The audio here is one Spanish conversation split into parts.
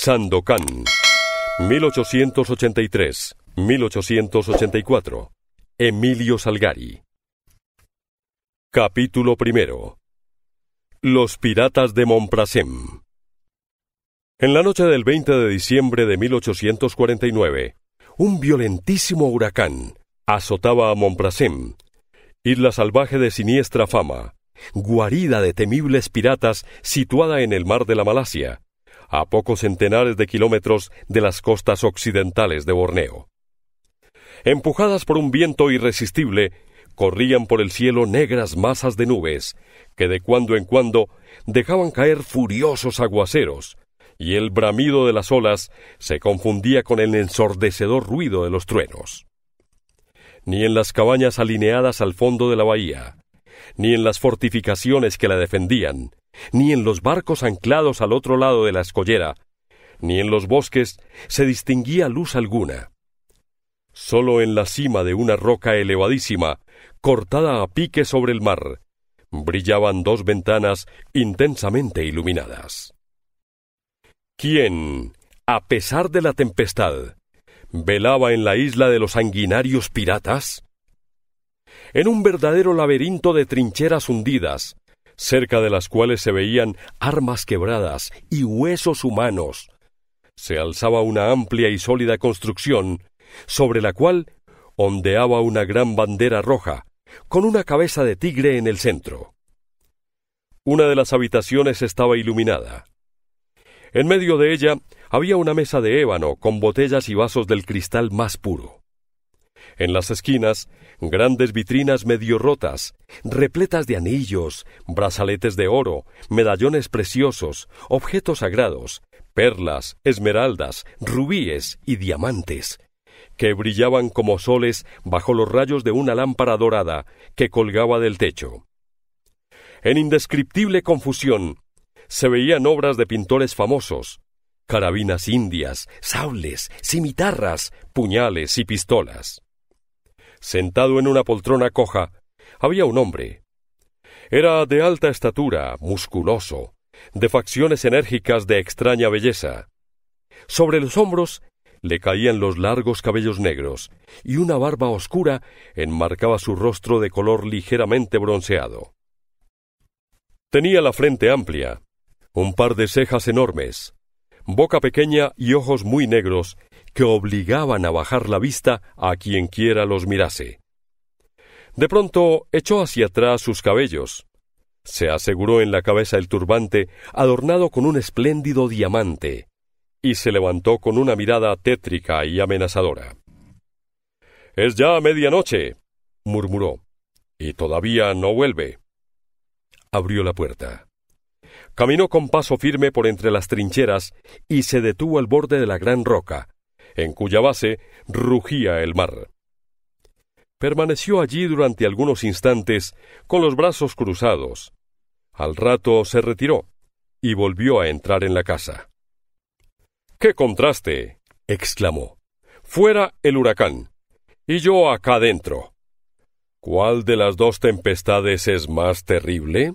Sandokan. 1883-1884. Emilio Salgari. Capítulo primero. Los piratas de Montprasem. En la noche del 20 de diciembre de 1849, un violentísimo huracán azotaba a Montprasem, isla salvaje de siniestra fama, guarida de temibles piratas situada en el mar de la Malasia, a pocos centenares de kilómetros de las costas occidentales de Borneo. Empujadas por un viento irresistible, corrían por el cielo negras masas de nubes, que de cuando en cuando dejaban caer furiosos aguaceros, y el bramido de las olas se confundía con el ensordecedor ruido de los truenos. Ni en las cabañas alineadas al fondo de la bahía, ni en las fortificaciones que la defendían, ni en los barcos anclados al otro lado de la escollera, ni en los bosques se distinguía luz alguna. Sólo en la cima de una roca elevadísima, cortada a pique sobre el mar, brillaban dos ventanas intensamente iluminadas. ¿Quién, a pesar de la tempestad, velaba en la isla de los sanguinarios piratas? en un verdadero laberinto de trincheras hundidas, cerca de las cuales se veían armas quebradas y huesos humanos. Se alzaba una amplia y sólida construcción, sobre la cual ondeaba una gran bandera roja, con una cabeza de tigre en el centro. Una de las habitaciones estaba iluminada. En medio de ella había una mesa de ébano con botellas y vasos del cristal más puro. En las esquinas, grandes vitrinas medio rotas, repletas de anillos, brazaletes de oro, medallones preciosos, objetos sagrados, perlas, esmeraldas, rubíes y diamantes, que brillaban como soles bajo los rayos de una lámpara dorada que colgaba del techo. En indescriptible confusión, se veían obras de pintores famosos, carabinas indias, sables, cimitarras, puñales y pistolas sentado en una poltrona coja, había un hombre. Era de alta estatura, musculoso, de facciones enérgicas de extraña belleza. Sobre los hombros le caían los largos cabellos negros, y una barba oscura enmarcaba su rostro de color ligeramente bronceado. Tenía la frente amplia, un par de cejas enormes, boca pequeña y ojos muy negros que obligaban a bajar la vista a quienquiera los mirase. De pronto echó hacia atrás sus cabellos, se aseguró en la cabeza el turbante adornado con un espléndido diamante, y se levantó con una mirada tétrica y amenazadora. Es ya medianoche, murmuró, y todavía no vuelve. Abrió la puerta. Caminó con paso firme por entre las trincheras y se detuvo al borde de la gran roca, en cuya base rugía el mar. Permaneció allí durante algunos instantes con los brazos cruzados. Al rato se retiró y volvió a entrar en la casa. ¡Qué contraste! exclamó. Fuera el huracán. Y yo acá dentro. ¿Cuál de las dos tempestades es más terrible?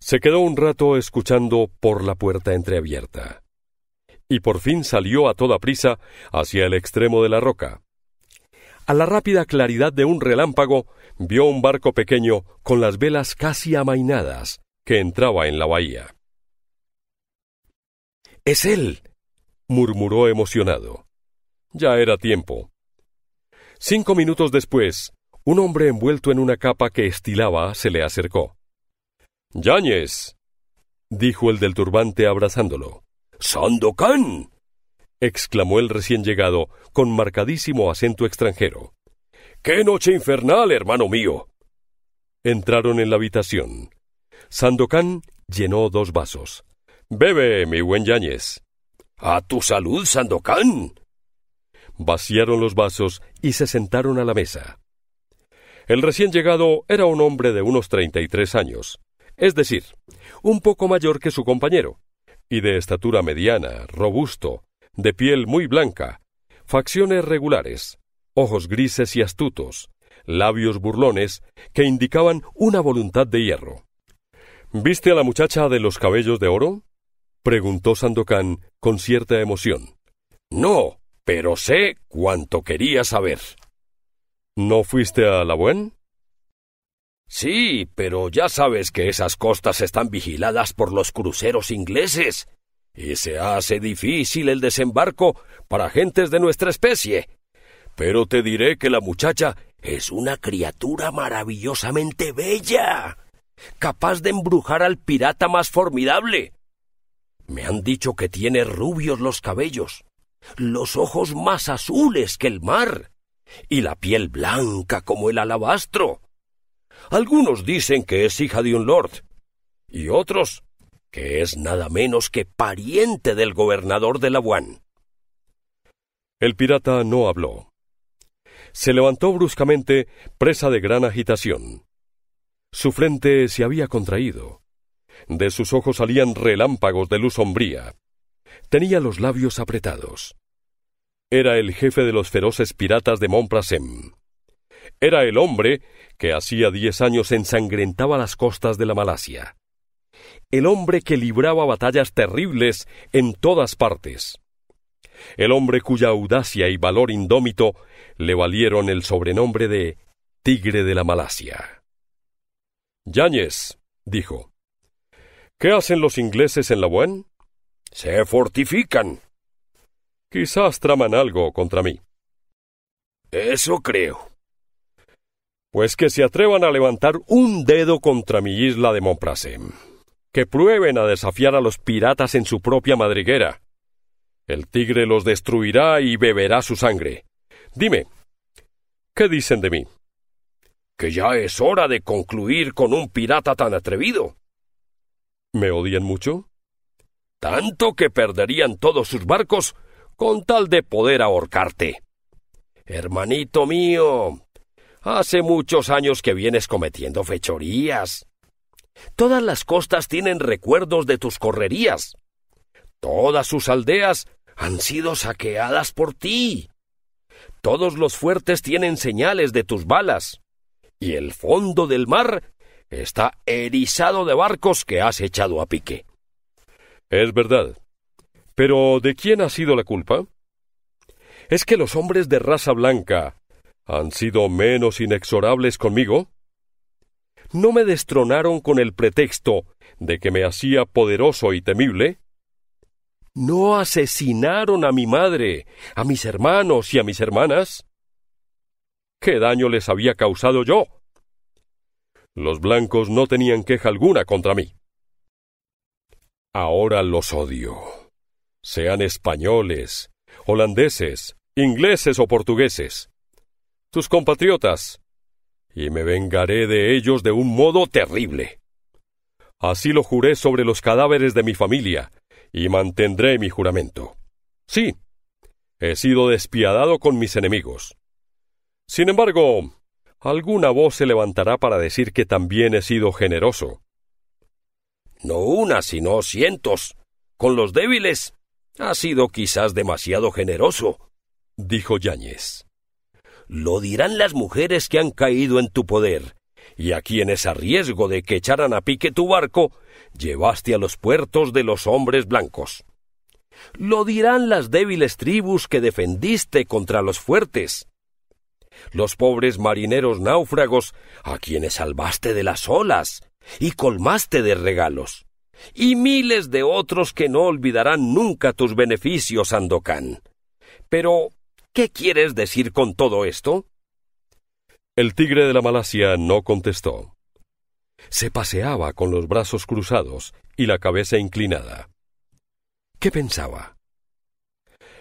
Se quedó un rato escuchando por la puerta entreabierta y por fin salió a toda prisa hacia el extremo de la roca. A la rápida claridad de un relámpago, vio un barco pequeño con las velas casi amainadas que entraba en la bahía. Es él, murmuró emocionado. Ya era tiempo. Cinco minutos después, un hombre envuelto en una capa que estilaba se le acercó. Yáñez, dijo el del turbante abrazándolo. Sandokan. exclamó el recién llegado, con marcadísimo acento extranjero. ¡Qué noche infernal, hermano mío! Entraron en la habitación. Sandokan llenó dos vasos. Bebe, mi buen Yáñez. A tu salud, Sandokan. Vaciaron los vasos y se sentaron a la mesa. El recién llegado era un hombre de unos treinta y tres años, es decir, un poco mayor que su compañero, de estatura mediana, robusto, de piel muy blanca, facciones regulares, ojos grises y astutos, labios burlones que indicaban una voluntad de hierro. ¿Viste a la muchacha de los cabellos de oro? preguntó Sandocán con cierta emoción. No, pero sé cuánto quería saber. ¿No fuiste a la buen? Sí, pero ya sabes que esas costas están vigiladas por los cruceros ingleses y se hace difícil el desembarco para gentes de nuestra especie. Pero te diré que la muchacha es una criatura maravillosamente bella, capaz de embrujar al pirata más formidable. Me han dicho que tiene rubios los cabellos, los ojos más azules que el mar, y la piel blanca como el alabastro. Algunos dicen que es hija de un lord y otros que es nada menos que pariente del gobernador de Labuan. El pirata no habló. Se levantó bruscamente, presa de gran agitación. Su frente se había contraído. De sus ojos salían relámpagos de luz sombría. Tenía los labios apretados. Era el jefe de los feroces piratas de Montprasem. Era el hombre que hacía diez años ensangrentaba las costas de la Malasia. El hombre que libraba batallas terribles en todas partes. El hombre cuya audacia y valor indómito le valieron el sobrenombre de Tigre de la Malasia. Yáñez, dijo. ¿Qué hacen los ingleses en la Buen? Se fortifican. Quizás traman algo contra mí. Eso creo pues que se atrevan a levantar un dedo contra mi isla de Moprasem, que prueben a desafiar a los piratas en su propia madriguera. El tigre los destruirá y beberá su sangre. Dime, ¿qué dicen de mí? Que ya es hora de concluir con un pirata tan atrevido. ¿Me odian mucho? Tanto que perderían todos sus barcos con tal de poder ahorcarte. Hermanito mío, Hace muchos años que vienes cometiendo fechorías. Todas las costas tienen recuerdos de tus correrías. Todas sus aldeas han sido saqueadas por ti. Todos los fuertes tienen señales de tus balas. Y el fondo del mar está erizado de barcos que has echado a pique. Es verdad. Pero ¿de quién ha sido la culpa? Es que los hombres de raza blanca ¿Han sido menos inexorables conmigo? ¿No me destronaron con el pretexto de que me hacía poderoso y temible? ¿No asesinaron a mi madre, a mis hermanos y a mis hermanas? ¿Qué daño les había causado yo? Los blancos no tenían queja alguna contra mí. Ahora los odio. Sean españoles, holandeses, ingleses o portugueses tus compatriotas, y me vengaré de ellos de un modo terrible. Así lo juré sobre los cadáveres de mi familia, y mantendré mi juramento. Sí, he sido despiadado con mis enemigos. Sin embargo, alguna voz se levantará para decir que también he sido generoso. No una, sino cientos. Con los débiles. Ha sido quizás demasiado generoso, dijo Yáñez lo dirán las mujeres que han caído en tu poder, y a quienes a riesgo de que echaran a pique tu barco, llevaste a los puertos de los hombres blancos. Lo dirán las débiles tribus que defendiste contra los fuertes. Los pobres marineros náufragos, a quienes salvaste de las olas y colmaste de regalos. Y miles de otros que no olvidarán nunca tus beneficios, Andocán. Pero ¿Qué quieres decir con todo esto? El tigre de la Malasia no contestó. Se paseaba con los brazos cruzados y la cabeza inclinada. ¿Qué pensaba?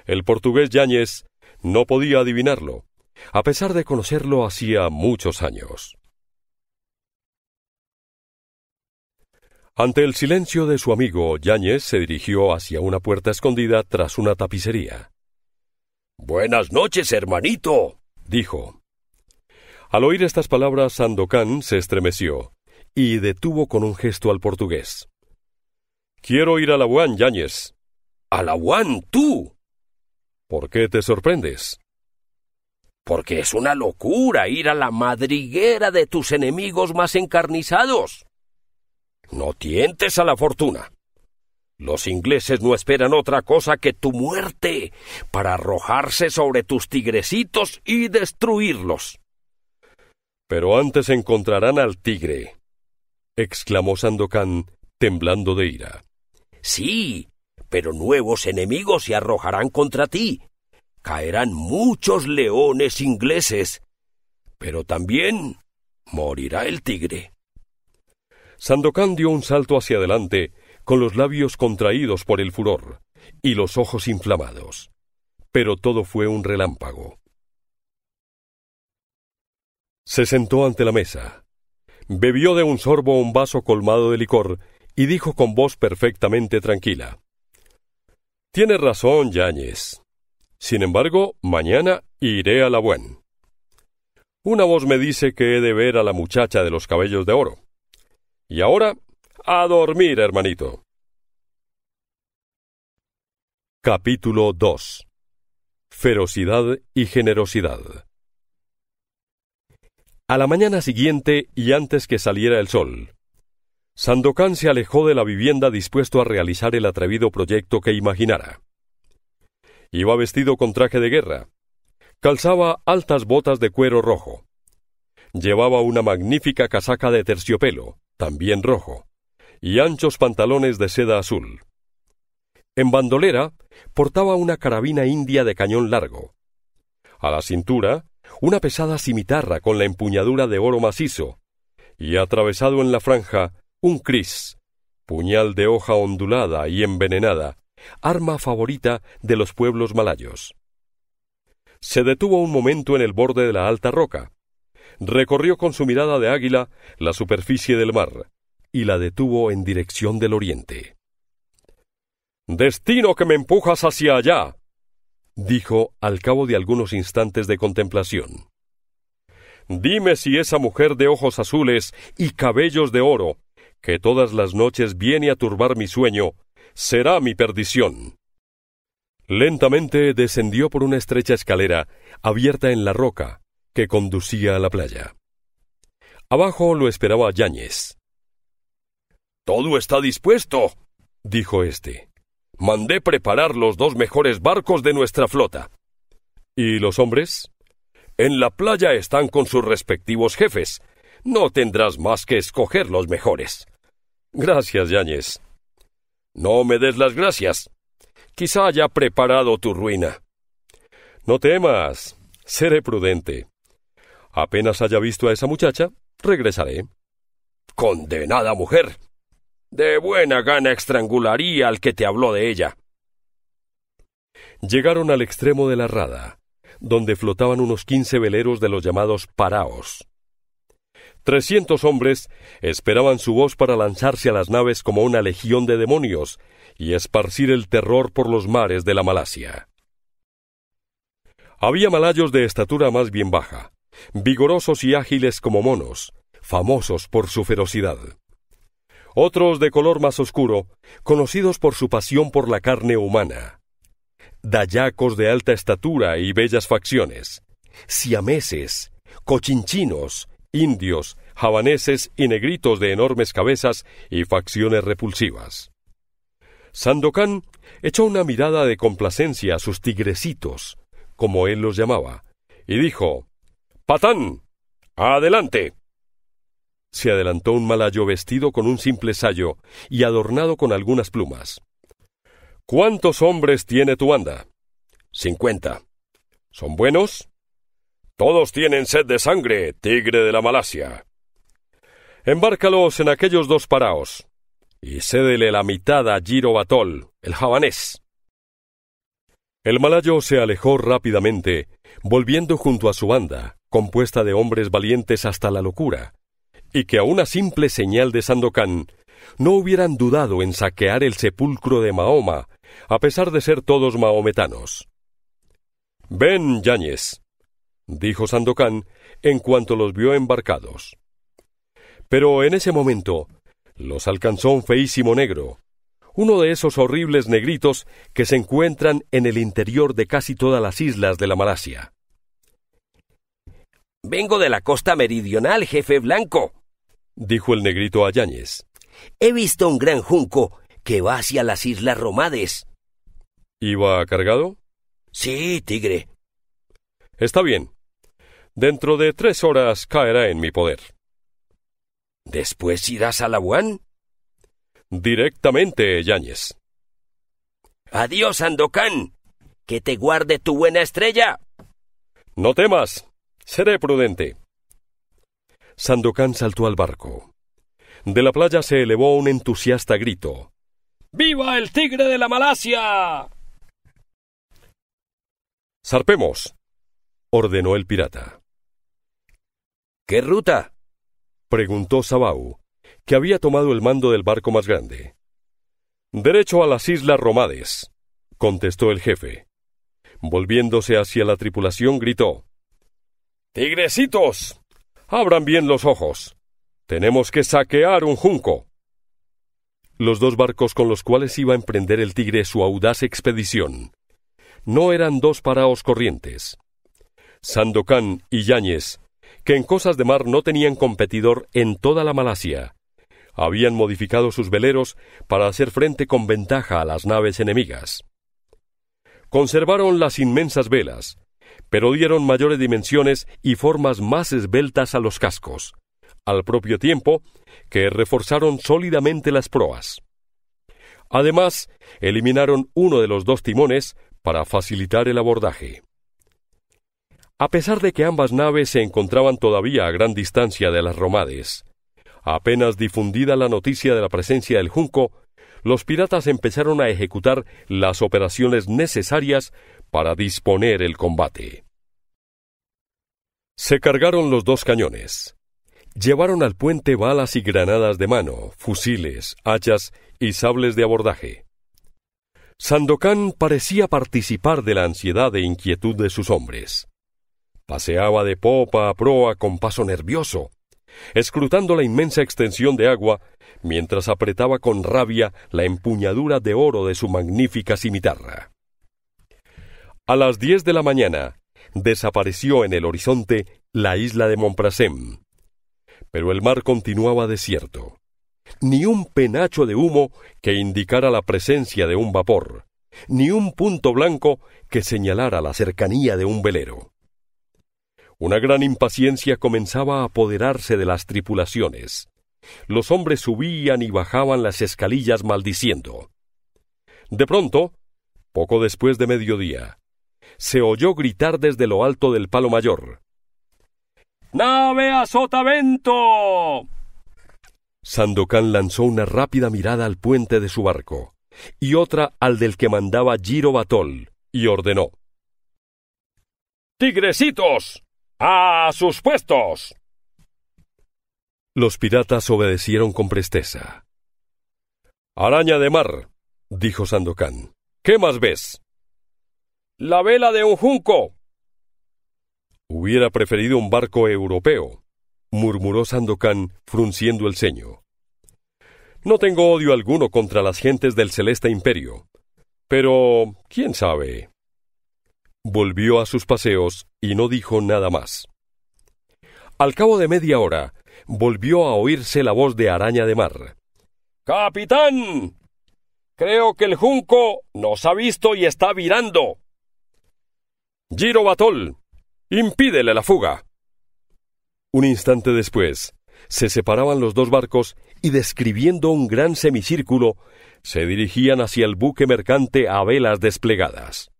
El portugués Yáñez no podía adivinarlo, a pesar de conocerlo hacía muchos años. Ante el silencio de su amigo, Yáñez se dirigió hacia una puerta escondida tras una tapicería. Buenas noches, hermanito, dijo. Al oír estas palabras, Sandokan se estremeció y detuvo con un gesto al portugués. Quiero ir a la UAN, Yáñez. ¿A la UAN, tú? ¿Por qué te sorprendes? Porque es una locura ir a la madriguera de tus enemigos más encarnizados. No tientes a la fortuna. Los ingleses no esperan otra cosa que tu muerte para arrojarse sobre tus tigrecitos y destruirlos. Pero antes encontrarán al tigre, exclamó Sandokan, temblando de ira. Sí, pero nuevos enemigos se arrojarán contra ti. Caerán muchos leones ingleses, pero también morirá el tigre. Sandokan dio un salto hacia adelante, con los labios contraídos por el furor y los ojos inflamados. Pero todo fue un relámpago. Se sentó ante la mesa, bebió de un sorbo un vaso colmado de licor y dijo con voz perfectamente tranquila. «Tienes razón, Yáñez. Sin embargo, mañana iré a la buen. Una voz me dice que he de ver a la muchacha de los cabellos de oro. Y ahora a dormir, hermanito. Capítulo 2. Ferocidad y generosidad. A la mañana siguiente y antes que saliera el sol, Sandokan se alejó de la vivienda dispuesto a realizar el atrevido proyecto que imaginara. Iba vestido con traje de guerra, calzaba altas botas de cuero rojo, llevaba una magnífica casaca de terciopelo, también rojo, y anchos pantalones de seda azul. En bandolera portaba una carabina india de cañón largo. A la cintura, una pesada cimitarra con la empuñadura de oro macizo, y atravesado en la franja un cris, puñal de hoja ondulada y envenenada, arma favorita de los pueblos malayos. Se detuvo un momento en el borde de la alta roca. Recorrió con su mirada de águila la superficie del mar, y la detuvo en dirección del oriente. Destino que me empujas hacia allá, dijo al cabo de algunos instantes de contemplación. Dime si esa mujer de ojos azules y cabellos de oro, que todas las noches viene a turbar mi sueño, será mi perdición. Lentamente descendió por una estrecha escalera abierta en la roca que conducía a la playa. Abajo lo esperaba Yáñez. Todo está dispuesto, dijo éste. Mandé preparar los dos mejores barcos de nuestra flota. ¿Y los hombres? En la playa están con sus respectivos jefes. No tendrás más que escoger los mejores. Gracias, Yáñez. No me des las gracias. Quizá haya preparado tu ruina. No temas. Seré prudente. Apenas haya visto a esa muchacha, regresaré. Condenada mujer. De buena gana estrangularía al que te habló de ella. Llegaron al extremo de la rada, donde flotaban unos quince veleros de los llamados paraos. Trescientos hombres esperaban su voz para lanzarse a las naves como una legión de demonios y esparcir el terror por los mares de la Malasia. Había malayos de estatura más bien baja, vigorosos y ágiles como monos, famosos por su ferocidad otros de color más oscuro, conocidos por su pasión por la carne humana, dayacos de alta estatura y bellas facciones, siameses, cochinchinos, indios, javaneses y negritos de enormes cabezas y facciones repulsivas. Sandokan echó una mirada de complacencia a sus tigrecitos, como él los llamaba, y dijo Patán. Adelante se adelantó un malayo vestido con un simple sayo y adornado con algunas plumas. ¿Cuántos hombres tiene tu banda? Cincuenta. ¿Son buenos? Todos tienen sed de sangre, tigre de la Malasia. Embárcalos en aquellos dos paraos y cédele la mitad a Girobatol, el javanés. El malayo se alejó rápidamente, volviendo junto a su banda, compuesta de hombres valientes hasta la locura, y que a una simple señal de Sandokan no hubieran dudado en saquear el sepulcro de Mahoma, a pesar de ser todos mahometanos. Ven, Yáñez, dijo Sandokan en cuanto los vio embarcados. Pero en ese momento los alcanzó un feísimo negro, uno de esos horribles negritos que se encuentran en el interior de casi todas las islas de la Malasia. Vengo de la costa meridional, jefe blanco, dijo el negrito a Yáñez. He visto un gran junco que va hacia las Islas Romades. ¿Iba cargado? Sí, tigre. Está bien. Dentro de tres horas caerá en mi poder. ¿Después irás a Labuán? Directamente, Yáñez. Adiós, Andocán. Que te guarde tu buena estrella. No temas. Seré prudente. Sandokan saltó al barco. De la playa se elevó un entusiasta grito. ¡Viva el tigre de la Malasia! ¡Zarpemos! ordenó el pirata. ¿Qué ruta? preguntó Sabau, que había tomado el mando del barco más grande. Derecho a las Islas Romades, contestó el jefe. Volviéndose hacia la tripulación, gritó. Tigrecitos, Abran bien los ojos. Tenemos que saquear un junco. Los dos barcos con los cuales iba a emprender el tigre su audaz expedición no eran dos paraos corrientes. Sandokan y Yáñez, que en cosas de mar no tenían competidor en toda la Malasia, habían modificado sus veleros para hacer frente con ventaja a las naves enemigas. Conservaron las inmensas velas, pero dieron mayores dimensiones y formas más esbeltas a los cascos, al propio tiempo que reforzaron sólidamente las proas. Además, eliminaron uno de los dos timones para facilitar el abordaje. A pesar de que ambas naves se encontraban todavía a gran distancia de las Romades, apenas difundida la noticia de la presencia del Junco, los piratas empezaron a ejecutar las operaciones necesarias para disponer el combate. Se cargaron los dos cañones. Llevaron al puente balas y granadas de mano, fusiles, hachas y sables de abordaje. Sandokan parecía participar de la ansiedad e inquietud de sus hombres. Paseaba de popa a proa con paso nervioso, escrutando la inmensa extensión de agua, mientras apretaba con rabia la empuñadura de oro de su magnífica cimitarra. A las diez de la mañana, desapareció en el horizonte la isla de Montprasem. Pero el mar continuaba desierto. Ni un penacho de humo que indicara la presencia de un vapor, ni un punto blanco que señalara la cercanía de un velero. Una gran impaciencia comenzaba a apoderarse de las tripulaciones. Los hombres subían y bajaban las escalillas maldiciendo. De pronto, poco después de mediodía, se oyó gritar desde lo alto del palo mayor. ¡Nave a sotavento! Sandokan lanzó una rápida mirada al puente de su barco, y otra al del que mandaba Giro Batol, y ordenó. Tigrecitos. A sus puestos. Los piratas obedecieron con presteza. Araña de mar, dijo Sandokan. ¿Qué más ves? La vela de un junco. Hubiera preferido un barco europeo, murmuró Sandokan, frunciendo el ceño. No tengo odio alguno contra las gentes del Celeste Imperio, pero quién sabe. Volvió a sus paseos y no dijo nada más. Al cabo de media hora, volvió a oírse la voz de Araña de Mar. Capitán. Creo que el junco nos ha visto y está virando. Giro Batol. Impídele la fuga. Un instante después, se separaban los dos barcos y describiendo un gran semicírculo, se dirigían hacia el buque mercante a velas desplegadas.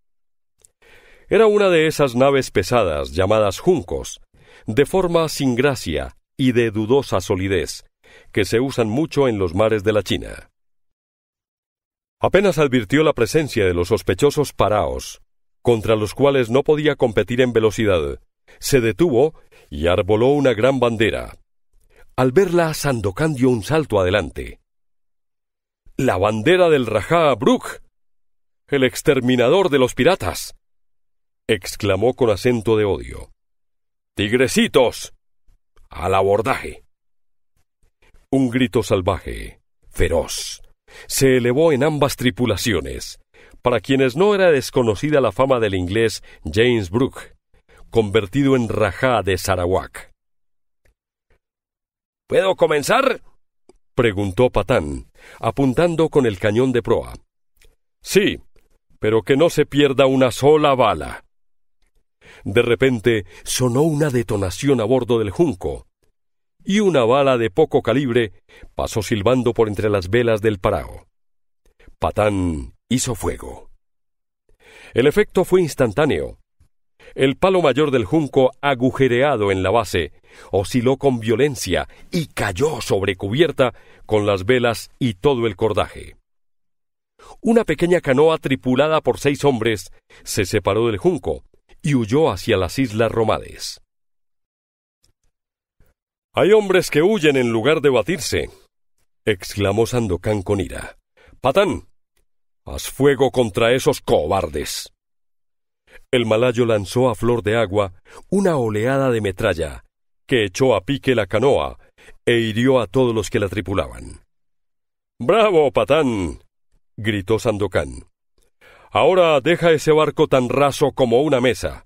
Era una de esas naves pesadas llamadas juncos, de forma sin gracia y de dudosa solidez, que se usan mucho en los mares de la China. Apenas advirtió la presencia de los sospechosos paraos, contra los cuales no podía competir en velocidad. Se detuvo y arboló una gran bandera. Al verla, Sandokan dio un salto adelante. ¡La bandera del Rajá Abruk! ¡El exterminador de los piratas! exclamó con acento de odio. ¡Tigrecitos! ¡Al abordaje! Un grito salvaje, feroz, se elevó en ambas tripulaciones. Para quienes no era desconocida la fama del inglés James Brooke, convertido en Rajá de Sarawak. ¿Puedo comenzar? preguntó Patán, apuntando con el cañón de proa. Sí, pero que no se pierda una sola bala. De repente sonó una detonación a bordo del junco, y una bala de poco calibre pasó silbando por entre las velas del parao. Patán hizo fuego. El efecto fue instantáneo. El palo mayor del junco, agujereado en la base, osciló con violencia y cayó sobre cubierta con las velas y todo el cordaje. Una pequeña canoa tripulada por seis hombres se separó del junco y huyó hacia las islas Romades. Hay hombres que huyen en lugar de batirse, exclamó Sandokan con ira. Patán, Haz fuego contra esos cobardes. El malayo lanzó a flor de agua una oleada de metralla, que echó a pique la canoa e hirió a todos los que la tripulaban. ¡Bravo, patán! gritó Sandocán. Ahora deja ese barco tan raso como una mesa,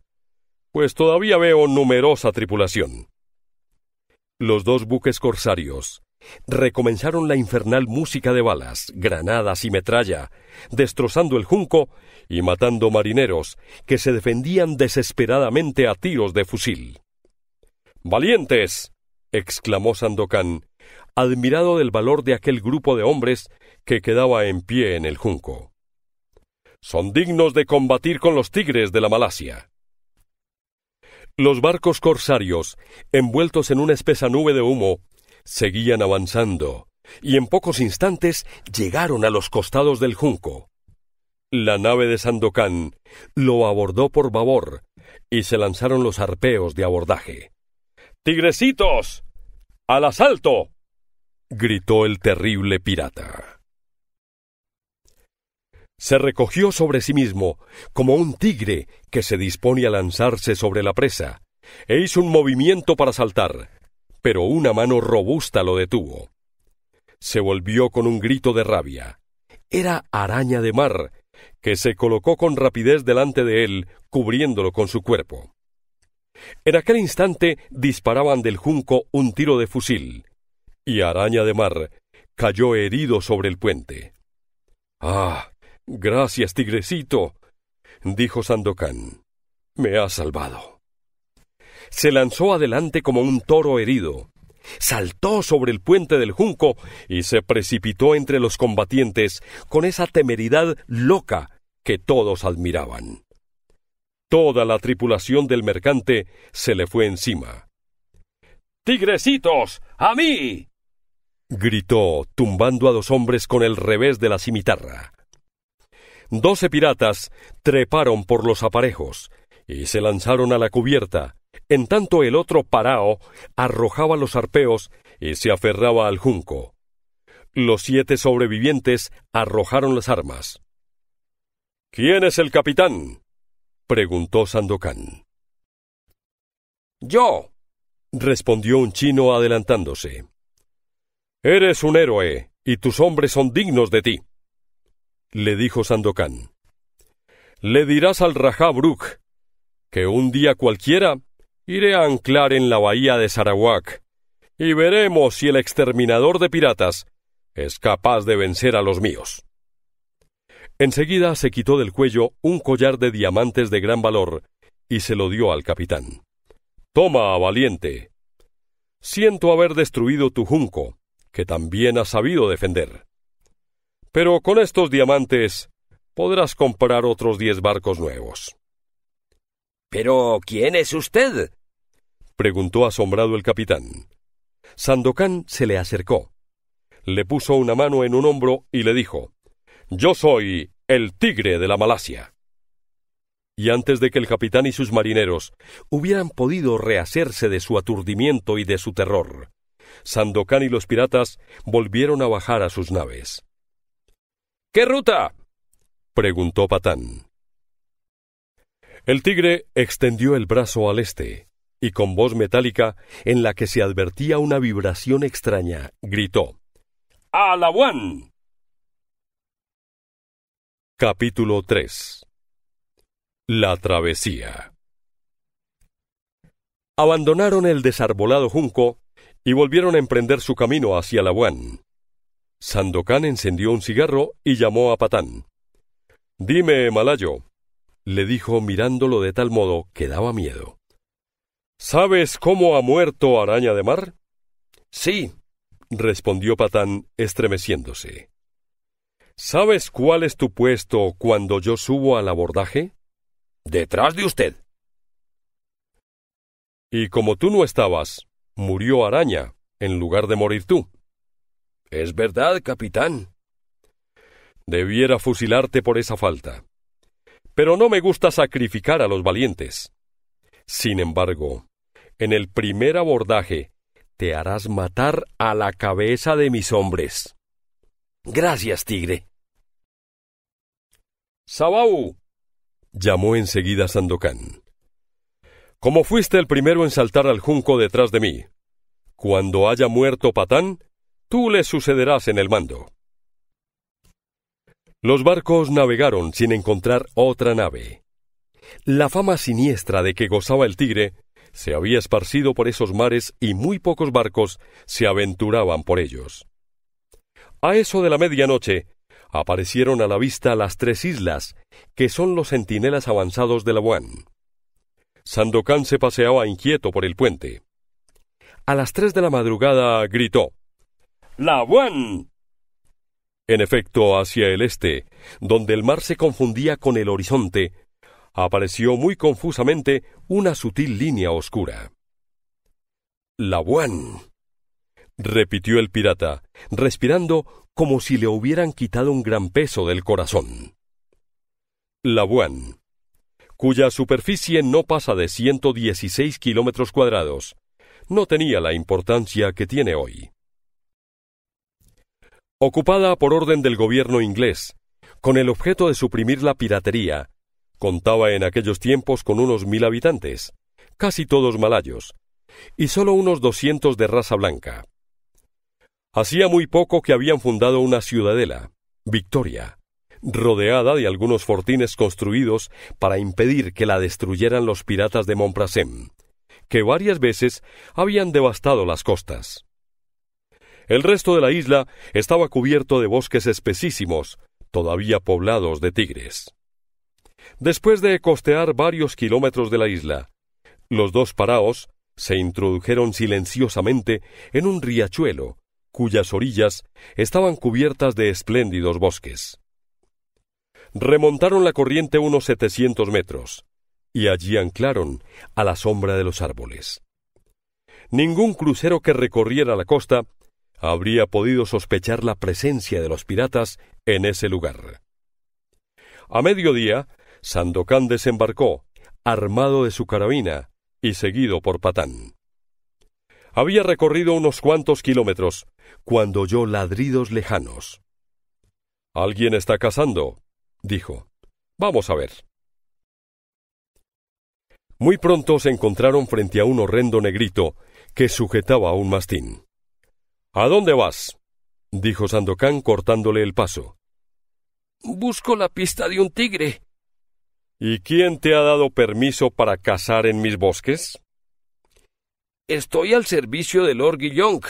pues todavía veo numerosa tripulación. Los dos buques corsarios, recomenzaron la infernal música de balas, granadas y metralla, destrozando el junco y matando marineros que se defendían desesperadamente a tiros de fusil. ¡Valientes! exclamó Sandocán, admirado del valor de aquel grupo de hombres que quedaba en pie en el junco. Son dignos de combatir con los tigres de la Malasia. Los barcos corsarios, envueltos en una espesa nube de humo, Seguían avanzando, y en pocos instantes llegaron a los costados del junco. La nave de Sandokan lo abordó por babor y se lanzaron los arpeos de abordaje. ¡Tigrecitos! ¡Al asalto! gritó el terrible pirata. Se recogió sobre sí mismo, como un tigre que se dispone a lanzarse sobre la presa, e hizo un movimiento para saltar pero una mano robusta lo detuvo. Se volvió con un grito de rabia. Era araña de mar, que se colocó con rapidez delante de él, cubriéndolo con su cuerpo. En aquel instante disparaban del junco un tiro de fusil, y Araña de Mar cayó herido sobre el puente. Ah, gracias, tigrecito, dijo Sandocán. Me has salvado se lanzó adelante como un toro herido, saltó sobre el puente del junco y se precipitó entre los combatientes con esa temeridad loca que todos admiraban. Toda la tripulación del mercante se le fue encima. Tigrecitos, a mí. gritó, tumbando a dos hombres con el revés de la cimitarra. Doce piratas treparon por los aparejos y se lanzaron a la cubierta, en tanto el otro parao arrojaba los arpeos y se aferraba al junco. Los siete sobrevivientes arrojaron las armas. ¿Quién es el capitán? preguntó Sandokan. Yo, respondió un chino adelantándose. Eres un héroe, y tus hombres son dignos de ti, le dijo Sandokan. Le dirás al Rajá Bruk que un día cualquiera Iré a anclar en la bahía de Sarawak y veremos si el exterminador de piratas es capaz de vencer a los míos. Enseguida se quitó del cuello un collar de diamantes de gran valor y se lo dio al capitán. Toma, valiente. Siento haber destruido tu junco, que también has sabido defender. Pero con estos diamantes podrás comprar otros diez barcos nuevos. Pero ¿quién es usted? preguntó asombrado el capitán. Sandokan se le acercó. Le puso una mano en un hombro y le dijo Yo soy el tigre de la Malasia. Y antes de que el capitán y sus marineros hubieran podido rehacerse de su aturdimiento y de su terror, Sandokán y los piratas volvieron a bajar a sus naves. ¿Qué ruta? preguntó Patán. El tigre extendió el brazo al este, y con voz metálica en la que se advertía una vibración extraña, gritó ¡Alahuan! Capítulo 3 La travesía Abandonaron el desarbolado junco y volvieron a emprender su camino hacia Alabuán. Sandokán encendió un cigarro y llamó a Patán. Dime, Malayo, le dijo mirándolo de tal modo que daba miedo. ¿Sabes cómo ha muerto Araña de Mar? Sí, respondió Patán, estremeciéndose. ¿Sabes cuál es tu puesto cuando yo subo al abordaje? Detrás de usted. Y como tú no estabas, murió Araña, en lugar de morir tú. Es verdad, capitán. Debiera fusilarte por esa falta. Pero no me gusta sacrificar a los valientes. Sin embargo, en el primer abordaje, te harás matar a la cabeza de mis hombres. Gracias, tigre. Sabau, llamó enseguida Sandokan. Como fuiste el primero en saltar al junco detrás de mí, cuando haya muerto Patán, tú le sucederás en el mando. Los barcos navegaron sin encontrar otra nave. La fama siniestra de que gozaba el tigre se había esparcido por esos mares y muy pocos barcos se aventuraban por ellos. A eso de la medianoche, aparecieron a la vista las tres islas, que son los centinelas avanzados de la Buan. Sandokan se paseaba inquieto por el puente. A las tres de la madrugada gritó ¡La En efecto, hacia el este, donde el mar se confundía con el horizonte, apareció muy confusamente una sutil línea oscura. —¡La Labuan, repitió el pirata, respirando como si le hubieran quitado un gran peso del corazón. —¡La Labuan, cuya superficie no pasa de 116 kilómetros cuadrados, no tenía la importancia que tiene hoy. Ocupada por orden del gobierno inglés, con el objeto de suprimir la piratería, Contaba en aquellos tiempos con unos mil habitantes, casi todos malayos, y solo unos doscientos de raza blanca. Hacía muy poco que habían fundado una ciudadela, Victoria, rodeada de algunos fortines construidos para impedir que la destruyeran los piratas de Montprasem, que varias veces habían devastado las costas. El resto de la isla estaba cubierto de bosques espesísimos, todavía poblados de tigres. Después de costear varios kilómetros de la isla, los dos paraos se introdujeron silenciosamente en un riachuelo cuyas orillas estaban cubiertas de espléndidos bosques. Remontaron la corriente unos 700 metros y allí anclaron a la sombra de los árboles. Ningún crucero que recorriera la costa habría podido sospechar la presencia de los piratas en ese lugar. A mediodía, Sandokan desembarcó, armado de su carabina y seguido por Patán. Había recorrido unos cuantos kilómetros cuando oyó ladridos lejanos. Alguien está cazando, dijo. Vamos a ver. Muy pronto se encontraron frente a un horrendo negrito que sujetaba a un mastín. ¿A dónde vas? dijo Sandokan cortándole el paso. Busco la pista de un tigre, ¿Y quién te ha dado permiso para cazar en mis bosques? Estoy al servicio de Lord Guillonc.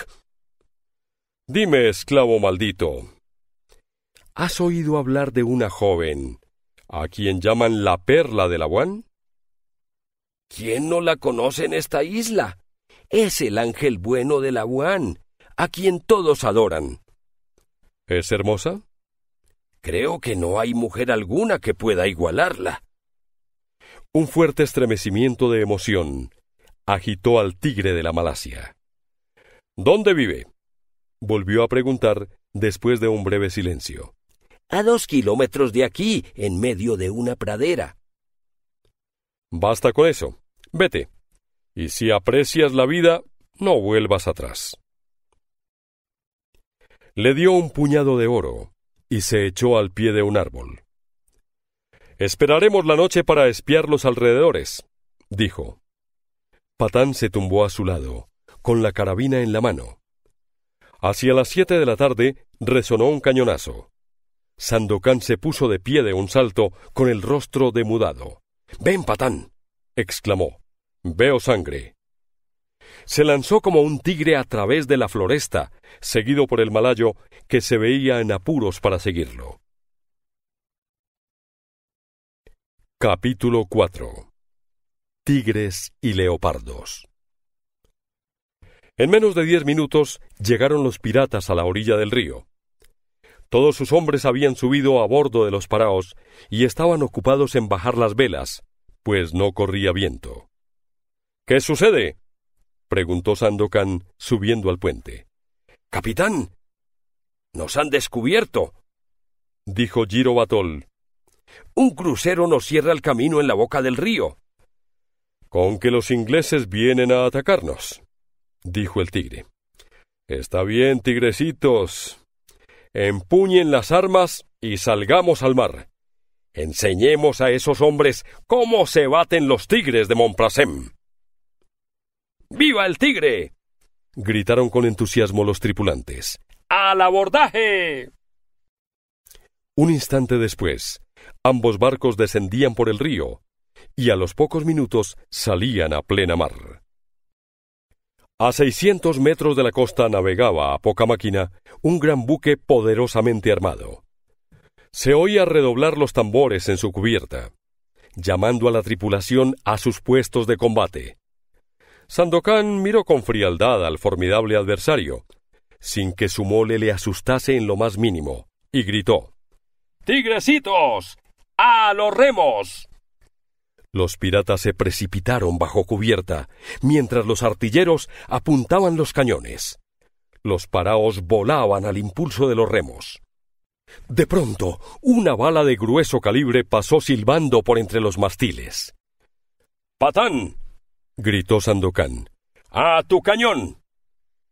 Dime, esclavo maldito, ¿has oído hablar de una joven a quien llaman la perla de la ¿Quién no la conoce en esta isla? Es el ángel bueno de la a quien todos adoran. ¿Es hermosa? Creo que no hay mujer alguna que pueda igualarla. Un fuerte estremecimiento de emoción agitó al tigre de la Malasia. ¿Dónde vive? volvió a preguntar después de un breve silencio. A dos kilómetros de aquí, en medio de una pradera. Basta con eso. Vete. Y si aprecias la vida, no vuelvas atrás. Le dio un puñado de oro y se echó al pie de un árbol. Esperaremos la noche para espiar los alrededores, dijo. Patán se tumbó a su lado, con la carabina en la mano. Hacia las siete de la tarde resonó un cañonazo. Sandokan se puso de pie de un salto, con el rostro demudado. Ven, Patán, exclamó. Veo sangre. Se lanzó como un tigre a través de la floresta, seguido por el malayo, que se veía en apuros para seguirlo. Capítulo 4 Tigres y leopardos En menos de diez minutos llegaron los piratas a la orilla del río. Todos sus hombres habían subido a bordo de los paraos y estaban ocupados en bajar las velas, pues no corría viento. ¿Qué sucede? preguntó Sandokan subiendo al puente. Capitán. Nos han descubierto. dijo Girobatol. Un crucero nos cierra el camino en la boca del río. Con que los ingleses vienen a atacarnos, dijo el tigre. Está bien, tigrecitos. Empuñen las armas y salgamos al mar. Enseñemos a esos hombres cómo se baten los tigres de Montprasem. ¡Viva el tigre! gritaron con entusiasmo los tripulantes. ¡Al abordaje! Un instante después, Ambos barcos descendían por el río, y a los pocos minutos salían a plena mar. A 600 metros de la costa navegaba a poca máquina un gran buque poderosamente armado. Se oía redoblar los tambores en su cubierta, llamando a la tripulación a sus puestos de combate. Sandokan miró con frialdad al formidable adversario, sin que su mole le asustase en lo más mínimo, y gritó: Tigrecitos, ¡A los remos! Los piratas se precipitaron bajo cubierta, mientras los artilleros apuntaban los cañones. Los paraos volaban al impulso de los remos. De pronto, una bala de grueso calibre pasó silbando por entre los mastiles. ¡Patán! gritó sanducán ¡A tu cañón!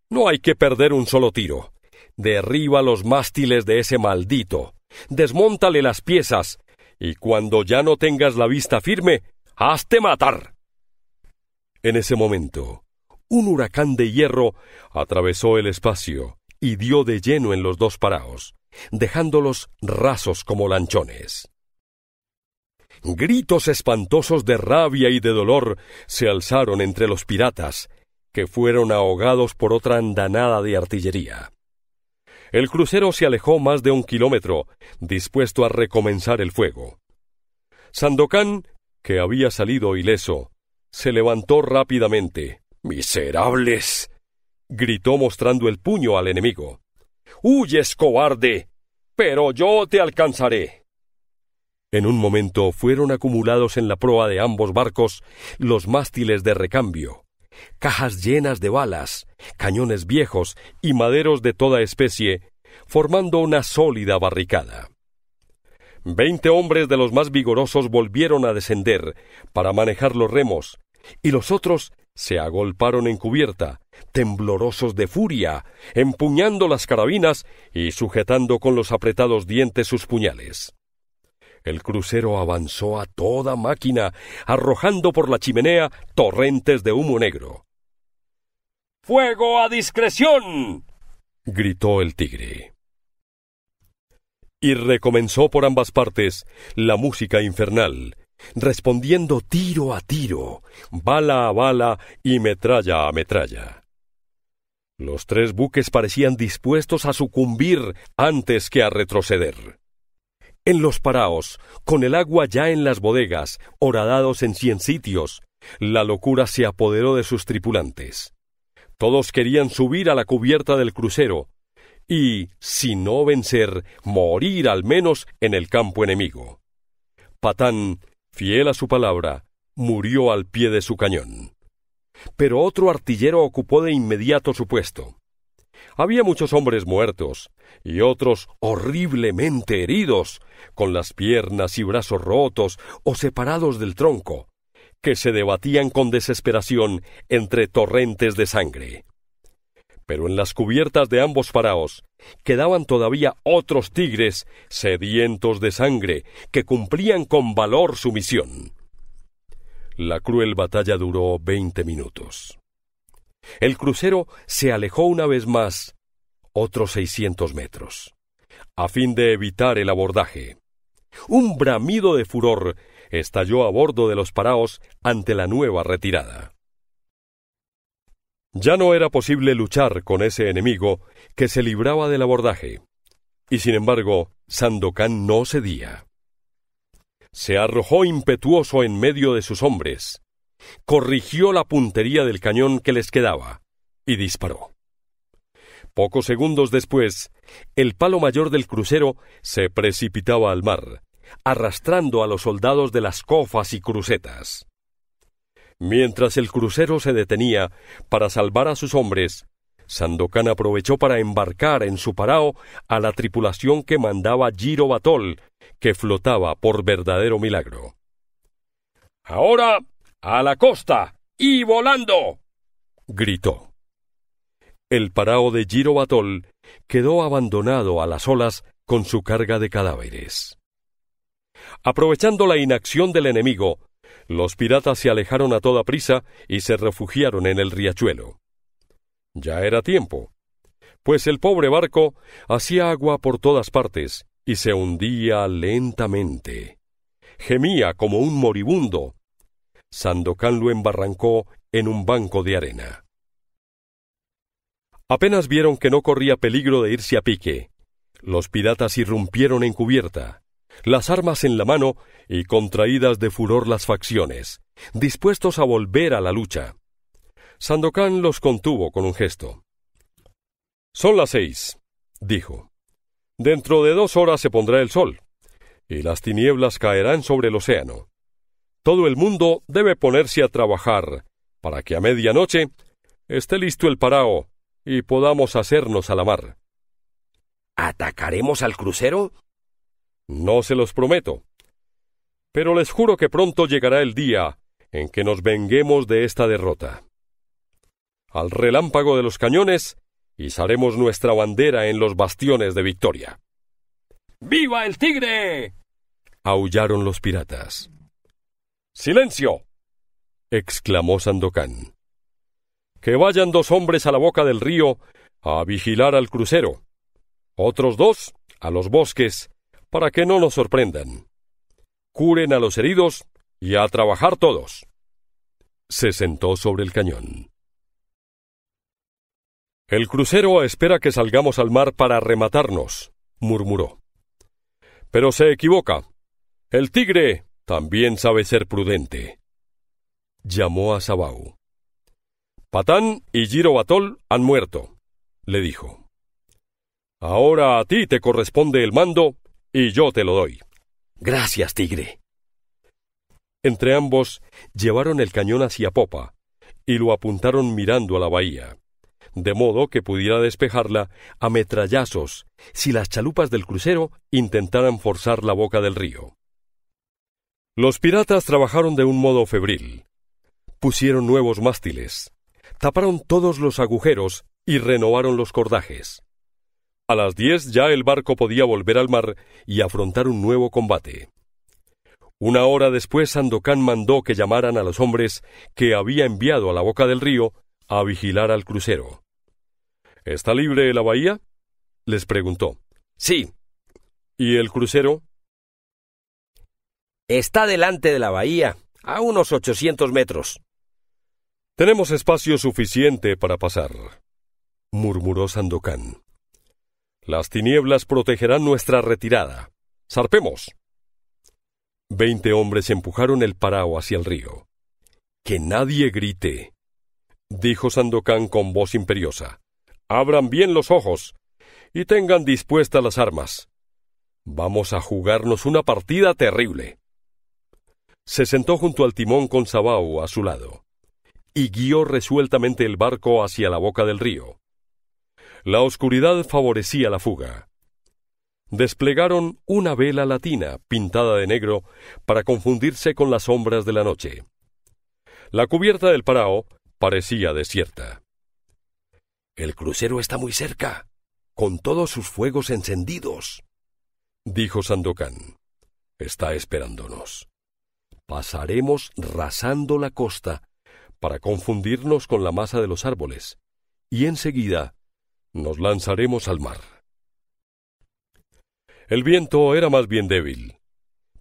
No hay que perder un solo tiro. Derriba los mástiles de ese maldito. Desmóntale las piezas y cuando ya no tengas la vista firme, hazte matar. En ese momento, un huracán de hierro atravesó el espacio y dio de lleno en los dos paraos, dejándolos rasos como lanchones. Gritos espantosos de rabia y de dolor se alzaron entre los piratas, que fueron ahogados por otra andanada de artillería. El crucero se alejó más de un kilómetro, dispuesto a recomenzar el fuego. Sandocán, que había salido ileso, se levantó rápidamente. ¡Miserables! gritó mostrando el puño al enemigo. ¡Huyes, cobarde! Pero yo te alcanzaré. En un momento fueron acumulados en la proa de ambos barcos los mástiles de recambio cajas llenas de balas, cañones viejos y maderos de toda especie, formando una sólida barricada. Veinte hombres de los más vigorosos volvieron a descender para manejar los remos, y los otros se agolparon en cubierta, temblorosos de furia, empuñando las carabinas y sujetando con los apretados dientes sus puñales. El crucero avanzó a toda máquina, arrojando por la chimenea torrentes de humo negro. ¡Fuego a discreción! gritó el tigre. Y recomenzó por ambas partes la música infernal, respondiendo tiro a tiro, bala a bala y metralla a metralla. Los tres buques parecían dispuestos a sucumbir antes que a retroceder en los paraos, con el agua ya en las bodegas, horadados en cien sitios, la locura se apoderó de sus tripulantes. Todos querían subir a la cubierta del crucero y, si no vencer, morir al menos en el campo enemigo. Patán, fiel a su palabra, murió al pie de su cañón. Pero otro artillero ocupó de inmediato su puesto. Había muchos hombres muertos y otros horriblemente heridos, con las piernas y brazos rotos o separados del tronco, que se debatían con desesperación entre torrentes de sangre. Pero en las cubiertas de ambos faraos quedaban todavía otros tigres sedientos de sangre que cumplían con valor su misión. La cruel batalla duró veinte minutos. El crucero se alejó una vez más otros 600 metros, a fin de evitar el abordaje. Un bramido de furor estalló a bordo de los paraos ante la nueva retirada. Ya no era posible luchar con ese enemigo que se libraba del abordaje. Y sin embargo, Sandokan no cedía. Se arrojó impetuoso en medio de sus hombres, corrigió la puntería del cañón que les quedaba y disparó. Pocos segundos después, el palo mayor del crucero se precipitaba al mar, arrastrando a los soldados de las cofas y crucetas. Mientras el crucero se detenía para salvar a sus hombres, Sandokan aprovechó para embarcar en su parao a la tripulación que mandaba Giro Batol, que flotaba por verdadero milagro. Ahora a la costa y volando. gritó. El parao de Girobatol quedó abandonado a las olas con su carga de cadáveres. Aprovechando la inacción del enemigo, los piratas se alejaron a toda prisa y se refugiaron en el riachuelo. Ya era tiempo, pues el pobre barco hacía agua por todas partes y se hundía lentamente. Gemía como un moribundo Sandokan lo embarrancó en un banco de arena. Apenas vieron que no corría peligro de irse a pique. Los piratas irrumpieron en cubierta, las armas en la mano y contraídas de furor las facciones, dispuestos a volver a la lucha. Sandocán los contuvo con un gesto. Son las seis, dijo. Dentro de dos horas se pondrá el sol, y las tinieblas caerán sobre el océano todo el mundo debe ponerse a trabajar, para que a medianoche esté listo el parao y podamos hacernos a la mar. ¿Atacaremos al crucero? No se los prometo. Pero les juro que pronto llegará el día en que nos venguemos de esta derrota. Al relámpago de los cañones, izaremos nuestra bandera en los bastiones de victoria. ¡Viva el tigre! aullaron los piratas. ¡Silencio! exclamó Sandocán. Que vayan dos hombres a la boca del río a vigilar al crucero, otros dos a los bosques, para que no nos sorprendan. Curen a los heridos y a trabajar todos. Se sentó sobre el cañón. El crucero espera que salgamos al mar para rematarnos, murmuró. Pero se equivoca. El tigre también sabe ser prudente. Llamó a Sabau. Patán y Girobatol han muerto, le dijo. Ahora a ti te corresponde el mando y yo te lo doy. Gracias, tigre. Entre ambos llevaron el cañón hacia popa y lo apuntaron mirando a la bahía, de modo que pudiera despejarla a metrallazos si las chalupas del crucero intentaran forzar la boca del río. Los piratas trabajaron de un modo febril. Pusieron nuevos mástiles, taparon todos los agujeros y renovaron los cordajes. A las diez ya el barco podía volver al mar y afrontar un nuevo combate. Una hora después Sandokan mandó que llamaran a los hombres que había enviado a la boca del río a vigilar al crucero. ¿Está libre la bahía? les preguntó. Sí. ¿Y el crucero? Está delante de la bahía, a unos ochocientos metros. Tenemos espacio suficiente para pasar, murmuró Sandokan. Las tinieblas protegerán nuestra retirada. Zarpemos. Veinte hombres empujaron el parao hacia el río. Que nadie grite, dijo Sandokan con voz imperiosa. Abran bien los ojos y tengan dispuestas las armas. Vamos a jugarnos una partida terrible se sentó junto al timón con Sabao a su lado, y guió resueltamente el barco hacia la boca del río. La oscuridad favorecía la fuga. Desplegaron una vela latina pintada de negro para confundirse con las sombras de la noche. La cubierta del parao parecía desierta. El crucero está muy cerca, con todos sus fuegos encendidos, dijo Sandokan. Está esperándonos pasaremos rasando la costa para confundirnos con la masa de los árboles, y enseguida nos lanzaremos al mar. El viento era más bien débil,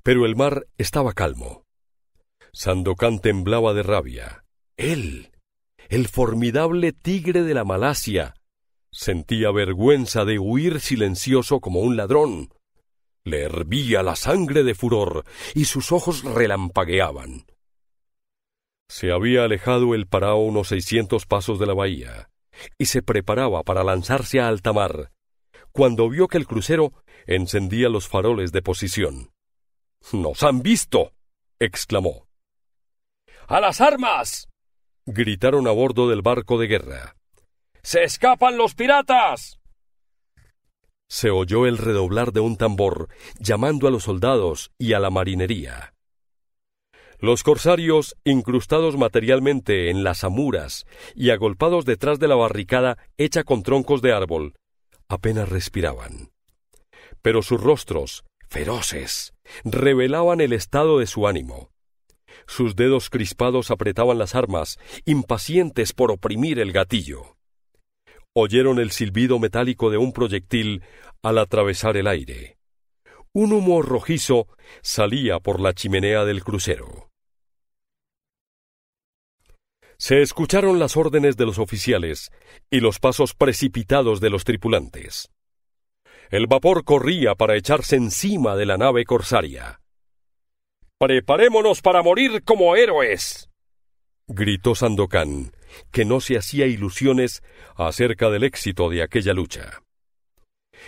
pero el mar estaba calmo. Sandokan temblaba de rabia. Él, el formidable tigre de la Malasia, sentía vergüenza de huir silencioso como un ladrón. Le hervía la sangre de furor y sus ojos relampagueaban. Se había alejado el parao unos seiscientos pasos de la bahía y se preparaba para lanzarse a alta mar, cuando vio que el crucero encendía los faroles de posición. ¡Nos han visto! exclamó. ¡A las armas! gritaron a bordo del barco de guerra. ¡Se escapan los piratas! se oyó el redoblar de un tambor, llamando a los soldados y a la marinería. Los corsarios, incrustados materialmente en las amuras y agolpados detrás de la barricada hecha con troncos de árbol, apenas respiraban. Pero sus rostros, feroces, revelaban el estado de su ánimo. Sus dedos crispados apretaban las armas, impacientes por oprimir el gatillo oyeron el silbido metálico de un proyectil al atravesar el aire. Un humo rojizo salía por la chimenea del crucero. Se escucharon las órdenes de los oficiales y los pasos precipitados de los tripulantes. El vapor corría para echarse encima de la nave corsaria. Preparémonos para morir como héroes. gritó Sandocán, que no se hacía ilusiones acerca del éxito de aquella lucha.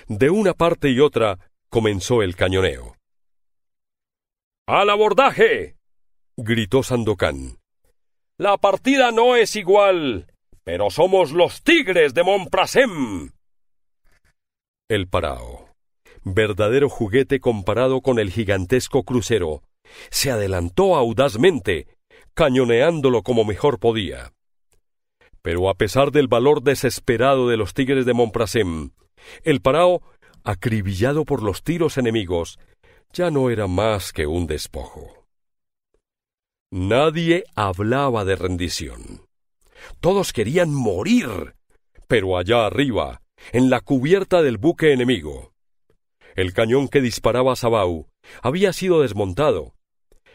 De una parte y otra comenzó el cañoneo. ¡Al abordaje! gritó Sandocán. La partida no es igual, pero somos los tigres de Montprasem. El Parao, verdadero juguete comparado con el gigantesco crucero, se adelantó audazmente, cañoneándolo como mejor podía. Pero a pesar del valor desesperado de los tigres de Montprasem, el Parao, acribillado por los tiros enemigos, ya no era más que un despojo. Nadie hablaba de rendición. Todos querían morir, pero allá arriba, en la cubierta del buque enemigo. El cañón que disparaba Sabau había sido desmontado,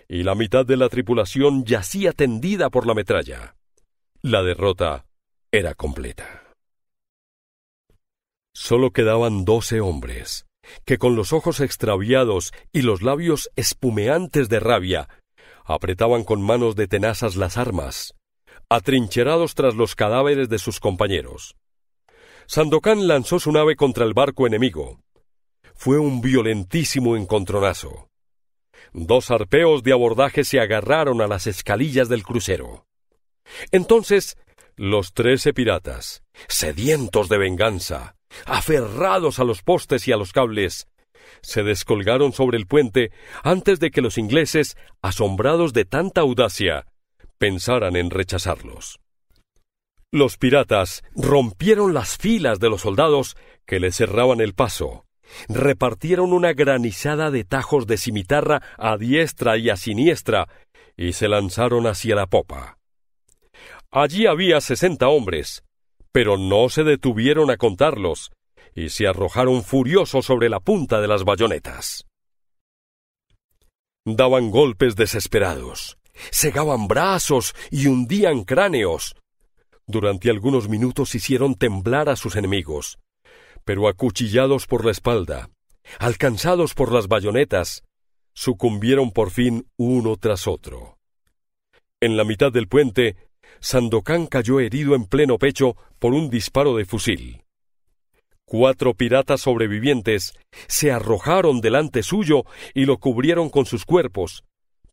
y la mitad de la tripulación yacía tendida por la metralla. La derrota era completa. Solo quedaban doce hombres, que con los ojos extraviados y los labios espumeantes de rabia, apretaban con manos de tenazas las armas, atrincherados tras los cadáveres de sus compañeros. Sandokan lanzó su nave contra el barco enemigo. Fue un violentísimo encontronazo. Dos arpeos de abordaje se agarraron a las escalillas del crucero. Entonces, los trece piratas, sedientos de venganza, aferrados a los postes y a los cables, se descolgaron sobre el puente antes de que los ingleses, asombrados de tanta audacia, pensaran en rechazarlos. Los piratas rompieron las filas de los soldados que les cerraban el paso, repartieron una granizada de tajos de cimitarra a diestra y a siniestra y se lanzaron hacia la popa. Allí había sesenta hombres, pero no se detuvieron a contarlos, y se arrojaron furiosos sobre la punta de las bayonetas. Daban golpes desesperados, cegaban brazos y hundían cráneos. Durante algunos minutos hicieron temblar a sus enemigos, pero acuchillados por la espalda, alcanzados por las bayonetas, sucumbieron por fin uno tras otro. En la mitad del puente Sandokán cayó herido en pleno pecho por un disparo de fusil. Cuatro piratas sobrevivientes se arrojaron delante suyo y lo cubrieron con sus cuerpos,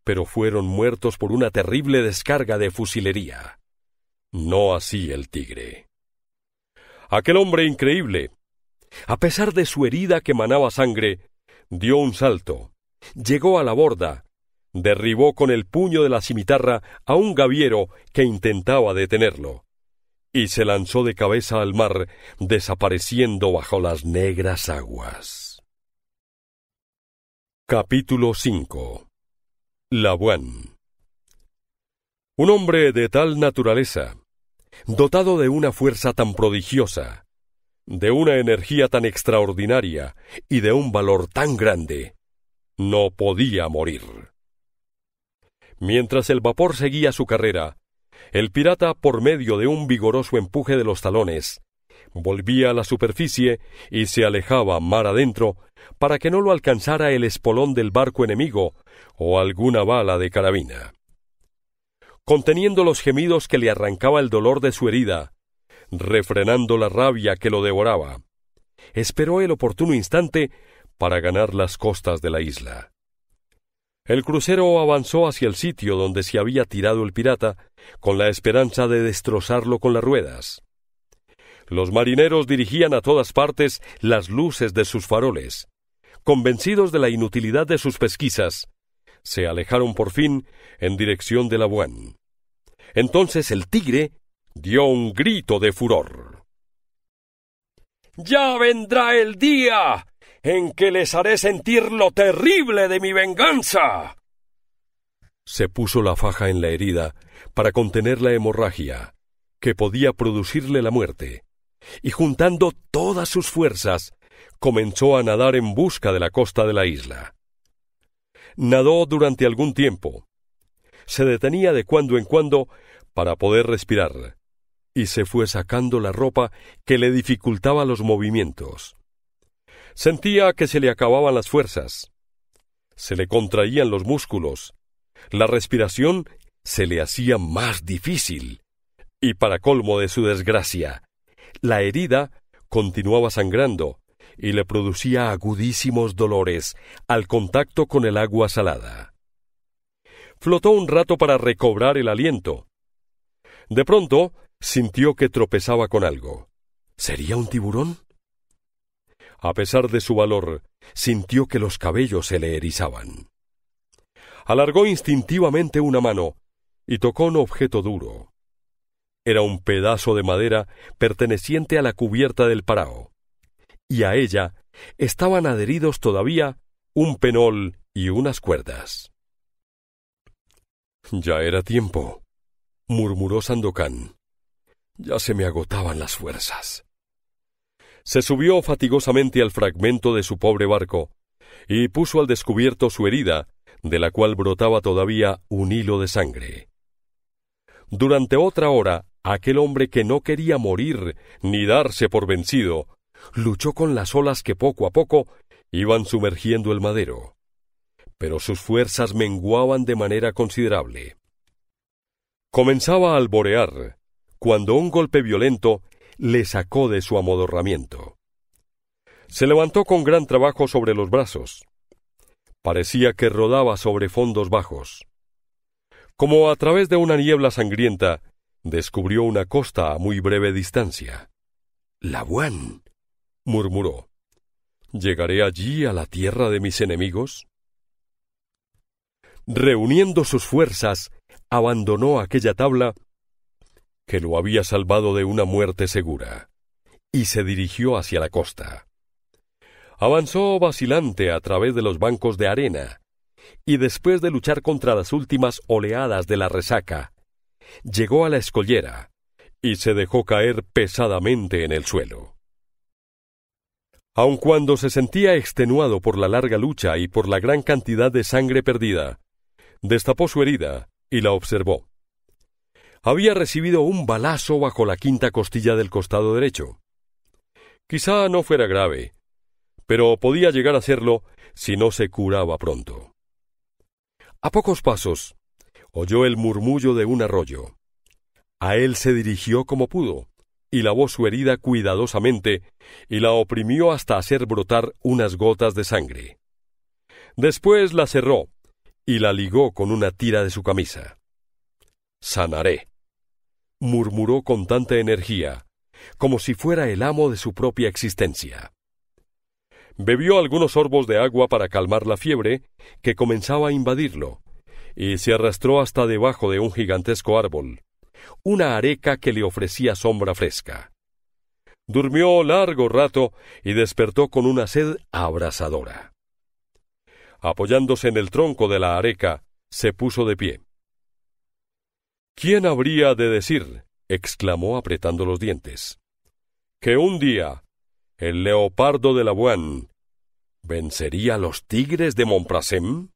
pero fueron muertos por una terrible descarga de fusilería. No así el tigre. Aquel hombre increíble, a pesar de su herida que manaba sangre, dio un salto, llegó a la borda, derribó con el puño de la cimitarra a un gaviero que intentaba detenerlo, y se lanzó de cabeza al mar, desapareciendo bajo las negras aguas. Capítulo 5 Labuan. Un hombre de tal naturaleza, dotado de una fuerza tan prodigiosa, de una energía tan extraordinaria y de un valor tan grande, no podía morir. Mientras el vapor seguía su carrera, el pirata, por medio de un vigoroso empuje de los talones, volvía a la superficie y se alejaba mar adentro para que no lo alcanzara el espolón del barco enemigo o alguna bala de carabina. Conteniendo los gemidos que le arrancaba el dolor de su herida, refrenando la rabia que lo devoraba, esperó el oportuno instante para ganar las costas de la isla. El crucero avanzó hacia el sitio donde se había tirado el pirata, con la esperanza de destrozarlo con las ruedas. Los marineros dirigían a todas partes las luces de sus faroles. Convencidos de la inutilidad de sus pesquisas, se alejaron por fin en dirección de la Buen. Entonces el tigre dio un grito de furor. Ya vendrá el día en que les haré sentir lo terrible de mi venganza. Se puso la faja en la herida para contener la hemorragia, que podía producirle la muerte, y juntando todas sus fuerzas, comenzó a nadar en busca de la costa de la isla. Nadó durante algún tiempo. Se detenía de cuando en cuando para poder respirar, y se fue sacando la ropa que le dificultaba los movimientos. Sentía que se le acababan las fuerzas, se le contraían los músculos, la respiración se le hacía más difícil, y para colmo de su desgracia, la herida continuaba sangrando y le producía agudísimos dolores al contacto con el agua salada. Flotó un rato para recobrar el aliento. De pronto, sintió que tropezaba con algo. ¿Sería un tiburón? a pesar de su valor, sintió que los cabellos se le erizaban. Alargó instintivamente una mano y tocó un objeto duro. Era un pedazo de madera perteneciente a la cubierta del parao, y a ella estaban adheridos todavía un penol y unas cuerdas. Ya era tiempo, murmuró Sandocán. Ya se me agotaban las fuerzas se subió fatigosamente al fragmento de su pobre barco, y puso al descubierto su herida, de la cual brotaba todavía un hilo de sangre. Durante otra hora, aquel hombre que no quería morir ni darse por vencido, luchó con las olas que poco a poco iban sumergiendo el madero. Pero sus fuerzas menguaban de manera considerable. Comenzaba a alborear, cuando un golpe violento le sacó de su amodorramiento. Se levantó con gran trabajo sobre los brazos. Parecía que rodaba sobre fondos bajos. Como a través de una niebla sangrienta, descubrió una costa a muy breve distancia. La buen murmuró. ¿Llegaré allí a la tierra de mis enemigos? Reuniendo sus fuerzas, abandonó aquella tabla que lo había salvado de una muerte segura, y se dirigió hacia la costa. Avanzó vacilante a través de los bancos de arena, y después de luchar contra las últimas oleadas de la resaca, llegó a la escollera y se dejó caer pesadamente en el suelo. Aun cuando se sentía extenuado por la larga lucha y por la gran cantidad de sangre perdida, destapó su herida y la observó había recibido un balazo bajo la quinta costilla del costado derecho. Quizá no fuera grave, pero podía llegar a serlo si no se curaba pronto. A pocos pasos, oyó el murmullo de un arroyo. A él se dirigió como pudo, y lavó su herida cuidadosamente, y la oprimió hasta hacer brotar unas gotas de sangre. Después la cerró, y la ligó con una tira de su camisa sanaré. Murmuró con tanta energía, como si fuera el amo de su propia existencia. Bebió algunos sorbos de agua para calmar la fiebre que comenzaba a invadirlo, y se arrastró hasta debajo de un gigantesco árbol, una areca que le ofrecía sombra fresca. Durmió largo rato y despertó con una sed abrasadora. Apoyándose en el tronco de la areca, se puso de pie ¿Quién habría de decir? exclamó apretando los dientes. Que un día el leopardo de Labuán vencería a los tigres de Montprasem?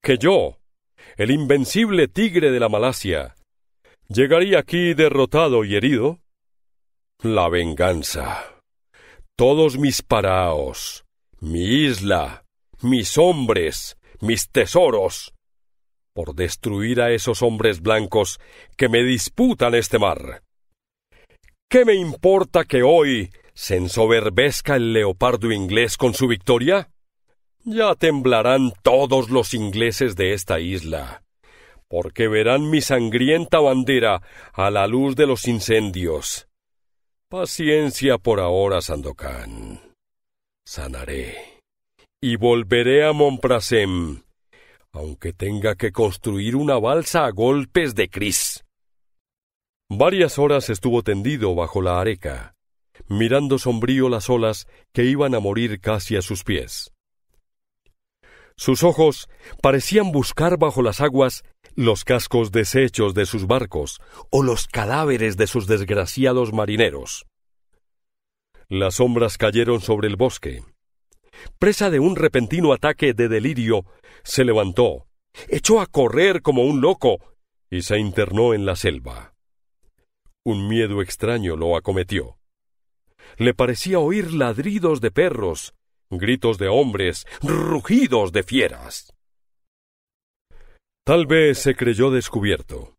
Que yo, el invencible tigre de la Malasia, llegaría aquí derrotado y herido? La venganza. Todos mis paraos, mi isla, mis hombres, mis tesoros, por destruir a esos hombres blancos que me disputan este mar. ¿Qué me importa que hoy se ensoberbezca el leopardo inglés con su victoria? Ya temblarán todos los ingleses de esta isla, porque verán mi sangrienta bandera a la luz de los incendios. Paciencia por ahora, Sandokan. Sanaré y volveré a Monprasem aunque tenga que construir una balsa a golpes de cris. Varias horas estuvo tendido bajo la areca, mirando sombrío las olas que iban a morir casi a sus pies. Sus ojos parecían buscar bajo las aguas los cascos deshechos de sus barcos o los cadáveres de sus desgraciados marineros. Las sombras cayeron sobre el bosque, presa de un repentino ataque de delirio, se levantó, echó a correr como un loco y se internó en la selva. Un miedo extraño lo acometió. Le parecía oír ladridos de perros, gritos de hombres, rugidos de fieras. Tal vez se creyó descubierto.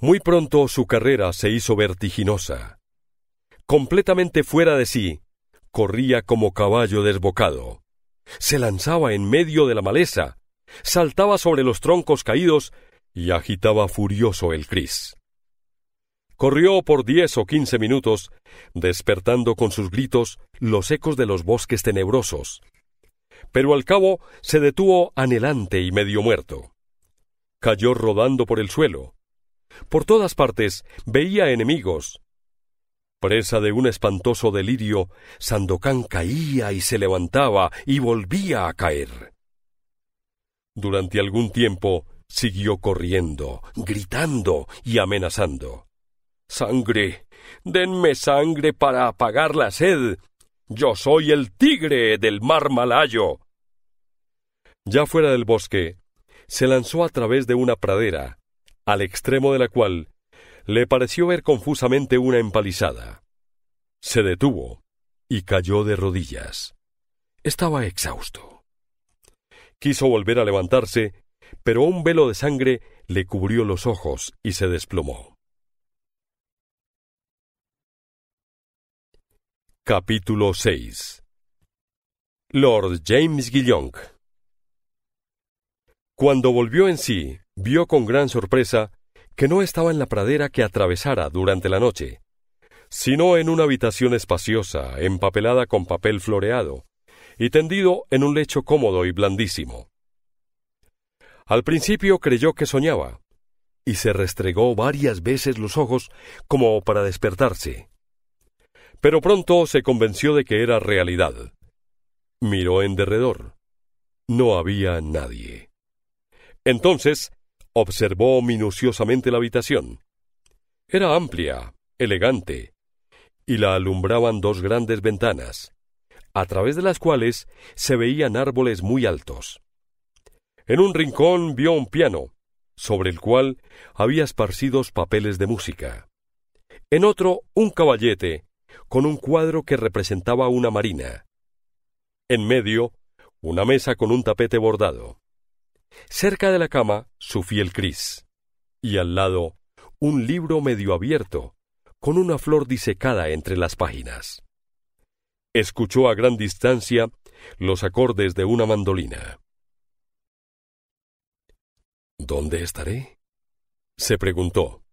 Muy pronto su carrera se hizo vertiginosa. Completamente fuera de sí, corría como caballo desbocado. Se lanzaba en medio de la maleza, saltaba sobre los troncos caídos y agitaba furioso el cris. Corrió por diez o quince minutos, despertando con sus gritos los ecos de los bosques tenebrosos. Pero al cabo se detuvo anhelante y medio muerto. Cayó rodando por el suelo. Por todas partes veía enemigos, Presa de un espantoso delirio, Sandokán caía y se levantaba y volvía a caer. Durante algún tiempo siguió corriendo, gritando y amenazando. Sangre. Denme sangre para apagar la sed. Yo soy el tigre del mar malayo. Ya fuera del bosque, se lanzó a través de una pradera, al extremo de la cual le pareció ver confusamente una empalizada. Se detuvo y cayó de rodillas. Estaba exhausto. Quiso volver a levantarse, pero un velo de sangre le cubrió los ojos y se desplomó. Capítulo 6 Lord James Guillaume Cuando volvió en sí, vio con gran sorpresa que no estaba en la pradera que atravesara durante la noche, sino en una habitación espaciosa, empapelada con papel floreado, y tendido en un lecho cómodo y blandísimo. Al principio creyó que soñaba, y se restregó varias veces los ojos como para despertarse. Pero pronto se convenció de que era realidad. Miró en derredor. No había nadie. Entonces Observó minuciosamente la habitación. Era amplia, elegante, y la alumbraban dos grandes ventanas, a través de las cuales se veían árboles muy altos. En un rincón vio un piano, sobre el cual había esparcidos papeles de música. En otro, un caballete, con un cuadro que representaba una marina. En medio, una mesa con un tapete bordado. Cerca de la cama, su fiel Cris. Y al lado, un libro medio abierto, con una flor disecada entre las páginas. Escuchó a gran distancia los acordes de una mandolina. ¿Dónde estaré? se preguntó.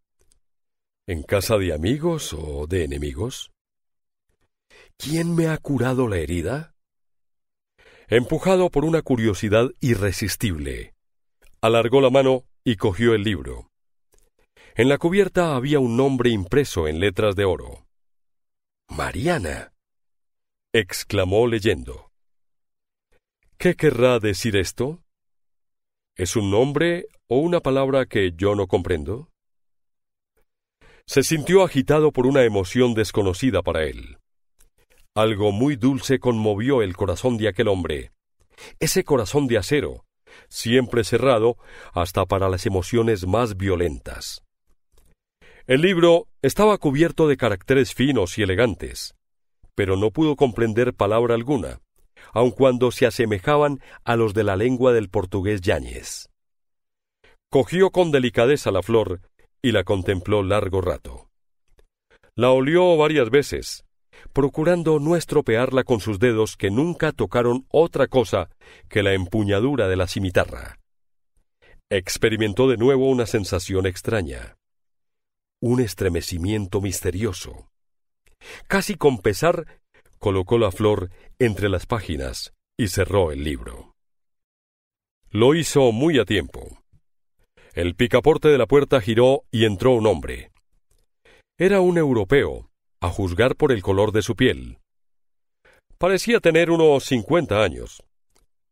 ¿En casa de amigos o de enemigos? ¿Quién me ha curado la herida? Empujado por una curiosidad irresistible, alargó la mano y cogió el libro. En la cubierta había un nombre impreso en letras de oro. Mariana. exclamó leyendo. ¿Qué querrá decir esto? ¿Es un nombre o una palabra que yo no comprendo? Se sintió agitado por una emoción desconocida para él. Algo muy dulce conmovió el corazón de aquel hombre, ese corazón de acero, siempre cerrado hasta para las emociones más violentas. El libro estaba cubierto de caracteres finos y elegantes, pero no pudo comprender palabra alguna, aun cuando se asemejaban a los de la lengua del portugués Yáñez. Cogió con delicadeza la flor y la contempló largo rato. La olió varias veces, procurando no estropearla con sus dedos que nunca tocaron otra cosa que la empuñadura de la cimitarra. Experimentó de nuevo una sensación extraña, un estremecimiento misterioso. Casi con pesar, colocó la flor entre las páginas y cerró el libro. Lo hizo muy a tiempo. El picaporte de la puerta giró y entró un hombre. Era un europeo, a juzgar por el color de su piel. Parecía tener unos cincuenta años.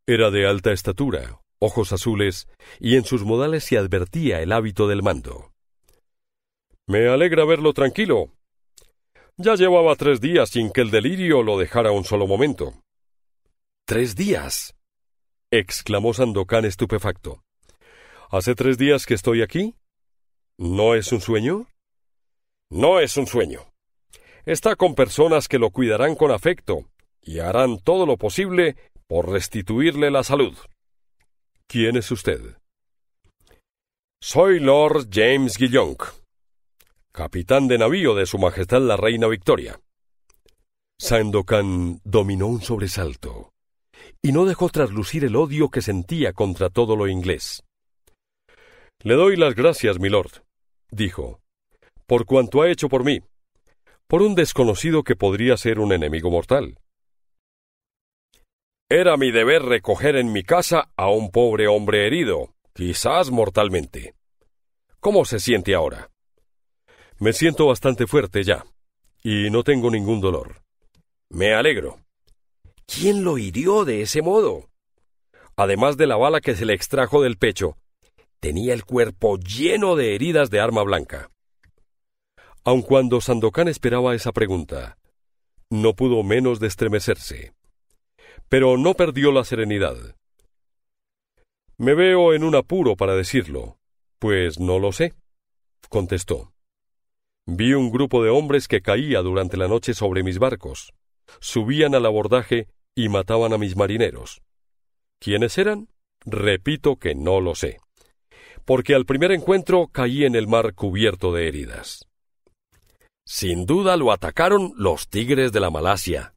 Era de alta estatura, ojos azules, y en sus modales se advertía el hábito del mando. Me alegra verlo tranquilo. Ya llevaba tres días sin que el delirio lo dejara un solo momento. ¿Tres días? exclamó Sandocán estupefacto. ¿Hace tres días que estoy aquí? ¿No es un sueño? No es un sueño está con personas que lo cuidarán con afecto y harán todo lo posible por restituirle la salud. ¿Quién es usted? Soy Lord James Guillonc, capitán de navío de Su Majestad la Reina Victoria. Sandokan dominó un sobresalto y no dejó traslucir el odio que sentía contra todo lo inglés. Le doy las gracias, milord, dijo, por cuanto ha hecho por mí por un desconocido que podría ser un enemigo mortal. Era mi deber recoger en mi casa a un pobre hombre herido, quizás mortalmente. ¿Cómo se siente ahora? Me siento bastante fuerte ya, y no tengo ningún dolor. Me alegro. ¿Quién lo hirió de ese modo? Además de la bala que se le extrajo del pecho, tenía el cuerpo lleno de heridas de arma blanca. Aun cuando Sandokan esperaba esa pregunta, no pudo menos de estremecerse. Pero no perdió la serenidad. Me veo en un apuro para decirlo, pues no lo sé, contestó. Vi un grupo de hombres que caía durante la noche sobre mis barcos, subían al abordaje y mataban a mis marineros. ¿Quiénes eran? Repito que no lo sé, porque al primer encuentro caí en el mar cubierto de heridas. Sin duda lo atacaron los tigres de la Malasia,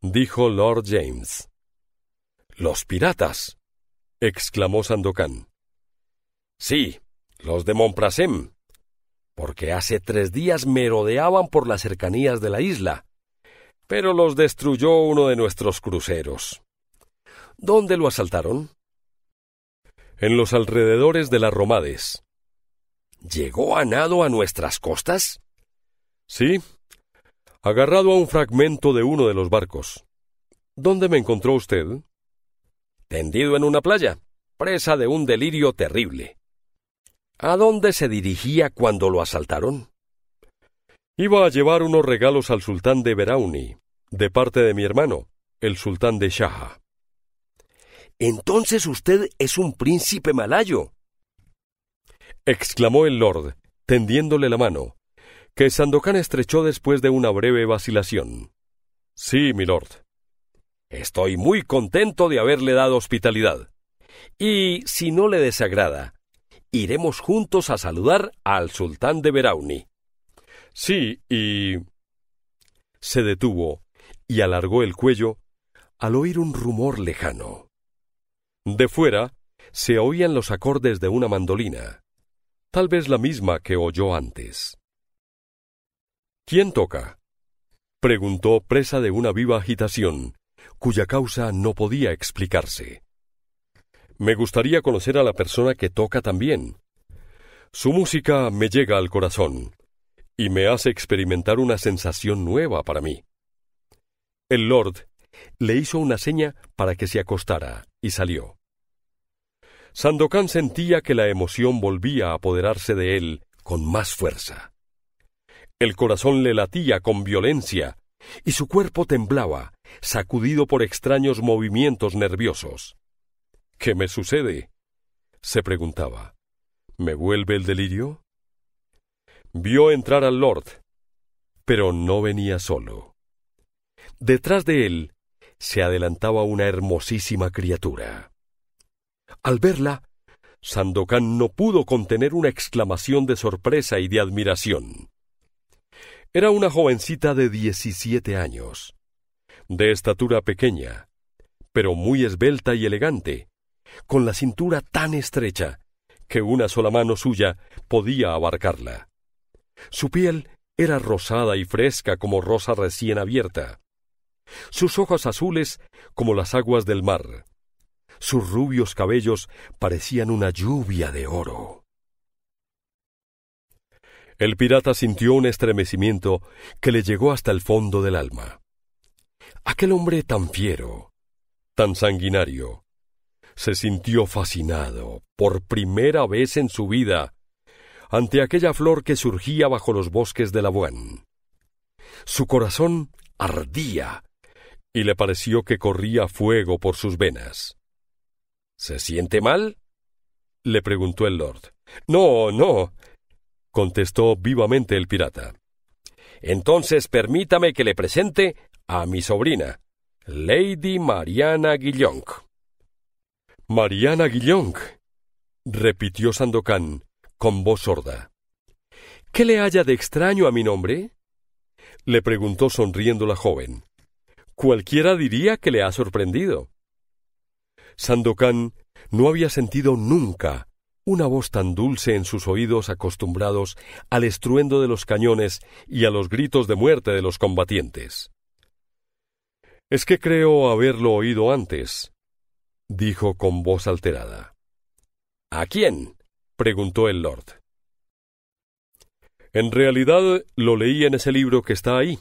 dijo Lord James. Los piratas, exclamó Sandokan. Sí, los de Monprasem, porque hace tres días merodeaban por las cercanías de la isla, pero los destruyó uno de nuestros cruceros. ¿Dónde lo asaltaron? En los alrededores de las Romades. ¿Llegó a nado a nuestras costas? Sí, agarrado a un fragmento de uno de los barcos. ¿Dónde me encontró usted? Tendido en una playa, presa de un delirio terrible. ¿A dónde se dirigía cuando lo asaltaron? Iba a llevar unos regalos al sultán de Berauni, de parte de mi hermano, el sultán de Shaha. Entonces usted es un príncipe malayo. exclamó el lord, tendiéndole la mano, que Sandokan estrechó después de una breve vacilación. Sí, milord. Estoy muy contento de haberle dado hospitalidad. Y si no le desagrada, iremos juntos a saludar al sultán de Berauni. Sí, y... Se detuvo y alargó el cuello al oír un rumor lejano. De fuera se oían los acordes de una mandolina, tal vez la misma que oyó antes. ¿Quién toca? preguntó presa de una viva agitación, cuya causa no podía explicarse. Me gustaría conocer a la persona que toca también. Su música me llega al corazón y me hace experimentar una sensación nueva para mí. El Lord le hizo una seña para que se acostara y salió. Sandokan sentía que la emoción volvía a apoderarse de él con más fuerza. El corazón le latía con violencia y su cuerpo temblaba, sacudido por extraños movimientos nerviosos. ¿Qué me sucede? se preguntaba. ¿Me vuelve el delirio? Vio entrar al Lord, pero no venía solo. Detrás de él se adelantaba una hermosísima criatura. Al verla, Sandokan no pudo contener una exclamación de sorpresa y de admiración. Era una jovencita de 17 años, de estatura pequeña, pero muy esbelta y elegante, con la cintura tan estrecha que una sola mano suya podía abarcarla. Su piel era rosada y fresca como rosa recién abierta, sus ojos azules como las aguas del mar, sus rubios cabellos parecían una lluvia de oro. El pirata sintió un estremecimiento que le llegó hasta el fondo del alma. Aquel hombre tan fiero, tan sanguinario, se sintió fascinado, por primera vez en su vida, ante aquella flor que surgía bajo los bosques de Labuan. Su corazón ardía y le pareció que corría fuego por sus venas. ¿Se siente mal? le preguntó el lord. No, no, contestó vivamente el pirata. Entonces permítame que le presente a mi sobrina, Lady Mariana Guillon. Mariana Guillon, repitió Sandokan con voz sorda. ¿Qué le haya de extraño a mi nombre? le preguntó sonriendo la joven. Cualquiera diría que le ha sorprendido. Sandokan no había sentido nunca una voz tan dulce en sus oídos acostumbrados al estruendo de los cañones y a los gritos de muerte de los combatientes. Es que creo haberlo oído antes, dijo con voz alterada. ¿A quién? preguntó el Lord. En realidad lo leí en ese libro que está ahí,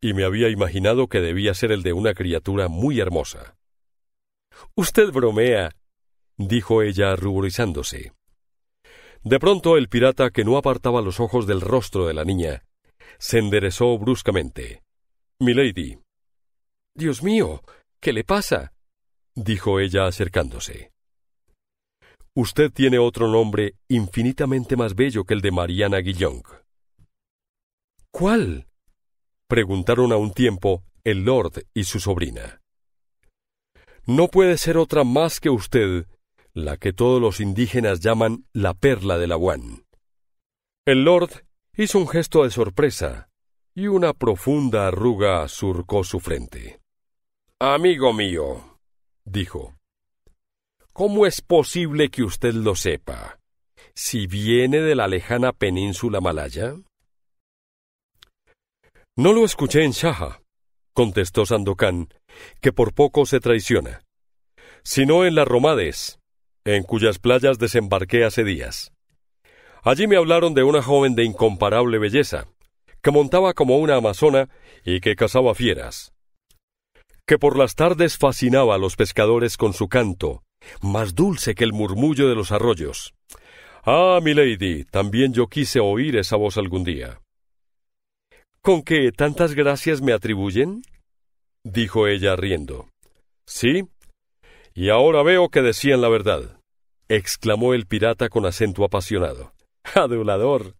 y me había imaginado que debía ser el de una criatura muy hermosa. Usted bromea, dijo ella ruborizándose. De pronto el pirata, que no apartaba los ojos del rostro de la niña, se enderezó bruscamente. Milady. Dios mío. ¿Qué le pasa? dijo ella acercándose. Usted tiene otro nombre infinitamente más bello que el de Mariana Guillon. ¿Cuál? preguntaron a un tiempo el lord y su sobrina. No puede ser otra más que usted, la que todos los indígenas llaman la perla del aguán. El Lord hizo un gesto de sorpresa y una profunda arruga surcó su frente. Amigo mío, dijo, ¿cómo es posible que usted lo sepa? Si viene de la lejana península malaya? No lo escuché en Shaha, contestó Sandokan, que por poco se traiciona, sino en las Romades, en cuyas playas desembarqué hace días. Allí me hablaron de una joven de incomparable belleza, que montaba como una amazona y que cazaba fieras, que por las tardes fascinaba a los pescadores con su canto, más dulce que el murmullo de los arroyos. Ah, mi lady, también yo quise oír esa voz algún día. ¿Con qué tantas gracias me atribuyen? dijo ella riendo. Sí, y ahora veo que decían la verdad, exclamó el pirata con acento apasionado. Adulador.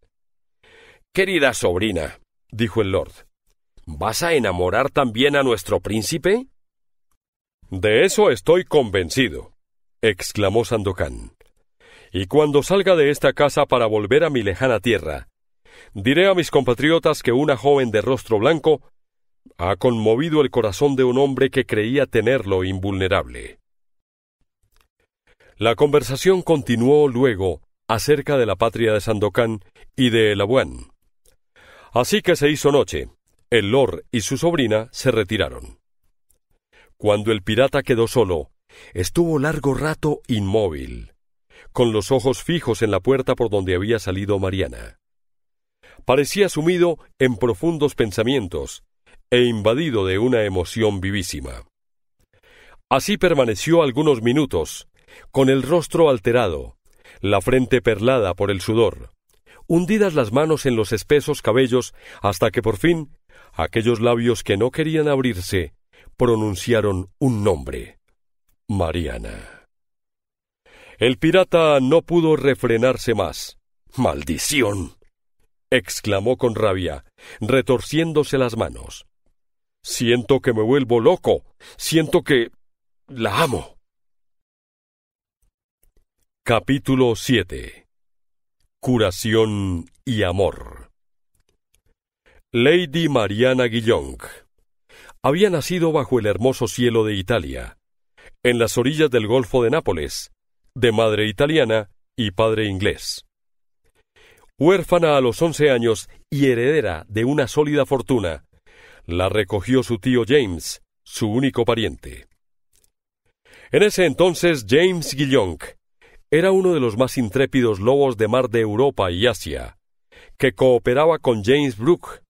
Querida sobrina, dijo el lord, ¿vas a enamorar también a nuestro príncipe? De eso estoy convencido, exclamó Sandokan. Y cuando salga de esta casa para volver a mi lejana tierra, diré a mis compatriotas que una joven de rostro blanco ha conmovido el corazón de un hombre que creía tenerlo invulnerable. La conversación continuó luego acerca de la patria de Sandocán y de Elabuán. Así que se hizo noche. El Lord y su sobrina se retiraron. Cuando el pirata quedó solo, estuvo largo rato inmóvil, con los ojos fijos en la puerta por donde había salido Mariana. Parecía sumido en profundos pensamientos e invadido de una emoción vivísima. Así permaneció algunos minutos, con el rostro alterado, la frente perlada por el sudor, hundidas las manos en los espesos cabellos hasta que por fin aquellos labios que no querían abrirse pronunciaron un nombre. Mariana. El pirata no pudo refrenarse más. ¡Maldición! exclamó con rabia, retorciéndose las manos. Siento que me vuelvo loco. Siento que... la amo. Capítulo 7 Curación y Amor Lady Mariana Guillong había nacido bajo el hermoso cielo de Italia, en las orillas del Golfo de Nápoles, de madre italiana y padre inglés. Huérfana a los once años y heredera de una sólida fortuna, la recogió su tío James, su único pariente. En ese entonces James Guillong era uno de los más intrépidos lobos de mar de Europa y Asia, que cooperaba con James Brooke,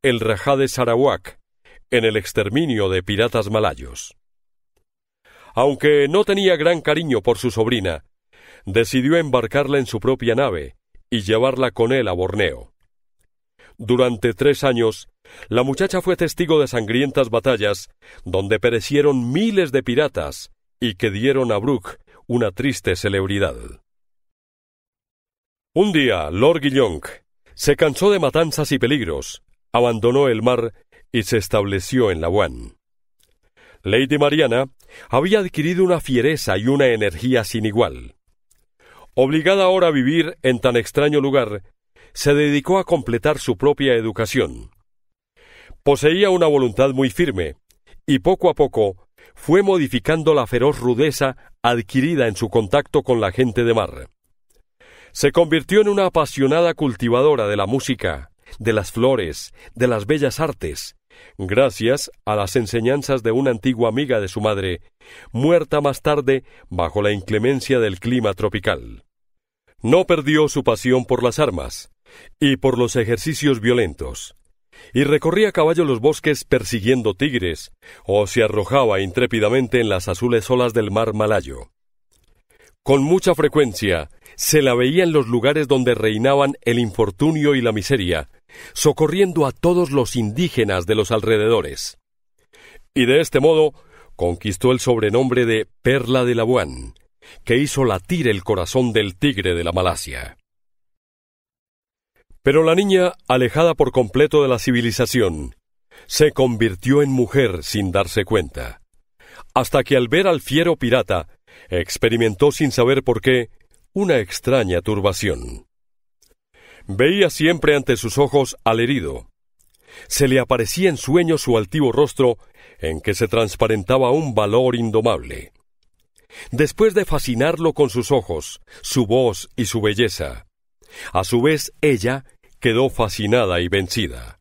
el Rajá de Sarawak, en el exterminio de piratas malayos. Aunque no tenía gran cariño por su sobrina, decidió embarcarla en su propia nave y llevarla con él a Borneo. Durante tres años, la muchacha fue testigo de sangrientas batallas donde perecieron miles de piratas y que dieron a Brooke una triste celebridad. Un día, Lord Guillon se cansó de matanzas y peligros, abandonó el mar y se estableció en La Guan. Lady Mariana había adquirido una fiereza y una energía sin igual. Obligada ahora a vivir en tan extraño lugar, se dedicó a completar su propia educación. Poseía una voluntad muy firme, y poco a poco fue modificando la feroz rudeza adquirida en su contacto con la gente de mar. Se convirtió en una apasionada cultivadora de la música, de las flores, de las bellas artes, gracias a las enseñanzas de una antigua amiga de su madre, muerta más tarde bajo la inclemencia del clima tropical. No perdió su pasión por las armas y por los ejercicios violentos, y recorría a caballo los bosques persiguiendo tigres, o se arrojaba intrépidamente en las azules olas del mar malayo. Con mucha frecuencia se la veía en los lugares donde reinaban el infortunio y la miseria, socorriendo a todos los indígenas de los alrededores. Y de este modo conquistó el sobrenombre de Perla de la Labuán, que hizo latir el corazón del tigre de la Malasia. Pero la niña, alejada por completo de la civilización, se convirtió en mujer sin darse cuenta, hasta que al ver al fiero pirata, experimentó sin saber por qué una extraña turbación. Veía siempre ante sus ojos al herido. Se le aparecía en sueño su altivo rostro, en que se transparentaba un valor indomable. Después de fascinarlo con sus ojos, su voz y su belleza, a su vez, ella quedó fascinada y vencida.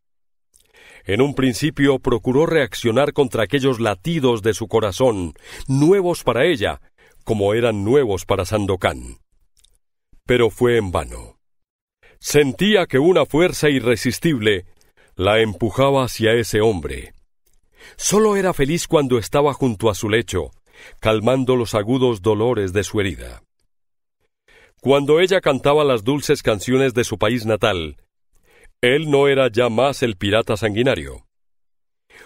En un principio procuró reaccionar contra aquellos latidos de su corazón, nuevos para ella, como eran nuevos para Sandokan. Pero fue en vano. Sentía que una fuerza irresistible la empujaba hacia ese hombre. Solo era feliz cuando estaba junto a su lecho, calmando los agudos dolores de su herida. Cuando ella cantaba las dulces canciones de su país natal, él no era ya más el pirata sanguinario.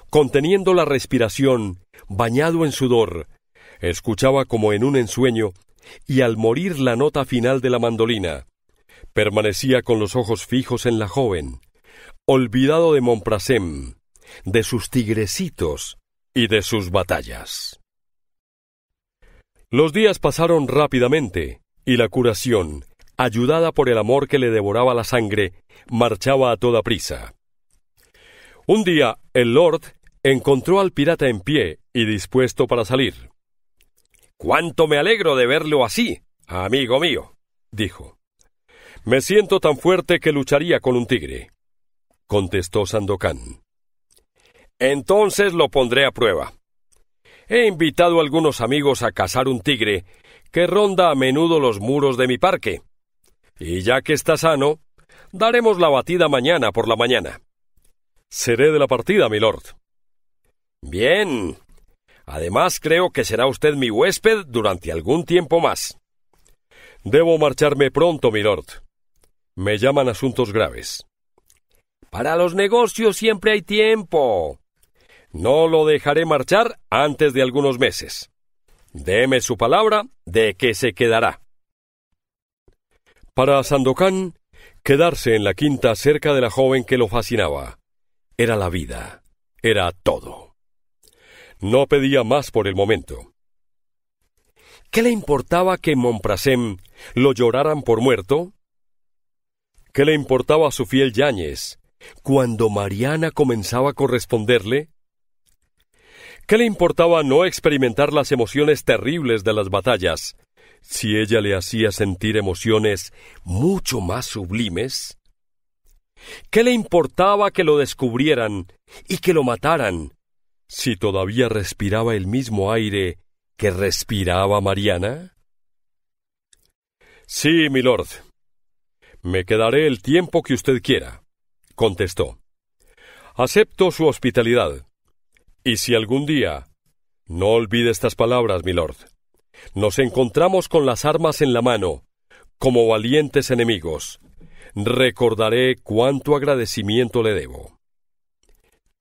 Conteniendo la respiración, bañado en sudor, escuchaba como en un ensueño, y al morir la nota final de la mandolina, permanecía con los ojos fijos en la joven, olvidado de Montprasem, de sus tigrecitos y de sus batallas. Los días pasaron rápidamente, y la curación, ayudada por el amor que le devoraba la sangre, marchaba a toda prisa. Un día el Lord encontró al pirata en pie y dispuesto para salir. Cuánto me alegro de verlo así, amigo mío, dijo. Me siento tan fuerte que lucharía con un tigre, contestó Sandocán. Entonces lo pondré a prueba. He invitado a algunos amigos a cazar un tigre que ronda a menudo los muros de mi parque. Y ya que está sano, daremos la batida mañana por la mañana. Seré de la partida, milord. Bien. Además, creo que será usted mi huésped durante algún tiempo más. Debo marcharme pronto, lord. Me llaman asuntos graves. Para los negocios siempre hay tiempo. No lo dejaré marchar antes de algunos meses. Deme su palabra de que se quedará. Para Sandocán, quedarse en la quinta cerca de la joven que lo fascinaba era la vida, era todo. No pedía más por el momento. ¿Qué le importaba que Monprasem lo lloraran por muerto? ¿Qué le importaba a su fiel Yáñez cuando Mariana comenzaba a corresponderle? ¿Qué le importaba no experimentar las emociones terribles de las batallas si ella le hacía sentir emociones mucho más sublimes? ¿Qué le importaba que lo descubrieran y que lo mataran si todavía respiraba el mismo aire que respiraba Mariana? Sí, milord. Me quedaré el tiempo que usted quiera, contestó. Acepto su hospitalidad. Y si algún día, no olvide estas palabras, milord, nos encontramos con las armas en la mano, como valientes enemigos, recordaré cuánto agradecimiento le debo.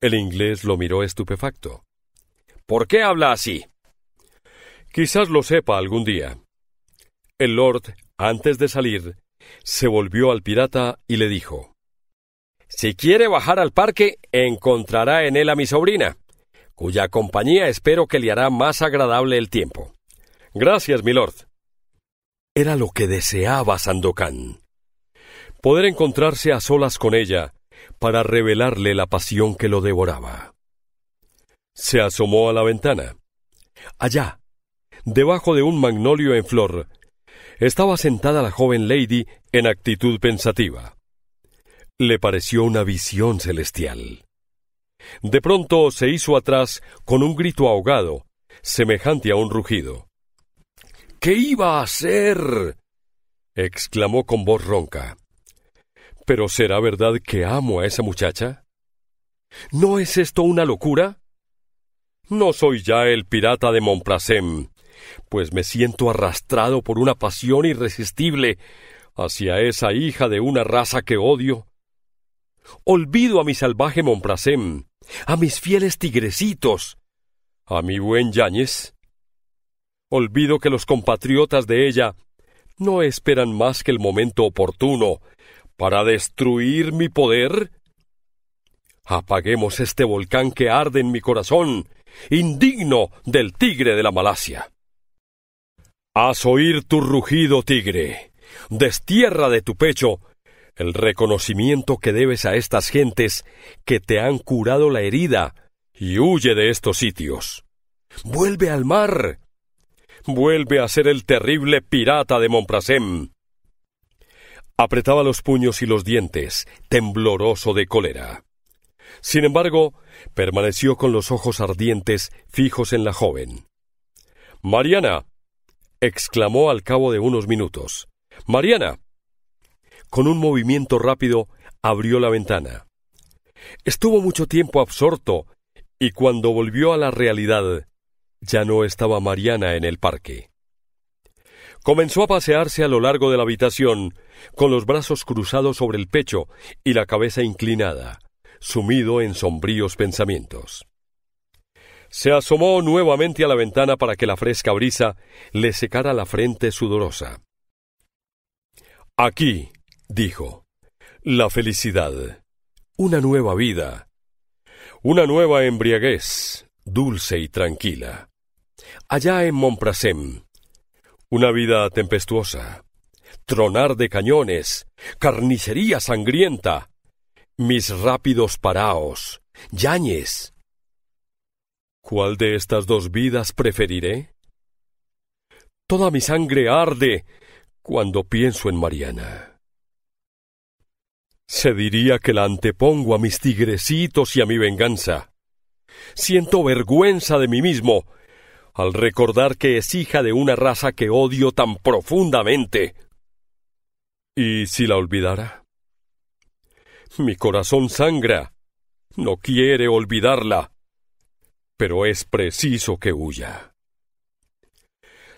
El inglés lo miró estupefacto. ¿Por qué habla así? Quizás lo sepa algún día. El lord, antes de salir, se volvió al pirata y le dijo Si quiere bajar al parque, encontrará en él a mi sobrina cuya compañía espero que le hará más agradable el tiempo. Gracias, milord. Era lo que deseaba Sandokan. Poder encontrarse a solas con ella para revelarle la pasión que lo devoraba. Se asomó a la ventana. Allá, debajo de un magnolio en flor, estaba sentada la joven lady en actitud pensativa. Le pareció una visión celestial. De pronto se hizo atrás con un grito ahogado, semejante a un rugido. ¿Qué iba a hacer? exclamó con voz ronca. ¿Pero será verdad que amo a esa muchacha? ¿No es esto una locura? No soy ya el pirata de Montprasem, pues me siento arrastrado por una pasión irresistible hacia esa hija de una raza que odio. Olvido a mi salvaje a mis fieles tigrecitos, a mi buen Yáñez. Olvido que los compatriotas de ella no esperan más que el momento oportuno para destruir mi poder. Apaguemos este volcán que arde en mi corazón, indigno del tigre de la Malasia. Haz oír tu rugido, tigre. Destierra de tu pecho el reconocimiento que debes a estas gentes que te han curado la herida, y huye de estos sitios. Vuelve al mar. Vuelve a ser el terrible pirata de Montprasem. Apretaba los puños y los dientes, tembloroso de cólera. Sin embargo, permaneció con los ojos ardientes fijos en la joven. Mariana, exclamó al cabo de unos minutos. Mariana, con un movimiento rápido abrió la ventana. Estuvo mucho tiempo absorto y cuando volvió a la realidad ya no estaba Mariana en el parque. Comenzó a pasearse a lo largo de la habitación, con los brazos cruzados sobre el pecho y la cabeza inclinada, sumido en sombríos pensamientos. Se asomó nuevamente a la ventana para que la fresca brisa le secara la frente sudorosa. Aquí, dijo, La felicidad, una nueva vida, una nueva embriaguez, dulce y tranquila. Allá en Montprasem, una vida tempestuosa, tronar de cañones, carnicería sangrienta, mis rápidos paraos, yañes. ¿Cuál de estas dos vidas preferiré? Toda mi sangre arde cuando pienso en Mariana. Se diría que la antepongo a mis tigrecitos y a mi venganza. Siento vergüenza de mí mismo al recordar que es hija de una raza que odio tan profundamente. ¿Y si la olvidara? Mi corazón sangra. No quiere olvidarla. Pero es preciso que huya.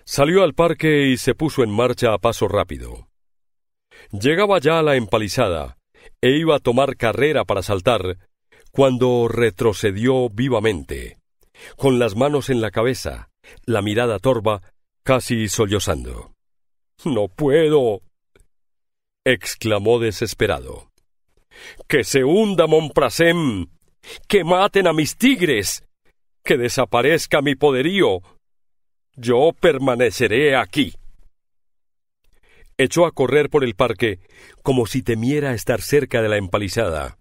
Salió al parque y se puso en marcha a paso rápido. Llegaba ya a la empalizada, e iba a tomar carrera para saltar, cuando retrocedió vivamente, con las manos en la cabeza, la mirada torva, casi sollozando. No puedo. exclamó desesperado. Que se hunda Monprasem. Que maten a mis tigres. Que desaparezca mi poderío. Yo permaneceré aquí echó a correr por el parque como si temiera estar cerca de la empalizada.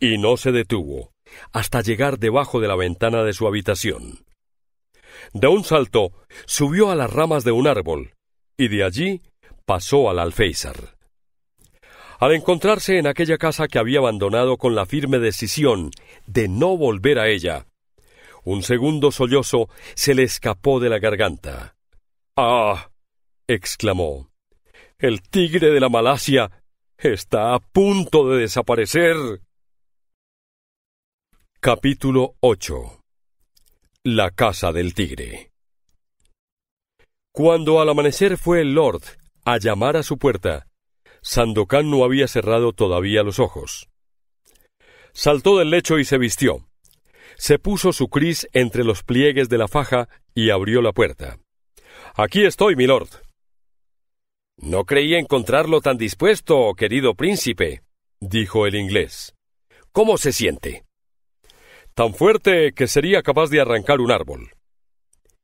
Y no se detuvo hasta llegar debajo de la ventana de su habitación. De un salto, subió a las ramas de un árbol y de allí pasó al alféizar. Al encontrarse en aquella casa que había abandonado con la firme decisión de no volver a ella, un segundo sollozo se le escapó de la garganta. ¡Ah! exclamó. El tigre de la Malasia está a punto de desaparecer. Capítulo 8 La casa del tigre Cuando al amanecer fue el Lord a llamar a su puerta, Sandokan no había cerrado todavía los ojos. Saltó del lecho y se vistió. Se puso su cris entre los pliegues de la faja y abrió la puerta. Aquí estoy, mi Lord no creí encontrarlo tan dispuesto, querido príncipe, dijo el inglés. ¿Cómo se siente? Tan fuerte que sería capaz de arrancar un árbol.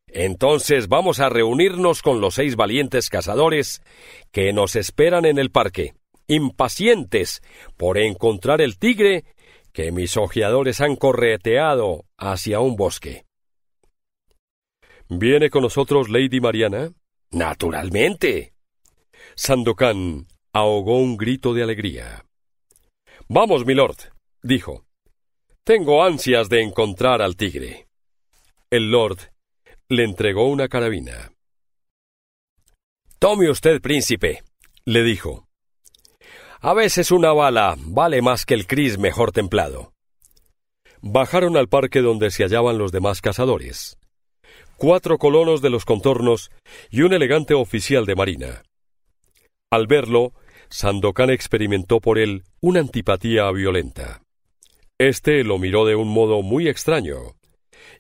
Entonces vamos a reunirnos con los seis valientes cazadores que nos esperan en el parque, impacientes por encontrar el tigre que mis ojeadores han correteado hacia un bosque. ¿Viene con nosotros Lady Mariana? Naturalmente. Sandokan ahogó un grito de alegría. Vamos, mi lord! dijo. Tengo ansias de encontrar al tigre. El lord le entregó una carabina. Tome usted, príncipe, le dijo. A veces una bala vale más que el cris mejor templado. Bajaron al parque donde se hallaban los demás cazadores. Cuatro colonos de los contornos y un elegante oficial de marina. Al verlo, Sandokan experimentó por él una antipatía violenta. Este lo miró de un modo muy extraño,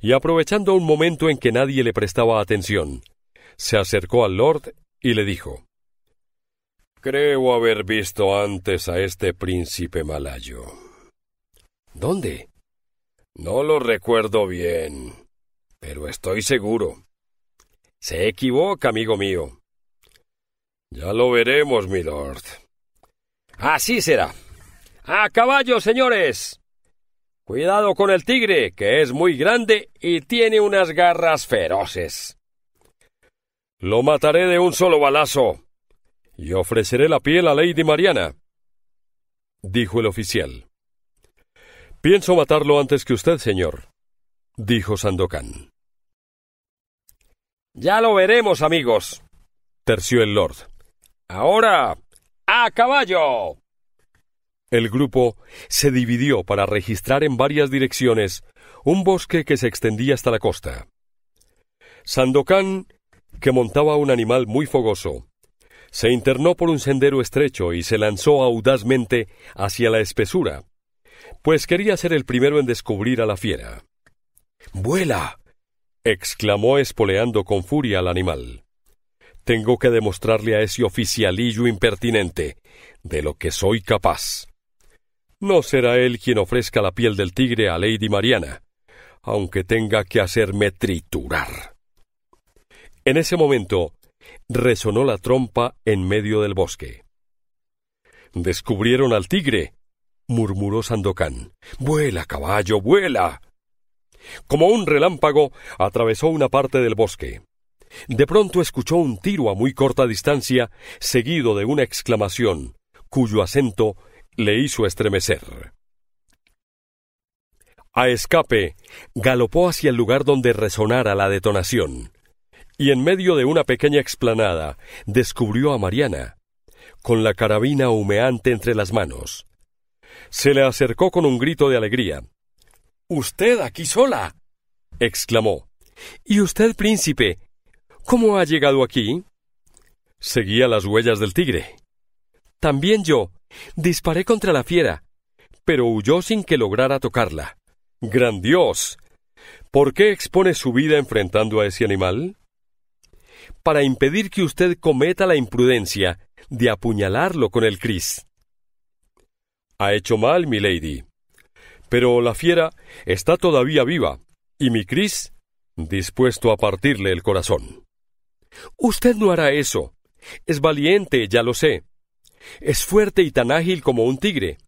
y aprovechando un momento en que nadie le prestaba atención, se acercó al Lord y le dijo Creo haber visto antes a este príncipe malayo. ¿Dónde? No lo recuerdo bien, pero estoy seguro. Se equivoca, amigo mío. Ya lo veremos, mi lord. Así será. A caballo, señores. Cuidado con el tigre, que es muy grande y tiene unas garras feroces. Lo mataré de un solo balazo y ofreceré la piel a Lady Mariana, dijo el oficial. Pienso matarlo antes que usted, señor, dijo Sandokan. Ya lo veremos, amigos, terció el lord. Ahora, a caballo. El grupo se dividió para registrar en varias direcciones un bosque que se extendía hasta la costa. Sandokan, que montaba un animal muy fogoso, se internó por un sendero estrecho y se lanzó audazmente hacia la espesura, pues quería ser el primero en descubrir a la fiera. ¡Vuela! exclamó espoleando con furia al animal tengo que demostrarle a ese oficialillo impertinente de lo que soy capaz. No será él quien ofrezca la piel del tigre a Lady Mariana, aunque tenga que hacerme triturar. En ese momento resonó la trompa en medio del bosque. Descubrieron al tigre, murmuró Sandokan. Vuela, caballo, vuela. Como un relámpago, atravesó una parte del bosque. De pronto escuchó un tiro a muy corta distancia, seguido de una exclamación, cuyo acento le hizo estremecer. A escape, galopó hacia el lugar donde resonara la detonación, y en medio de una pequeña explanada descubrió a Mariana, con la carabina humeante entre las manos. Se le acercó con un grito de alegría. Usted aquí sola. exclamó. Y usted, príncipe, ¿Cómo ha llegado aquí? Seguía las huellas del tigre. También yo. Disparé contra la fiera, pero huyó sin que lograra tocarla. ¡Gran Dios! ¿Por qué expone su vida enfrentando a ese animal? Para impedir que usted cometa la imprudencia de apuñalarlo con el cris. Ha hecho mal, mi lady, Pero la fiera está todavía viva y mi cris dispuesto a partirle el corazón. Usted no hará eso. Es valiente, ya lo sé. Es fuerte y tan ágil como un tigre.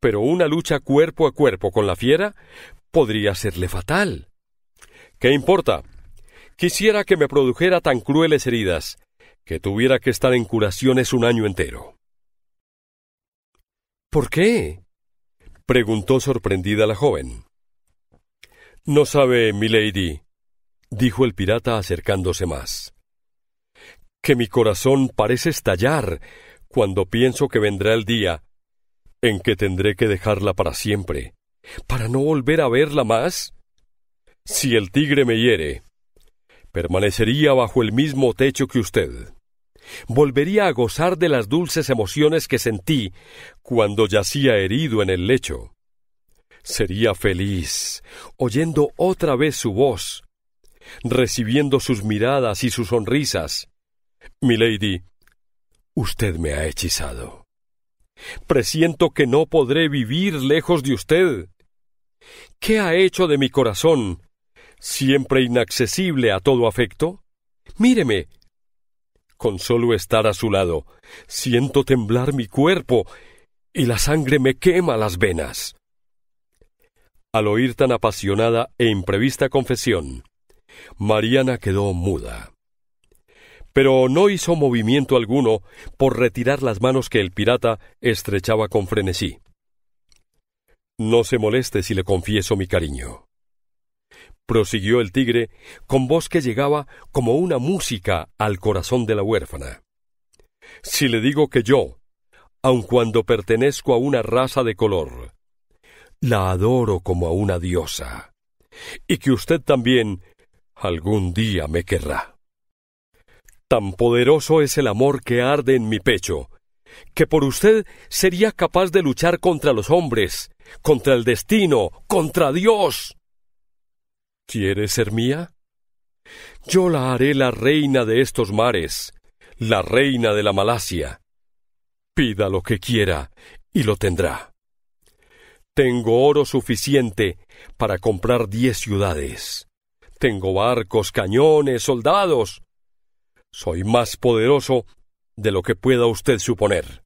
Pero una lucha cuerpo a cuerpo con la fiera podría serle fatal. ¿Qué importa? Quisiera que me produjera tan crueles heridas que tuviera que estar en curaciones un año entero. ¿Por qué? preguntó sorprendida la joven. No sabe, milady, dijo el pirata acercándose más que mi corazón parece estallar cuando pienso que vendrá el día en que tendré que dejarla para siempre, para no volver a verla más. Si el tigre me hiere, permanecería bajo el mismo techo que usted. Volvería a gozar de las dulces emociones que sentí cuando yacía herido en el lecho. Sería feliz, oyendo otra vez su voz, recibiendo sus miradas y sus sonrisas, Milady, usted me ha hechizado. Presiento que no podré vivir lejos de usted. ¿Qué ha hecho de mi corazón, siempre inaccesible a todo afecto? Míreme. Con solo estar a su lado, siento temblar mi cuerpo y la sangre me quema las venas. Al oír tan apasionada e imprevista confesión, Mariana quedó muda pero no hizo movimiento alguno por retirar las manos que el pirata estrechaba con frenesí. No se moleste si le confieso mi cariño. Prosiguió el tigre con voz que llegaba como una música al corazón de la huérfana. Si le digo que yo, aun cuando pertenezco a una raza de color, la adoro como a una diosa, y que usted también algún día me querrá. Tan poderoso es el amor que arde en mi pecho, que por usted sería capaz de luchar contra los hombres, contra el destino, contra Dios. ¿Quiere ser mía? Yo la haré la reina de estos mares, la reina de la Malasia. Pida lo que quiera y lo tendrá. Tengo oro suficiente para comprar diez ciudades. Tengo barcos, cañones, soldados. Soy más poderoso de lo que pueda usted suponer.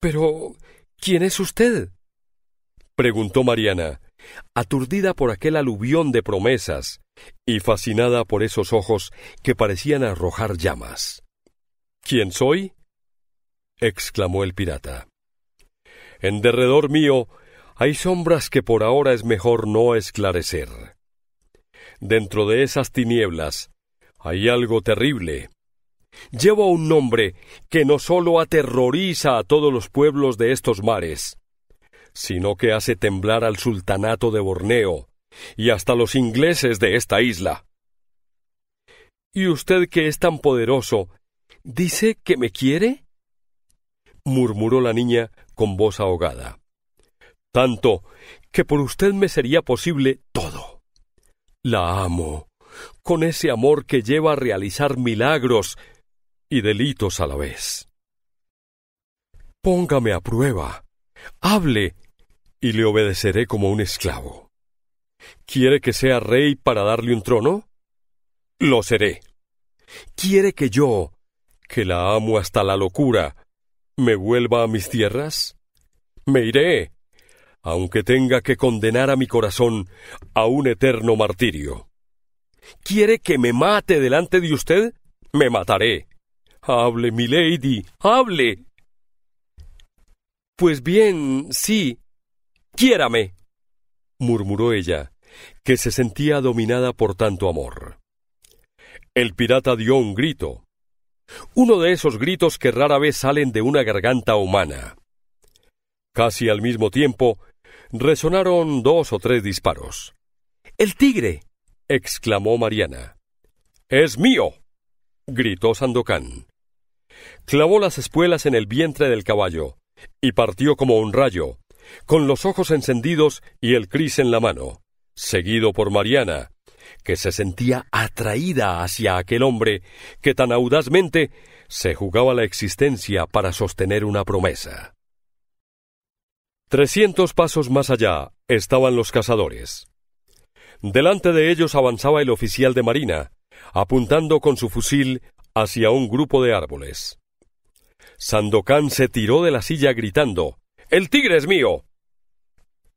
Pero, ¿quién es usted? preguntó Mariana, aturdida por aquel aluvión de promesas y fascinada por esos ojos que parecían arrojar llamas. ¿Quién soy? exclamó el pirata. En derredor mío hay sombras que por ahora es mejor no esclarecer. Dentro de esas tinieblas hay algo terrible. Lleva un nombre que no solo aterroriza a todos los pueblos de estos mares, sino que hace temblar al sultanato de Borneo y hasta los ingleses de esta isla. ¿Y usted que es tan poderoso, dice que me quiere? murmuró la niña con voz ahogada. Tanto que por usted me sería posible todo. La amo con ese amor que lleva a realizar milagros y delitos a la vez. Póngame a prueba, hable, y le obedeceré como un esclavo. ¿Quiere que sea rey para darle un trono? Lo seré. ¿Quiere que yo, que la amo hasta la locura, me vuelva a mis tierras? Me iré, aunque tenga que condenar a mi corazón a un eterno martirio. ¿Quiere que me mate delante de usted? Me mataré. Hable, mi lady, hable. Pues bien, sí. Quiérame. murmuró ella, que se sentía dominada por tanto amor. El pirata dio un grito, uno de esos gritos que rara vez salen de una garganta humana. Casi al mismo tiempo resonaron dos o tres disparos. El tigre exclamó Mariana. ¡Es mío! gritó Sandocán. Clavó las espuelas en el vientre del caballo y partió como un rayo, con los ojos encendidos y el cris en la mano, seguido por Mariana, que se sentía atraída hacia aquel hombre que tan audazmente se jugaba la existencia para sostener una promesa. Trescientos pasos más allá estaban los cazadores, Delante de ellos avanzaba el oficial de marina, apuntando con su fusil hacia un grupo de árboles. Sandokan se tiró de la silla gritando El tigre es mío.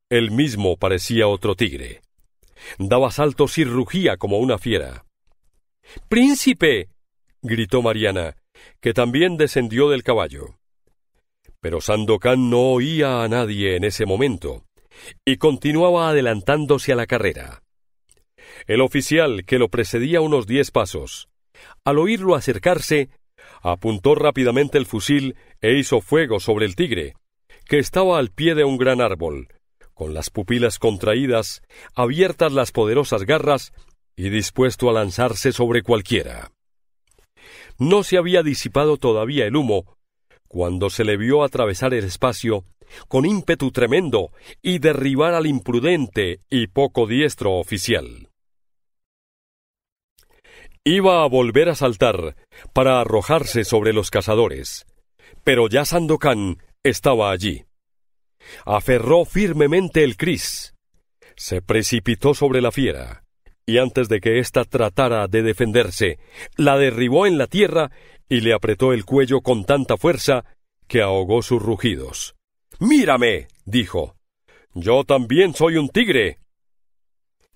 El mismo parecía otro tigre. Daba saltos y rugía como una fiera. Príncipe. gritó Mariana, que también descendió del caballo. Pero Sandokan no oía a nadie en ese momento, y continuaba adelantándose a la carrera. El oficial, que lo precedía unos diez pasos, al oírlo acercarse, apuntó rápidamente el fusil e hizo fuego sobre el tigre, que estaba al pie de un gran árbol, con las pupilas contraídas, abiertas las poderosas garras y dispuesto a lanzarse sobre cualquiera. No se había disipado todavía el humo, cuando se le vio atravesar el espacio con ímpetu tremendo y derribar al imprudente y poco diestro oficial. Iba a volver a saltar para arrojarse sobre los cazadores, pero ya Sandokan estaba allí. Aferró firmemente el cris, se precipitó sobre la fiera, y antes de que ésta tratara de defenderse, la derribó en la tierra y le apretó el cuello con tanta fuerza que ahogó sus rugidos. Mírame, dijo. Yo también soy un tigre.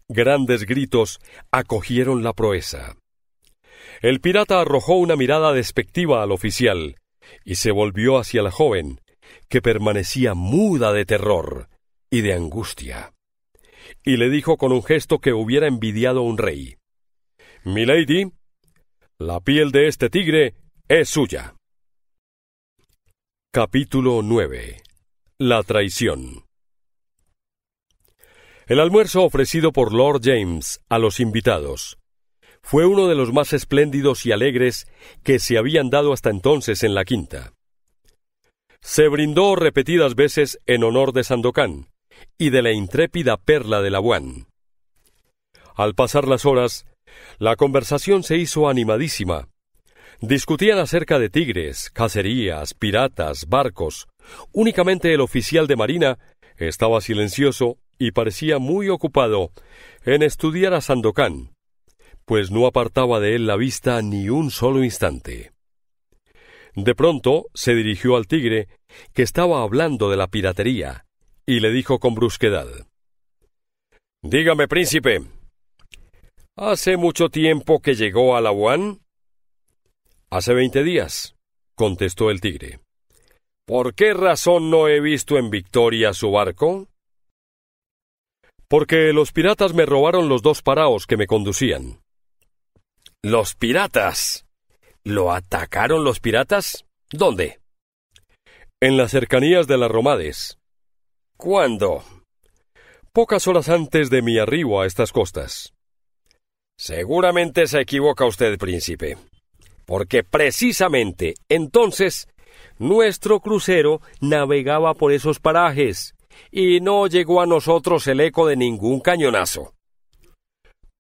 Grandes gritos acogieron la proeza. El pirata arrojó una mirada despectiva al oficial y se volvió hacia la joven, que permanecía muda de terror y de angustia, y le dijo con un gesto que hubiera envidiado a un rey: Milady, la piel de este tigre es suya. Capítulo 9 La traición El almuerzo ofrecido por Lord James a los invitados fue uno de los más espléndidos y alegres que se habían dado hasta entonces en la quinta. Se brindó repetidas veces en honor de Sandocán y de la intrépida perla de la Al pasar las horas, la conversación se hizo animadísima. Discutían acerca de tigres, cacerías, piratas, barcos. Únicamente el oficial de marina estaba silencioso y parecía muy ocupado en estudiar a Sandocán, pues no apartaba de él la vista ni un solo instante. De pronto se dirigió al tigre, que estaba hablando de la piratería, y le dijo con brusquedad Dígame, príncipe, ¿hace mucho tiempo que llegó a Labuán? Hace veinte días, contestó el tigre. ¿Por qué razón no he visto en Victoria su barco? Porque los piratas me robaron los dos paraos que me conducían. Los piratas. ¿Lo atacaron los piratas? ¿Dónde? En las cercanías de las Romades. ¿Cuándo? Pocas horas antes de mi arribo a estas costas. Seguramente se equivoca usted, príncipe, porque precisamente entonces nuestro crucero navegaba por esos parajes y no llegó a nosotros el eco de ningún cañonazo.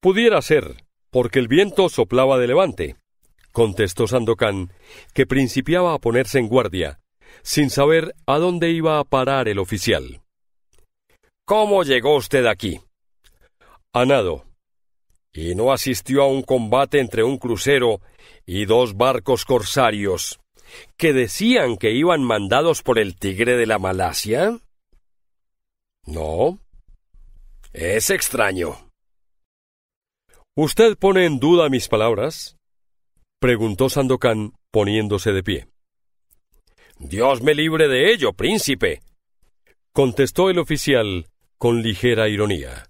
Pudiera ser, porque el viento soplaba de levante, contestó Sandocán, que principiaba a ponerse en guardia, sin saber a dónde iba a parar el oficial. ¿Cómo llegó usted aquí? A nado. ¿Y no asistió a un combate entre un crucero y dos barcos corsarios que decían que iban mandados por el tigre de la Malasia? No. Es extraño. ¿Usted pone en duda mis palabras? preguntó Sandokan, poniéndose de pie. Dios me libre de ello, príncipe, contestó el oficial con ligera ironía.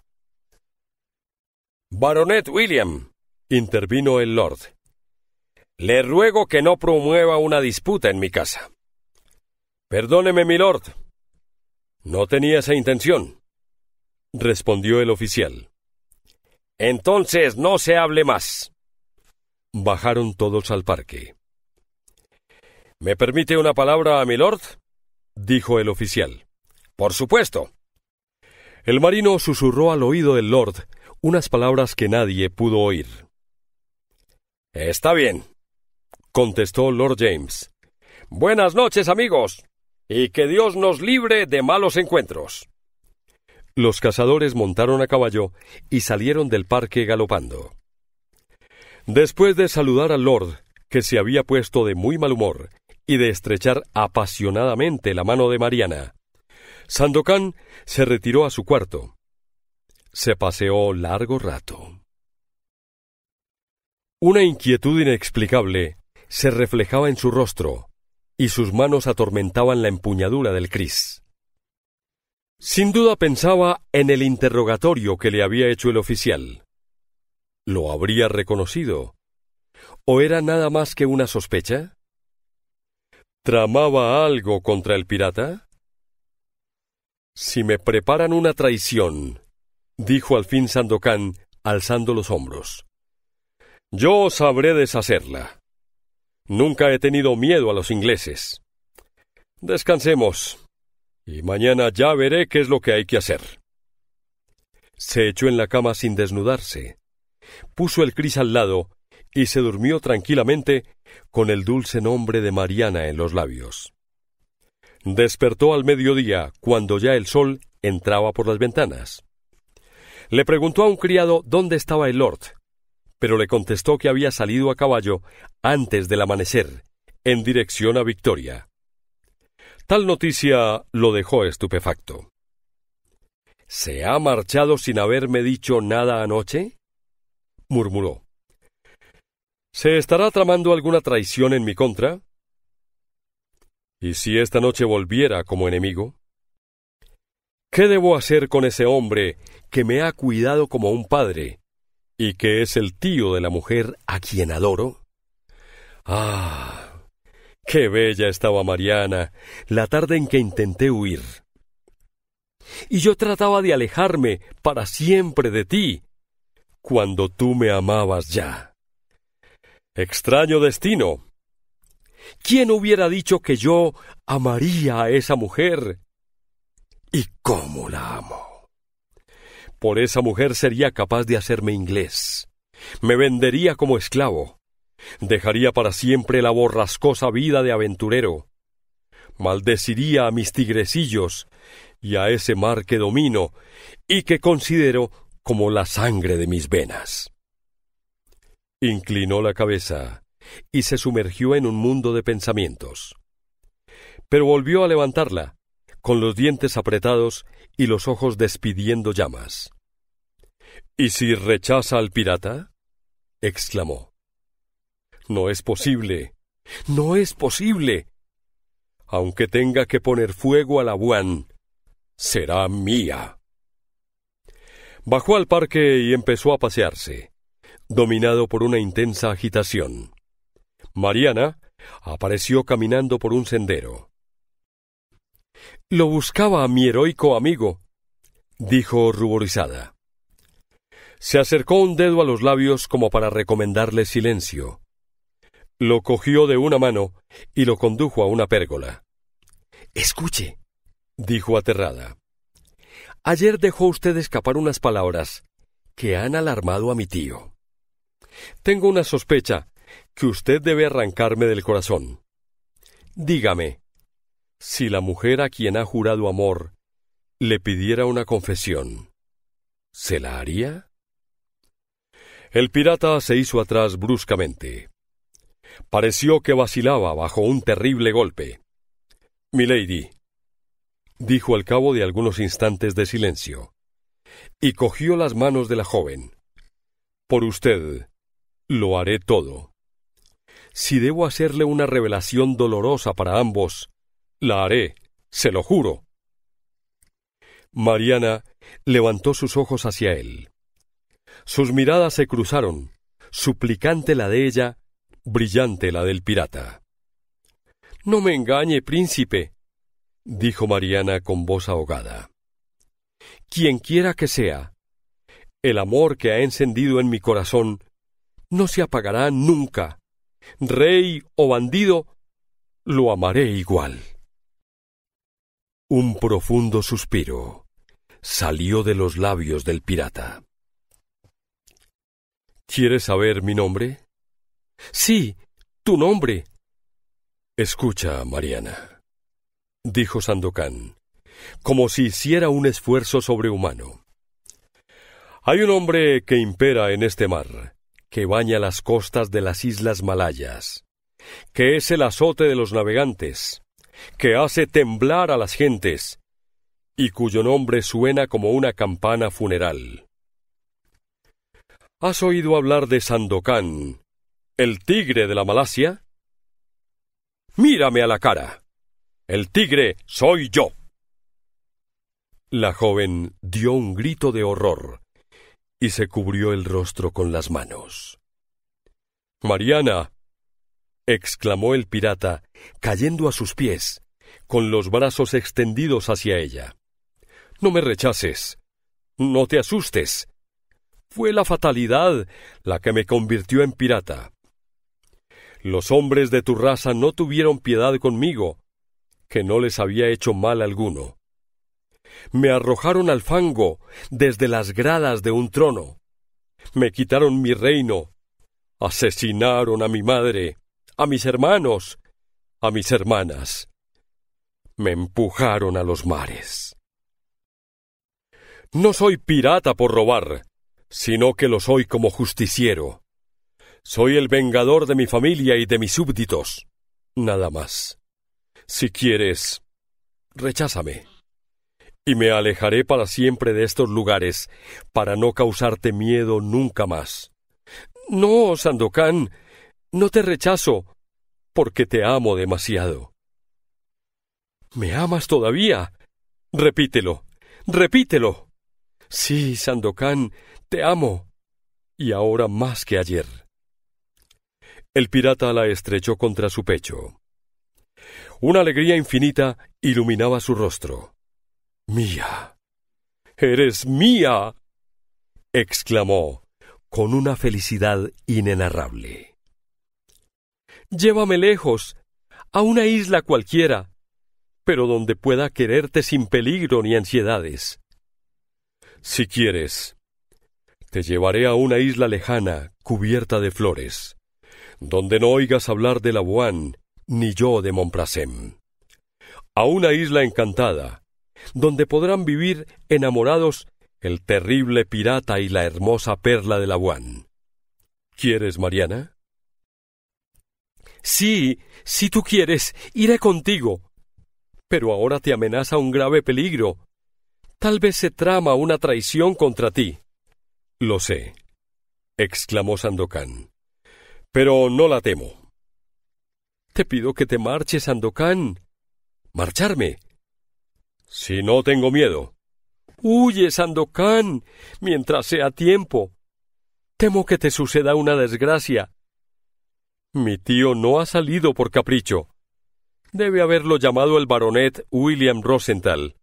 Baronet William, intervino el lord, le ruego que no promueva una disputa en mi casa. Perdóneme, mi Lord. No tenía esa intención, respondió el oficial. Entonces no se hable más. Bajaron todos al parque. ¿Me permite una palabra, mi Lord? dijo el oficial. Por supuesto. El marino susurró al oído del lord unas palabras que nadie pudo oír. Está bien, contestó Lord James. Buenas noches, amigos, y que Dios nos libre de malos encuentros. Los cazadores montaron a caballo y salieron del parque galopando. Después de saludar al Lord, que se había puesto de muy mal humor, y de estrechar apasionadamente la mano de Mariana, Sandokan se retiró a su cuarto. Se paseó largo rato. Una inquietud inexplicable se reflejaba en su rostro, y sus manos atormentaban la empuñadura del Cris. Sin duda pensaba en el interrogatorio que le había hecho el oficial. ¿Lo habría reconocido? ¿O era nada más que una sospecha? ¿Tramaba algo contra el pirata? Si me preparan una traición, dijo al fin Sandokan, alzando los hombros. Yo sabré deshacerla. Nunca he tenido miedo a los ingleses. Descansemos y mañana ya veré qué es lo que hay que hacer. Se echó en la cama sin desnudarse, puso el cris al lado y se durmió tranquilamente con el dulce nombre de Mariana en los labios. Despertó al mediodía, cuando ya el sol entraba por las ventanas. Le preguntó a un criado dónde estaba el lord, pero le contestó que había salido a caballo antes del amanecer, en dirección a Victoria. Tal noticia lo dejó estupefacto. ¿Se ha marchado sin haberme dicho nada anoche? murmuró. ¿Se estará tramando alguna traición en mi contra? ¿Y si esta noche volviera como enemigo? ¿Qué debo hacer con ese hombre que me ha cuidado como un padre y que es el tío de la mujer a quien adoro? Ah, Qué bella estaba Mariana, la tarde en que intenté huir. Y yo trataba de alejarme para siempre de ti, cuando tú me amabas ya. Extraño destino. ¿Quién hubiera dicho que yo amaría a esa mujer? ¿Y cómo la amo? Por esa mujer sería capaz de hacerme inglés. Me vendería como esclavo. Dejaría para siempre la borrascosa vida de aventurero. Maldeciría a mis tigrecillos y a ese mar que domino y que considero como la sangre de mis venas. Inclinó la cabeza y se sumergió en un mundo de pensamientos. Pero volvió a levantarla, con los dientes apretados y los ojos despidiendo llamas. ¿Y si rechaza al pirata? exclamó. No es posible. No es posible. Aunque tenga que poner fuego a la abuán, será mía. Bajó al parque y empezó a pasearse, dominado por una intensa agitación. Mariana apareció caminando por un sendero. Lo buscaba a mi heroico amigo, dijo ruborizada. Se acercó un dedo a los labios como para recomendarle silencio. Lo cogió de una mano y lo condujo a una pérgola. Escuche, dijo aterrada. Ayer dejó usted escapar unas palabras que han alarmado a mi tío. Tengo una sospecha que usted debe arrancarme del corazón. Dígame, si la mujer a quien ha jurado amor le pidiera una confesión, ¿se la haría? El pirata se hizo atrás bruscamente. Pareció que vacilaba bajo un terrible golpe. Milady, dijo al cabo de algunos instantes de silencio, y cogió las manos de la joven. Por usted, lo haré todo. Si debo hacerle una revelación dolorosa para ambos, la haré, se lo juro. Mariana levantó sus ojos hacia él. Sus miradas se cruzaron, suplicante la de ella brillante la del pirata. No me engañe, príncipe, dijo Mariana con voz ahogada. Quien quiera que sea, el amor que ha encendido en mi corazón no se apagará nunca. Rey o bandido, lo amaré igual. Un profundo suspiro salió de los labios del pirata. ¿Quieres saber mi nombre? Sí, tu nombre. Escucha, Mariana, dijo Sandocán, como si hiciera un esfuerzo sobrehumano. Hay un hombre que impera en este mar, que baña las costas de las islas Malayas, que es el azote de los navegantes, que hace temblar a las gentes, y cuyo nombre suena como una campana funeral. ¿Has oído hablar de Sandokán el tigre de la Malasia? Mírame a la cara. El tigre soy yo. La joven dio un grito de horror y se cubrió el rostro con las manos. Mariana, exclamó el pirata, cayendo a sus pies, con los brazos extendidos hacia ella. No me rechaces. No te asustes. Fue la fatalidad la que me convirtió en pirata. Los hombres de tu raza no tuvieron piedad conmigo, que no les había hecho mal alguno. Me arrojaron al fango desde las gradas de un trono. Me quitaron mi reino. Asesinaron a mi madre, a mis hermanos, a mis hermanas. Me empujaron a los mares. No soy pirata por robar, sino que lo soy como justiciero. Soy el vengador de mi familia y de mis súbditos. Nada más. Si quieres, recházame. Y me alejaré para siempre de estos lugares, para no causarte miedo nunca más. No, Sandokan, no te rechazo, porque te amo demasiado. ¿Me amas todavía? Repítelo, repítelo. Sí, Sandokan, te amo. Y ahora más que ayer. El pirata la estrechó contra su pecho. Una alegría infinita iluminaba su rostro. Mía. Eres mía. exclamó, con una felicidad inenarrable. Llévame lejos, a una isla cualquiera, pero donde pueda quererte sin peligro ni ansiedades. Si quieres, te llevaré a una isla lejana, cubierta de flores donde no oigas hablar de Labuán, ni yo de Monprasem. A una isla encantada, donde podrán vivir enamorados el terrible pirata y la hermosa perla de Labuán. ¿Quieres, Mariana? Sí, si tú quieres, iré contigo. Pero ahora te amenaza un grave peligro. Tal vez se trama una traición contra ti. Lo sé, exclamó Sandocán pero no la temo. Te pido que te marches, Andocán. Marcharme. Si no tengo miedo. Huye, Sandokan, mientras sea tiempo. Temo que te suceda una desgracia. Mi tío no ha salido por capricho. Debe haberlo llamado el baronet William Rosenthal,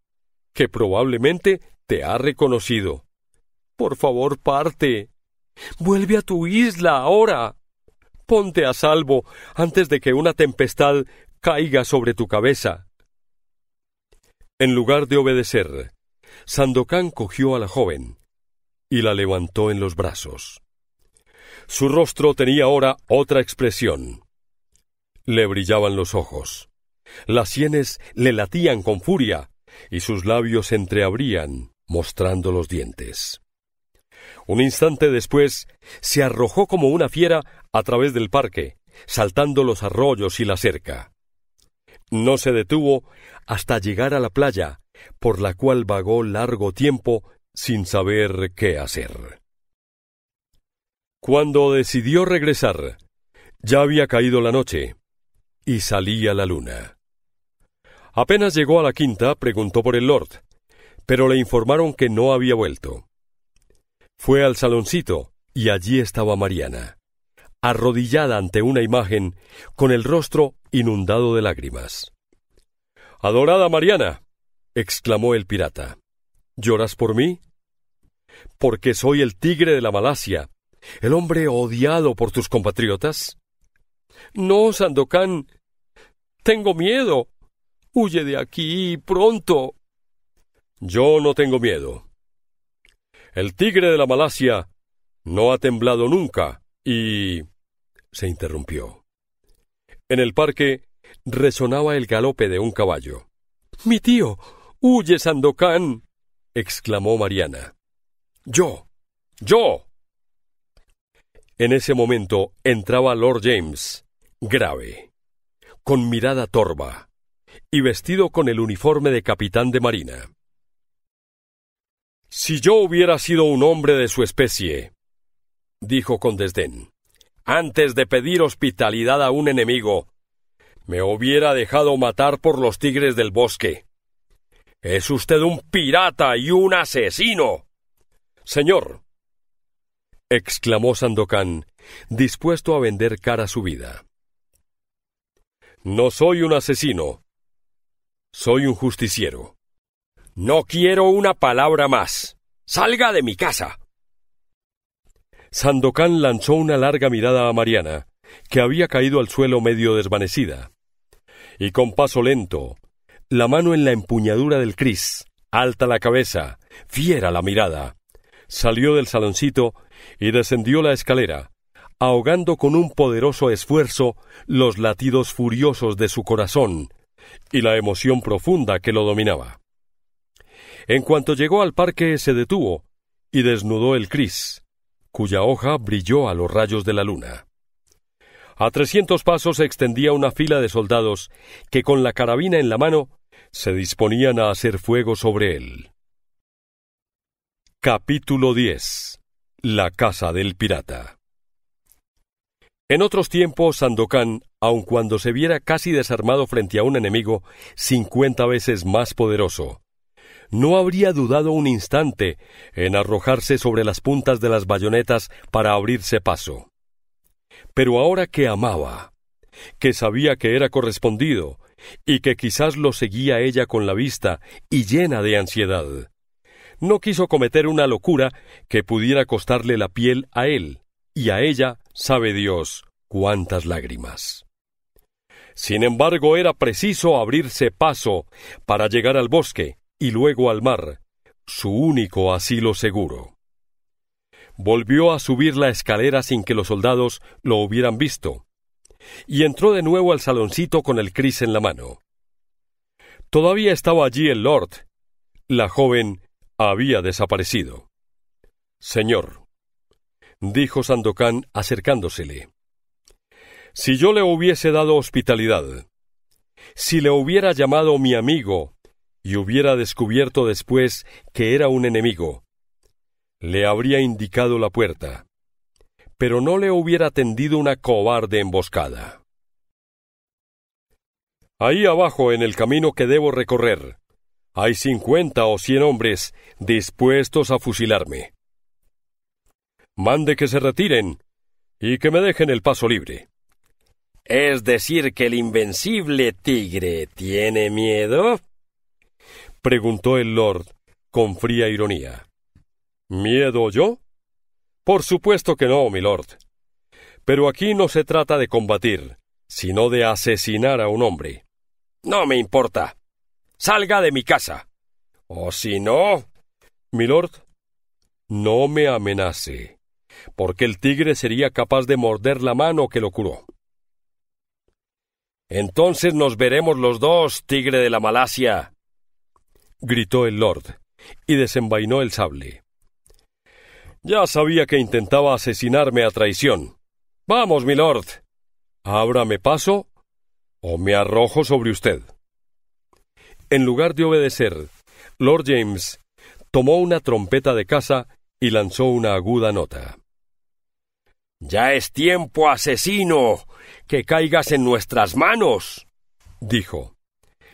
que probablemente te ha reconocido. Por favor, parte. Vuelve a tu isla ahora ponte a salvo antes de que una tempestad caiga sobre tu cabeza. En lugar de obedecer, Sandokan cogió a la joven y la levantó en los brazos. Su rostro tenía ahora otra expresión. Le brillaban los ojos, las sienes le latían con furia y sus labios entreabrían, mostrando los dientes. Un instante después, se arrojó como una fiera a través del parque, saltando los arroyos y la cerca. No se detuvo hasta llegar a la playa, por la cual vagó largo tiempo sin saber qué hacer. Cuando decidió regresar, ya había caído la noche y salía la luna. Apenas llegó a la quinta, preguntó por el Lord, pero le informaron que no había vuelto. Fue al saloncito y allí estaba Mariana, arrodillada ante una imagen, con el rostro inundado de lágrimas. Adorada Mariana, exclamó el pirata, ¿lloras por mí? Porque soy el tigre de la Malasia, el hombre odiado por tus compatriotas. No, Sandocán. Tengo miedo. Huye de aquí pronto. Yo no tengo miedo, el tigre de la Malasia no ha temblado nunca y... se interrumpió. En el parque resonaba el galope de un caballo. Mi tío. Huye, Sandocán. exclamó Mariana. Yo. Yo. En ese momento entraba Lord James, grave, con mirada torva, y vestido con el uniforme de capitán de marina. Si yo hubiera sido un hombre de su especie, dijo con desdén, antes de pedir hospitalidad a un enemigo, me hubiera dejado matar por los tigres del bosque. Es usted un pirata y un asesino. Señor, exclamó Sandokan, dispuesto a vender cara su vida. No soy un asesino. Soy un justiciero. No quiero una palabra más. Salga de mi casa. Sandocán lanzó una larga mirada a Mariana, que había caído al suelo medio desvanecida. Y con paso lento, la mano en la empuñadura del Cris, alta la cabeza, fiera la mirada, salió del saloncito y descendió la escalera, ahogando con un poderoso esfuerzo los latidos furiosos de su corazón y la emoción profunda que lo dominaba. En cuanto llegó al parque se detuvo y desnudó el cris, cuya hoja brilló a los rayos de la luna. A trescientos pasos se extendía una fila de soldados que con la carabina en la mano se disponían a hacer fuego sobre él. Capítulo 10 La Casa del Pirata En otros tiempos, Sandokan, aun cuando se viera casi desarmado frente a un enemigo cincuenta veces más poderoso, no habría dudado un instante en arrojarse sobre las puntas de las bayonetas para abrirse paso. Pero ahora que amaba, que sabía que era correspondido, y que quizás lo seguía ella con la vista y llena de ansiedad, no quiso cometer una locura que pudiera costarle la piel a él, y a ella, sabe Dios, cuántas lágrimas. Sin embargo, era preciso abrirse paso para llegar al bosque, y luego al mar, su único asilo seguro. Volvió a subir la escalera sin que los soldados lo hubieran visto, y entró de nuevo al saloncito con el cris en la mano. Todavía estaba allí el Lord. La joven había desaparecido. Señor, dijo Sandocán acercándosele, si yo le hubiese dado hospitalidad, si le hubiera llamado mi amigo y hubiera descubierto después que era un enemigo, le habría indicado la puerta, pero no le hubiera tendido una cobarde emboscada. Ahí abajo en el camino que debo recorrer, hay cincuenta o cien hombres dispuestos a fusilarme. Mande que se retiren y que me dejen el paso libre. ¿Es decir que el invencible tigre tiene miedo? preguntó el Lord con fría ironía. ¿Miedo yo? Por supuesto que no, milord. Pero aquí no se trata de combatir, sino de asesinar a un hombre. No me importa. Salga de mi casa. O si no. Milord, no me amenace, porque el tigre sería capaz de morder la mano que lo curó. Entonces nos veremos los dos, tigre de la Malasia, gritó el Lord, y desenvainó el sable. Ya sabía que intentaba asesinarme a traición. Vamos, mi Lord. Ábrame paso o me arrojo sobre usted. En lugar de obedecer, Lord James tomó una trompeta de casa y lanzó una aguda nota. Ya es tiempo, asesino, que caigas en nuestras manos, dijo.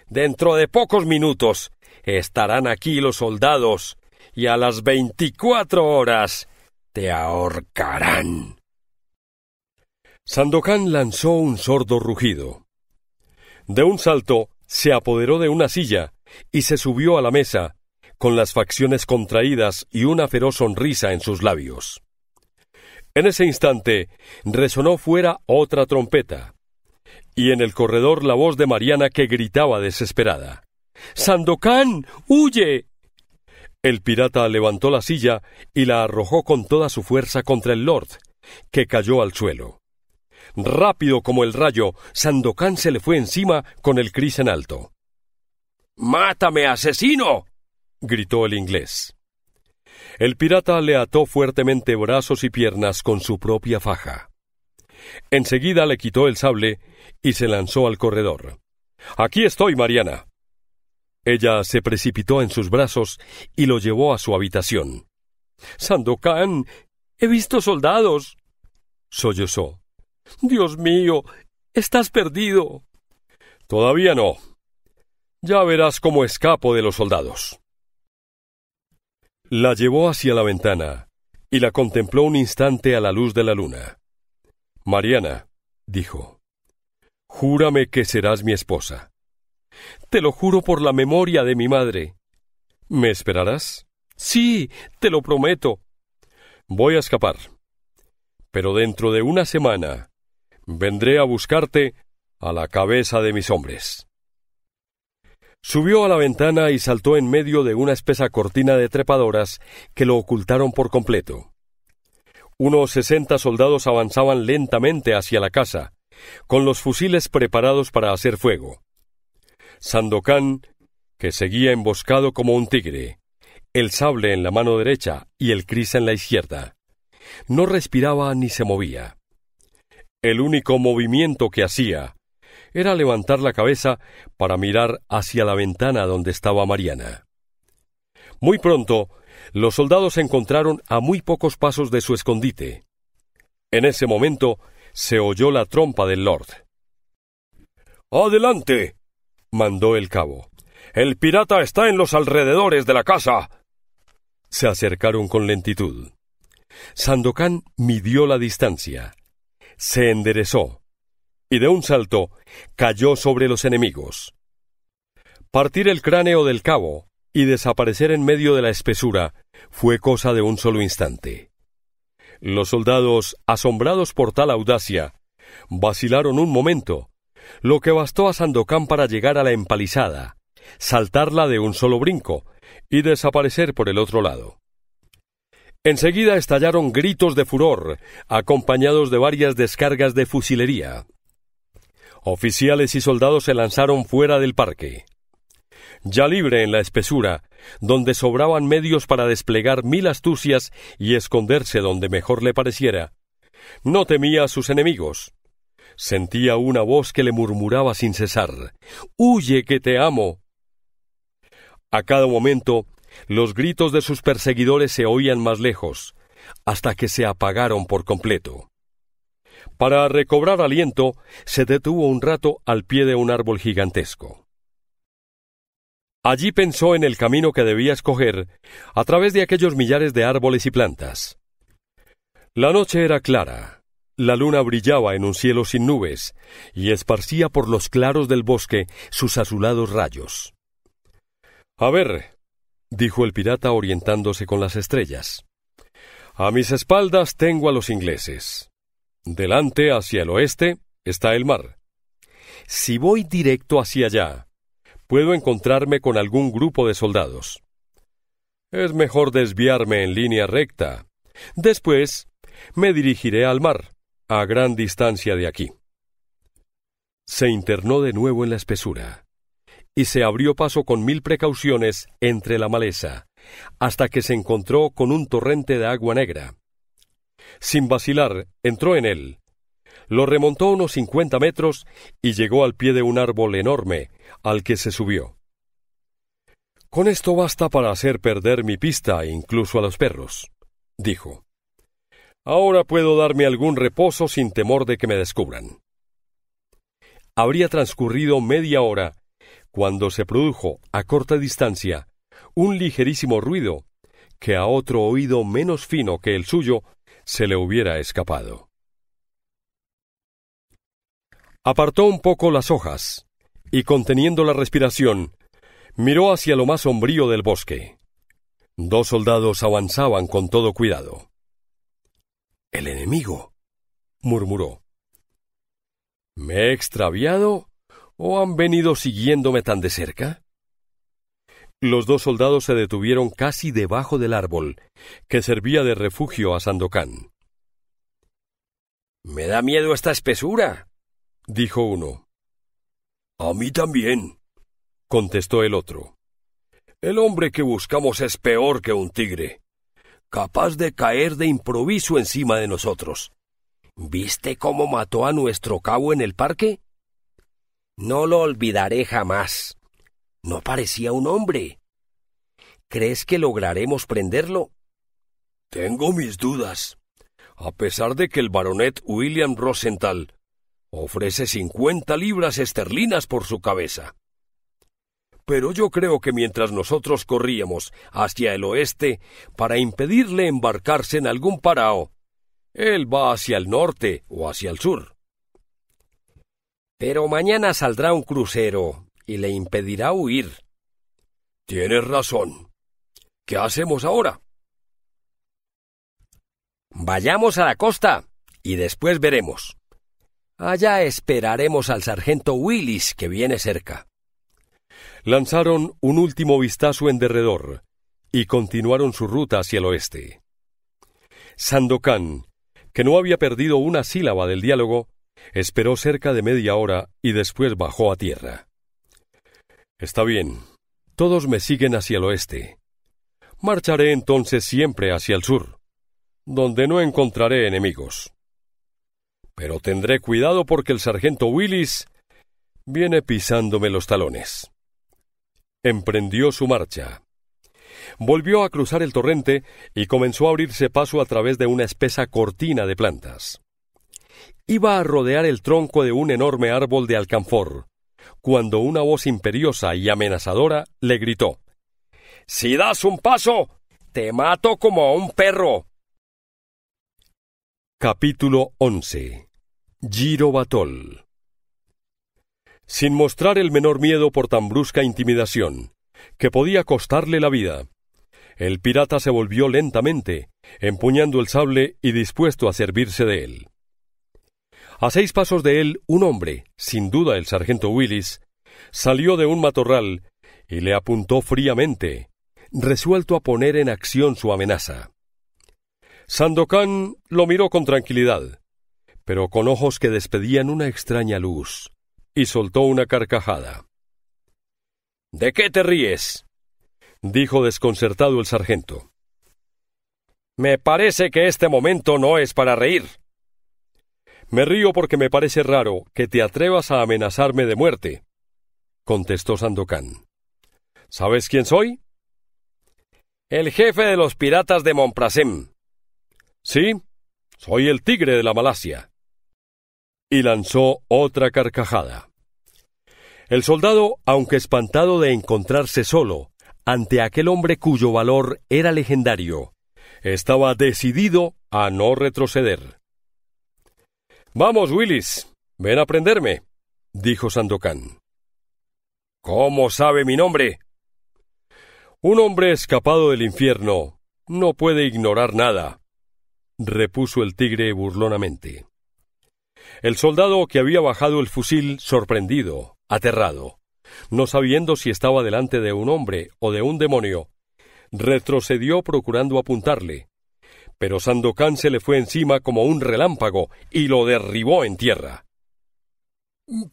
Dentro de pocos minutos estarán aquí los soldados, y a las veinticuatro horas te ahorcarán. Sandokan lanzó un sordo rugido. De un salto, se apoderó de una silla y se subió a la mesa, con las facciones contraídas y una feroz sonrisa en sus labios. En ese instante resonó fuera otra trompeta, y en el corredor la voz de Mariana que gritaba desesperada. Sandokan, huye. El pirata levantó la silla y la arrojó con toda su fuerza contra el Lord, que cayó al suelo. Rápido como el rayo, Sandokan se le fue encima con el cris en alto. ¡Mátame, asesino! gritó el inglés. El pirata le ató fuertemente brazos y piernas con su propia faja. Enseguida le quitó el sable y se lanzó al corredor. Aquí estoy, Mariana. Ella se precipitó en sus brazos y lo llevó a su habitación. Sandokan, he visto soldados. sollozó. Dios mío, estás perdido. Todavía no. Ya verás cómo escapo de los soldados. La llevó hacia la ventana y la contempló un instante a la luz de la luna. Mariana, dijo, júrame que serás mi esposa. Te lo juro por la memoria de mi madre. ¿Me esperarás? Sí, te lo prometo. Voy a escapar. Pero dentro de una semana vendré a buscarte a la cabeza de mis hombres. Subió a la ventana y saltó en medio de una espesa cortina de trepadoras que lo ocultaron por completo. Unos sesenta soldados avanzaban lentamente hacia la casa, con los fusiles preparados para hacer fuego. Sandokan, que seguía emboscado como un tigre, el sable en la mano derecha y el cris en la izquierda. No respiraba ni se movía. El único movimiento que hacía era levantar la cabeza para mirar hacia la ventana donde estaba Mariana. Muy pronto, los soldados se encontraron a muy pocos pasos de su escondite. En ese momento se oyó la trompa del Lord. Adelante, mandó el cabo. El pirata está en los alrededores de la casa. Se acercaron con lentitud. Sandokan midió la distancia. Se enderezó. Y de un salto cayó sobre los enemigos. Partir el cráneo del cabo y desaparecer en medio de la espesura fue cosa de un solo instante. Los soldados, asombrados por tal audacia, vacilaron un momento lo que bastó a Sandocán para llegar a la empalizada, saltarla de un solo brinco y desaparecer por el otro lado. Enseguida estallaron gritos de furor, acompañados de varias descargas de fusilería. Oficiales y soldados se lanzaron fuera del parque. Ya libre en la espesura, donde sobraban medios para desplegar mil astucias y esconderse donde mejor le pareciera, no temía a sus enemigos. Sentía una voz que le murmuraba sin cesar, Huye que te amo. A cada momento, los gritos de sus perseguidores se oían más lejos, hasta que se apagaron por completo. Para recobrar aliento, se detuvo un rato al pie de un árbol gigantesco. Allí pensó en el camino que debía escoger a través de aquellos millares de árboles y plantas. La noche era clara. La luna brillaba en un cielo sin nubes y esparcía por los claros del bosque sus azulados rayos. A ver, dijo el pirata orientándose con las estrellas. A mis espaldas tengo a los ingleses. Delante, hacia el oeste, está el mar. Si voy directo hacia allá, puedo encontrarme con algún grupo de soldados. Es mejor desviarme en línea recta. Después, me dirigiré al mar a gran distancia de aquí. Se internó de nuevo en la espesura y se abrió paso con mil precauciones entre la maleza, hasta que se encontró con un torrente de agua negra. Sin vacilar, entró en él. Lo remontó unos cincuenta metros y llegó al pie de un árbol enorme, al que se subió. Con esto basta para hacer perder mi pista incluso a los perros, dijo. Ahora puedo darme algún reposo sin temor de que me descubran. Habría transcurrido media hora cuando se produjo, a corta distancia, un ligerísimo ruido que a otro oído menos fino que el suyo se le hubiera escapado. Apartó un poco las hojas y, conteniendo la respiración, miró hacia lo más sombrío del bosque. Dos soldados avanzaban con todo cuidado el enemigo, murmuró. ¿Me he extraviado o han venido siguiéndome tan de cerca? Los dos soldados se detuvieron casi debajo del árbol, que servía de refugio a Sandocán. Me da miedo esta espesura, dijo uno. A mí también, contestó el otro. El hombre que buscamos es peor que un tigre capaz de caer de improviso encima de nosotros. ¿Viste cómo mató a nuestro cabo en el parque? No lo olvidaré jamás. No parecía un hombre. ¿Crees que lograremos prenderlo? Tengo mis dudas. A pesar de que el baronet William Rosenthal ofrece cincuenta libras esterlinas por su cabeza pero yo creo que mientras nosotros corríamos hacia el oeste para impedirle embarcarse en algún parao, él va hacia el norte o hacia el sur. Pero mañana saldrá un crucero y le impedirá huir. Tienes razón. ¿Qué hacemos ahora? Vayamos a la costa y después veremos. Allá esperaremos al sargento Willis que viene cerca lanzaron un último vistazo en derredor y continuaron su ruta hacia el oeste. Sandokan, que no había perdido una sílaba del diálogo, esperó cerca de media hora y después bajó a tierra. Está bien, todos me siguen hacia el oeste. Marcharé entonces siempre hacia el sur, donde no encontraré enemigos. Pero tendré cuidado porque el sargento Willis viene pisándome los talones emprendió su marcha. Volvió a cruzar el torrente y comenzó a abrirse paso a través de una espesa cortina de plantas. Iba a rodear el tronco de un enorme árbol de alcanfor, cuando una voz imperiosa y amenazadora le gritó Si das un paso, te mato como a un perro. Capítulo 11. Girobatol sin mostrar el menor miedo por tan brusca intimidación, que podía costarle la vida. El pirata se volvió lentamente, empuñando el sable y dispuesto a servirse de él. A seis pasos de él, un hombre, sin duda el sargento Willis, salió de un matorral y le apuntó fríamente, resuelto a poner en acción su amenaza. Sandokan lo miró con tranquilidad, pero con ojos que despedían una extraña luz, y soltó una carcajada. ¿De qué te ríes? dijo desconcertado el sargento. Me parece que este momento no es para reír. Me río porque me parece raro que te atrevas a amenazarme de muerte, contestó Sandocán. ¿Sabes quién soy? El jefe de los piratas de Montprasem. Sí, soy el tigre de la Malasia y lanzó otra carcajada. El soldado, aunque espantado de encontrarse solo, ante aquel hombre cuyo valor era legendario, estaba decidido a no retroceder. Vamos, Willis, ven a prenderme, dijo Sandokan. ¿Cómo sabe mi nombre? Un hombre escapado del infierno no puede ignorar nada, repuso el tigre burlonamente. El soldado que había bajado el fusil, sorprendido, aterrado, no sabiendo si estaba delante de un hombre o de un demonio, retrocedió procurando apuntarle. Pero Sandokan se le fue encima como un relámpago y lo derribó en tierra.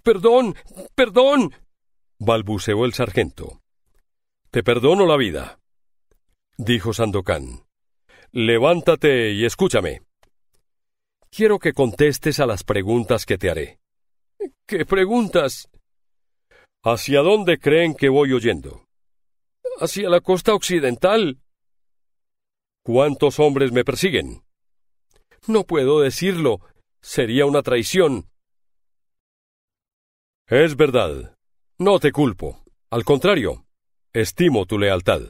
Perdón, perdón, balbuceó el sargento. Te perdono la vida, dijo Sandokan. Levántate y escúchame. Quiero que contestes a las preguntas que te haré. ¿Qué preguntas? ¿Hacia dónde creen que voy oyendo? Hacia la costa occidental. ¿Cuántos hombres me persiguen? No puedo decirlo. Sería una traición. Es verdad. No te culpo. Al contrario, estimo tu lealtad.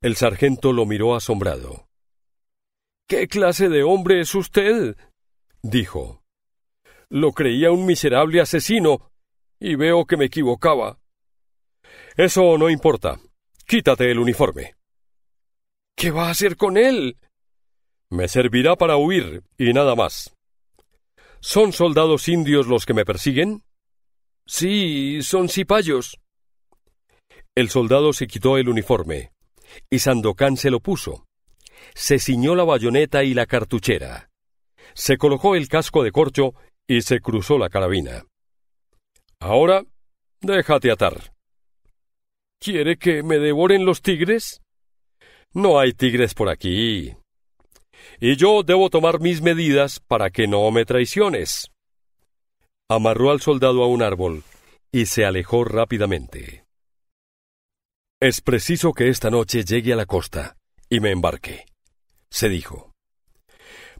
El sargento lo miró asombrado. ¿Qué clase de hombre es usted? dijo. Lo creía un miserable asesino, y veo que me equivocaba. Eso no importa. Quítate el uniforme. ¿Qué va a hacer con él? Me servirá para huir, y nada más. ¿Son soldados indios los que me persiguen? Sí, son cipayos. El soldado se quitó el uniforme, y Sandocán se lo puso se ciñó la bayoneta y la cartuchera. Se colocó el casco de corcho y se cruzó la carabina. Ahora, déjate atar. ¿Quiere que me devoren los tigres? No hay tigres por aquí. Y yo debo tomar mis medidas para que no me traiciones. Amarró al soldado a un árbol y se alejó rápidamente. Es preciso que esta noche llegue a la costa y me embarque se dijo.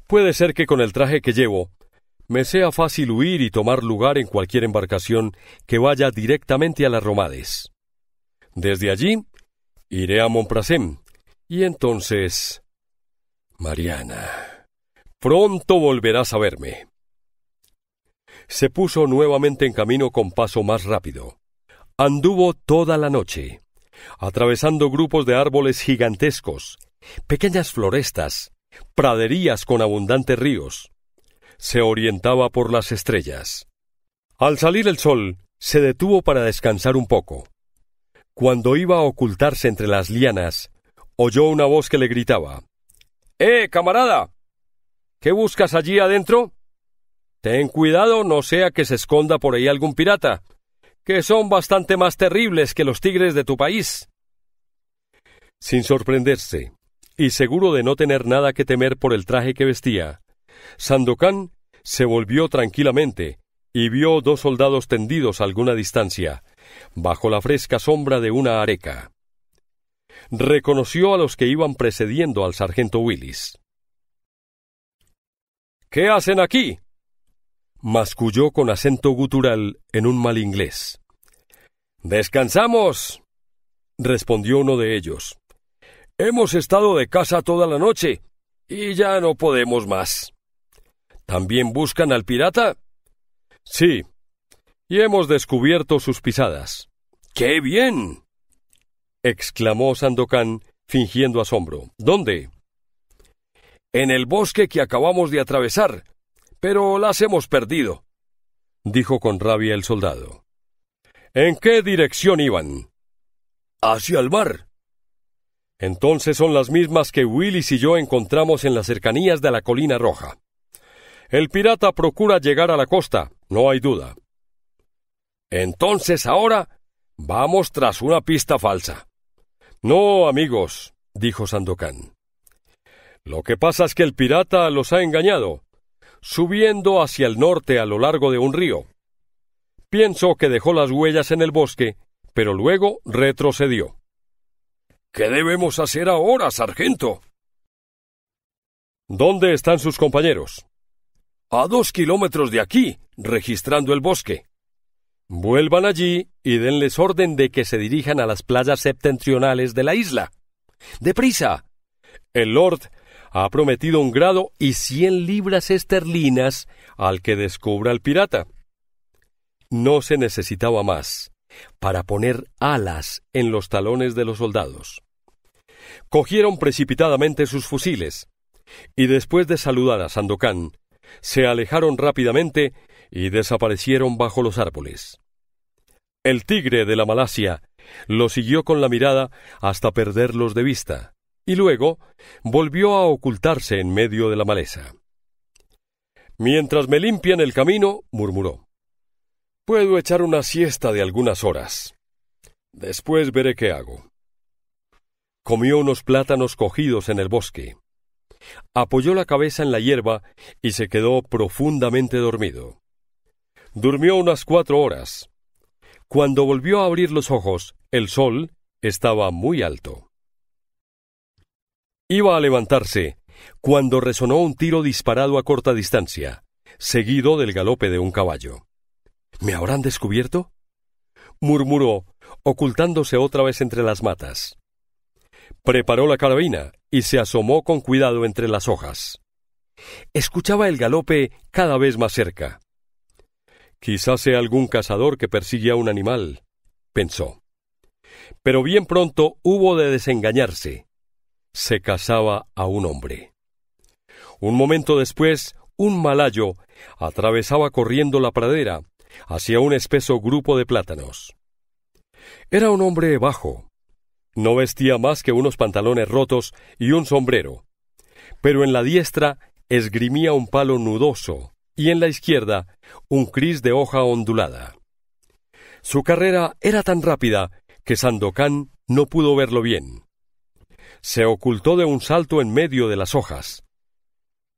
Puede ser que con el traje que llevo me sea fácil huir y tomar lugar en cualquier embarcación que vaya directamente a las Romades. Desde allí iré a Montprasem y entonces... Mariana, pronto volverás a verme. Se puso nuevamente en camino con paso más rápido. Anduvo toda la noche, atravesando grupos de árboles gigantescos, pequeñas florestas, praderías con abundantes ríos. Se orientaba por las estrellas. Al salir el sol, se detuvo para descansar un poco. Cuando iba a ocultarse entre las lianas, oyó una voz que le gritaba ¡Eh, camarada! ¿Qué buscas allí adentro? Ten cuidado, no sea que se esconda por ahí algún pirata, que son bastante más terribles que los tigres de tu país. Sin sorprenderse, y seguro de no tener nada que temer por el traje que vestía, Sandokan se volvió tranquilamente y vio dos soldados tendidos a alguna distancia, bajo la fresca sombra de una areca. Reconoció a los que iban precediendo al sargento Willis. ¿Qué hacen aquí? masculló con acento gutural en un mal inglés. Descansamos, respondió uno de ellos. Hemos estado de casa toda la noche y ya no podemos más. ¿También buscan al pirata? Sí. Y hemos descubierto sus pisadas. ¡Qué bien! exclamó Sandokan, fingiendo asombro. ¿Dónde? En el bosque que acabamos de atravesar, pero las hemos perdido, dijo con rabia el soldado. ¿En qué dirección iban? Hacia el mar. Entonces son las mismas que Willis y yo encontramos en las cercanías de la colina roja. El pirata procura llegar a la costa, no hay duda. Entonces ahora vamos tras una pista falsa. No, amigos, dijo Sandokan. Lo que pasa es que el pirata los ha engañado, subiendo hacia el norte a lo largo de un río. Pienso que dejó las huellas en el bosque, pero luego retrocedió. ¿Qué debemos hacer ahora, sargento? ¿Dónde están sus compañeros? A dos kilómetros de aquí, registrando el bosque. Vuelvan allí y denles orden de que se dirijan a las playas septentrionales de la isla. ¡Deprisa! El Lord ha prometido un grado y cien libras esterlinas al que descubra el pirata. No se necesitaba más para poner alas en los talones de los soldados. Cogieron precipitadamente sus fusiles, y después de saludar a Sandocán, se alejaron rápidamente y desaparecieron bajo los árboles. El tigre de la Malasia lo siguió con la mirada hasta perderlos de vista, y luego volvió a ocultarse en medio de la maleza. Mientras me limpian el camino, murmuró. Puedo echar una siesta de algunas horas. Después veré qué hago. Comió unos plátanos cogidos en el bosque. Apoyó la cabeza en la hierba y se quedó profundamente dormido. Durmió unas cuatro horas. Cuando volvió a abrir los ojos, el sol estaba muy alto. Iba a levantarse cuando resonó un tiro disparado a corta distancia, seguido del galope de un caballo. ¿Me habrán descubierto? murmuró, ocultándose otra vez entre las matas. Preparó la carabina y se asomó con cuidado entre las hojas. Escuchaba el galope cada vez más cerca. Quizás sea algún cazador que persigue a un animal, pensó. Pero bien pronto hubo de desengañarse. Se cazaba a un hombre. Un momento después, un malayo atravesaba corriendo la pradera hacia un espeso grupo de plátanos. Era un hombre bajo. No vestía más que unos pantalones rotos y un sombrero, pero en la diestra esgrimía un palo nudoso y en la izquierda un cris de hoja ondulada. Su carrera era tan rápida que Sandocán no pudo verlo bien. Se ocultó de un salto en medio de las hojas.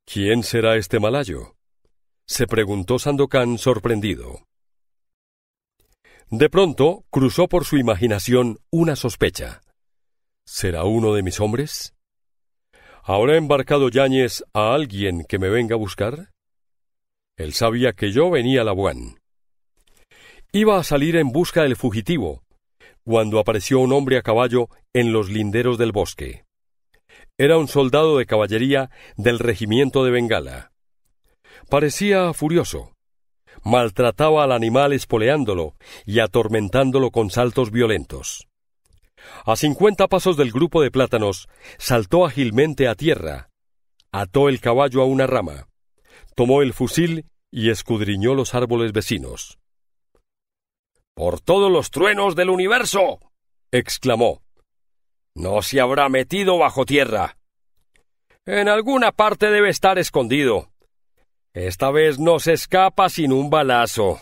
¿Quién será este malayo? se preguntó Sandokan sorprendido. De pronto cruzó por su imaginación una sospecha. ¿Será uno de mis hombres? ¿Habrá embarcado Yáñez a alguien que me venga a buscar? Él sabía que yo venía a Labuán. Iba a salir en busca del fugitivo, cuando apareció un hombre a caballo en los linderos del bosque. Era un soldado de caballería del regimiento de Bengala. Parecía furioso. Maltrataba al animal espoleándolo y atormentándolo con saltos violentos. A cincuenta pasos del grupo de plátanos, saltó ágilmente a tierra, ató el caballo a una rama, tomó el fusil y escudriñó los árboles vecinos. Por todos los truenos del universo. exclamó. No se habrá metido bajo tierra. En alguna parte debe estar escondido. Esta vez no se escapa sin un balazo.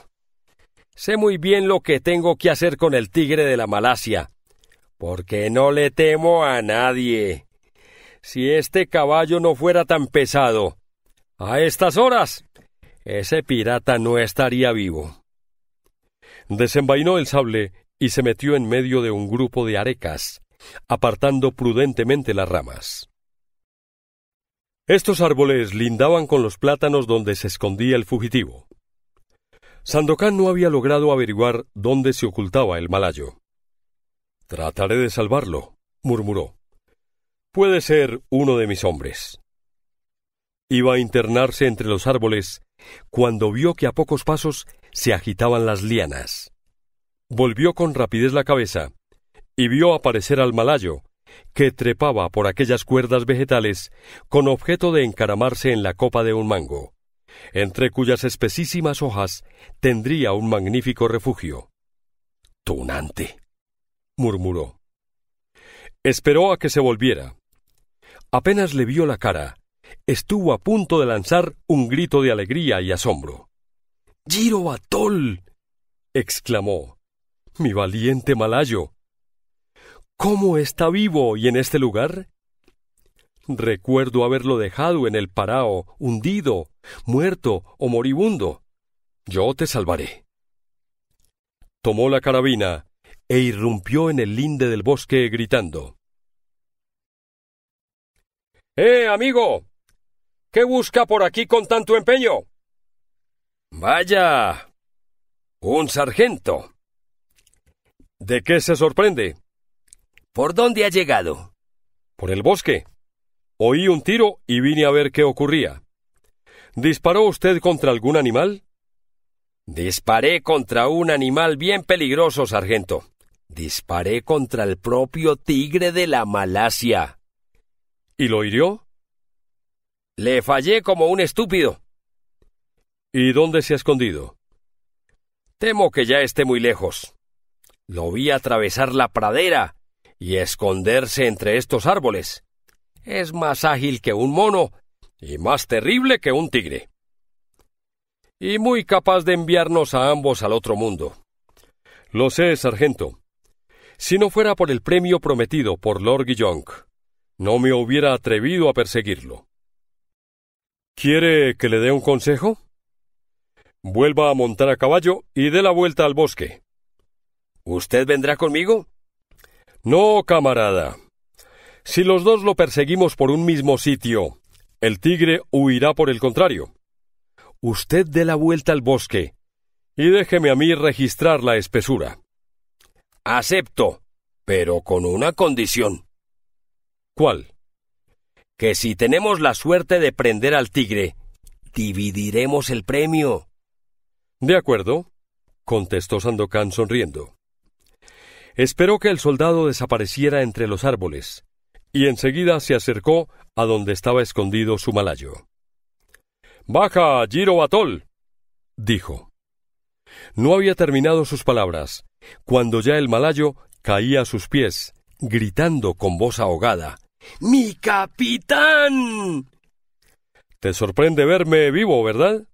Sé muy bien lo que tengo que hacer con el tigre de la Malasia, porque no le temo a nadie. Si este caballo no fuera tan pesado, a estas horas, ese pirata no estaría vivo. Desenvainó el sable y se metió en medio de un grupo de arecas, apartando prudentemente las ramas. Estos árboles lindaban con los plátanos donde se escondía el fugitivo. Sandokan no había logrado averiguar dónde se ocultaba el malayo. Trataré de salvarlo, murmuró. Puede ser uno de mis hombres. Iba a internarse entre los árboles cuando vio que a pocos pasos se agitaban las lianas. Volvió con rapidez la cabeza y vio aparecer al malayo, que trepaba por aquellas cuerdas vegetales con objeto de encaramarse en la copa de un mango, entre cuyas espesísimas hojas tendría un magnífico refugio. Tunante, murmuró. Esperó a que se volviera. Apenas le vio la cara, estuvo a punto de lanzar un grito de alegría y asombro. Giro Atol! exclamó. Mi valiente malayo. ¿Cómo está vivo y en este lugar? Recuerdo haberlo dejado en el parao, hundido, muerto o moribundo. Yo te salvaré. Tomó la carabina e irrumpió en el linde del bosque gritando. ¡Eh, amigo! ¿Qué busca por aquí con tanto empeño? Vaya. Un sargento. ¿De qué se sorprende? ¿Por dónde ha llegado? Por el bosque. Oí un tiro y vine a ver qué ocurría. ¿Disparó usted contra algún animal? Disparé contra un animal bien peligroso, sargento. Disparé contra el propio tigre de la Malasia. ¿Y lo hirió? Le fallé como un estúpido. ¿Y dónde se ha escondido? Temo que ya esté muy lejos. Lo vi atravesar la pradera y esconderse entre estos árboles. Es más ágil que un mono y más terrible que un tigre. Y muy capaz de enviarnos a ambos al otro mundo. Lo sé, sargento. Si no fuera por el premio prometido por Lord Guillonk, no me hubiera atrevido a perseguirlo. ¿Quiere que le dé un consejo? Vuelva a montar a caballo y dé la vuelta al bosque. ¿Usted vendrá conmigo? No, camarada. Si los dos lo perseguimos por un mismo sitio, el tigre huirá por el contrario. Usted dé la vuelta al bosque y déjeme a mí registrar la espesura. Acepto, pero con una condición. ¿Cuál? Que si tenemos la suerte de prender al tigre, dividiremos el premio. De acuerdo, contestó Sandokan sonriendo. Esperó que el soldado desapareciera entre los árboles, y enseguida se acercó a donde estaba escondido su malayo. Baja, Girobatol! dijo. No había terminado sus palabras, cuando ya el malayo caía a sus pies, gritando con voz ahogada. ¡Mi capitán! Te sorprende verme vivo, ¿verdad?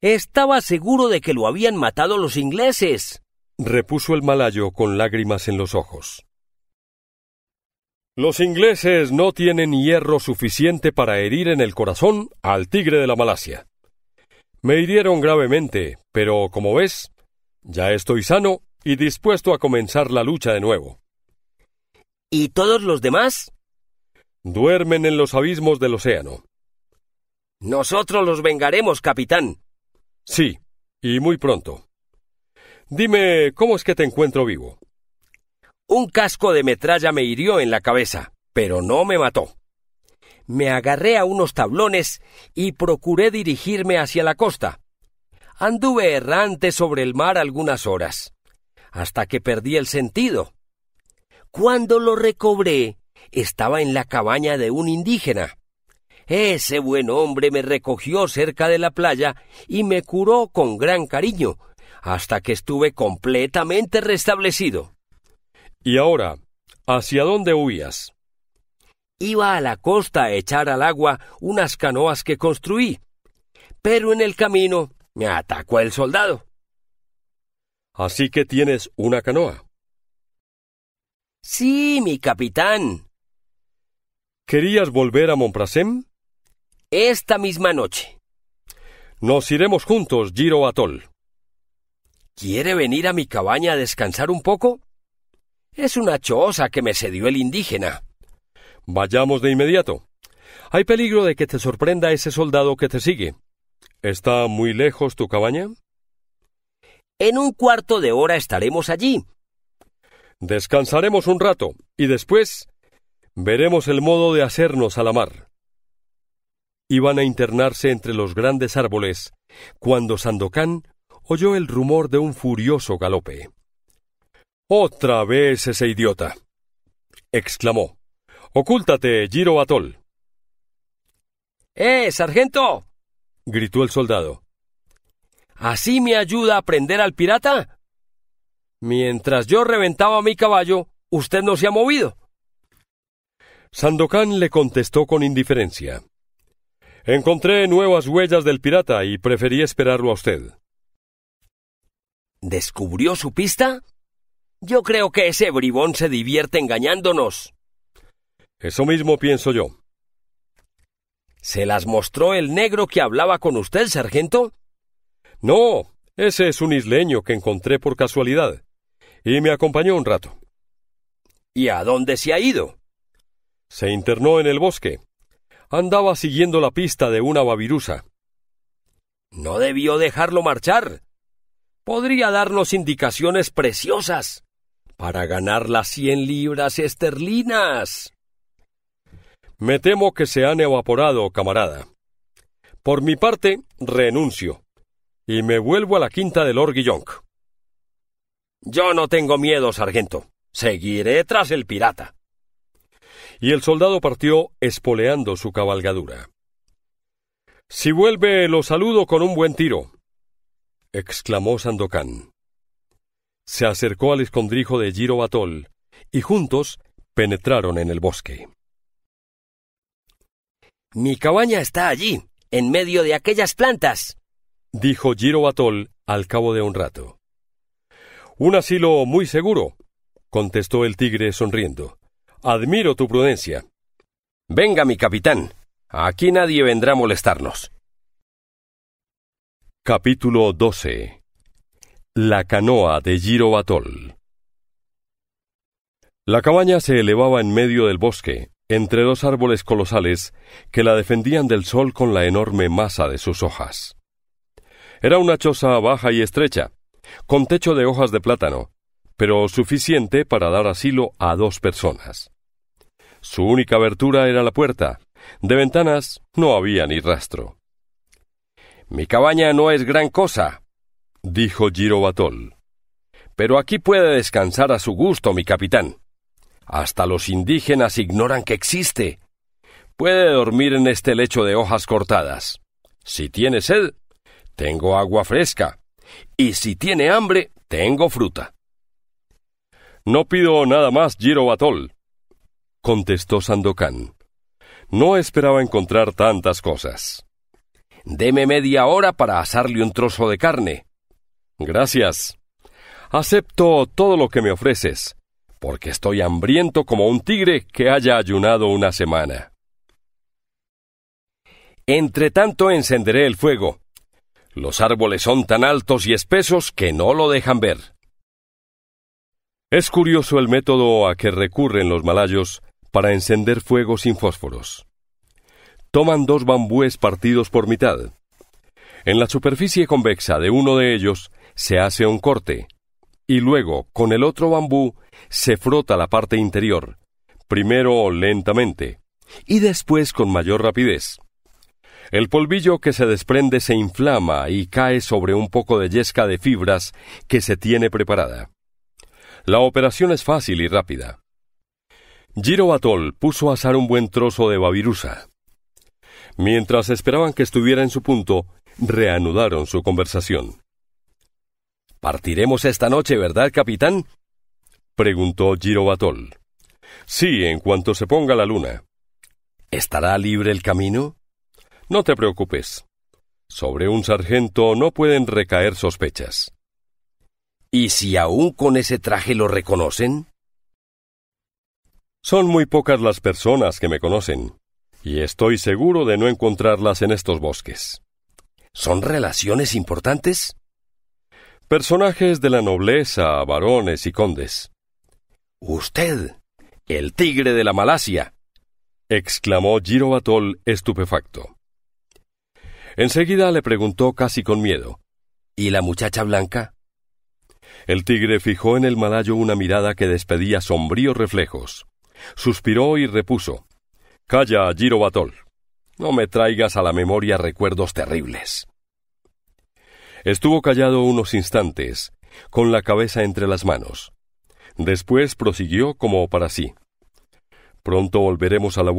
Estaba seguro de que lo habían matado los ingleses repuso el malayo con lágrimas en los ojos. Los ingleses no tienen hierro suficiente para herir en el corazón al tigre de la Malasia. Me hirieron gravemente, pero como ves, ya estoy sano y dispuesto a comenzar la lucha de nuevo. ¿Y todos los demás? Duermen en los abismos del océano. Nosotros los vengaremos, capitán. Sí, y muy pronto. Dime, ¿cómo es que te encuentro vivo? Un casco de metralla me hirió en la cabeza, pero no me mató. Me agarré a unos tablones y procuré dirigirme hacia la costa. Anduve errante sobre el mar algunas horas, hasta que perdí el sentido. Cuando lo recobré, estaba en la cabaña de un indígena. Ese buen hombre me recogió cerca de la playa y me curó con gran cariño, hasta que estuve completamente restablecido. Y ahora, ¿hacia dónde huías? Iba a la costa a echar al agua unas canoas que construí, pero en el camino me atacó el soldado. Así que tienes una canoa. Sí, mi capitán. ¿Querías volver a Montprasem? Esta misma noche. Nos iremos juntos, Giro Atoll. ¿Quiere venir a mi cabaña a descansar un poco? Es una choza que me cedió el indígena. Vayamos de inmediato. Hay peligro de que te sorprenda ese soldado que te sigue. ¿Está muy lejos tu cabaña? En un cuarto de hora estaremos allí. Descansaremos un rato y después veremos el modo de hacernos a la mar. Iban a internarse entre los grandes árboles cuando Sandocán oyó el rumor de un furioso galope. Otra vez ese idiota. exclamó. Ocúltate, Giro ¡Eh, sargento! gritó el soldado. ¿Así me ayuda a prender al pirata? Mientras yo reventaba mi caballo, usted no se ha movido. Sandokan le contestó con indiferencia. Encontré nuevas huellas del pirata y preferí esperarlo a usted. ¿Descubrió su pista? Yo creo que ese bribón se divierte engañándonos. Eso mismo pienso yo. ¿Se las mostró el negro que hablaba con usted, sargento? No, ese es un isleño que encontré por casualidad. Y me acompañó un rato. ¿Y a dónde se ha ido? Se internó en el bosque. Andaba siguiendo la pista de una babirusa. No debió dejarlo marchar podría darnos indicaciones preciosas para ganar las cien libras esterlinas. Me temo que se han evaporado, camarada. Por mi parte, renuncio y me vuelvo a la quinta del Guillonc. Yo no tengo miedo, sargento. Seguiré tras el pirata. Y el soldado partió espoleando su cabalgadura. Si vuelve, lo saludo con un buen tiro, exclamó Sandokan. Se acercó al escondrijo de Girobatol, y juntos penetraron en el bosque. Mi cabaña está allí, en medio de aquellas plantas, dijo Girobatol al cabo de un rato. Un asilo muy seguro, contestó el tigre sonriendo. Admiro tu prudencia. Venga, mi capitán. Aquí nadie vendrá a molestarnos. Capítulo 12 La canoa de Girobatol La cabaña se elevaba en medio del bosque, entre dos árboles colosales que la defendían del sol con la enorme masa de sus hojas. Era una choza baja y estrecha, con techo de hojas de plátano, pero suficiente para dar asilo a dos personas. Su única abertura era la puerta, de ventanas no había ni rastro. Mi cabaña no es gran cosa, dijo Girobatol. Pero aquí puede descansar a su gusto, mi capitán. Hasta los indígenas ignoran que existe. Puede dormir en este lecho de hojas cortadas. Si tiene sed, tengo agua fresca. Y si tiene hambre, tengo fruta. No pido nada más, Girobatol, contestó Sandokan. No esperaba encontrar tantas cosas. Deme media hora para asarle un trozo de carne. Gracias. Acepto todo lo que me ofreces, porque estoy hambriento como un tigre que haya ayunado una semana. Entretanto encenderé el fuego. Los árboles son tan altos y espesos que no lo dejan ver. Es curioso el método a que recurren los malayos para encender fuego sin fósforos toman dos bambúes partidos por mitad. En la superficie convexa de uno de ellos se hace un corte, y luego, con el otro bambú, se frota la parte interior, primero lentamente, y después con mayor rapidez. El polvillo que se desprende se inflama y cae sobre un poco de yesca de fibras que se tiene preparada. La operación es fácil y rápida. Giro Batol puso a asar un buen trozo de babirusa. Mientras esperaban que estuviera en su punto, reanudaron su conversación. Partiremos esta noche, ¿verdad, capitán? preguntó Girobatol. Sí, en cuanto se ponga la luna. ¿Estará libre el camino? No te preocupes. Sobre un sargento no pueden recaer sospechas. ¿Y si aún con ese traje lo reconocen? Son muy pocas las personas que me conocen, y estoy seguro de no encontrarlas en estos bosques. ¿Son relaciones importantes? Personajes de la nobleza, varones y condes. Usted, el tigre de la Malasia, exclamó Girobatol estupefacto. Enseguida le preguntó casi con miedo. ¿Y la muchacha blanca? El tigre fijó en el malayo una mirada que despedía sombríos reflejos. Suspiró y repuso. Calla, Girobatol. No me traigas a la memoria recuerdos terribles. Estuvo callado unos instantes, con la cabeza entre las manos. Después prosiguió como para sí. Pronto volveremos a la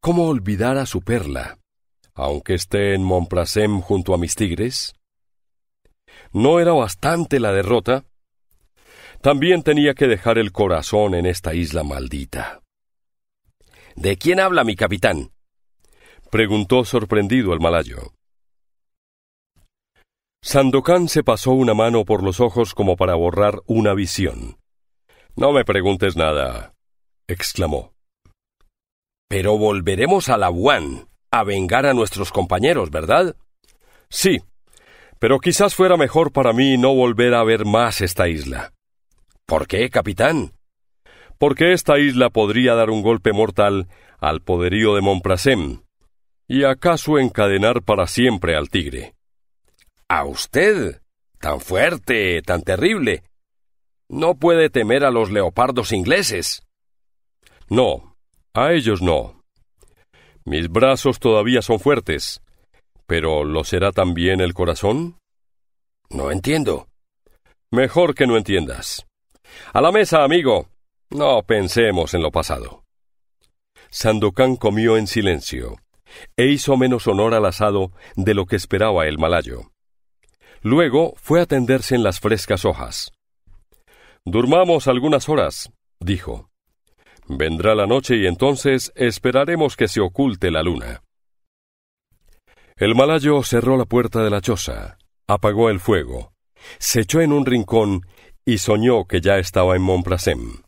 ¿Cómo olvidar a su perla, aunque esté en Montprasem junto a mis tigres? ¿No era bastante la derrota? También tenía que dejar el corazón en esta isla maldita. ¿De quién habla mi capitán? preguntó sorprendido el malayo. Sandokan se pasó una mano por los ojos como para borrar una visión. No me preguntes nada, exclamó. Pero volveremos a la a vengar a nuestros compañeros, ¿verdad? Sí, pero quizás fuera mejor para mí no volver a ver más esta isla. ¿Por qué, capitán? porque esta isla podría dar un golpe mortal al poderío de Montprasem y acaso encadenar para siempre al tigre. A usted, tan fuerte, tan terrible, no puede temer a los leopardos ingleses. No, a ellos no. Mis brazos todavía son fuertes, pero ¿lo será también el corazón? No entiendo. Mejor que no entiendas. A la mesa, amigo. No pensemos en lo pasado. Sandokan comió en silencio e hizo menos honor al asado de lo que esperaba el malayo. Luego fue a tenderse en las frescas hojas. Durmamos algunas horas, dijo. Vendrá la noche y entonces esperaremos que se oculte la luna. El malayo cerró la puerta de la choza, apagó el fuego, se echó en un rincón y soñó que ya estaba en Montprasem.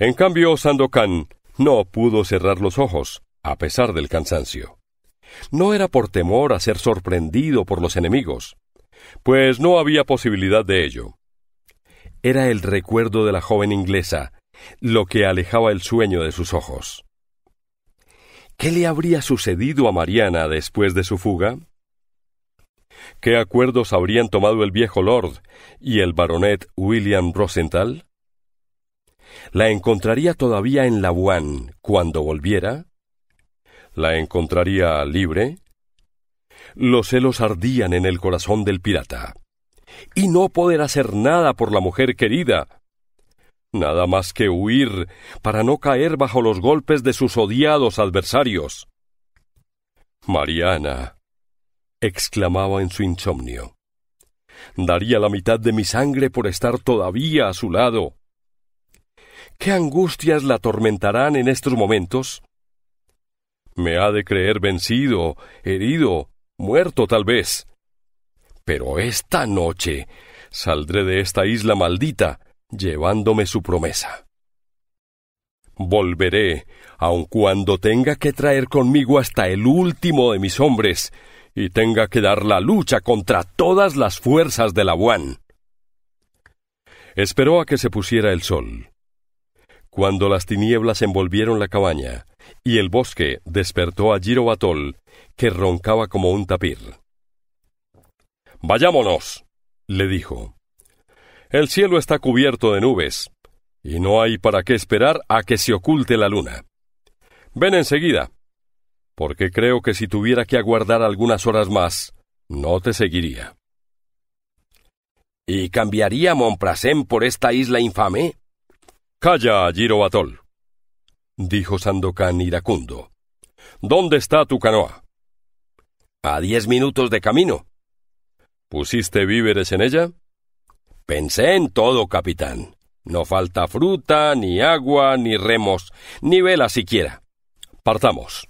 En cambio, Sandokan no pudo cerrar los ojos, a pesar del cansancio. No era por temor a ser sorprendido por los enemigos, pues no había posibilidad de ello. Era el recuerdo de la joven inglesa lo que alejaba el sueño de sus ojos. ¿Qué le habría sucedido a Mariana después de su fuga? ¿Qué acuerdos habrían tomado el viejo Lord y el baronet William Rosenthal? ¿La encontraría todavía en Labuán cuando volviera? ¿La encontraría libre? Los celos ardían en el corazón del pirata. Y no poder hacer nada por la mujer querida. Nada más que huir para no caer bajo los golpes de sus odiados adversarios. Mariana, exclamaba en su insomnio. Daría la mitad de mi sangre por estar todavía a su lado. ¿Qué angustias la atormentarán en estos momentos? Me ha de creer vencido, herido, muerto tal vez. Pero esta noche saldré de esta isla maldita, llevándome su promesa. Volveré, aun cuando tenga que traer conmigo hasta el último de mis hombres, y tenga que dar la lucha contra todas las fuerzas de la Esperó a que se pusiera el sol. Cuando las tinieblas envolvieron la cabaña y el bosque despertó a Girobatol, que roncaba como un tapir. Vayámonos, le dijo. El cielo está cubierto de nubes, y no hay para qué esperar a que se oculte la luna. Ven enseguida, porque creo que si tuviera que aguardar algunas horas más, no te seguiría. ¿Y cambiaría Montprasem por esta isla infame? Calla, Girobatol! dijo Sandokan iracundo. ¿Dónde está tu canoa? A diez minutos de camino. ¿Pusiste víveres en ella? Pensé en todo, capitán. No falta fruta, ni agua, ni remos, ni vela siquiera. Partamos.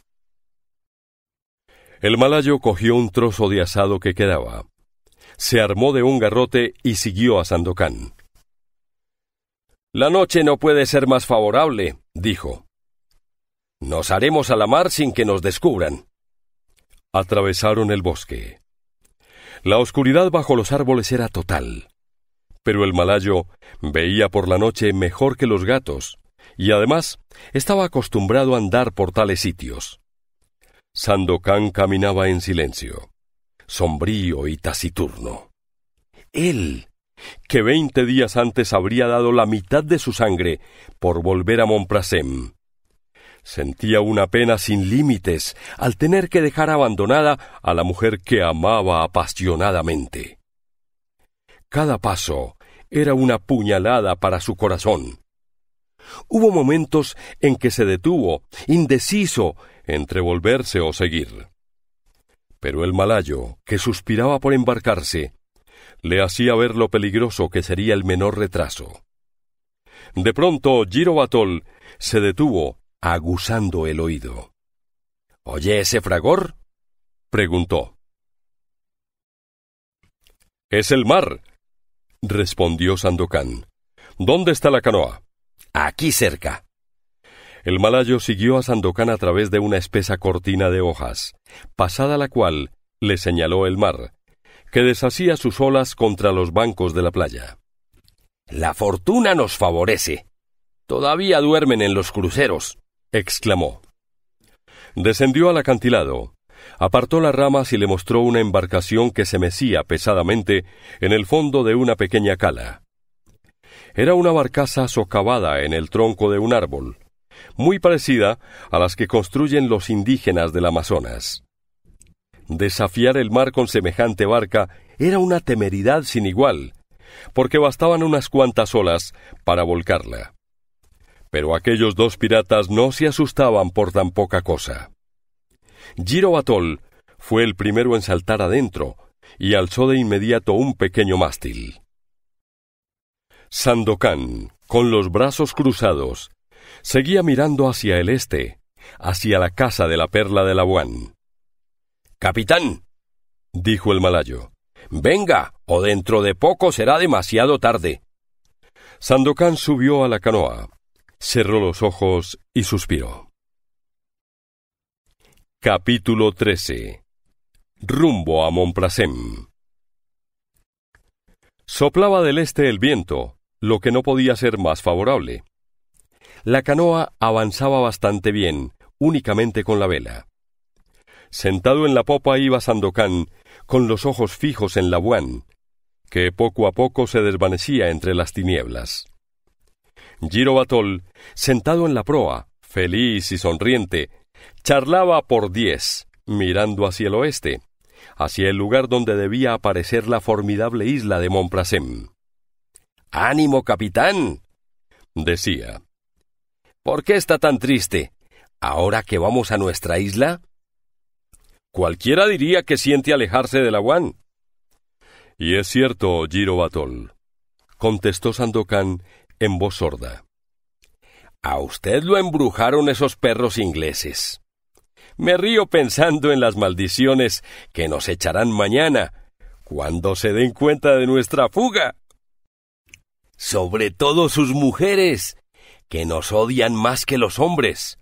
El malayo cogió un trozo de asado que quedaba, se armó de un garrote y siguió a Sandokan. La noche no puede ser más favorable, dijo. Nos haremos a la mar sin que nos descubran. Atravesaron el bosque. La oscuridad bajo los árboles era total, pero el malayo veía por la noche mejor que los gatos, y además estaba acostumbrado a andar por tales sitios. Sandokan caminaba en silencio, sombrío y taciturno. Él que veinte días antes habría dado la mitad de su sangre por volver a Montprasem. Sentía una pena sin límites al tener que dejar abandonada a la mujer que amaba apasionadamente. Cada paso era una puñalada para su corazón. Hubo momentos en que se detuvo, indeciso, entre volverse o seguir. Pero el malayo, que suspiraba por embarcarse, le hacía ver lo peligroso que sería el menor retraso. De pronto, Girovatol se detuvo, aguzando el oído. ¿Oye ese fragor? preguntó. Es el mar, respondió Sandokan. ¿Dónde está la canoa? Aquí cerca. El malayo siguió a Sandokan a través de una espesa cortina de hojas, pasada la cual le señaló el mar, que deshacía sus olas contra los bancos de la playa. La fortuna nos favorece. Todavía duermen en los cruceros, exclamó. Descendió al acantilado, apartó las ramas y le mostró una embarcación que se mecía pesadamente en el fondo de una pequeña cala. Era una barcaza socavada en el tronco de un árbol, muy parecida a las que construyen los indígenas del Amazonas. Desafiar el mar con semejante barca era una temeridad sin igual, porque bastaban unas cuantas olas para volcarla. Pero aquellos dos piratas no se asustaban por tan poca cosa. Giro fue el primero en saltar adentro y alzó de inmediato un pequeño mástil. Sandokan, con los brazos cruzados, seguía mirando hacia el este, hacia la casa de la perla de Labuan. Capitán, dijo el malayo, venga, o dentro de poco será demasiado tarde. Sandokan subió a la canoa, cerró los ojos y suspiró. Capítulo 13. Rumbo a Montplacem. Soplaba del este el viento, lo que no podía ser más favorable. La canoa avanzaba bastante bien, únicamente con la vela. Sentado en la popa iba Sandocán, con los ojos fijos en la Buán, que poco a poco se desvanecía entre las tinieblas. Girobatol, sentado en la proa, feliz y sonriente, charlaba por diez, mirando hacia el oeste, hacia el lugar donde debía aparecer la formidable isla de Montprasem. ¡Ánimo, capitán! decía. ¿Por qué está tan triste? ¿Ahora que vamos a nuestra isla? Cualquiera diría que siente alejarse de la WAN. Y es cierto, Girobatol contestó Sandokan en voz sorda. A usted lo embrujaron esos perros ingleses. Me río pensando en las maldiciones que nos echarán mañana, cuando se den cuenta de nuestra fuga. Sobre todo sus mujeres, que nos odian más que los hombres.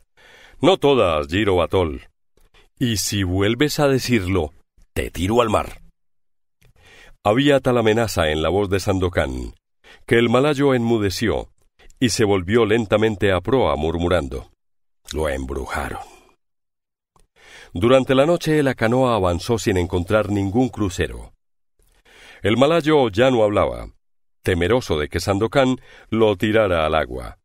No todas, Girobatol y si vuelves a decirlo, te tiro al mar. Había tal amenaza en la voz de Sandocán, que el malayo enmudeció y se volvió lentamente a proa murmurando. Lo embrujaron. Durante la noche la canoa avanzó sin encontrar ningún crucero. El malayo ya no hablaba, temeroso de que Sandokán lo tirara al agua.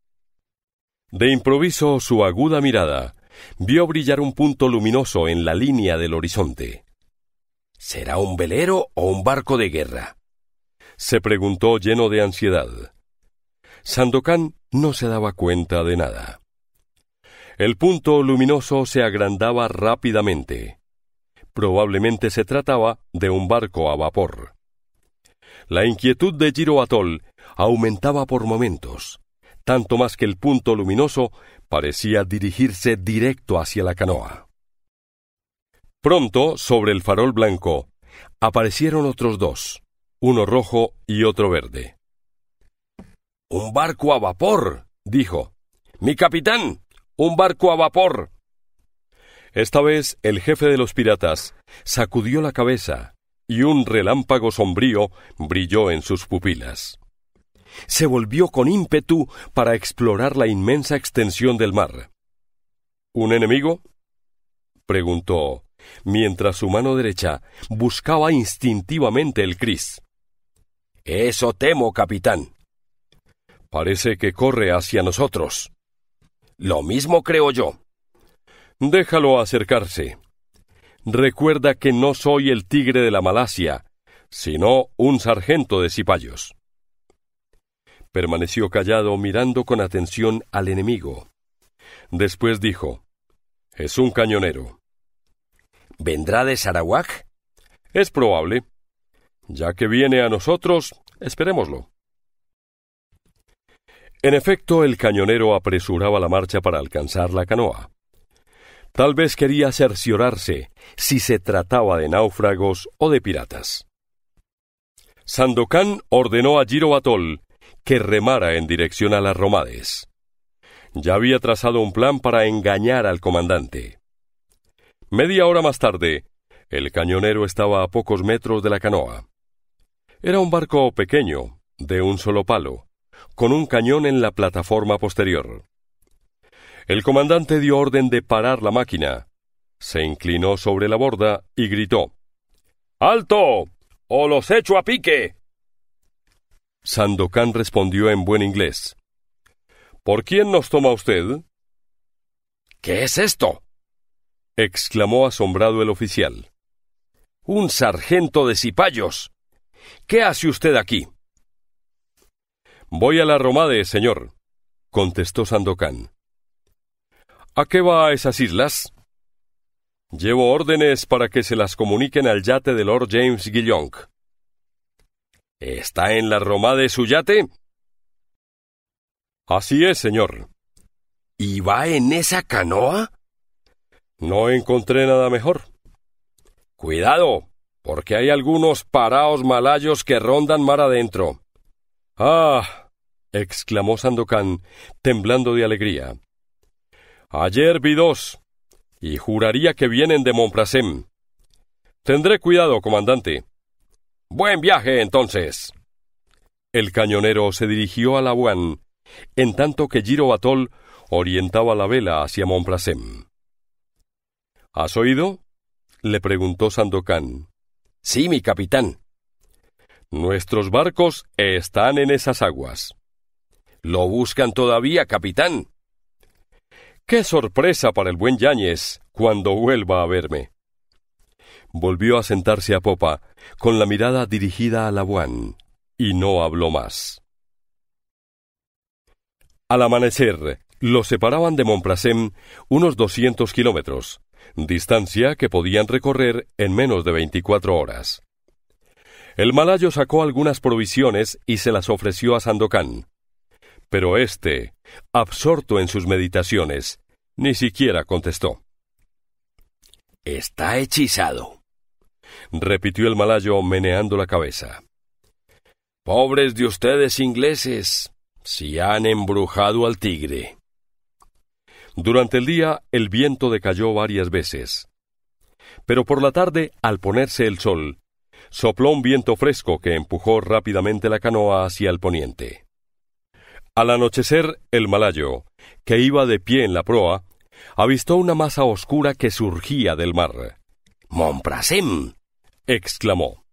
De improviso su aguda mirada vio brillar un punto luminoso en la línea del horizonte. ¿Será un velero o un barco de guerra? se preguntó lleno de ansiedad. Sandokan no se daba cuenta de nada. El punto luminoso se agrandaba rápidamente. Probablemente se trataba de un barco a vapor. La inquietud de Giro atoll aumentaba por momentos, tanto más que el punto luminoso parecía dirigirse directo hacia la canoa. Pronto, sobre el farol blanco, aparecieron otros dos, uno rojo y otro verde. Un barco a vapor, dijo. Mi capitán, un barco a vapor. Esta vez el jefe de los piratas sacudió la cabeza y un relámpago sombrío brilló en sus pupilas se volvió con ímpetu para explorar la inmensa extensión del mar. ¿Un enemigo? preguntó, mientras su mano derecha buscaba instintivamente el cris. Eso temo, capitán. Parece que corre hacia nosotros. Lo mismo creo yo. Déjalo acercarse. Recuerda que no soy el tigre de la Malasia, sino un sargento de cipayos. Permaneció callado mirando con atención al enemigo. Después dijo, Es un cañonero. ¿Vendrá de Sarawak? Es probable. Ya que viene a nosotros, esperémoslo. En efecto, el cañonero apresuraba la marcha para alcanzar la canoa. Tal vez quería cerciorarse si se trataba de náufragos o de piratas. Sandokan ordenó a Girobatol que remara en dirección a las Romades. Ya había trazado un plan para engañar al comandante. Media hora más tarde, el cañonero estaba a pocos metros de la canoa. Era un barco pequeño, de un solo palo, con un cañón en la plataforma posterior. El comandante dio orden de parar la máquina. Se inclinó sobre la borda y gritó: ¡Alto! ¡O los echo a pique! Sandokan respondió en buen inglés. ¿Por quién nos toma usted? ¿Qué es esto? exclamó asombrado el oficial. Un sargento de cipayos. ¿Qué hace usted aquí? Voy a la Romade, señor, contestó Sandokan. ¿A qué va a esas islas? Llevo órdenes para que se las comuniquen al yate de Lord James Guillonc. ¿Está en la Roma de su yate? Así es, señor. ¿Y va en esa canoa? No encontré nada mejor. Cuidado, porque hay algunos paraos malayos que rondan mar adentro. Ah, exclamó Sandokan, temblando de alegría. Ayer vi dos, y juraría que vienen de Montprasem. Tendré cuidado, comandante. Buen viaje, entonces. El cañonero se dirigió a la en tanto que Girobatol orientaba la vela hacia Montplacem. ¿Has oído? le preguntó Sandokan. Sí, mi capitán. Nuestros barcos están en esas aguas. ¿Lo buscan todavía, capitán? Qué sorpresa para el buen Yáñez cuando vuelva a verme volvió a sentarse a popa, con la mirada dirigida a Labuan, y no habló más. Al amanecer, los separaban de Montprasem unos 200 kilómetros, distancia que podían recorrer en menos de 24 horas. El malayo sacó algunas provisiones y se las ofreció a Sandocán. Pero éste, absorto en sus meditaciones, ni siquiera contestó. Está hechizado, repitió el malayo meneando la cabeza. Pobres de ustedes ingleses, si han embrujado al tigre. Durante el día el viento decayó varias veces, pero por la tarde, al ponerse el sol, sopló un viento fresco que empujó rápidamente la canoa hacia el poniente. Al anochecer, el malayo, que iba de pie en la proa, avistó una masa oscura que surgía del mar exclamó.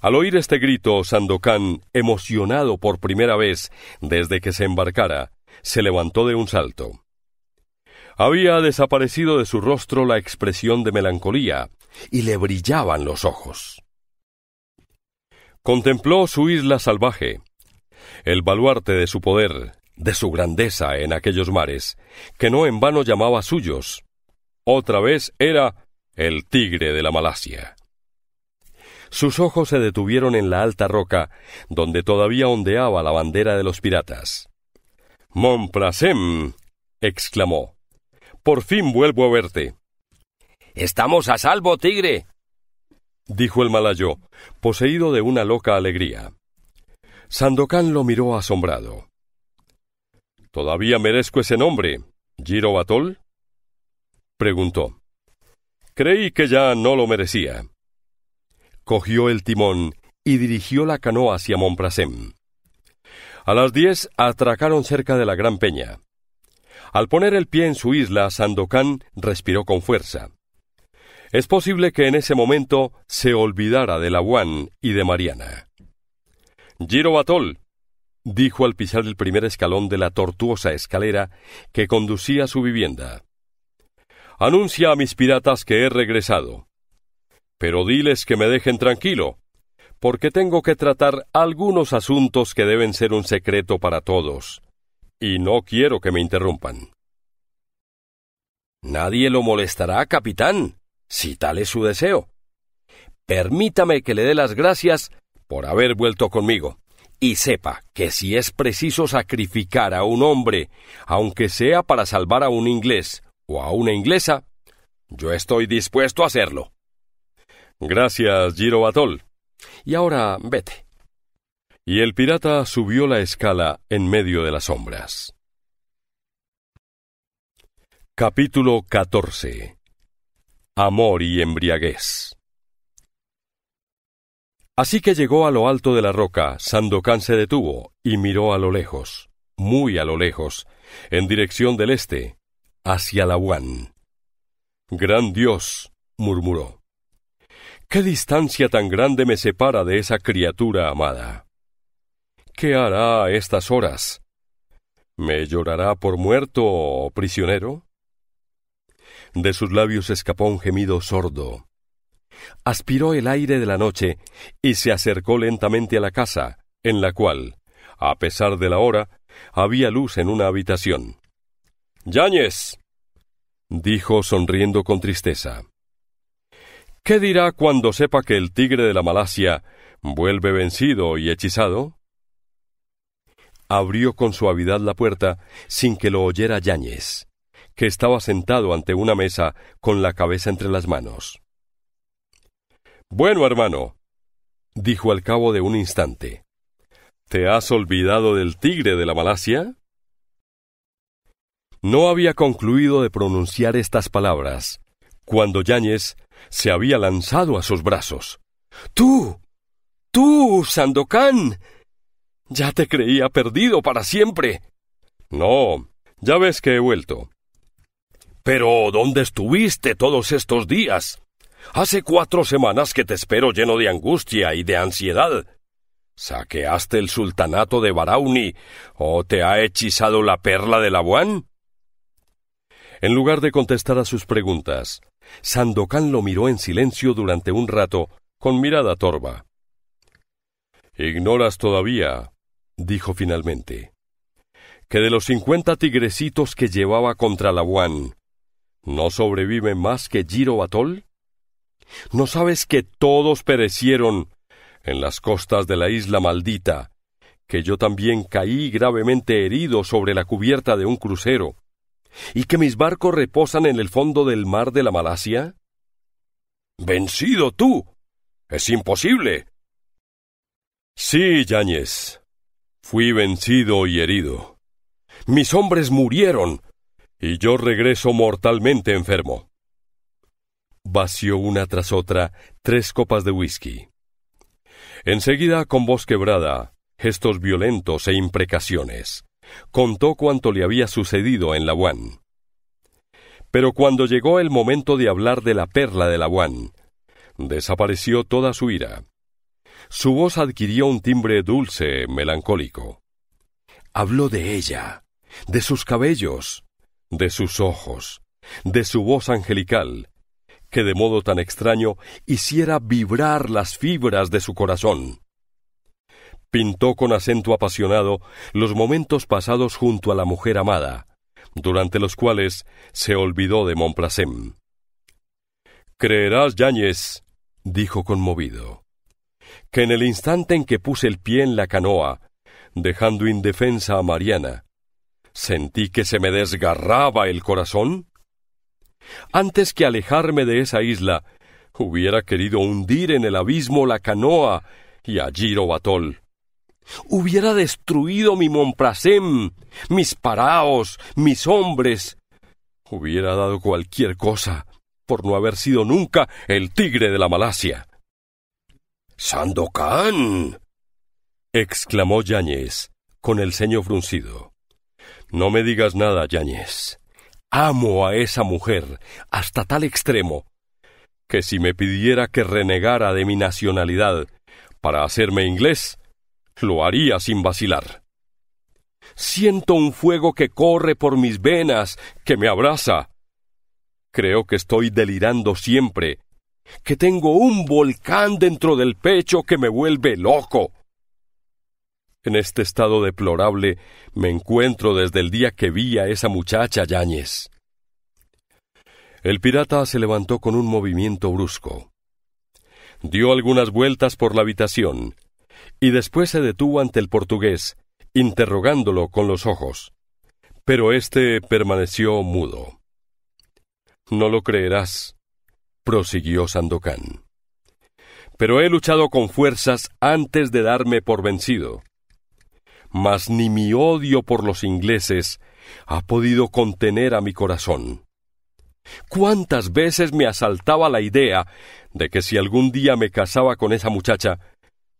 Al oír este grito, Sandokan, emocionado por primera vez desde que se embarcara, se levantó de un salto. Había desaparecido de su rostro la expresión de melancolía, y le brillaban los ojos. Contempló su isla salvaje, el baluarte de su poder, de su grandeza en aquellos mares, que no en vano llamaba suyos. Otra vez era el tigre de la Malasia. Sus ojos se detuvieron en la alta roca, donde todavía ondeaba la bandera de los piratas. Monplacem, exclamó. Por fin vuelvo a verte. Estamos a salvo, tigre, dijo el malayo, poseído de una loca alegría. Sandokan lo miró asombrado. ¿Todavía merezco ese nombre, ¿Girobatol? preguntó. Creí que ya no lo merecía cogió el timón y dirigió la canoa hacia Montprasem. A las diez atracaron cerca de la Gran Peña. Al poner el pie en su isla, Sandokan respiró con fuerza. Es posible que en ese momento se olvidara de la Juan y de Mariana. —¡Girobatol! dijo al pisar el primer escalón de la tortuosa escalera que conducía a su vivienda. Anuncia a mis piratas que he regresado pero diles que me dejen tranquilo, porque tengo que tratar algunos asuntos que deben ser un secreto para todos, y no quiero que me interrumpan. Nadie lo molestará, capitán, si tal es su deseo. Permítame que le dé las gracias por haber vuelto conmigo, y sepa que si es preciso sacrificar a un hombre, aunque sea para salvar a un inglés o a una inglesa, yo estoy dispuesto a hacerlo. Gracias, Giro Y ahora vete. Y el pirata subió la escala en medio de las sombras. Capítulo 14 Amor y embriaguez. Así que llegó a lo alto de la roca, Sandokan se detuvo y miró a lo lejos, muy a lo lejos, en dirección del este, hacia la Gran Dios, murmuró. ¿Qué distancia tan grande me separa de esa criatura amada? ¿Qué hará a estas horas? ¿Me llorará por muerto o prisionero? De sus labios escapó un gemido sordo. Aspiró el aire de la noche y se acercó lentamente a la casa, en la cual, a pesar de la hora, había luz en una habitación. Yáñez, dijo sonriendo con tristeza. ¿Qué dirá cuando sepa que el tigre de la Malasia vuelve vencido y hechizado? Abrió con suavidad la puerta sin que lo oyera Yáñez, que estaba sentado ante una mesa con la cabeza entre las manos. Bueno, hermano, dijo al cabo de un instante, ¿te has olvidado del tigre de la Malasia? No había concluido de pronunciar estas palabras, cuando Yáñez se había lanzado a sus brazos. Tú. tú. Sandokán, Ya te creía perdido para siempre. No. Ya ves que he vuelto. Pero ¿dónde estuviste todos estos días? Hace cuatro semanas que te espero lleno de angustia y de ansiedad. ¿Saqueaste el sultanato de Barauni o te ha hechizado la perla de Labuan? En lugar de contestar a sus preguntas, Sandokan lo miró en silencio durante un rato, con mirada torva. Ignoras todavía, dijo finalmente, que de los cincuenta tigrecitos que llevaba contra la ¿no sobrevive más que Girobatol? ¿No sabes que todos perecieron en las costas de la isla maldita, que yo también caí gravemente herido sobre la cubierta de un crucero, y que mis barcos reposan en el fondo del mar de la Malasia? Vencido tú. Es imposible. Sí, Yáñez. Fui vencido y herido. Mis hombres murieron, y yo regreso mortalmente enfermo. Vació una tras otra tres copas de whisky. Enseguida, con voz quebrada, gestos violentos e imprecaciones contó cuánto le había sucedido en Labuán. Pero cuando llegó el momento de hablar de la perla de Laguán, desapareció toda su ira. Su voz adquirió un timbre dulce, melancólico. Habló de ella, de sus cabellos, de sus ojos, de su voz angelical, que de modo tan extraño hiciera vibrar las fibras de su corazón pintó con acento apasionado los momentos pasados junto a la mujer amada, durante los cuales se olvidó de Montplacem. Creerás, Yáñez, dijo conmovido, que en el instante en que puse el pie en la canoa, dejando indefensa a Mariana, sentí que se me desgarraba el corazón. Antes que alejarme de esa isla, hubiera querido hundir en el abismo la canoa y allí Girobatol. Hubiera destruido mi Monprasem, mis paraos, mis hombres. Hubiera dado cualquier cosa por no haber sido nunca el tigre de la Malasia. ¡Sandokan! exclamó Yáñez con el ceño fruncido. No me digas nada, Yáñez. Amo a esa mujer hasta tal extremo que si me pidiera que renegara de mi nacionalidad para hacerme inglés, lo haría sin vacilar. Siento un fuego que corre por mis venas, que me abraza. Creo que estoy delirando siempre, que tengo un volcán dentro del pecho que me vuelve loco. En este estado deplorable me encuentro desde el día que vi a esa muchacha Yáñez. El pirata se levantó con un movimiento brusco. Dio algunas vueltas por la habitación, y después se detuvo ante el portugués, interrogándolo con los ojos. Pero éste permaneció mudo. No lo creerás, prosiguió Sandocán. Pero he luchado con fuerzas antes de darme por vencido. Mas ni mi odio por los ingleses ha podido contener a mi corazón. ¿Cuántas veces me asaltaba la idea de que si algún día me casaba con esa muchacha,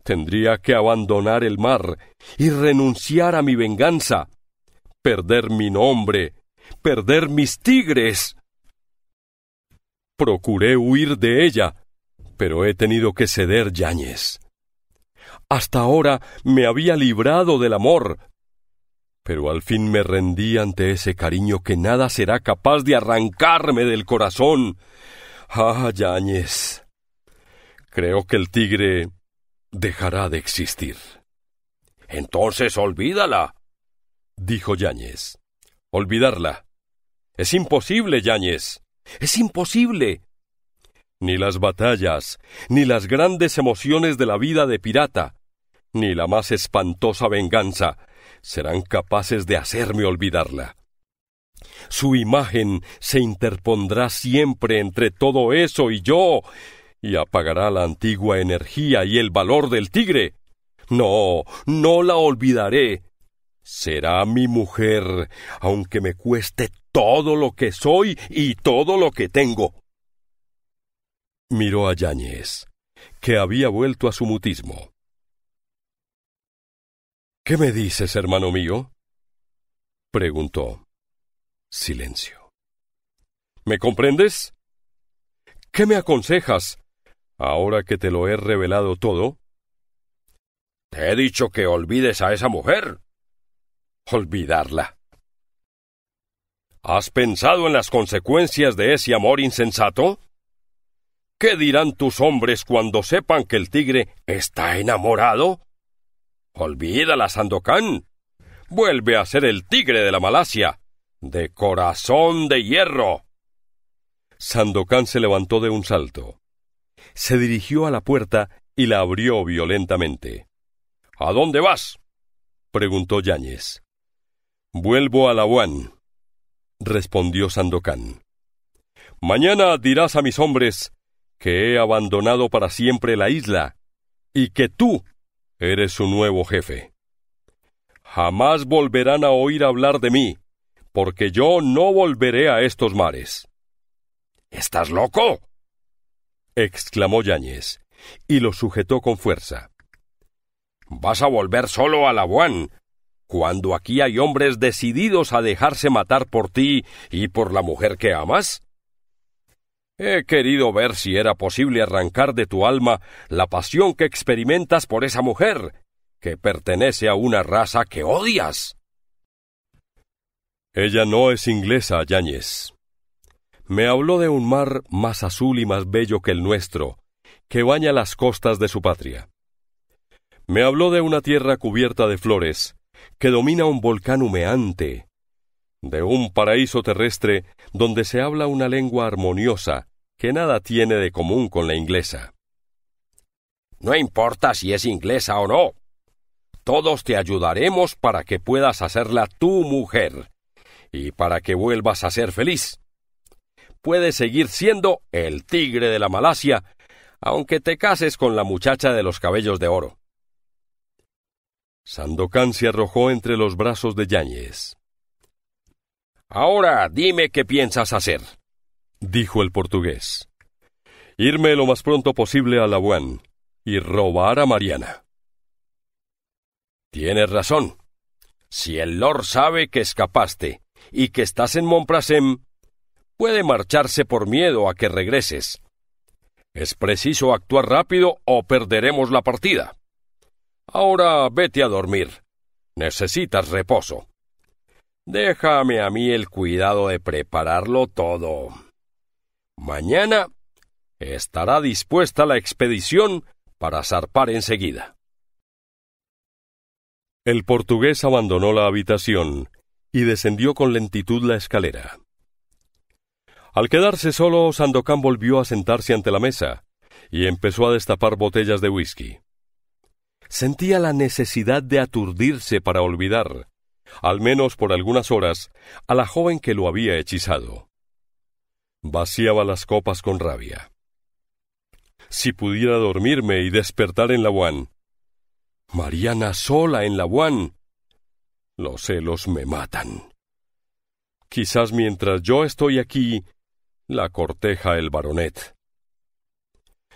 Tendría que abandonar el mar y renunciar a mi venganza, perder mi nombre, perder mis tigres. Procuré huir de ella, pero he tenido que ceder Yáñez. Hasta ahora me había librado del amor, pero al fin me rendí ante ese cariño que nada será capaz de arrancarme del corazón. Ah, Yáñez. Creo que el tigre dejará de existir. Entonces olvídala, dijo Yáñez. Olvidarla. Es imposible, Yáñez. Es imposible. Ni las batallas, ni las grandes emociones de la vida de pirata, ni la más espantosa venganza serán capaces de hacerme olvidarla. Su imagen se interpondrá siempre entre todo eso y yo, y apagará la antigua energía y el valor del tigre. No, no la olvidaré. Será mi mujer, aunque me cueste todo lo que soy y todo lo que tengo. Miró a Yáñez, que había vuelto a su mutismo. ¿Qué me dices, hermano mío? preguntó. Silencio. ¿Me comprendes? ¿Qué me aconsejas? ahora que te lo he revelado todo? Te he dicho que olvides a esa mujer. Olvidarla. ¿Has pensado en las consecuencias de ese amor insensato? ¿Qué dirán tus hombres cuando sepan que el tigre está enamorado? Olvídala, Sandokan. Vuelve a ser el tigre de la Malasia, de corazón de hierro. Sandokan se levantó de un salto se dirigió a la puerta y la abrió violentamente. ¿A dónde vas? preguntó Yáñez. Vuelvo a Lahuán, respondió Sandocán. Mañana dirás a mis hombres que he abandonado para siempre la isla y que tú eres su nuevo jefe. Jamás volverán a oír hablar de mí, porque yo no volveré a estos mares. ¿Estás loco? exclamó Yáñez, y lo sujetó con fuerza. Vas a volver solo a Labuán, cuando aquí hay hombres decididos a dejarse matar por ti y por la mujer que amas. He querido ver si era posible arrancar de tu alma la pasión que experimentas por esa mujer, que pertenece a una raza que odias. Ella no es inglesa, Yáñez, me habló de un mar más azul y más bello que el nuestro, que baña las costas de su patria. Me habló de una tierra cubierta de flores, que domina un volcán humeante, de un paraíso terrestre donde se habla una lengua armoniosa que nada tiene de común con la inglesa. No importa si es inglesa o no. Todos te ayudaremos para que puedas hacerla tu mujer y para que vuelvas a ser feliz puedes seguir siendo el tigre de la Malasia, aunque te cases con la muchacha de los cabellos de oro. Sandokan se arrojó entre los brazos de Yáñez. Ahora dime qué piensas hacer, dijo el portugués. Irme lo más pronto posible a Labuan y robar a Mariana. Tienes razón. Si el Lord sabe que escapaste y que estás en Montprasem puede marcharse por miedo a que regreses. Es preciso actuar rápido o perderemos la partida. Ahora vete a dormir. Necesitas reposo. Déjame a mí el cuidado de prepararlo todo. Mañana estará dispuesta la expedición para zarpar enseguida. El portugués abandonó la habitación y descendió con lentitud la escalera. Al quedarse solo, Sandokan volvió a sentarse ante la mesa y empezó a destapar botellas de whisky. Sentía la necesidad de aturdirse para olvidar, al menos por algunas horas, a la joven que lo había hechizado. Vaciaba las copas con rabia. Si pudiera dormirme y despertar en la Juan. Mariana sola en la Juan. Los celos me matan. Quizás mientras yo estoy aquí, la corteja el baronet.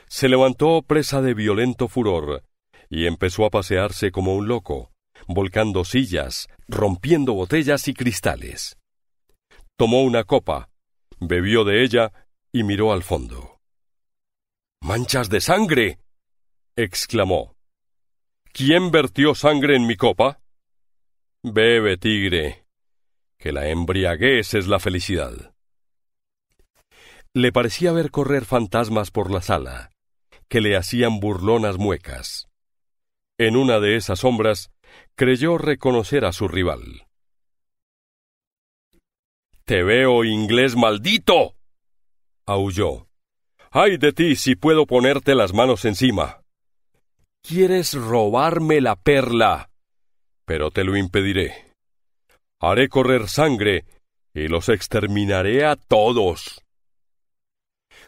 Se levantó presa de violento furor y empezó a pasearse como un loco, volcando sillas, rompiendo botellas y cristales. Tomó una copa, bebió de ella y miró al fondo. ¡Manchas de sangre! exclamó. ¿Quién vertió sangre en mi copa? Bebe, tigre, que la embriaguez es la felicidad. Le parecía ver correr fantasmas por la sala, que le hacían burlonas muecas. En una de esas sombras, creyó reconocer a su rival. Te veo, inglés maldito. aulló. Ay de ti si puedo ponerte las manos encima. Quieres robarme la perla, pero te lo impediré. Haré correr sangre y los exterminaré a todos.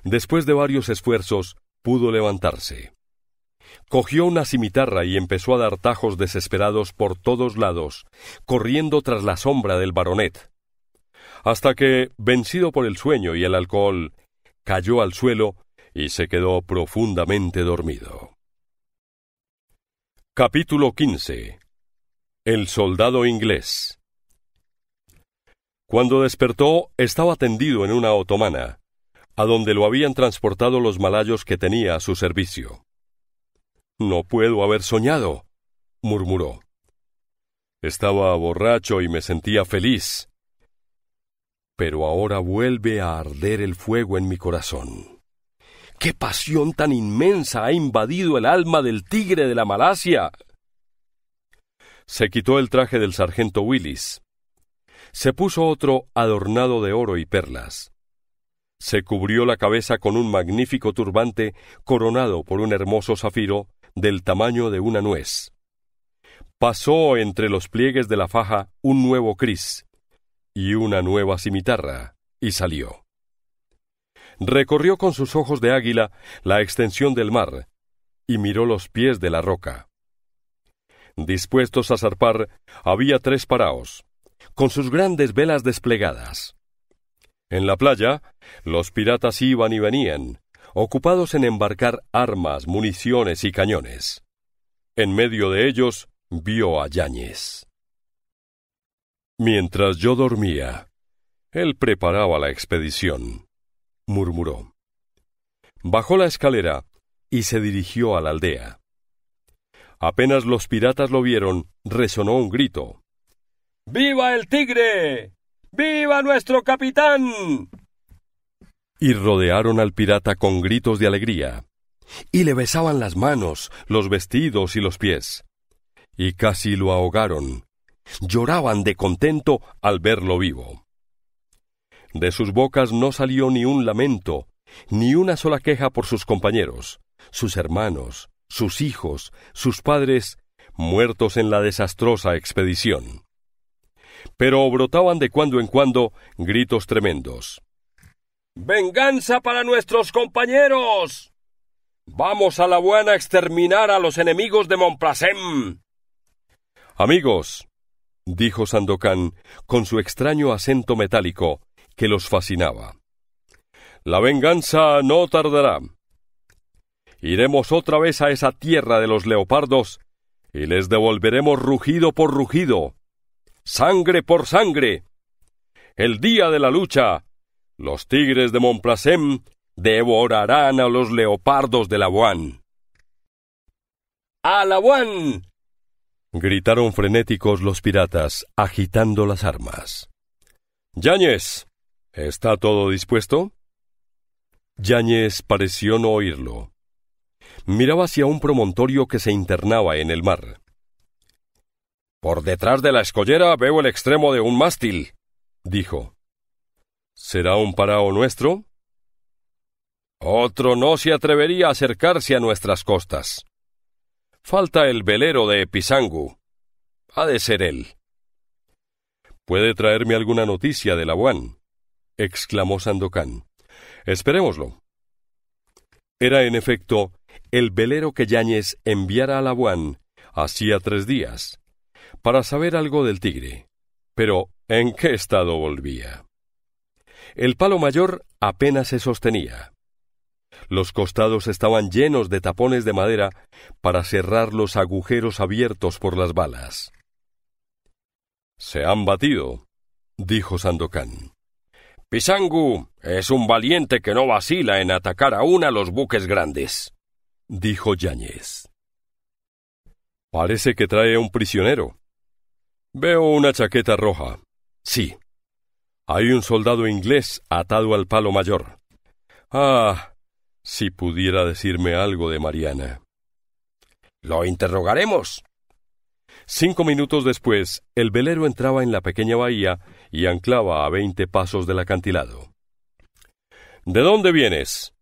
Después de varios esfuerzos, pudo levantarse. Cogió una cimitarra y empezó a dar tajos desesperados por todos lados, corriendo tras la sombra del baronet. Hasta que, vencido por el sueño y el alcohol, cayó al suelo y se quedó profundamente dormido. Capítulo 15 El soldado inglés Cuando despertó, estaba tendido en una otomana, a donde lo habían transportado los malayos que tenía a su servicio. No puedo haber soñado, murmuró. Estaba borracho y me sentía feliz. Pero ahora vuelve a arder el fuego en mi corazón. ¡Qué pasión tan inmensa ha invadido el alma del tigre de la Malasia! Se quitó el traje del sargento Willis. Se puso otro adornado de oro y perlas. Se cubrió la cabeza con un magnífico turbante coronado por un hermoso zafiro del tamaño de una nuez. Pasó entre los pliegues de la faja un nuevo cris y una nueva cimitarra, y salió. Recorrió con sus ojos de águila la extensión del mar, y miró los pies de la roca. Dispuestos a zarpar, había tres paraos, con sus grandes velas desplegadas. En la playa, los piratas iban y venían, ocupados en embarcar armas, municiones y cañones. En medio de ellos vio a Yáñez. Mientras yo dormía, él preparaba la expedición, murmuró. Bajó la escalera y se dirigió a la aldea. Apenas los piratas lo vieron, resonó un grito. ¡Viva el tigre! ¡Viva nuestro capitán! Y rodearon al pirata con gritos de alegría, y le besaban las manos, los vestidos y los pies, y casi lo ahogaron. Lloraban de contento al verlo vivo. De sus bocas no salió ni un lamento, ni una sola queja por sus compañeros, sus hermanos, sus hijos, sus padres, muertos en la desastrosa expedición pero brotaban de cuando en cuando gritos tremendos. ¡Venganza para nuestros compañeros! Vamos a la buena a exterminar a los enemigos de Montplacem. Amigos, dijo Sandocán con su extraño acento metálico que los fascinaba. La venganza no tardará. Iremos otra vez a esa tierra de los leopardos y les devolveremos rugido por rugido sangre por sangre. El día de la lucha, los tigres de Montplacem devorarán a los leopardos de Labuán. ¡A Labuán! gritaron frenéticos los piratas, agitando las armas. Yáñez, ¿está todo dispuesto? Yáñez pareció no oírlo. Miraba hacia un promontorio que se internaba en el mar. Por detrás de la escollera veo el extremo de un mástil, dijo. ¿Será un parao nuestro? Otro no se atrevería a acercarse a nuestras costas. Falta el velero de Pisangu. Ha de ser él. ¿Puede traerme alguna noticia de la exclamó Sandocán. Esperémoslo. Era en efecto el velero que Yáñez enviara a Labuan hacía tres días para saber algo del tigre. Pero, ¿en qué estado volvía? El palo mayor apenas se sostenía. Los costados estaban llenos de tapones de madera para cerrar los agujeros abiertos por las balas. Se han batido, dijo Sandocán. Pisangu es un valiente que no vacila en atacar aún a los buques grandes, dijo Yáñez. Parece que trae un prisionero, Veo una chaqueta roja. Sí. Hay un soldado inglés atado al palo mayor. Ah, si pudiera decirme algo de Mariana. Lo interrogaremos. Cinco minutos después, el velero entraba en la pequeña bahía y anclaba a veinte pasos del acantilado. ¿De dónde vienes?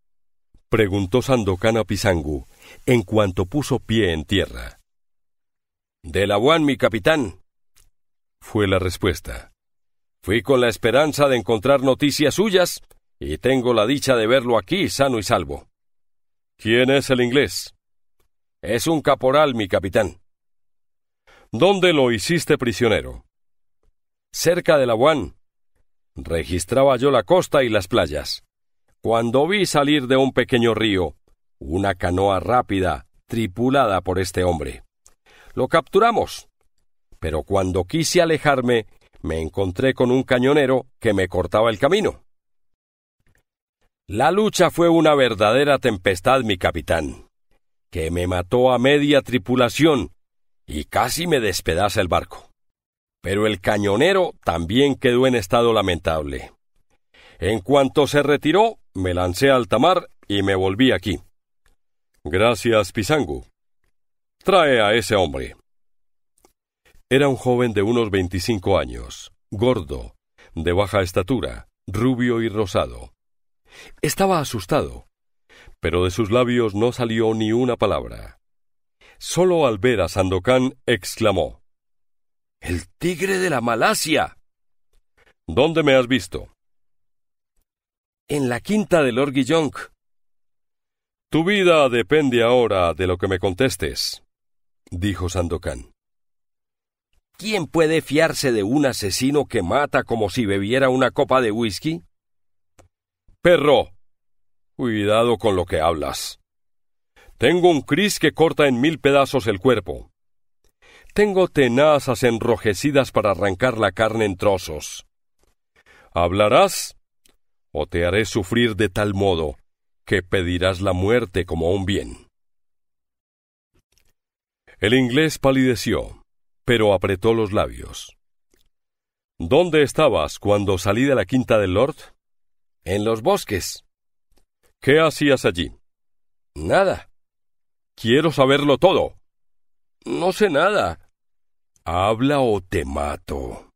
preguntó Sandokan a Pisangu, en cuanto puso pie en tierra. De Labuan, mi capitán fue la respuesta. Fui con la esperanza de encontrar noticias suyas y tengo la dicha de verlo aquí sano y salvo. ¿Quién es el inglés? Es un caporal, mi capitán. ¿Dónde lo hiciste prisionero? Cerca de La Guan. Registraba yo la costa y las playas. Cuando vi salir de un pequeño río una canoa rápida, tripulada por este hombre. Lo capturamos pero cuando quise alejarme, me encontré con un cañonero que me cortaba el camino. La lucha fue una verdadera tempestad, mi capitán, que me mató a media tripulación y casi me despedaza el barco. Pero el cañonero también quedó en estado lamentable. En cuanto se retiró, me lancé al alta y me volví aquí. Gracias, Pisangu. Trae a ese hombre. Era un joven de unos 25 años, gordo, de baja estatura, rubio y rosado. Estaba asustado, pero de sus labios no salió ni una palabra. Solo al ver a Sandokan exclamó El tigre de la Malasia. ¿Dónde me has visto? En la quinta del guillón Tu vida depende ahora de lo que me contestes, dijo Sandokan. ¿Quién puede fiarse de un asesino que mata como si bebiera una copa de whisky? Perro, cuidado con lo que hablas. Tengo un cris que corta en mil pedazos el cuerpo. Tengo tenazas enrojecidas para arrancar la carne en trozos. ¿Hablarás? O te haré sufrir de tal modo que pedirás la muerte como un bien. El inglés palideció pero apretó los labios. ¿Dónde estabas cuando salí de la quinta del Lord? En los bosques. ¿Qué hacías allí? Nada. Quiero saberlo todo. No sé nada. Habla o te mato.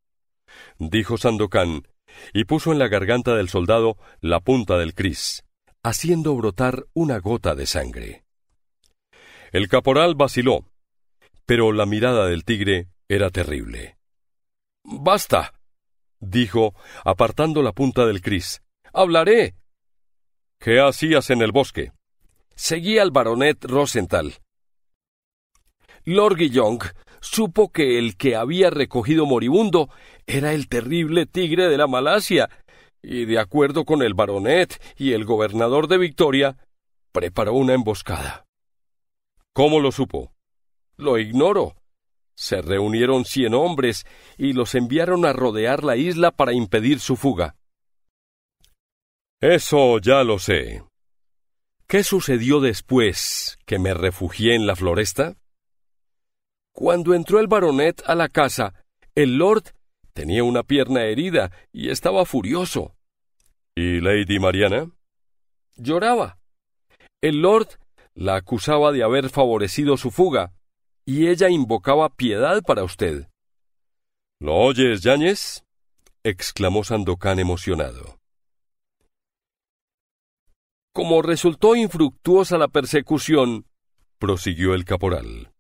dijo Sandokan, y puso en la garganta del soldado la punta del cris, haciendo brotar una gota de sangre. El caporal vaciló, pero la mirada del tigre era terrible. Basta, dijo, apartando la punta del cris. Hablaré. ¿Qué hacías en el bosque? Seguí al baronet Rosenthal. Lord Guillong supo que el que había recogido moribundo era el terrible tigre de la Malasia, y de acuerdo con el baronet y el gobernador de Victoria, preparó una emboscada. ¿Cómo lo supo? Lo ignoro. Se reunieron cien hombres y los enviaron a rodear la isla para impedir su fuga. Eso ya lo sé. ¿Qué sucedió después que me refugié en la floresta? Cuando entró el baronet a la casa, el lord tenía una pierna herida y estaba furioso. ¿Y Lady Mariana? Lloraba. El lord la acusaba de haber favorecido su fuga y ella invocaba piedad para usted. ¿Lo oyes, Yáñez? exclamó Sandocán emocionado. Como resultó infructuosa la persecución, prosiguió el caporal.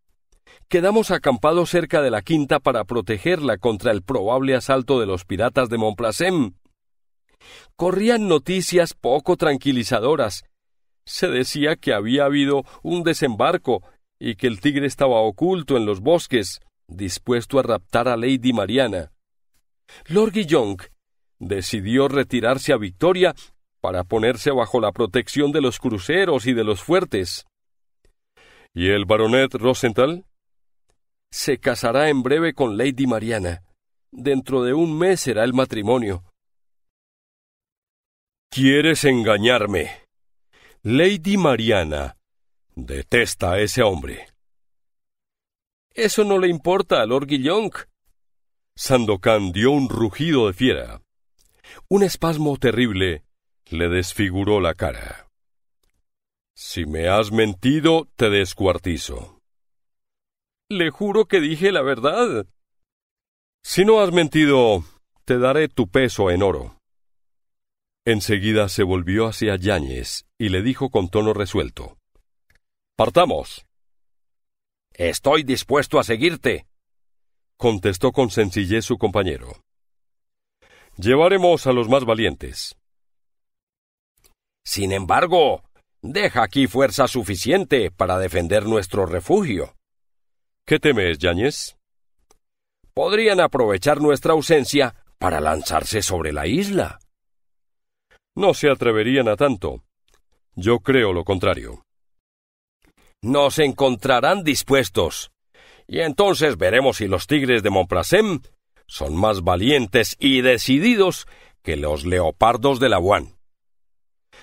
Quedamos acampados cerca de la quinta para protegerla contra el probable asalto de los piratas de Montplacem. Corrían noticias poco tranquilizadoras. Se decía que había habido un desembarco y que el tigre estaba oculto en los bosques, dispuesto a raptar a Lady Mariana. Lord Guillon decidió retirarse a Victoria para ponerse bajo la protección de los cruceros y de los fuertes. ¿Y el baronet Rosenthal? Se casará en breve con Lady Mariana. Dentro de un mes será el matrimonio. Quieres engañarme. Lady Mariana Detesta a ese hombre. Eso no le importa a Lord Guillonc. Sandokan dio un rugido de fiera. Un espasmo terrible le desfiguró la cara. Si me has mentido, te descuartizo. Le juro que dije la verdad. Si no has mentido, te daré tu peso en oro. Enseguida se volvió hacia Yáñez y le dijo con tono resuelto Partamos. Estoy dispuesto a seguirte, contestó con sencillez su compañero. Llevaremos a los más valientes. Sin embargo, deja aquí fuerza suficiente para defender nuestro refugio. ¿Qué temes, Yáñez? Podrían aprovechar nuestra ausencia para lanzarse sobre la isla. No se atreverían a tanto. Yo creo lo contrario nos encontrarán dispuestos. Y entonces veremos si los tigres de Montprasem son más valientes y decididos que los leopardos de la Labuan.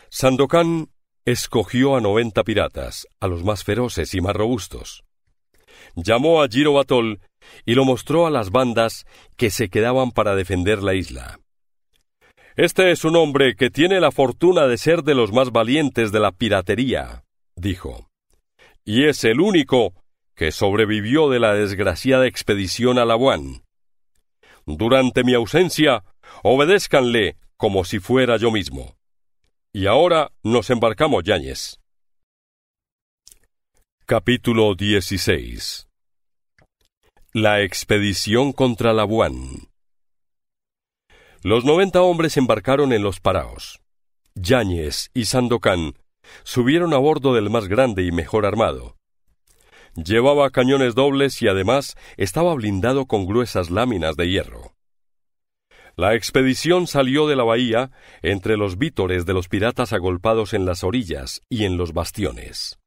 Sandokan escogió a noventa piratas, a los más feroces y más robustos. Llamó a Girobatol y lo mostró a las bandas que se quedaban para defender la isla. Este es un hombre que tiene la fortuna de ser de los más valientes de la piratería, dijo y es el único que sobrevivió de la desgraciada expedición a Labuán. Durante mi ausencia, obedézcanle como si fuera yo mismo. Y ahora nos embarcamos, Yáñez. Capítulo 16 La expedición contra Labuán. Los noventa hombres embarcaron en los paraos. Yáñez y Sandocán subieron a bordo del más grande y mejor armado. Llevaba cañones dobles y además estaba blindado con gruesas láminas de hierro. La expedición salió de la bahía entre los vítores de los piratas agolpados en las orillas y en los bastiones.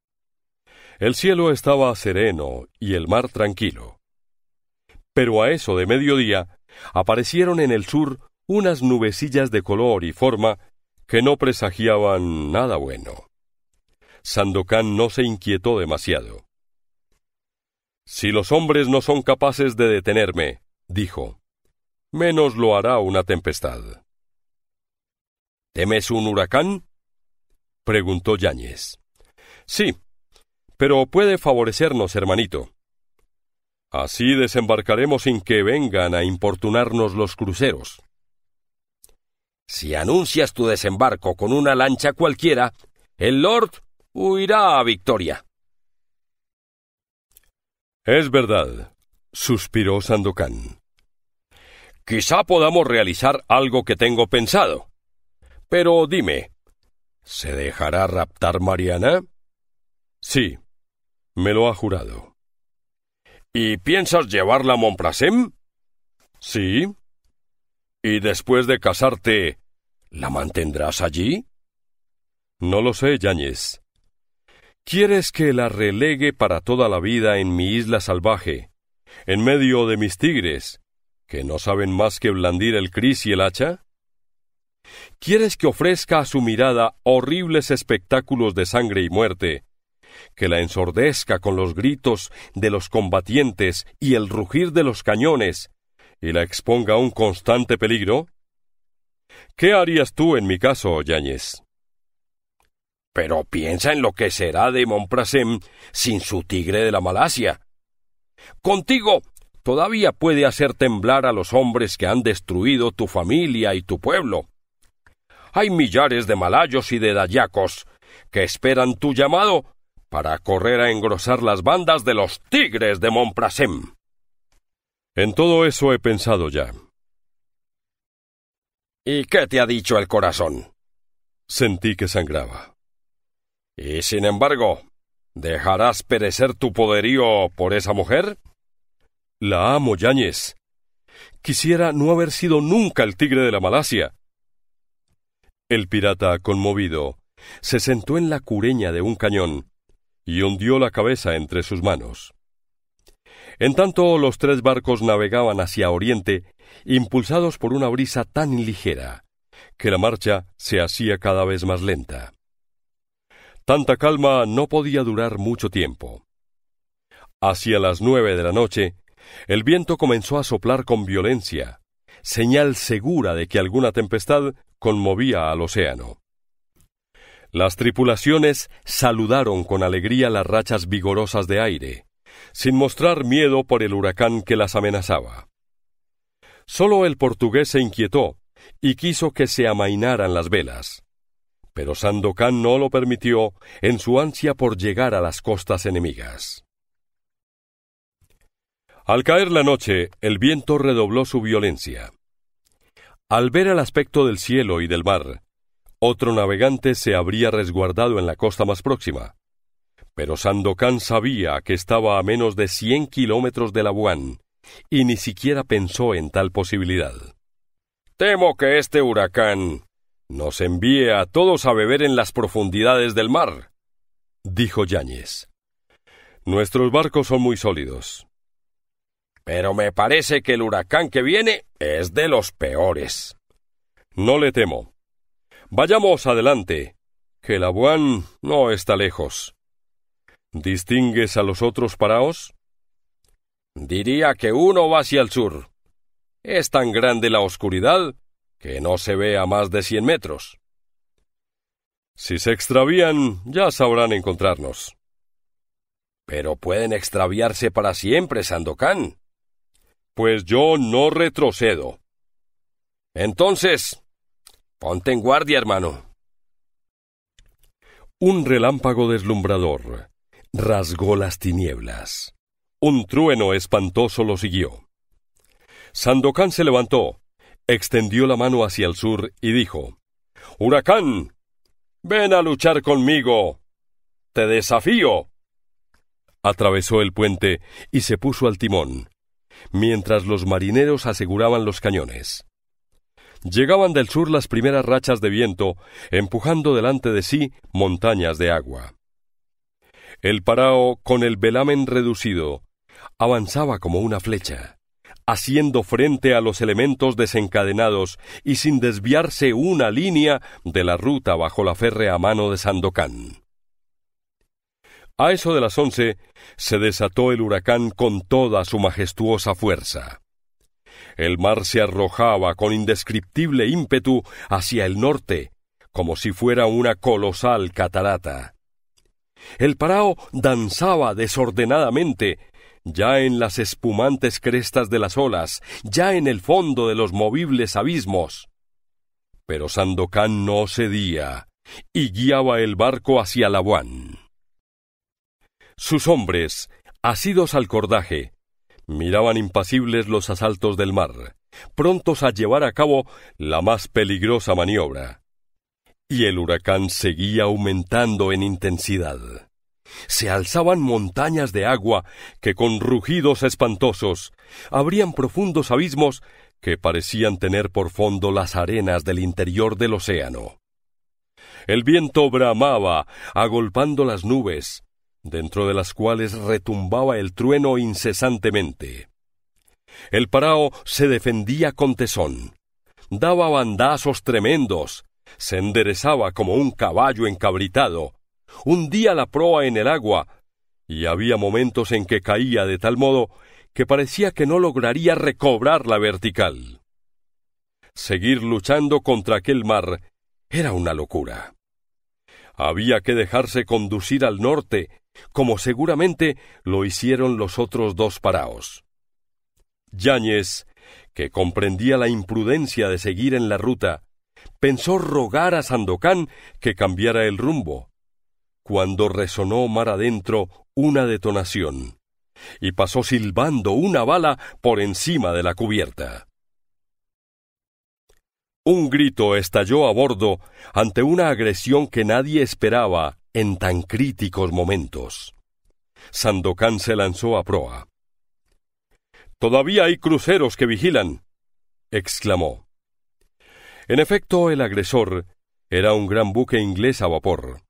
El cielo estaba sereno y el mar tranquilo. Pero a eso de mediodía aparecieron en el sur unas nubecillas de color y forma que no presagiaban nada bueno. Sandokan no se inquietó demasiado. Si los hombres no son capaces de detenerme, dijo, menos lo hará una tempestad. ¿Temes un huracán? preguntó Yáñez. Sí, pero puede favorecernos, hermanito. Así desembarcaremos sin que vengan a importunarnos los cruceros. Si anuncias tu desembarco con una lancha cualquiera, el Lord huirá a Victoria. Es verdad, suspiró Sandokan. Quizá podamos realizar algo que tengo pensado. Pero dime, ¿se dejará raptar Mariana? Sí, me lo ha jurado. ¿Y piensas llevarla a Montprasem? Sí. ¿Y después de casarte, la mantendrás allí? No lo sé, Yáñez. ¿Quieres que la relegue para toda la vida en mi isla salvaje, en medio de mis tigres, que no saben más que blandir el cris y el hacha? ¿Quieres que ofrezca a su mirada horribles espectáculos de sangre y muerte, que la ensordezca con los gritos de los combatientes y el rugir de los cañones, y la exponga a un constante peligro? ¿Qué harías tú en mi caso, Yáñez? pero piensa en lo que será de Monprasem sin su tigre de la Malasia. Contigo todavía puede hacer temblar a los hombres que han destruido tu familia y tu pueblo. Hay millares de malayos y de dayacos que esperan tu llamado para correr a engrosar las bandas de los tigres de Monprasem. En todo eso he pensado ya. ¿Y qué te ha dicho el corazón? Sentí que sangraba. Y sin embargo, ¿dejarás perecer tu poderío por esa mujer? La amo, Yáñez. Quisiera no haber sido nunca el tigre de la Malasia. El pirata, conmovido, se sentó en la cureña de un cañón y hundió la cabeza entre sus manos. En tanto, los tres barcos navegaban hacia oriente, impulsados por una brisa tan ligera, que la marcha se hacía cada vez más lenta. Tanta calma no podía durar mucho tiempo. Hacia las nueve de la noche, el viento comenzó a soplar con violencia, señal segura de que alguna tempestad conmovía al océano. Las tripulaciones saludaron con alegría las rachas vigorosas de aire, sin mostrar miedo por el huracán que las amenazaba. Solo el portugués se inquietó y quiso que se amainaran las velas. Pero Sandokan no lo permitió en su ansia por llegar a las costas enemigas. Al caer la noche, el viento redobló su violencia. Al ver el aspecto del cielo y del mar, otro navegante se habría resguardado en la costa más próxima. Pero Sandokan sabía que estaba a menos de 100 kilómetros de Labuán y ni siquiera pensó en tal posibilidad. Temo que este huracán nos envíe a todos a beber en las profundidades del mar, dijo Yáñez. Nuestros barcos son muy sólidos. Pero me parece que el huracán que viene es de los peores. No le temo. Vayamos adelante, que el Abuán no está lejos. ¿Distingues a los otros paraos? Diría que uno va hacia el sur. Es tan grande la oscuridad que no se ve a más de cien metros. Si se extravían, ya sabrán encontrarnos. Pero pueden extraviarse para siempre, Sandokan. Pues yo no retrocedo. Entonces, ponte en guardia, hermano. Un relámpago deslumbrador rasgó las tinieblas. Un trueno espantoso lo siguió. Sandokan se levantó, extendió la mano hacia el sur y dijo, Huracán, ven a luchar conmigo. Te desafío. Atravesó el puente y se puso al timón, mientras los marineros aseguraban los cañones. Llegaban del sur las primeras rachas de viento, empujando delante de sí montañas de agua. El parao, con el velamen reducido, avanzaba como una flecha haciendo frente a los elementos desencadenados y sin desviarse una línea de la ruta bajo la férrea mano de Sandocán. A eso de las once se desató el huracán con toda su majestuosa fuerza. El mar se arrojaba con indescriptible ímpetu hacia el norte, como si fuera una colosal catarata. El parao danzaba desordenadamente, ya en las espumantes crestas de las olas, ya en el fondo de los movibles abismos. Pero Sandokan no cedía y guiaba el barco hacia Labuan. Sus hombres, asidos al cordaje, miraban impasibles los asaltos del mar, prontos a llevar a cabo la más peligrosa maniobra. Y el huracán seguía aumentando en intensidad se alzaban montañas de agua que con rugidos espantosos abrían profundos abismos que parecían tener por fondo las arenas del interior del océano. El viento bramaba, agolpando las nubes, dentro de las cuales retumbaba el trueno incesantemente. El parao se defendía con tesón, daba bandazos tremendos, se enderezaba como un caballo encabritado, hundía la proa en el agua, y había momentos en que caía de tal modo que parecía que no lograría recobrar la vertical. Seguir luchando contra aquel mar era una locura. Había que dejarse conducir al norte, como seguramente lo hicieron los otros dos paraos. Yáñez, que comprendía la imprudencia de seguir en la ruta, pensó rogar a Sandocán que cambiara el rumbo, cuando resonó mar adentro una detonación, y pasó silbando una bala por encima de la cubierta. Un grito estalló a bordo ante una agresión que nadie esperaba en tan críticos momentos. Sandokan se lanzó a proa. Todavía hay cruceros que vigilan, exclamó. En efecto, el agresor era un gran buque inglés a vapor.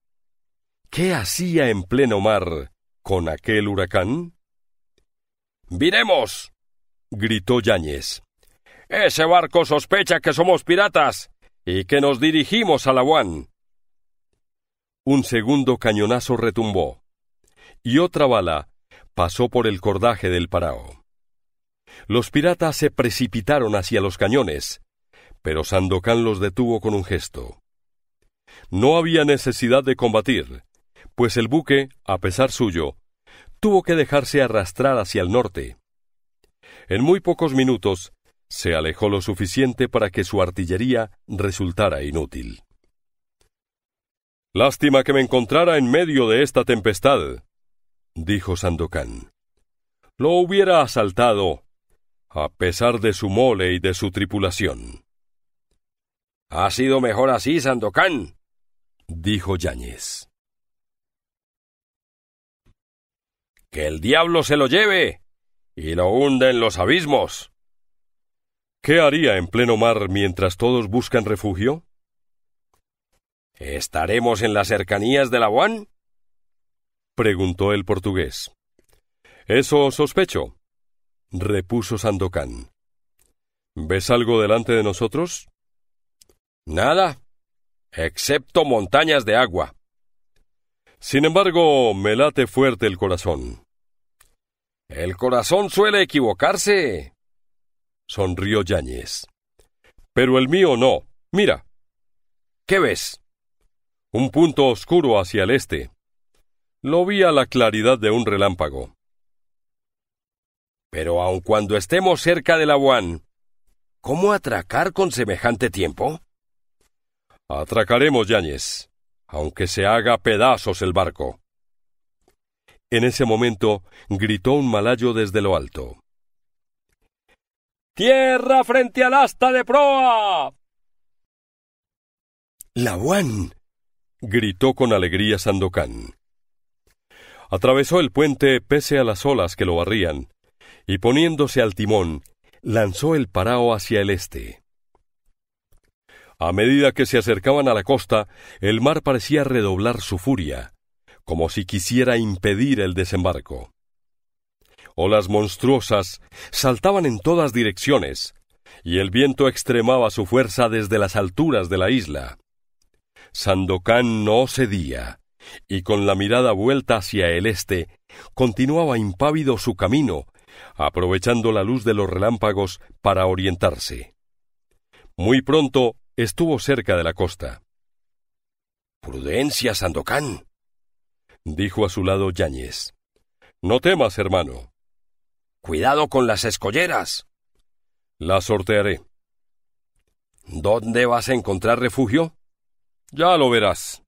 ¿Qué hacía en pleno mar con aquel huracán? ¡Viremos! gritó Yáñez. Ese barco sospecha que somos piratas y que nos dirigimos a la Guan. Un segundo cañonazo retumbó y otra bala pasó por el cordaje del parao. Los piratas se precipitaron hacia los cañones, pero sandocán los detuvo con un gesto. No había necesidad de combatir pues el buque, a pesar suyo, tuvo que dejarse arrastrar hacia el norte. En muy pocos minutos, se alejó lo suficiente para que su artillería resultara inútil. Lástima que me encontrara en medio de esta tempestad, dijo Sandokan. Lo hubiera asaltado, a pesar de su mole y de su tripulación. Ha sido mejor así, Sandokan, dijo Yáñez. que el diablo se lo lleve y lo hunda en los abismos. ¿Qué haría en pleno mar mientras todos buscan refugio? ¿Estaremos en las cercanías de la preguntó el portugués. Eso sospecho, repuso Sandocán. ¿Ves algo delante de nosotros? Nada, excepto montañas de agua. Sin embargo, me late fuerte el corazón. El corazón suele equivocarse, sonrió Yáñez. Pero el mío no. Mira. ¿Qué ves? Un punto oscuro hacia el este. Lo vi a la claridad de un relámpago. Pero aun cuando estemos cerca de la ¿cómo atracar con semejante tiempo? Atracaremos, Yáñez aunque se haga pedazos el barco. En ese momento gritó un malayo desde lo alto. ¡Tierra frente al asta de proa! lawan gritó con alegría Sandocán. Atravesó el puente pese a las olas que lo barrían, y poniéndose al timón, lanzó el parao hacia el este. A medida que se acercaban a la costa, el mar parecía redoblar su furia, como si quisiera impedir el desembarco. Olas monstruosas saltaban en todas direcciones, y el viento extremaba su fuerza desde las alturas de la isla. Sandokan no cedía, y con la mirada vuelta hacia el este, continuaba impávido su camino, aprovechando la luz de los relámpagos para orientarse. Muy pronto estuvo cerca de la costa. Prudencia, Sandocán, dijo a su lado Yáñez. No temas, hermano. Cuidado con las escolleras. Las sortearé. ¿Dónde vas a encontrar refugio? Ya lo verás.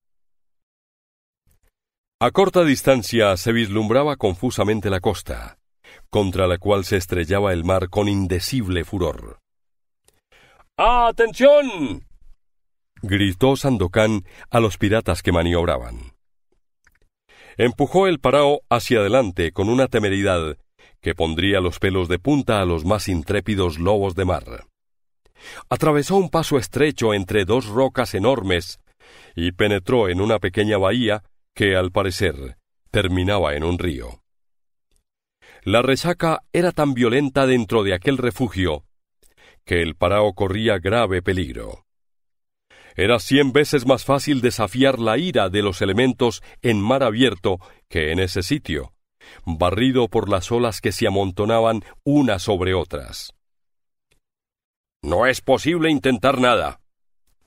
A corta distancia se vislumbraba confusamente la costa, contra la cual se estrellaba el mar con indecible furor. ¡Atención! gritó Sandocán a los piratas que maniobraban. Empujó el parao hacia adelante con una temeridad que pondría los pelos de punta a los más intrépidos lobos de mar. Atravesó un paso estrecho entre dos rocas enormes y penetró en una pequeña bahía que, al parecer, terminaba en un río. La resaca era tan violenta dentro de aquel refugio que el Parao corría grave peligro. Era cien veces más fácil desafiar la ira de los elementos en mar abierto que en ese sitio, barrido por las olas que se amontonaban unas sobre otras. No es posible intentar nada,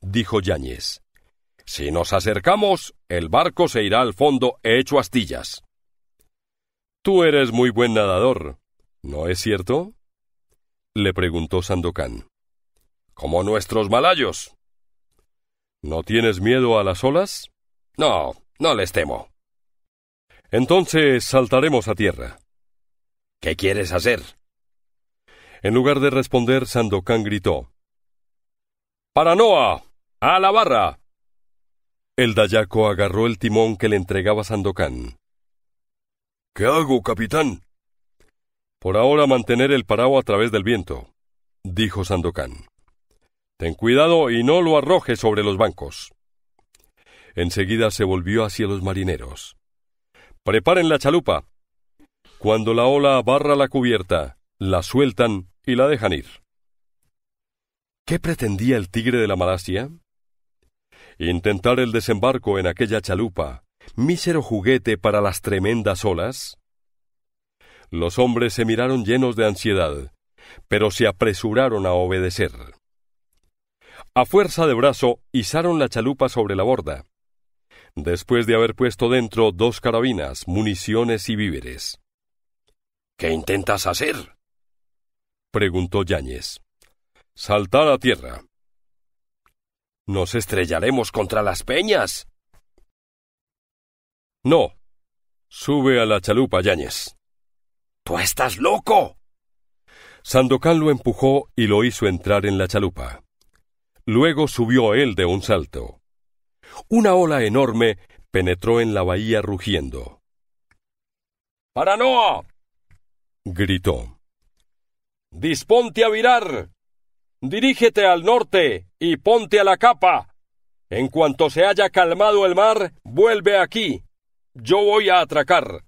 dijo Yáñez. Si nos acercamos, el barco se irá al fondo hecho astillas. Tú eres muy buen nadador, ¿no es cierto? le preguntó Sandokan. Como nuestros malayos. ¿No tienes miedo a las olas? No, no les temo. Entonces saltaremos a tierra. ¿Qué quieres hacer? En lugar de responder, Sandokan gritó. ¡Paranoa! ¡A la barra! El dayaco agarró el timón que le entregaba Sandokán. ¿Qué hago, capitán? Por ahora mantener el paraguas a través del viento, dijo Sandocán. Ten cuidado y no lo arroje sobre los bancos. Enseguida se volvió hacia los marineros. Preparen la chalupa. Cuando la ola barra la cubierta, la sueltan y la dejan ir. ¿Qué pretendía el tigre de la Malasia? Intentar el desembarco en aquella chalupa, mísero juguete para las tremendas olas. Los hombres se miraron llenos de ansiedad, pero se apresuraron a obedecer. A fuerza de brazo izaron la chalupa sobre la borda, después de haber puesto dentro dos carabinas, municiones y víveres. ¿Qué intentas hacer? preguntó Yáñez. Saltar a tierra. Nos estrellaremos contra las peñas. No. Sube a la chalupa, Yáñez. Tú estás loco. Sandokan lo empujó y lo hizo entrar en la chalupa. Luego subió él de un salto. Una ola enorme penetró en la bahía rugiendo. ¡Paranoa! gritó. Disponte a virar. Dirígete al norte y ponte a la capa. En cuanto se haya calmado el mar, vuelve aquí. Yo voy a atracar.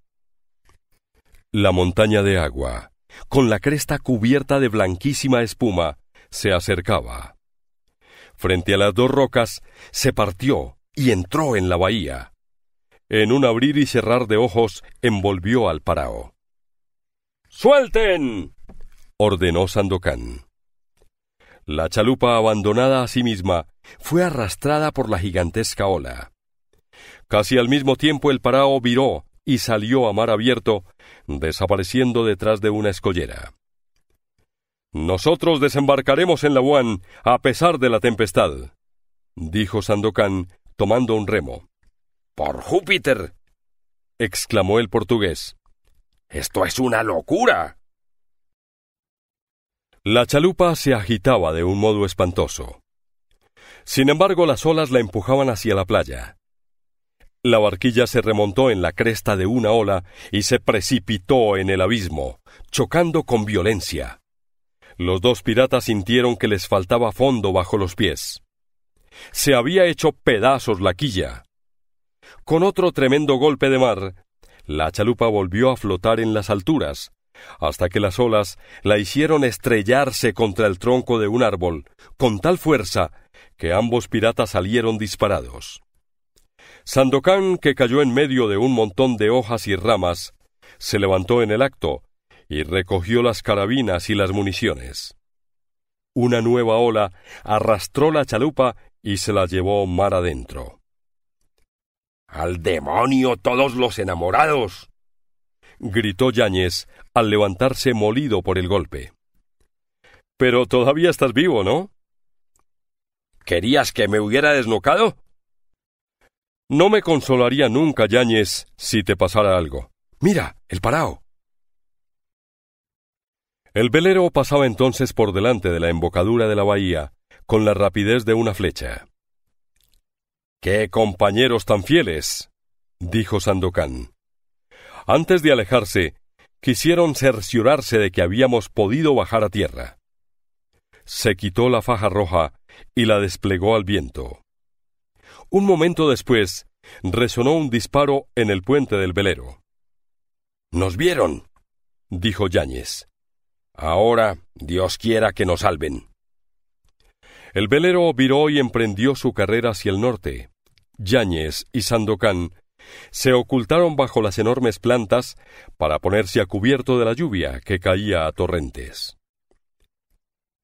La montaña de agua, con la cresta cubierta de blanquísima espuma, se acercaba. Frente a las dos rocas, se partió y entró en la bahía. En un abrir y cerrar de ojos, envolvió al parao. ¡Suelten! ordenó Sandocán. La chalupa, abandonada a sí misma, fue arrastrada por la gigantesca ola. Casi al mismo tiempo el parao viró y salió a mar abierto desapareciendo detrás de una escollera. Nosotros desembarcaremos en la a pesar de la tempestad, dijo Sandokan, tomando un remo. Por Júpiter, exclamó el portugués. Esto es una locura. La chalupa se agitaba de un modo espantoso. Sin embargo, las olas la empujaban hacia la playa, la barquilla se remontó en la cresta de una ola y se precipitó en el abismo, chocando con violencia. Los dos piratas sintieron que les faltaba fondo bajo los pies. Se había hecho pedazos la quilla. Con otro tremendo golpe de mar, la chalupa volvió a flotar en las alturas, hasta que las olas la hicieron estrellarse contra el tronco de un árbol, con tal fuerza que ambos piratas salieron disparados. Sandocán, que cayó en medio de un montón de hojas y ramas, se levantó en el acto y recogió las carabinas y las municiones. Una nueva ola arrastró la chalupa y se la llevó mar adentro. ¡Al demonio todos los enamorados! gritó Yáñez al levantarse molido por el golpe. Pero todavía estás vivo, ¿no? ¿Querías que me hubiera desnocado? No me consolaría nunca, Yáñez, si te pasara algo. Mira, el parao. El velero pasaba entonces por delante de la embocadura de la bahía, con la rapidez de una flecha. ¡Qué compañeros tan fieles! dijo Sandocán. Antes de alejarse, quisieron cerciorarse de que habíamos podido bajar a tierra. Se quitó la faja roja y la desplegó al viento. Un momento después, resonó un disparo en el puente del velero. Nos vieron, dijo Yáñez. Ahora, Dios quiera que nos salven. El velero viró y emprendió su carrera hacia el norte. Yáñez y Sandocán se ocultaron bajo las enormes plantas para ponerse a cubierto de la lluvia que caía a torrentes.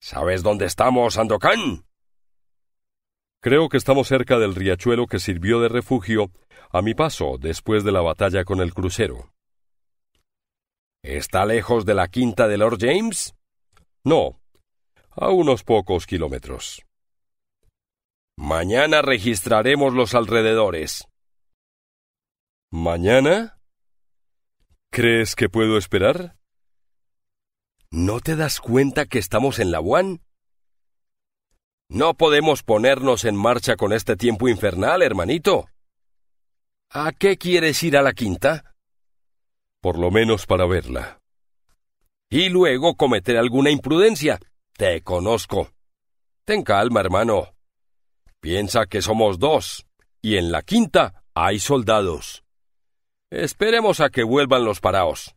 ¿Sabes dónde estamos, Sandocán? Creo que estamos cerca del riachuelo que sirvió de refugio a mi paso después de la batalla con el crucero. ¿Está lejos de la quinta de Lord James? No, a unos pocos kilómetros. Mañana registraremos los alrededores. ¿Mañana? ¿Crees que puedo esperar? ¿No te das cuenta que estamos en la no podemos ponernos en marcha con este tiempo infernal, hermanito. ¿A qué quieres ir a la quinta? Por lo menos para verla. Y luego cometer alguna imprudencia. Te conozco. Ten calma, hermano. Piensa que somos dos, y en la quinta hay soldados. Esperemos a que vuelvan los paraos.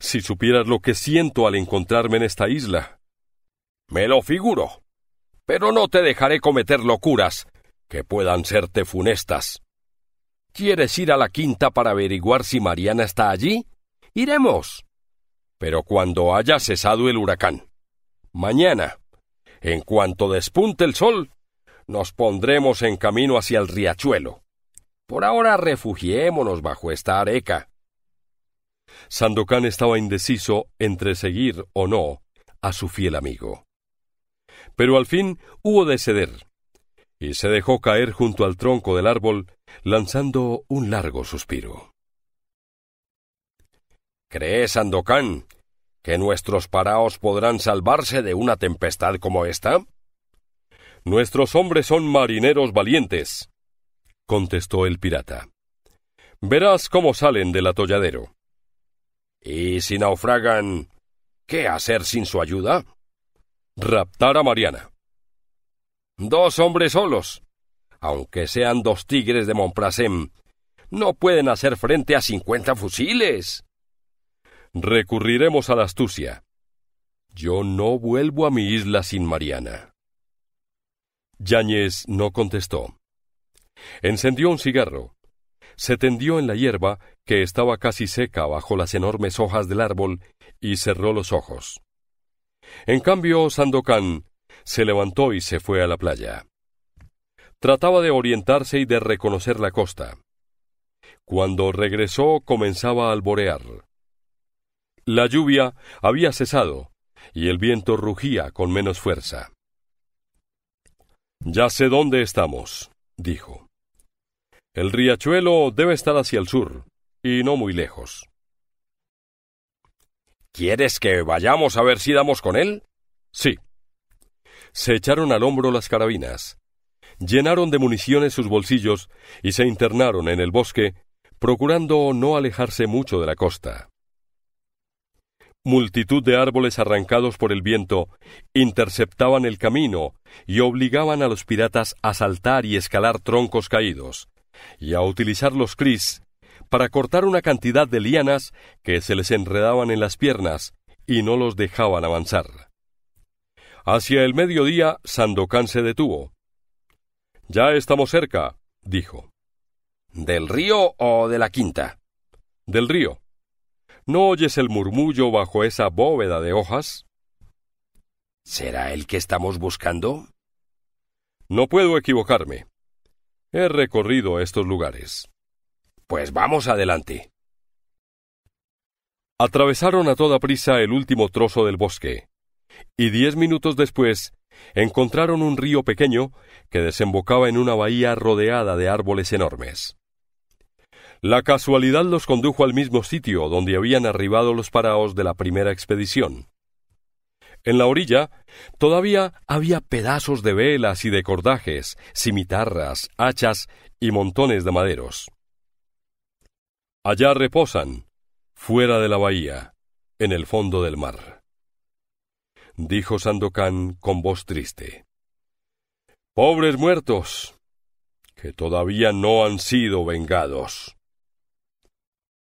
Si supieras lo que siento al encontrarme en esta isla. Me lo figuro pero no te dejaré cometer locuras que puedan serte funestas. ¿Quieres ir a la quinta para averiguar si Mariana está allí? Iremos. Pero cuando haya cesado el huracán. Mañana, en cuanto despunte el sol, nos pondremos en camino hacia el riachuelo. Por ahora refugiémonos bajo esta areca. Sandokan estaba indeciso entre seguir o no a su fiel amigo pero al fin hubo de ceder. Y se dejó caer junto al tronco del árbol, lanzando un largo suspiro. ¿Crees, Andocán, que nuestros paraos podrán salvarse de una tempestad como esta? Nuestros hombres son marineros valientes, contestó el pirata. Verás cómo salen del atolladero. ¿Y si naufragan? ¿Qué hacer sin su ayuda? Raptar a Mariana. Dos hombres solos, aunque sean dos tigres de Montprasem, no pueden hacer frente a cincuenta fusiles. Recurriremos a la astucia. Yo no vuelvo a mi isla sin Mariana. Yáñez no contestó. Encendió un cigarro. Se tendió en la hierba, que estaba casi seca bajo las enormes hojas del árbol, y cerró los ojos. En cambio, Sandokan se levantó y se fue a la playa. Trataba de orientarse y de reconocer la costa. Cuando regresó comenzaba a alborear. La lluvia había cesado y el viento rugía con menos fuerza. Ya sé dónde estamos, dijo. El riachuelo debe estar hacia el sur, y no muy lejos. ¿Quieres que vayamos a ver si damos con él? Sí. Se echaron al hombro las carabinas, llenaron de municiones sus bolsillos y se internaron en el bosque, procurando no alejarse mucho de la costa. Multitud de árboles arrancados por el viento interceptaban el camino y obligaban a los piratas a saltar y escalar troncos caídos, y a utilizar los cris para cortar una cantidad de lianas que se les enredaban en las piernas y no los dejaban avanzar. Hacia el mediodía, Sandokan se detuvo. Ya estamos cerca, dijo. ¿Del río o de la quinta? Del río. ¿No oyes el murmullo bajo esa bóveda de hojas? ¿Será el que estamos buscando? No puedo equivocarme. He recorrido estos lugares. Pues vamos adelante. Atravesaron a toda prisa el último trozo del bosque, y diez minutos después encontraron un río pequeño que desembocaba en una bahía rodeada de árboles enormes. La casualidad los condujo al mismo sitio donde habían arribado los paraos de la primera expedición. En la orilla todavía había pedazos de velas y de cordajes, cimitarras, hachas y montones de maderos. Allá reposan, fuera de la bahía, en el fondo del mar. Dijo Sandokan con voz triste. Pobres muertos, que todavía no han sido vengados.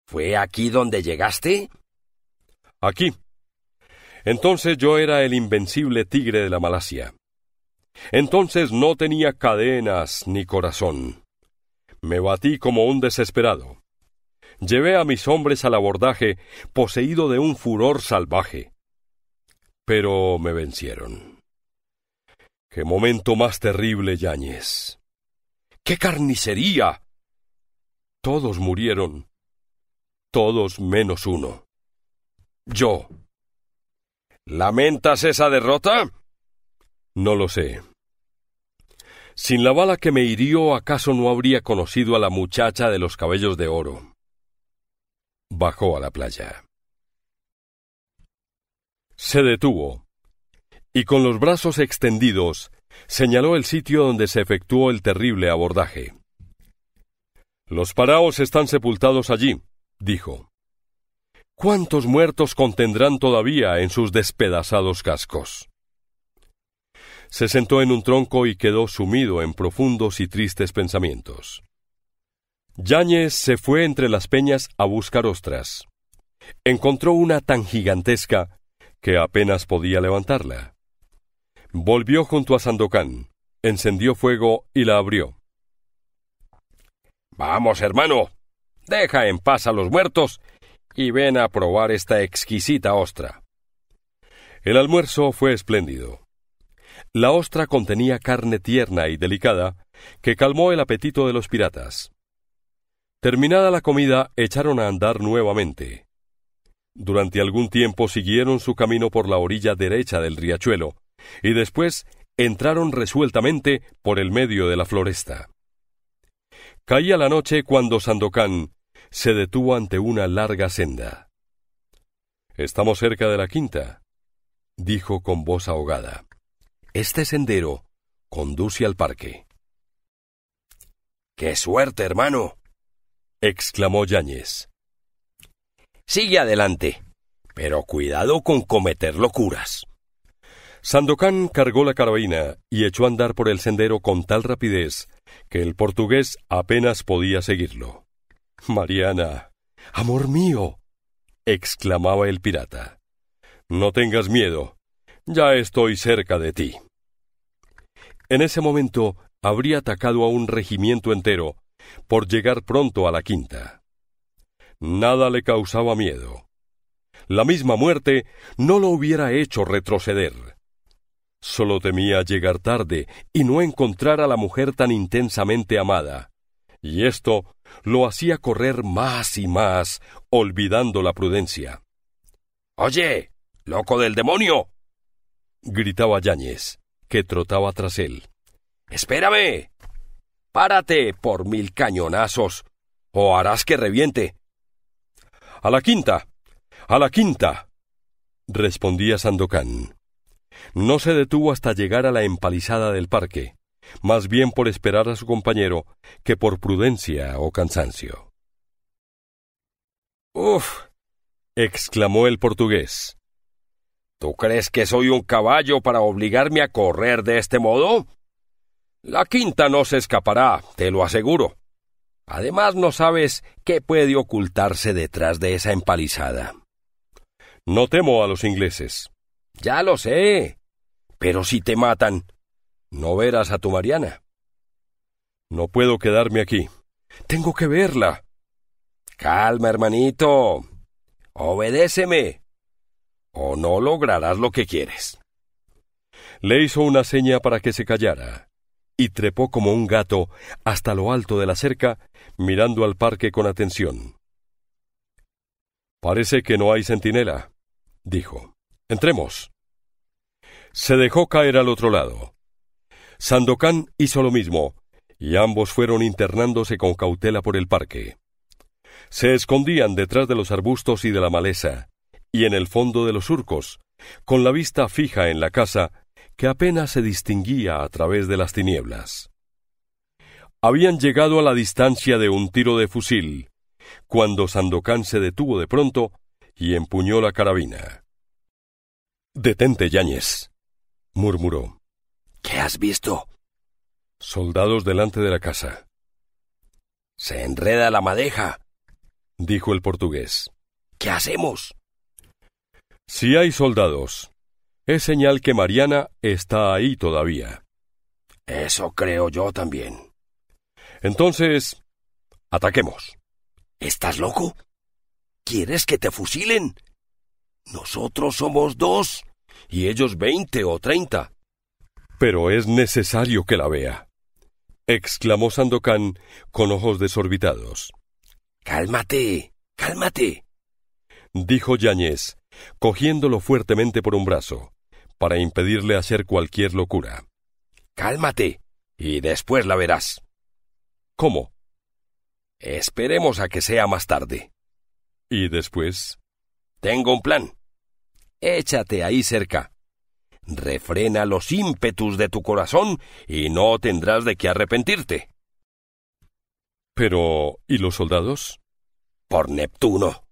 ¿Fue aquí donde llegaste? Aquí. Entonces yo era el invencible tigre de la Malasia. Entonces no tenía cadenas ni corazón. Me batí como un desesperado. Llevé a mis hombres al abordaje, poseído de un furor salvaje. Pero me vencieron. Qué momento más terrible, Yáñez. ¡Qué carnicería! Todos murieron. Todos menos uno. Yo. ¿Lamentas esa derrota? No lo sé. Sin la bala que me hirió, acaso no habría conocido a la muchacha de los cabellos de oro bajó a la playa. Se detuvo y con los brazos extendidos señaló el sitio donde se efectuó el terrible abordaje. Los paraos están sepultados allí, dijo. ¿Cuántos muertos contendrán todavía en sus despedazados cascos? Se sentó en un tronco y quedó sumido en profundos y tristes pensamientos. Yáñez se fue entre las peñas a buscar ostras. Encontró una tan gigantesca que apenas podía levantarla. Volvió junto a Sandocán, encendió fuego y la abrió. Vamos, hermano, deja en paz a los muertos y ven a probar esta exquisita ostra. El almuerzo fue espléndido. La ostra contenía carne tierna y delicada que calmó el apetito de los piratas. Terminada la comida, echaron a andar nuevamente. Durante algún tiempo siguieron su camino por la orilla derecha del riachuelo, y después entraron resueltamente por el medio de la floresta. Caía la noche cuando Sandocán se detuvo ante una larga senda. Estamos cerca de la quinta, dijo con voz ahogada. Este sendero conduce al parque. ¡Qué suerte, hermano! exclamó Yáñez. Sigue adelante, pero cuidado con cometer locuras. Sandocán cargó la carabina y echó a andar por el sendero con tal rapidez que el portugués apenas podía seguirlo. Mariana, amor mío, exclamaba el pirata. No tengas miedo, ya estoy cerca de ti. En ese momento habría atacado a un regimiento entero por llegar pronto a la quinta. Nada le causaba miedo. La misma muerte no lo hubiera hecho retroceder. Solo temía llegar tarde y no encontrar a la mujer tan intensamente amada, y esto lo hacía correr más y más, olvidando la prudencia. Oye, loco del demonio, gritaba Yáñez, que trotaba tras él. Espérame. Párate por mil cañonazos, o harás que reviente. A la quinta, a la quinta, respondía Sandocán. No se detuvo hasta llegar a la empalizada del parque, más bien por esperar a su compañero que por prudencia o cansancio. Uf, exclamó el portugués. ¿Tú crees que soy un caballo para obligarme a correr de este modo? La quinta no se escapará, te lo aseguro. Además, no sabes qué puede ocultarse detrás de esa empalizada. No temo a los ingleses. Ya lo sé. Pero si te matan, no verás a tu Mariana. No puedo quedarme aquí. Tengo que verla. Calma, hermanito. Obedéceme. O no lograrás lo que quieres. Le hizo una seña para que se callara y trepó como un gato hasta lo alto de la cerca, mirando al parque con atención. Parece que no hay centinela, dijo. Entremos. Se dejó caer al otro lado. Sandocán hizo lo mismo, y ambos fueron internándose con cautela por el parque. Se escondían detrás de los arbustos y de la maleza, y en el fondo de los surcos, con la vista fija en la casa que apenas se distinguía a través de las tinieblas. Habían llegado a la distancia de un tiro de fusil, cuando Sandokan se detuvo de pronto y empuñó la carabina. Detente, Yáñez, murmuró. ¿Qué has visto? Soldados delante de la casa. Se enreda la madeja, dijo el portugués. ¿Qué hacemos? Si hay soldados, es señal que Mariana está ahí todavía. Eso creo yo también. Entonces, ataquemos. ¿Estás loco? ¿Quieres que te fusilen? Nosotros somos dos y ellos veinte o treinta. Pero es necesario que la vea, exclamó Sandokan con ojos desorbitados. Cálmate, cálmate, dijo Yáñez, cogiéndolo fuertemente por un brazo para impedirle hacer cualquier locura. Cálmate, y después la verás. ¿Cómo? Esperemos a que sea más tarde. ¿Y después? Tengo un plan. Échate ahí cerca. Refrena los ímpetus de tu corazón y no tendrás de qué arrepentirte. Pero, ¿y los soldados? Por Neptuno.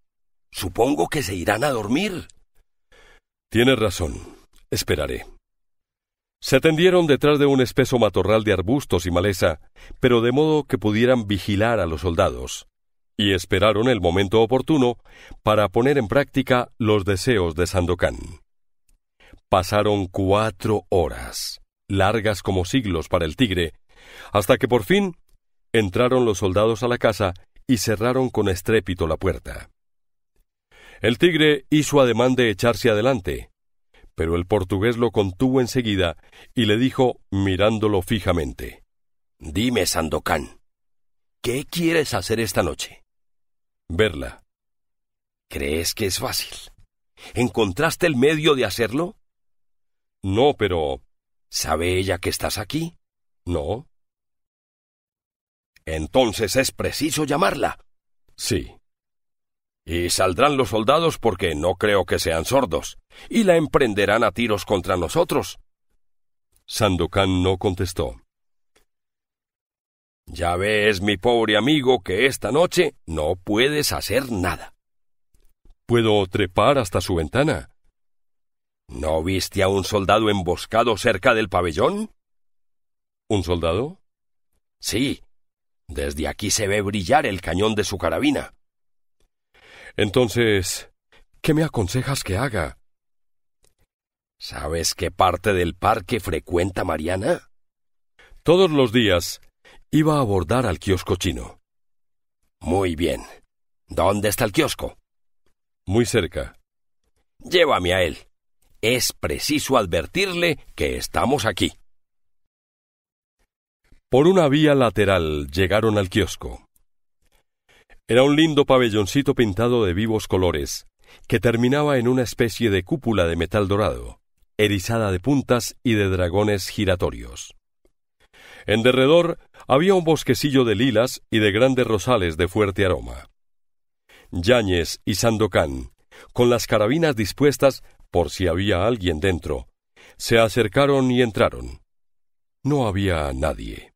Supongo que se irán a dormir. Tienes razón. Esperaré. Se tendieron detrás de un espeso matorral de arbustos y maleza, pero de modo que pudieran vigilar a los soldados, y esperaron el momento oportuno para poner en práctica los deseos de Sandokan. Pasaron cuatro horas, largas como siglos para el tigre, hasta que por fin entraron los soldados a la casa y cerraron con estrépito la puerta. El tigre hizo ademán de echarse adelante, pero el portugués lo contuvo enseguida y le dijo, mirándolo fijamente Dime, Sandocán, ¿qué quieres hacer esta noche? Verla. ¿Crees que es fácil? ¿Encontraste el medio de hacerlo? No, pero. ¿Sabe ella que estás aquí? No. Entonces es preciso llamarla. Sí. Y saldrán los soldados porque no creo que sean sordos, y la emprenderán a tiros contra nosotros. Sandokan no contestó. Ya ves, mi pobre amigo, que esta noche no puedes hacer nada. ¿Puedo trepar hasta su ventana? ¿No viste a un soldado emboscado cerca del pabellón? ¿Un soldado? Sí. Desde aquí se ve brillar el cañón de su carabina. Entonces, ¿qué me aconsejas que haga? ¿Sabes qué parte del parque frecuenta Mariana? Todos los días iba a abordar al kiosco chino. Muy bien. ¿Dónde está el kiosco? Muy cerca. Llévame a él. Es preciso advertirle que estamos aquí. Por una vía lateral llegaron al kiosco. Era un lindo pabelloncito pintado de vivos colores, que terminaba en una especie de cúpula de metal dorado, erizada de puntas y de dragones giratorios. En derredor había un bosquecillo de lilas y de grandes rosales de fuerte aroma. Yáñez y Sandocán, con las carabinas dispuestas por si había alguien dentro, se acercaron y entraron. No había nadie.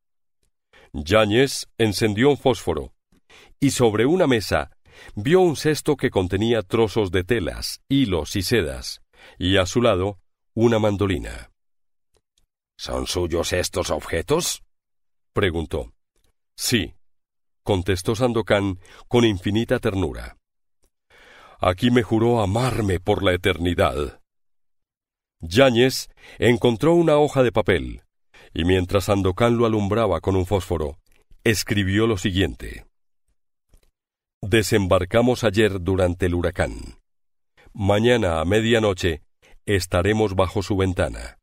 Yáñez encendió un fósforo y sobre una mesa vio un cesto que contenía trozos de telas, hilos y sedas, y a su lado una mandolina. ¿Son suyos estos objetos? preguntó. Sí, contestó Sandokan con infinita ternura. Aquí me juró amarme por la eternidad. Yáñez encontró una hoja de papel, y mientras Sandokan lo alumbraba con un fósforo, escribió lo siguiente. Desembarcamos ayer durante el huracán. Mañana a medianoche estaremos bajo su ventana.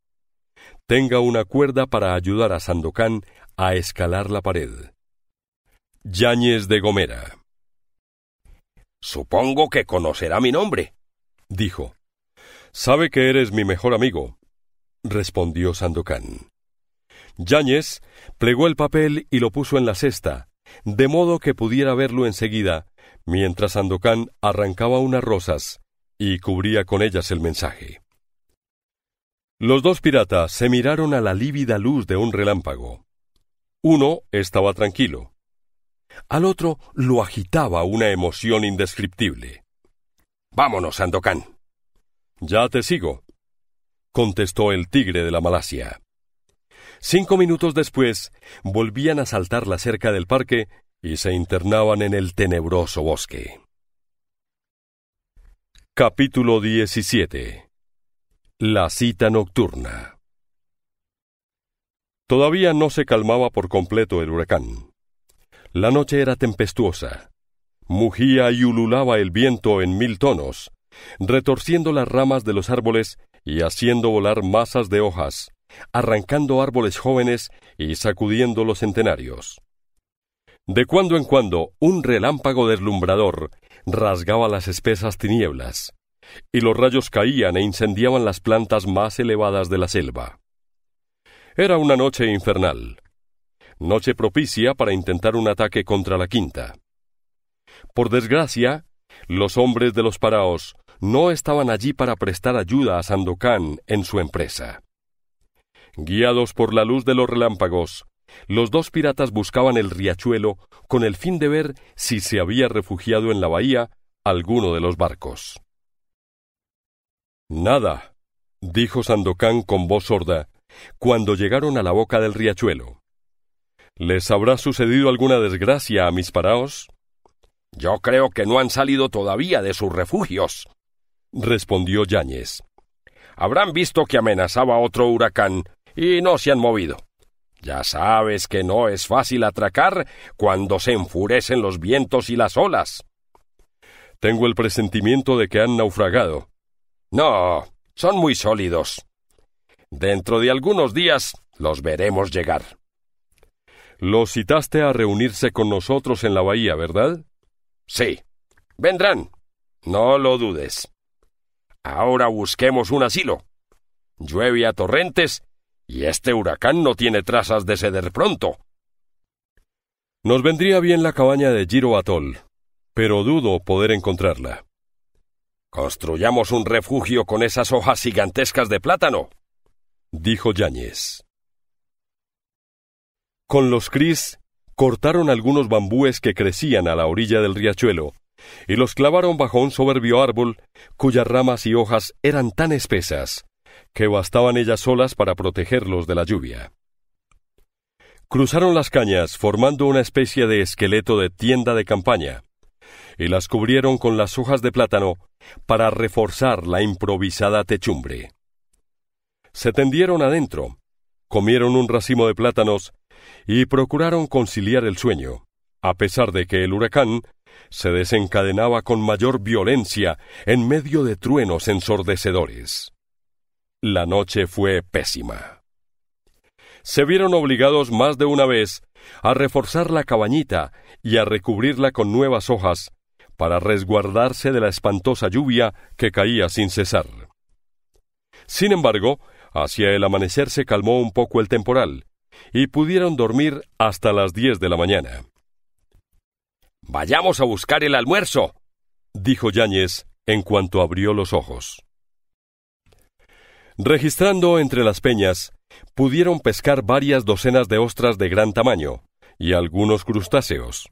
Tenga una cuerda para ayudar a Sandocán a escalar la pared. Yáñez de Gomera. Supongo que conocerá mi nombre, dijo. Sabe que eres mi mejor amigo, respondió Sandocán. Yáñez plegó el papel y lo puso en la cesta, de modo que pudiera verlo enseguida, mientras Andocán arrancaba unas rosas y cubría con ellas el mensaje. Los dos piratas se miraron a la lívida luz de un relámpago. Uno estaba tranquilo. Al otro lo agitaba una emoción indescriptible. Vámonos, Andocán. Ya te sigo, contestó el tigre de la Malasia. Cinco minutos después, volvían a saltar la cerca del parque y se internaban en el tenebroso bosque. Capítulo 17 La cita nocturna Todavía no se calmaba por completo el huracán. La noche era tempestuosa. Mugía y ululaba el viento en mil tonos, retorciendo las ramas de los árboles y haciendo volar masas de hojas, arrancando árboles jóvenes y sacudiendo los centenarios. De cuando en cuando un relámpago deslumbrador rasgaba las espesas tinieblas, y los rayos caían e incendiaban las plantas más elevadas de la selva. Era una noche infernal, noche propicia para intentar un ataque contra la quinta. Por desgracia, los hombres de los paraos no estaban allí para prestar ayuda a Sandocán en su empresa. Guiados por la luz de los relámpagos, los dos piratas buscaban el riachuelo con el fin de ver si se había refugiado en la bahía alguno de los barcos. Nada, dijo Sandocán con voz sorda, cuando llegaron a la boca del riachuelo. ¿Les habrá sucedido alguna desgracia a mis paraos? Yo creo que no han salido todavía de sus refugios, respondió Yáñez. Habrán visto que amenazaba otro huracán y no se han movido. Ya sabes que no es fácil atracar cuando se enfurecen los vientos y las olas. Tengo el presentimiento de que han naufragado. No, son muy sólidos. Dentro de algunos días los veremos llegar. Los citaste a reunirse con nosotros en la bahía, ¿verdad? Sí. Vendrán. No lo dudes. Ahora busquemos un asilo. Llueve a torrentes y este huracán no tiene trazas de ceder pronto. Nos vendría bien la cabaña de Giro Atoll, pero dudo poder encontrarla. Construyamos un refugio con esas hojas gigantescas de plátano, dijo Yáñez. Con los cris cortaron algunos bambúes que crecían a la orilla del riachuelo y los clavaron bajo un soberbio árbol cuyas ramas y hojas eran tan espesas que bastaban ellas solas para protegerlos de la lluvia. Cruzaron las cañas formando una especie de esqueleto de tienda de campaña, y las cubrieron con las hojas de plátano para reforzar la improvisada techumbre. Se tendieron adentro, comieron un racimo de plátanos y procuraron conciliar el sueño, a pesar de que el huracán se desencadenaba con mayor violencia en medio de truenos ensordecedores. La noche fue pésima. Se vieron obligados más de una vez a reforzar la cabañita y a recubrirla con nuevas hojas para resguardarse de la espantosa lluvia que caía sin cesar. Sin embargo, hacia el amanecer se calmó un poco el temporal y pudieron dormir hasta las diez de la mañana. Vayamos a buscar el almuerzo, dijo Yáñez en cuanto abrió los ojos. Registrando entre las peñas, pudieron pescar varias docenas de ostras de gran tamaño y algunos crustáceos.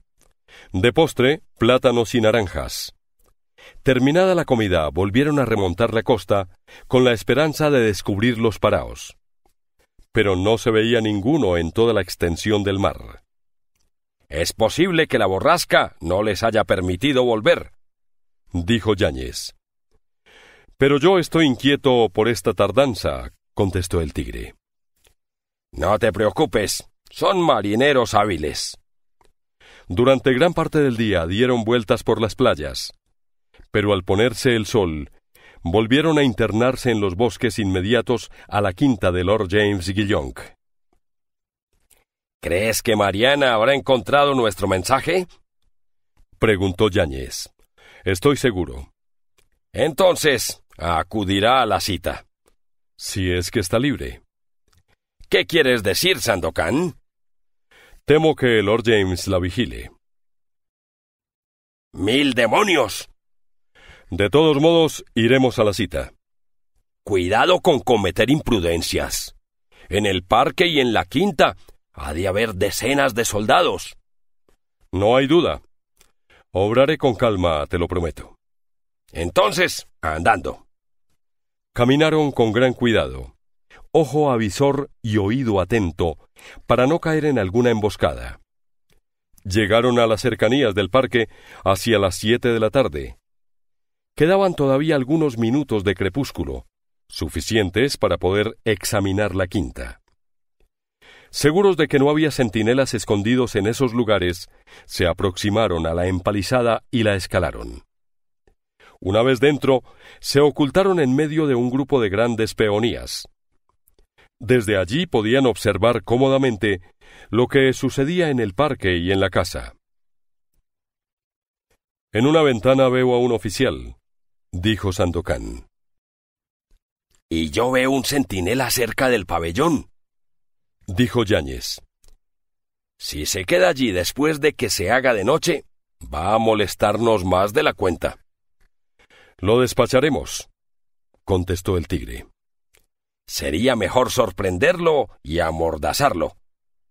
De postre, plátanos y naranjas. Terminada la comida, volvieron a remontar la costa con la esperanza de descubrir los paraos. Pero no se veía ninguno en toda la extensión del mar. Es posible que la borrasca no les haya permitido volver, dijo Yáñez. Pero yo estoy inquieto por esta tardanza, contestó el tigre. No te preocupes, son marineros hábiles. Durante gran parte del día dieron vueltas por las playas, pero al ponerse el sol, volvieron a internarse en los bosques inmediatos a la quinta de Lord James Guillonk. ¿Crees que Mariana habrá encontrado nuestro mensaje? preguntó Yáñez. Estoy seguro. Entonces, Acudirá a la cita. Si es que está libre. ¿Qué quieres decir, Sandokan? Temo que Lord James la vigile. ¡Mil demonios! De todos modos, iremos a la cita. Cuidado con cometer imprudencias. En el parque y en la quinta ha de haber decenas de soldados. No hay duda. Obraré con calma, te lo prometo. Entonces, andando. Caminaron con gran cuidado, ojo avisor y oído atento, para no caer en alguna emboscada. Llegaron a las cercanías del parque hacia las siete de la tarde. Quedaban todavía algunos minutos de crepúsculo, suficientes para poder examinar la quinta. Seguros de que no había centinelas escondidos en esos lugares, se aproximaron a la empalizada y la escalaron. Una vez dentro, se ocultaron en medio de un grupo de grandes peonías. Desde allí podían observar cómodamente lo que sucedía en el parque y en la casa. En una ventana veo a un oficial, dijo Sandokan. Y yo veo un centinela cerca del pabellón, dijo Yáñez. Si se queda allí después de que se haga de noche, va a molestarnos más de la cuenta. Lo despacharemos, contestó el tigre. Sería mejor sorprenderlo y amordazarlo.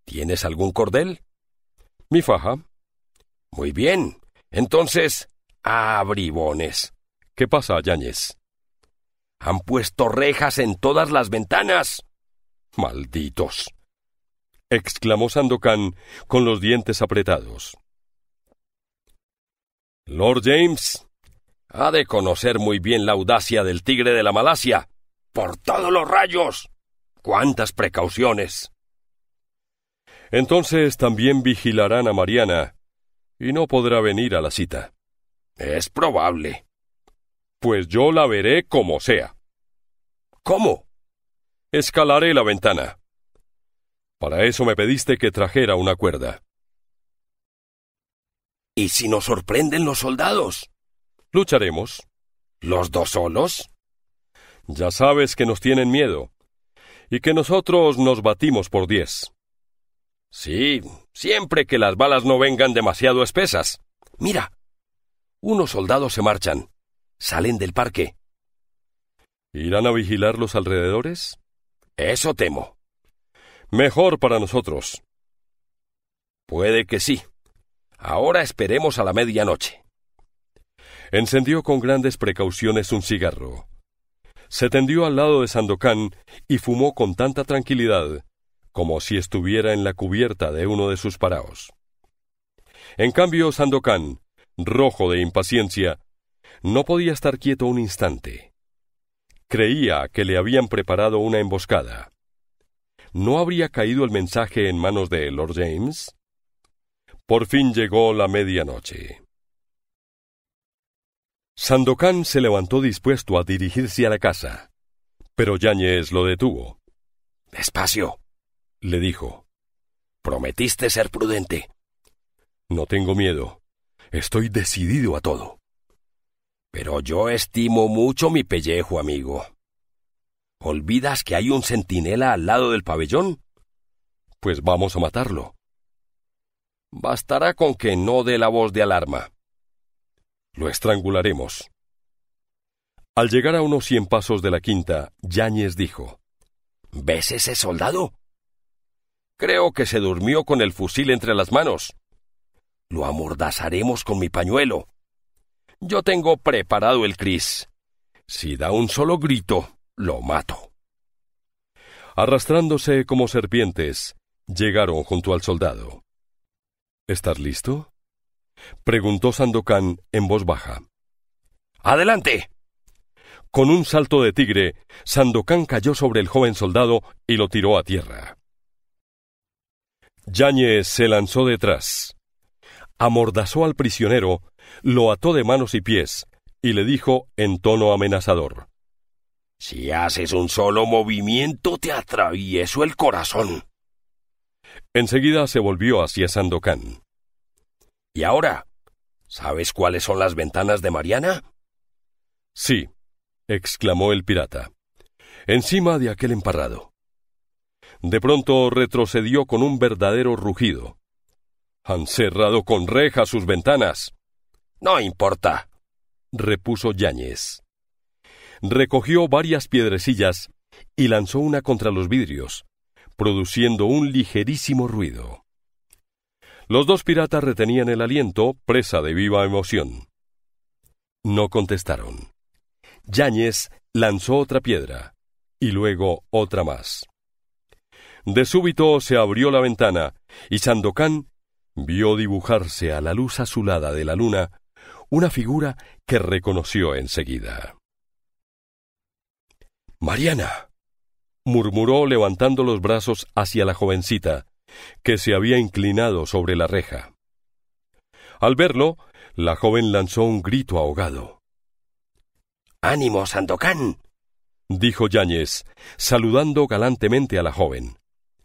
¿Tienes algún cordel? Mi faja. Muy bien. Entonces, bribones, ¿Qué pasa, Yáñez? Han puesto rejas en todas las ventanas. Malditos. exclamó Sandokan con los dientes apretados. Lord James, ha de conocer muy bien la audacia del tigre de la Malasia. ¡Por todos los rayos! ¡Cuántas precauciones! Entonces también vigilarán a Mariana, y no podrá venir a la cita. Es probable. Pues yo la veré como sea. ¿Cómo? Escalaré la ventana. Para eso me pediste que trajera una cuerda. ¿Y si nos sorprenden los soldados? Lucharemos. ¿Los dos solos? Ya sabes que nos tienen miedo y que nosotros nos batimos por diez. Sí, siempre que las balas no vengan demasiado espesas. Mira, unos soldados se marchan, salen del parque. ¿Irán a vigilar los alrededores? Eso temo. Mejor para nosotros. Puede que sí. Ahora esperemos a la medianoche. Encendió con grandes precauciones un cigarro. Se tendió al lado de Sandokan y fumó con tanta tranquilidad como si estuviera en la cubierta de uno de sus paraos. En cambio, Sandokan, rojo de impaciencia, no podía estar quieto un instante. Creía que le habían preparado una emboscada. ¿No habría caído el mensaje en manos de Lord James? Por fin llegó la medianoche. Sandokan se levantó dispuesto a dirigirse a la casa, pero Yáñez lo detuvo. Despacio, le dijo. Prometiste ser prudente. No tengo miedo. Estoy decidido a todo. Pero yo estimo mucho mi pellejo, amigo. ¿Olvidas que hay un centinela al lado del pabellón? Pues vamos a matarlo. Bastará con que no dé la voz de alarma. Lo estrangularemos. Al llegar a unos cien pasos de la quinta, Yáñez dijo ¿Ves ese soldado? Creo que se durmió con el fusil entre las manos. Lo amordazaremos con mi pañuelo. Yo tengo preparado el cris. Si da un solo grito, lo mato. Arrastrándose como serpientes, llegaron junto al soldado. ¿Estás listo? preguntó Sandokan en voz baja. Adelante. Con un salto de tigre, Sandokan cayó sobre el joven soldado y lo tiró a tierra. Yáñez se lanzó detrás, amordazó al prisionero, lo ató de manos y pies y le dijo en tono amenazador: Si haces un solo movimiento, te atravieso el corazón. Enseguida se volvió hacia Sandokan ¿Y ahora? ¿Sabes cuáles son las ventanas de Mariana? Sí, exclamó el pirata, encima de aquel emparrado. De pronto retrocedió con un verdadero rugido. Han cerrado con reja sus ventanas. No importa, repuso Yáñez. Recogió varias piedrecillas y lanzó una contra los vidrios, produciendo un ligerísimo ruido. Los dos piratas retenían el aliento, presa de viva emoción. No contestaron. Yáñez lanzó otra piedra y luego otra más. De súbito se abrió la ventana y Sandocán vio dibujarse a la luz azulada de la luna una figura que reconoció enseguida. Mariana, murmuró levantando los brazos hacia la jovencita, que se había inclinado sobre la reja. Al verlo, la joven lanzó un grito ahogado. Ánimo, Sandocán, dijo Yáñez, saludando galantemente a la joven.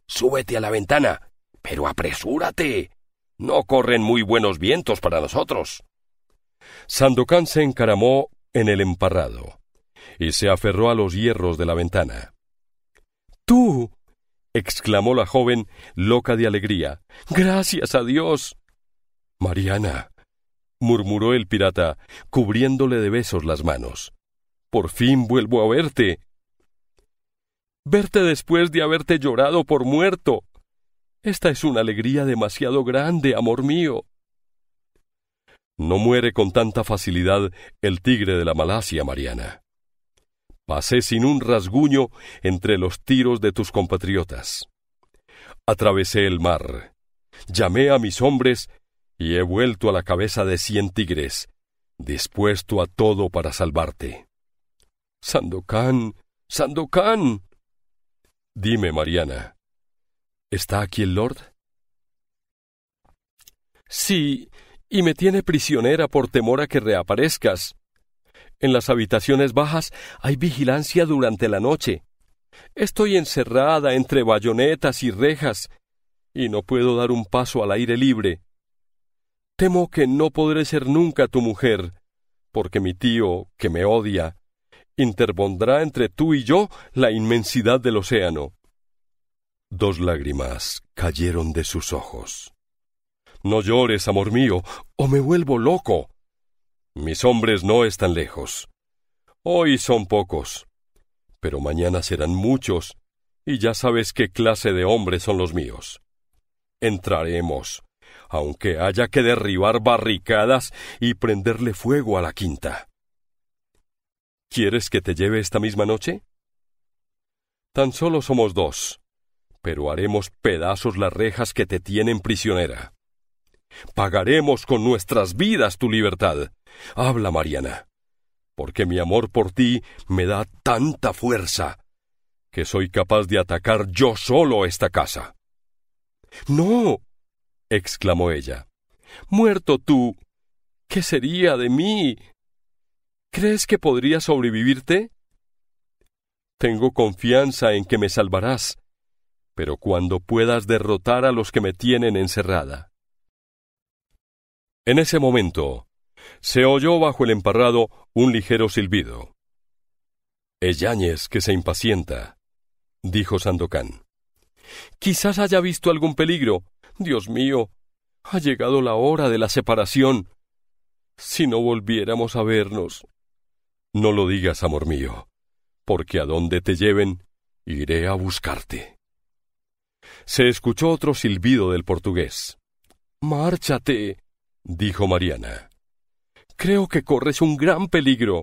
Súbete a la ventana, pero apresúrate. No corren muy buenos vientos para nosotros. Sandocán se encaramó en el emparrado y se aferró a los hierros de la ventana. Tú, exclamó la joven, loca de alegría. Gracias a Dios. Mariana, murmuró el pirata, cubriéndole de besos las manos. Por fin vuelvo a verte. Verte después de haberte llorado por muerto. Esta es una alegría demasiado grande, amor mío. No muere con tanta facilidad el tigre de la Malasia, Mariana. Pasé sin un rasguño entre los tiros de tus compatriotas. Atravesé el mar, llamé a mis hombres y he vuelto a la cabeza de cien tigres, dispuesto a todo para salvarte. Sandocán, Sandocán. Dime, Mariana, ¿está aquí el Lord? Sí, y me tiene prisionera por temor a que reaparezcas. En las habitaciones bajas hay vigilancia durante la noche. Estoy encerrada entre bayonetas y rejas, y no puedo dar un paso al aire libre. Temo que no podré ser nunca tu mujer, porque mi tío, que me odia, interpondrá entre tú y yo la inmensidad del océano. Dos lágrimas cayeron de sus ojos. No llores, amor mío, o me vuelvo loco. Mis hombres no están lejos. Hoy son pocos, pero mañana serán muchos, y ya sabes qué clase de hombres son los míos. Entraremos, aunque haya que derribar barricadas y prenderle fuego a la quinta. ¿Quieres que te lleve esta misma noche? Tan solo somos dos, pero haremos pedazos las rejas que te tienen prisionera. Pagaremos con nuestras vidas tu libertad. Habla, Mariana, porque mi amor por ti me da tanta fuerza que soy capaz de atacar yo solo esta casa. No, exclamó ella. Muerto tú. ¿Qué sería de mí? ¿Crees que podría sobrevivirte? Tengo confianza en que me salvarás, pero cuando puedas derrotar a los que me tienen encerrada. En ese momento, se oyó bajo el emparrado un ligero silbido. Es que se impacienta, dijo Sandocán. Quizás haya visto algún peligro. Dios mío, ha llegado la hora de la separación. Si no volviéramos a vernos. No lo digas, amor mío, porque a donde te lleven, iré a buscarte. Se escuchó otro silbido del portugués. Márchate, dijo Mariana. Creo que corres un gran peligro.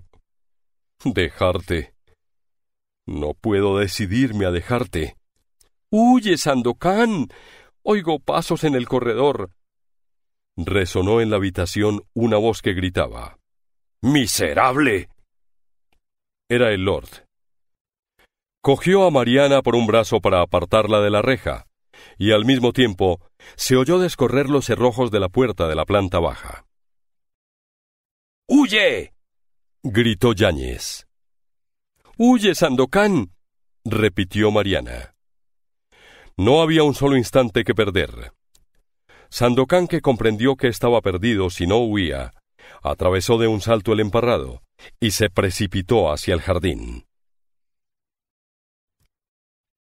Dejarte. No puedo decidirme a dejarte. Huye, Sandokan. Oigo pasos en el corredor. Resonó en la habitación una voz que gritaba. Miserable. Era el Lord. Cogió a Mariana por un brazo para apartarla de la reja, y al mismo tiempo se oyó descorrer los cerrojos de la puerta de la planta baja. ¡Huye! gritó Yáñez. ¡Huye, Sandocán! repitió Mariana. No había un solo instante que perder. Sandocán, que comprendió que estaba perdido si no huía, atravesó de un salto el emparrado y se precipitó hacia el jardín.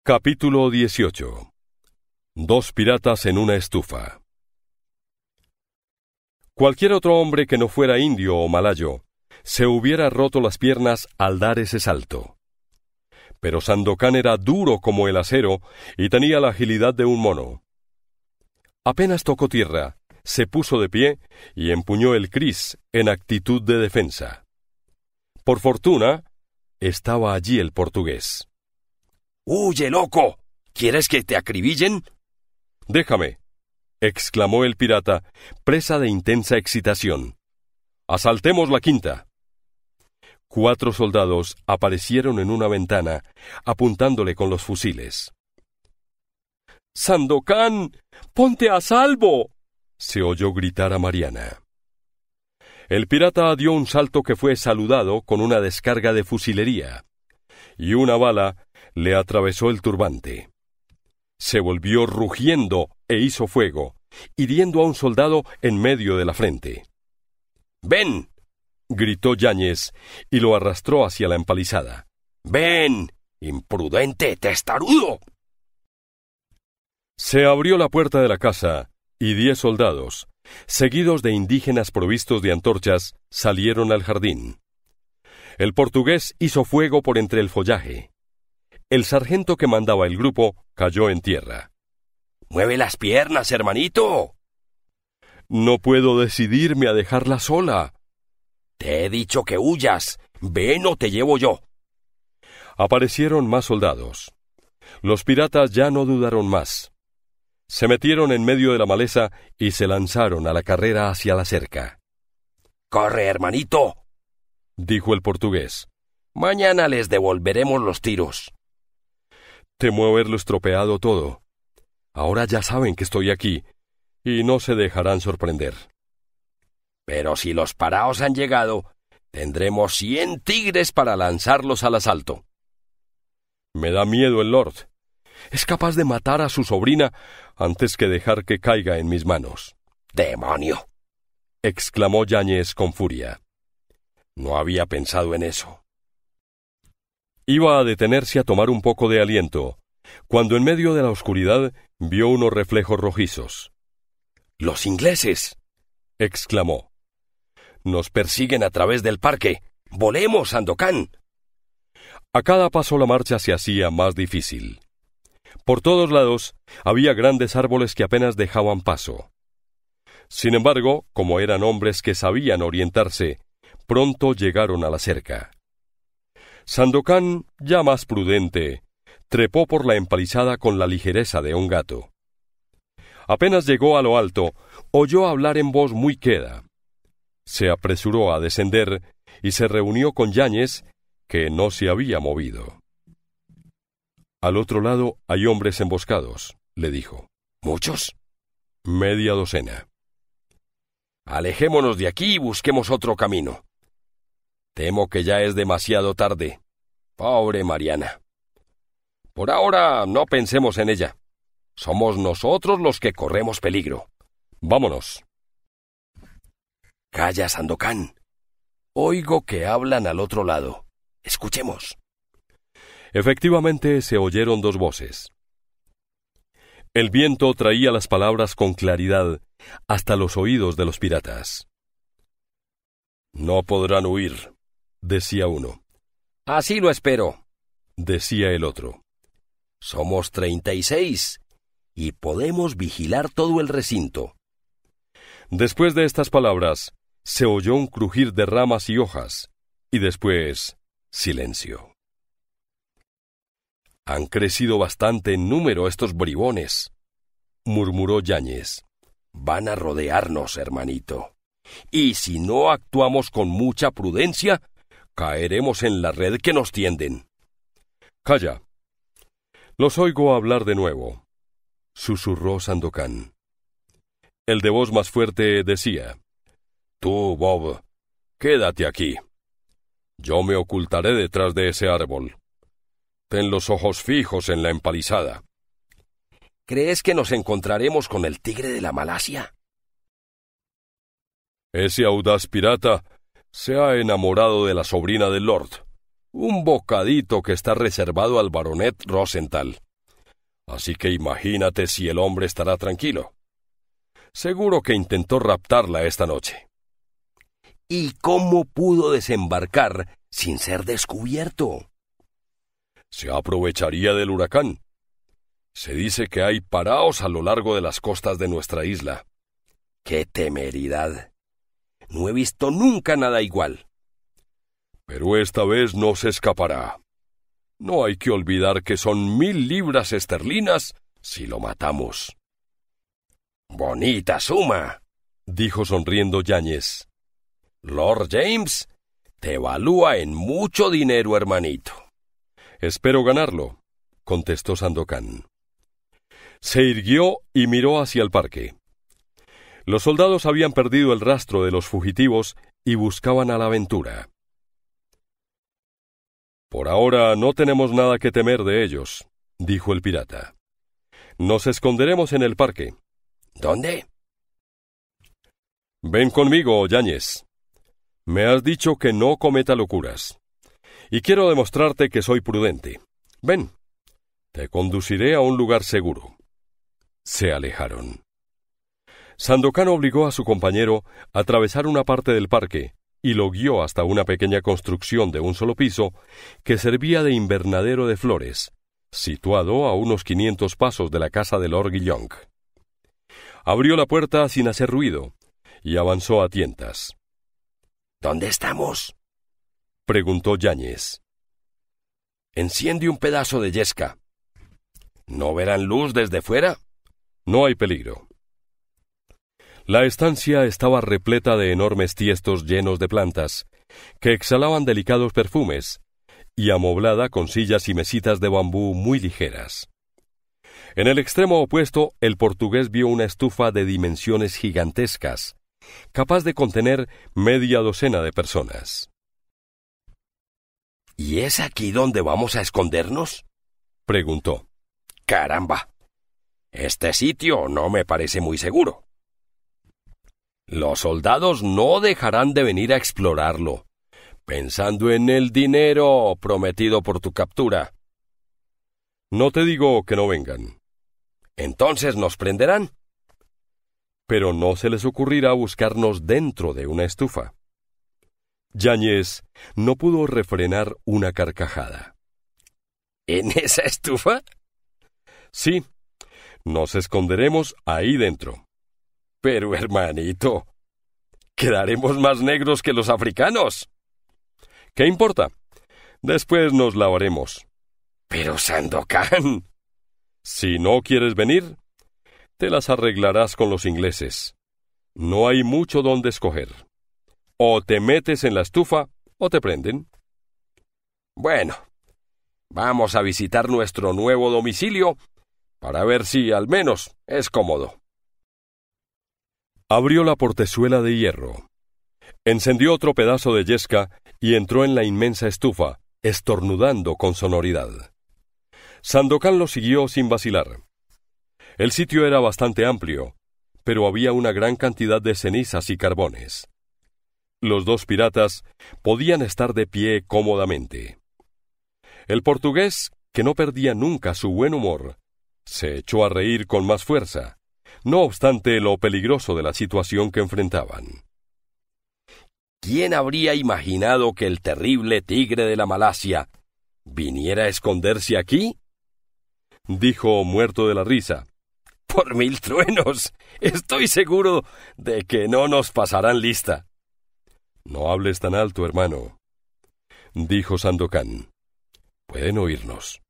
Capítulo 18 Dos piratas en una estufa Cualquier otro hombre que no fuera indio o malayo se hubiera roto las piernas al dar ese salto. Pero Sandokan era duro como el acero y tenía la agilidad de un mono. Apenas tocó tierra, se puso de pie y empuñó el cris en actitud de defensa. Por fortuna, estaba allí el portugués. ¡Huye, loco! ¿Quieres que te acribillen? Déjame, exclamó el pirata, presa de intensa excitación. Asaltemos la quinta. Cuatro soldados aparecieron en una ventana, apuntándole con los fusiles. Sandocán, ponte a salvo. se oyó gritar a Mariana. El pirata dio un salto que fue saludado con una descarga de fusilería, y una bala le atravesó el turbante se volvió rugiendo e hizo fuego, hiriendo a un soldado en medio de la frente. Ven, gritó Yáñez, y lo arrastró hacia la empalizada. Ven, imprudente testarudo. Se abrió la puerta de la casa, y diez soldados, seguidos de indígenas provistos de antorchas, salieron al jardín. El portugués hizo fuego por entre el follaje el sargento que mandaba el grupo cayó en tierra. Mueve las piernas, hermanito. No puedo decidirme a dejarla sola. Te he dicho que huyas. Ven o te llevo yo. Aparecieron más soldados. Los piratas ya no dudaron más. Se metieron en medio de la maleza y se lanzaron a la carrera hacia la cerca. Corre, hermanito, dijo el portugués. Mañana les devolveremos los tiros. Temo haberlo estropeado todo. Ahora ya saben que estoy aquí, y no se dejarán sorprender. Pero si los paraos han llegado, tendremos cien tigres para lanzarlos al asalto. Me da miedo el Lord. Es capaz de matar a su sobrina antes que dejar que caiga en mis manos. ¡Demonio! exclamó Yáñez con furia. No había pensado en eso. Iba a detenerse a tomar un poco de aliento, cuando en medio de la oscuridad vio unos reflejos rojizos. ¡Los ingleses! exclamó. Nos persiguen a través del parque. ¡Volemos, Andocán! A cada paso la marcha se hacía más difícil. Por todos lados había grandes árboles que apenas dejaban paso. Sin embargo, como eran hombres que sabían orientarse, pronto llegaron a la cerca. Sandokan, ya más prudente, trepó por la empalizada con la ligereza de un gato. Apenas llegó a lo alto, oyó hablar en voz muy queda. Se apresuró a descender y se reunió con Yáñez, que no se había movido. Al otro lado hay hombres emboscados, le dijo. ¿Muchos? Media docena. Alejémonos de aquí y busquemos otro camino. Temo que ya es demasiado tarde. Pobre Mariana. Por ahora no pensemos en ella. Somos nosotros los que corremos peligro. Vámonos. Calla, Sandocán. Oigo que hablan al otro lado. Escuchemos. Efectivamente se oyeron dos voces. El viento traía las palabras con claridad hasta los oídos de los piratas. No podrán huir, Decía uno. Así lo espero. Decía el otro. Somos treinta y seis y podemos vigilar todo el recinto. Después de estas palabras, se oyó un crujir de ramas y hojas, y después silencio. Han crecido bastante en número estos bribones, murmuró Yáñez. Van a rodearnos, hermanito. Y si no actuamos con mucha prudencia, caeremos en la red que nos tienden. Calla. Los oigo hablar de nuevo, susurró Sandokan. El de voz más fuerte decía, Tú, Bob, quédate aquí. Yo me ocultaré detrás de ese árbol. Ten los ojos fijos en la empalizada. ¿Crees que nos encontraremos con el tigre de la Malasia? Ese audaz pirata se ha enamorado de la sobrina del Lord, un bocadito que está reservado al baronet Rosenthal. Así que imagínate si el hombre estará tranquilo. Seguro que intentó raptarla esta noche. ¿Y cómo pudo desembarcar sin ser descubierto? Se aprovecharía del huracán. Se dice que hay paraos a lo largo de las costas de nuestra isla. ¡Qué temeridad! No he visto nunca nada igual. Pero esta vez no se escapará. No hay que olvidar que son mil libras esterlinas si lo matamos. Bonita suma, dijo sonriendo Yáñez. Lord James te evalúa en mucho dinero, hermanito. Espero ganarlo, contestó Sandokan. Se irguió y miró hacia el parque. Los soldados habían perdido el rastro de los fugitivos y buscaban a la aventura. Por ahora no tenemos nada que temer de ellos, dijo el pirata. Nos esconderemos en el parque. ¿Dónde? Ven conmigo, Yáñez. Me has dicho que no cometa locuras. Y quiero demostrarte que soy prudente. Ven. Te conduciré a un lugar seguro. Se alejaron. Sandokan obligó a su compañero a atravesar una parte del parque y lo guió hasta una pequeña construcción de un solo piso que servía de invernadero de flores, situado a unos 500 pasos de la casa de Lord Abrió la puerta sin hacer ruido y avanzó a tientas. ¿Dónde estamos? preguntó Yáñez. Enciende un pedazo de yesca. ¿No verán luz desde fuera? No hay peligro. La estancia estaba repleta de enormes tiestos llenos de plantas, que exhalaban delicados perfumes, y amoblada con sillas y mesitas de bambú muy ligeras. En el extremo opuesto, el portugués vio una estufa de dimensiones gigantescas, capaz de contener media docena de personas. ¿Y es aquí donde vamos a escondernos? preguntó. Caramba. Este sitio no me parece muy seguro. Los soldados no dejarán de venir a explorarlo, pensando en el dinero prometido por tu captura. No te digo que no vengan. Entonces nos prenderán. Pero no se les ocurrirá buscarnos dentro de una estufa. Yáñez no pudo refrenar una carcajada. ¿En esa estufa? Sí, nos esconderemos ahí dentro. Pero, hermanito, quedaremos más negros que los africanos. ¿Qué importa? Después nos lavaremos. Pero, Sandokan. Si no quieres venir, te las arreglarás con los ingleses. No hay mucho donde escoger. O te metes en la estufa o te prenden. Bueno, vamos a visitar nuestro nuevo domicilio para ver si al menos es cómodo. Abrió la portezuela de hierro, encendió otro pedazo de yesca y entró en la inmensa estufa, estornudando con sonoridad. Sandokan lo siguió sin vacilar. El sitio era bastante amplio, pero había una gran cantidad de cenizas y carbones. Los dos piratas podían estar de pie cómodamente. El portugués, que no perdía nunca su buen humor, se echó a reír con más fuerza no obstante lo peligroso de la situación que enfrentaban. ¿Quién habría imaginado que el terrible tigre de la Malasia viniera a esconderse aquí? dijo muerto de la risa. Por mil truenos. Estoy seguro de que no nos pasarán lista. No hables tan alto, hermano, dijo Sandokan. Pueden oírnos.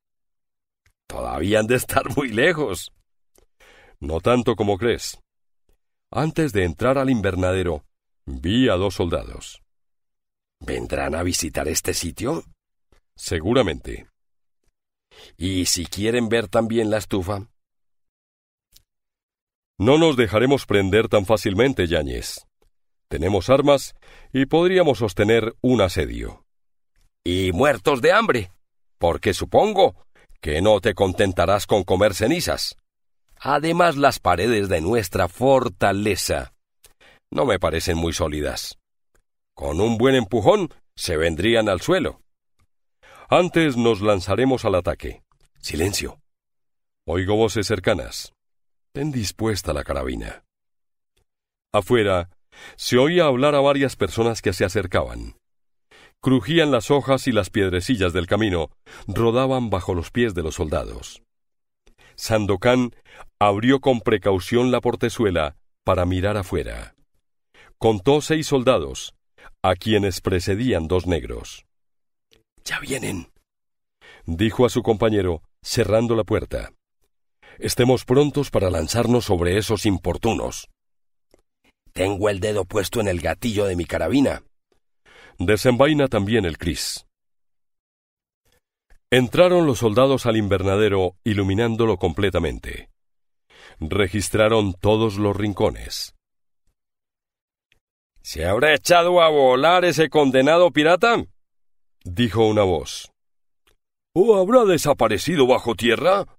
Todavía han de estar muy lejos. No tanto como crees. Antes de entrar al invernadero, vi a dos soldados. ¿Vendrán a visitar este sitio? Seguramente. ¿Y si quieren ver también la estufa? No nos dejaremos prender tan fácilmente, Yáñez. Tenemos armas y podríamos sostener un asedio. Y muertos de hambre, porque supongo que no te contentarás con comer cenizas. Además, las paredes de nuestra fortaleza no me parecen muy sólidas. Con un buen empujón se vendrían al suelo. Antes nos lanzaremos al ataque. Silencio. Oigo voces cercanas. Ten dispuesta la carabina. Afuera, se oía hablar a varias personas que se acercaban. Crujían las hojas y las piedrecillas del camino, rodaban bajo los pies de los soldados. Sandocán abrió con precaución la portezuela para mirar afuera. Contó seis soldados, a quienes precedían dos negros. Ya vienen, dijo a su compañero, cerrando la puerta. Estemos prontos para lanzarnos sobre esos importunos. Tengo el dedo puesto en el gatillo de mi carabina. Desenvaina también el cris. Entraron los soldados al invernadero, iluminándolo completamente. Registraron todos los rincones. ¿Se habrá echado a volar ese condenado pirata? dijo una voz. ¿O habrá desaparecido bajo tierra?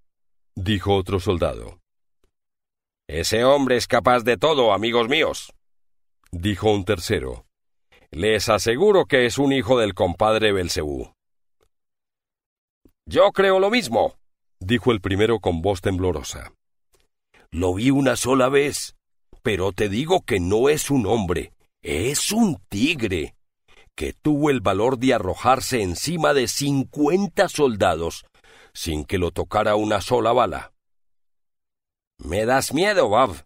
dijo otro soldado. Ese hombre es capaz de todo, amigos míos, dijo un tercero. Les aseguro que es un hijo del compadre Belcebú. Yo creo lo mismo, dijo el primero con voz temblorosa. Lo vi una sola vez, pero te digo que no es un hombre, es un tigre, que tuvo el valor de arrojarse encima de cincuenta soldados sin que lo tocara una sola bala. Me das miedo, Bab.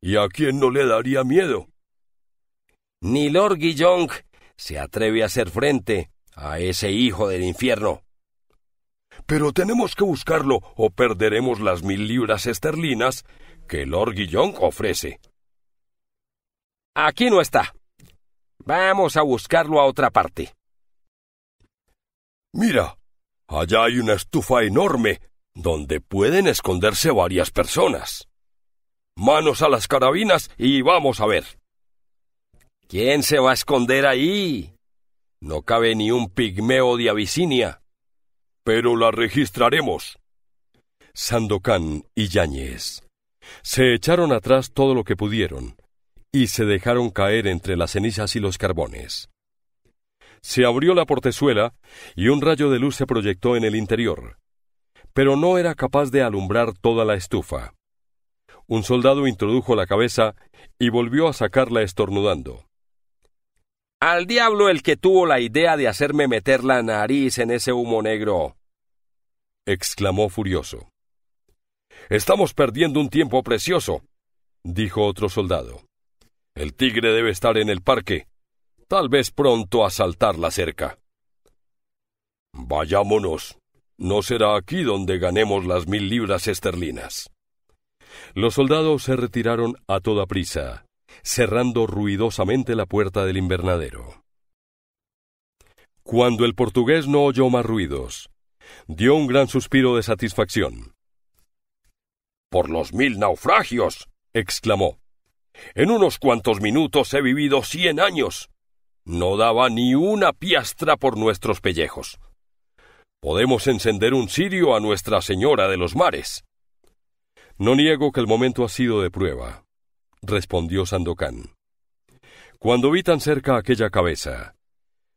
¿Y a quién no le daría miedo? Ni Lord Guillong se atreve a hacer frente a ese hijo del infierno. Pero tenemos que buscarlo o perderemos las mil libras esterlinas que Lord Guillón ofrece. Aquí no está. Vamos a buscarlo a otra parte. Mira, allá hay una estufa enorme donde pueden esconderse varias personas. Manos a las carabinas y vamos a ver. ¿Quién se va a esconder ahí? No cabe ni un pigmeo de Abisinia pero la registraremos. Sandocán y Yáñez se echaron atrás todo lo que pudieron y se dejaron caer entre las cenizas y los carbones. Se abrió la portezuela y un rayo de luz se proyectó en el interior, pero no era capaz de alumbrar toda la estufa. Un soldado introdujo la cabeza y volvió a sacarla estornudando. Al diablo el que tuvo la idea de hacerme meter la nariz en ese humo negro. exclamó furioso. Estamos perdiendo un tiempo precioso, dijo otro soldado. El tigre debe estar en el parque, tal vez pronto a saltar la cerca. Vayámonos. No será aquí donde ganemos las mil libras esterlinas. Los soldados se retiraron a toda prisa, cerrando ruidosamente la puerta del invernadero. Cuando el portugués no oyó más ruidos, dio un gran suspiro de satisfacción. Por los mil naufragios, exclamó. En unos cuantos minutos he vivido cien años. No daba ni una piastra por nuestros pellejos. Podemos encender un sirio a Nuestra Señora de los Mares. No niego que el momento ha sido de prueba, respondió Sandocán. Cuando vi tan cerca aquella cabeza,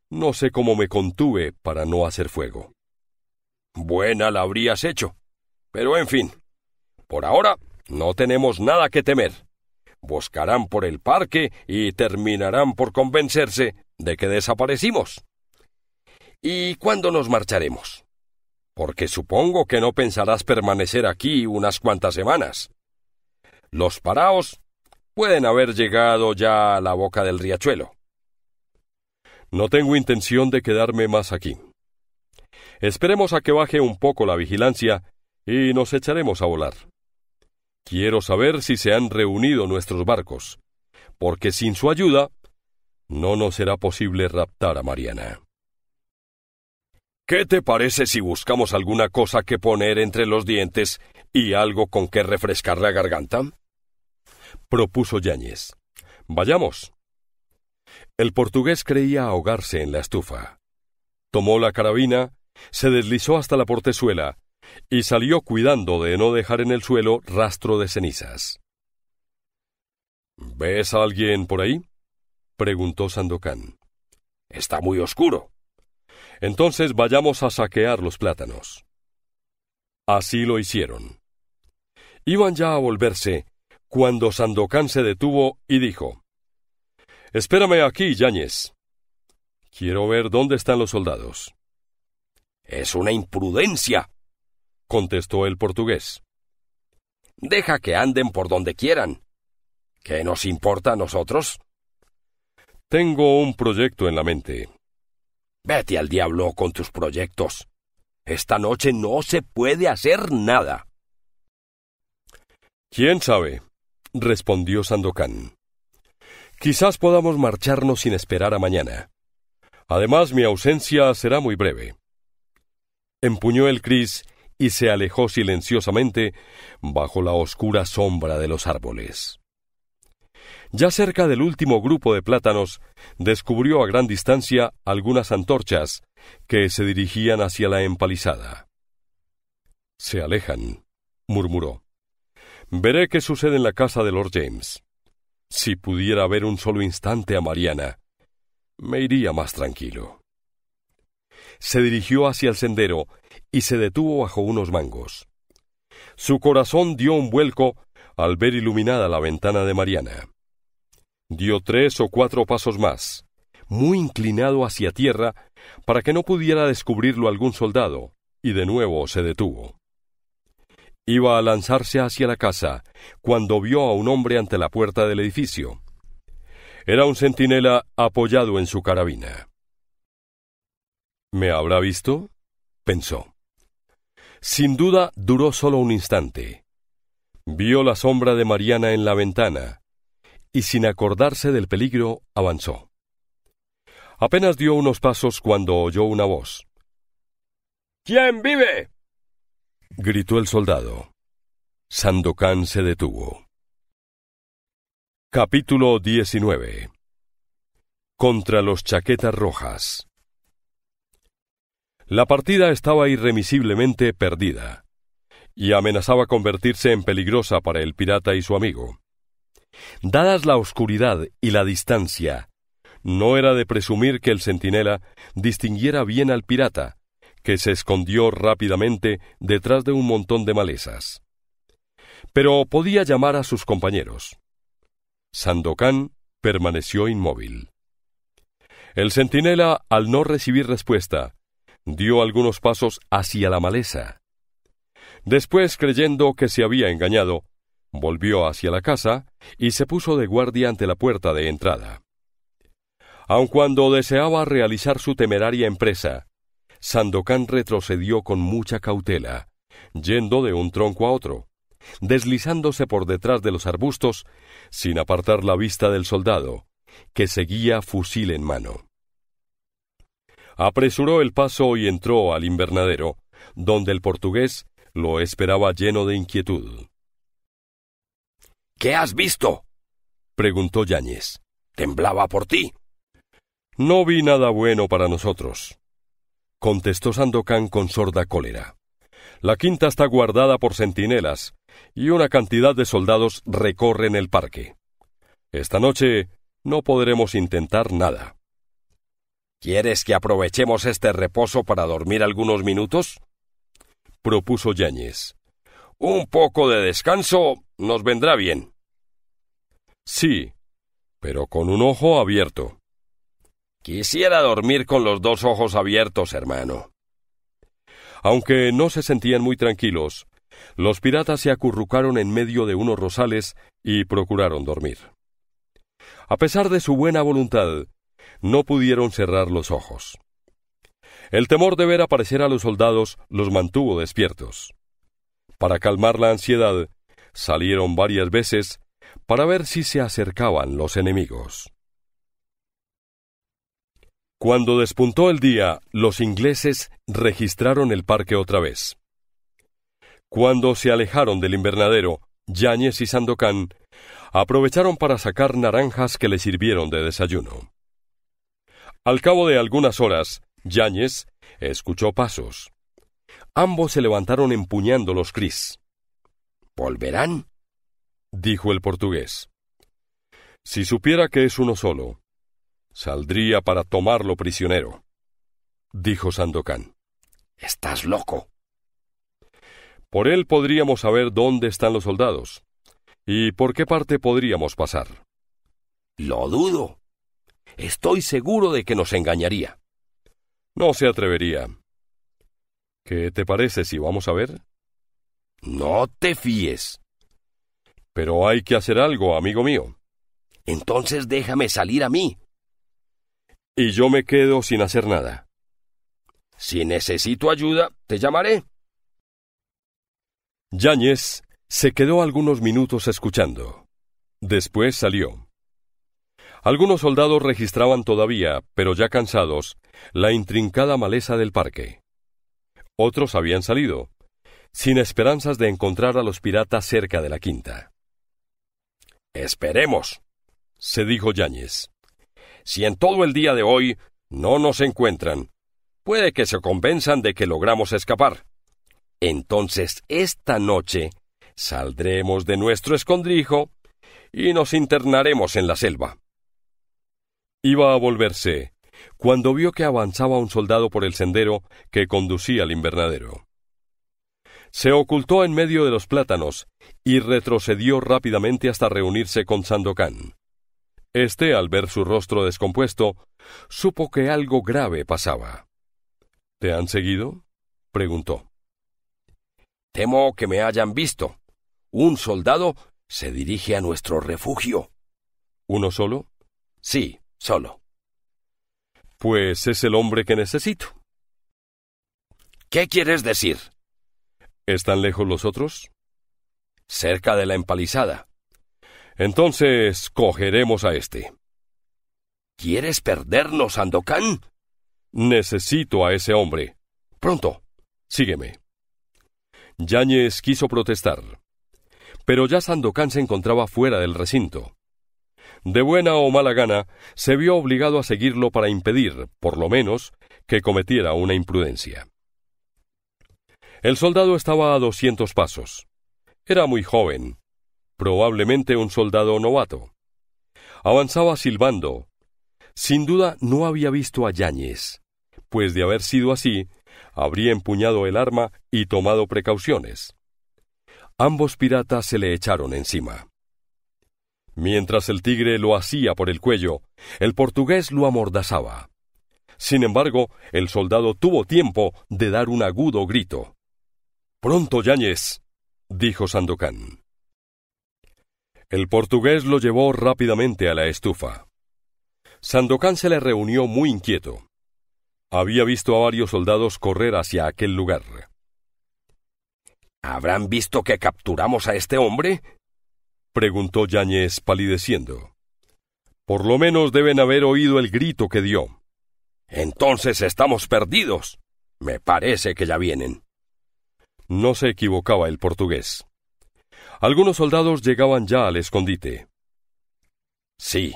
no sé cómo me contuve para no hacer fuego. Buena la habrías hecho. Pero en fin, por ahora no tenemos nada que temer. Buscarán por el parque y terminarán por convencerse de que desaparecimos. ¿Y cuándo nos marcharemos? Porque supongo que no pensarás permanecer aquí unas cuantas semanas. Los paraos pueden haber llegado ya a la boca del riachuelo. No tengo intención de quedarme más aquí. Esperemos a que baje un poco la vigilancia y nos echaremos a volar. Quiero saber si se han reunido nuestros barcos, porque sin su ayuda no nos será posible raptar a Mariana. ¿Qué te parece si buscamos alguna cosa que poner entre los dientes y algo con que refrescar la garganta? propuso Yáñez. Vayamos. El portugués creía ahogarse en la estufa. Tomó la carabina, se deslizó hasta la portezuela y salió cuidando de no dejar en el suelo rastro de cenizas. ¿Ves a alguien por ahí? preguntó Sandocán. Está muy oscuro. Entonces vayamos a saquear los plátanos. Así lo hicieron. Iban ya a volverse cuando Sandocán se detuvo y dijo, Espérame aquí, Yáñez. Quiero ver dónde están los soldados. Es una imprudencia, contestó el portugués. Deja que anden por donde quieran. ¿Qué nos importa a nosotros? Tengo un proyecto en la mente. Vete al diablo con tus proyectos. Esta noche no se puede hacer nada. ¿Quién sabe? respondió Sandocán. Quizás podamos marcharnos sin esperar a mañana. Además, mi ausencia será muy breve. Empuñó el cris y se alejó silenciosamente bajo la oscura sombra de los árboles. Ya cerca del último grupo de plátanos, descubrió a gran distancia algunas antorchas que se dirigían hacia la empalizada. Se alejan, murmuró. Veré qué sucede en la casa de Lord James. Si pudiera ver un solo instante a Mariana, me iría más tranquilo. Se dirigió hacia el sendero y se detuvo bajo unos mangos. Su corazón dio un vuelco al ver iluminada la ventana de Mariana. Dio tres o cuatro pasos más, muy inclinado hacia tierra, para que no pudiera descubrirlo algún soldado, y de nuevo se detuvo. Iba a lanzarse hacia la casa cuando vio a un hombre ante la puerta del edificio. Era un centinela apoyado en su carabina. ¿Me habrá visto? pensó. Sin duda duró solo un instante. Vio la sombra de Mariana en la ventana y sin acordarse del peligro avanzó. Apenas dio unos pasos cuando oyó una voz. ¿Quién vive? gritó el soldado. Sandokan se detuvo. Capítulo 19. Contra los chaquetas rojas. La partida estaba irremisiblemente perdida, y amenazaba convertirse en peligrosa para el pirata y su amigo. Dadas la oscuridad y la distancia, no era de presumir que el centinela distinguiera bien al pirata, que se escondió rápidamente detrás de un montón de malezas. Pero podía llamar a sus compañeros. Sandokan permaneció inmóvil. El centinela, al no recibir respuesta, dio algunos pasos hacia la maleza. Después, creyendo que se había engañado, volvió hacia la casa y se puso de guardia ante la puerta de entrada. Aun cuando deseaba realizar su temeraria empresa, Sandokan retrocedió con mucha cautela, yendo de un tronco a otro, deslizándose por detrás de los arbustos, sin apartar la vista del soldado, que seguía fusil en mano. Apresuró el paso y entró al invernadero, donde el portugués lo esperaba lleno de inquietud. ¿Qué has visto? preguntó Yáñez. Temblaba por ti. No vi nada bueno para nosotros, contestó Sandokan con sorda cólera. La quinta está guardada por centinelas, y una cantidad de soldados recorren el parque. Esta noche no podremos intentar nada. ¿Quieres que aprovechemos este reposo para dormir algunos minutos? propuso Yáñez. Un poco de descanso nos vendrá bien. Sí, pero con un ojo abierto. Quisiera dormir con los dos ojos abiertos, hermano. Aunque no se sentían muy tranquilos, los piratas se acurrucaron en medio de unos rosales y procuraron dormir. A pesar de su buena voluntad, no pudieron cerrar los ojos. El temor de ver aparecer a los soldados los mantuvo despiertos. Para calmar la ansiedad, salieron varias veces para ver si se acercaban los enemigos. Cuando despuntó el día, los ingleses registraron el parque otra vez. Cuando se alejaron del invernadero, Yáñez y Sandocán aprovecharon para sacar naranjas que le sirvieron de desayuno. Al cabo de algunas horas, Yáñez escuchó pasos. Ambos se levantaron empuñando los cris. ¿Volverán? dijo el portugués. Si supiera que es uno solo, saldría para tomarlo prisionero. Dijo Sandocán. Estás loco. Por él podríamos saber dónde están los soldados y por qué parte podríamos pasar. Lo dudo. Estoy seguro de que nos engañaría. No se atrevería. ¿Qué te parece si vamos a ver? No te fíes. Pero hay que hacer algo, amigo mío. Entonces déjame salir a mí. Y yo me quedo sin hacer nada. Si necesito ayuda, te llamaré. Yáñez se quedó algunos minutos escuchando. Después salió. Algunos soldados registraban todavía, pero ya cansados, la intrincada maleza del parque. Otros habían salido, sin esperanzas de encontrar a los piratas cerca de la quinta. Esperemos, se dijo Yáñez si en todo el día de hoy no nos encuentran, puede que se convenzan de que logramos escapar. Entonces esta noche saldremos de nuestro escondrijo y nos internaremos en la selva. Iba a volverse, cuando vio que avanzaba un soldado por el sendero que conducía al invernadero. Se ocultó en medio de los plátanos y retrocedió rápidamente hasta reunirse con Sandocán. Este, al ver su rostro descompuesto, supo que algo grave pasaba. ¿Te han seguido? preguntó. Temo que me hayan visto. Un soldado se dirige a nuestro refugio. ¿Uno solo? Sí, solo. Pues es el hombre que necesito. ¿Qué quieres decir? ¿Están lejos los otros? Cerca de la empalizada. Entonces cogeremos a este. ¿Quieres perdernos, Andocán? Necesito a ese hombre. Pronto. Sígueme. Yáñez quiso protestar, pero ya Sandokan se encontraba fuera del recinto. De buena o mala gana, se vio obligado a seguirlo para impedir, por lo menos, que cometiera una imprudencia. El soldado estaba a doscientos pasos. Era muy joven, probablemente un soldado novato. Avanzaba silbando. Sin duda no había visto a Yáñez, pues de haber sido así, habría empuñado el arma y tomado precauciones. Ambos piratas se le echaron encima. Mientras el tigre lo hacía por el cuello, el portugués lo amordazaba. Sin embargo, el soldado tuvo tiempo de dar un agudo grito. Pronto, Yáñez, dijo Sandocán. El portugués lo llevó rápidamente a la estufa. Sandocán se le reunió muy inquieto. Había visto a varios soldados correr hacia aquel lugar. ¿Habrán visto que capturamos a este hombre? preguntó Yáñez palideciendo. Por lo menos deben haber oído el grito que dio. Entonces estamos perdidos. Me parece que ya vienen. No se equivocaba el portugués. Algunos soldados llegaban ya al escondite. Sí,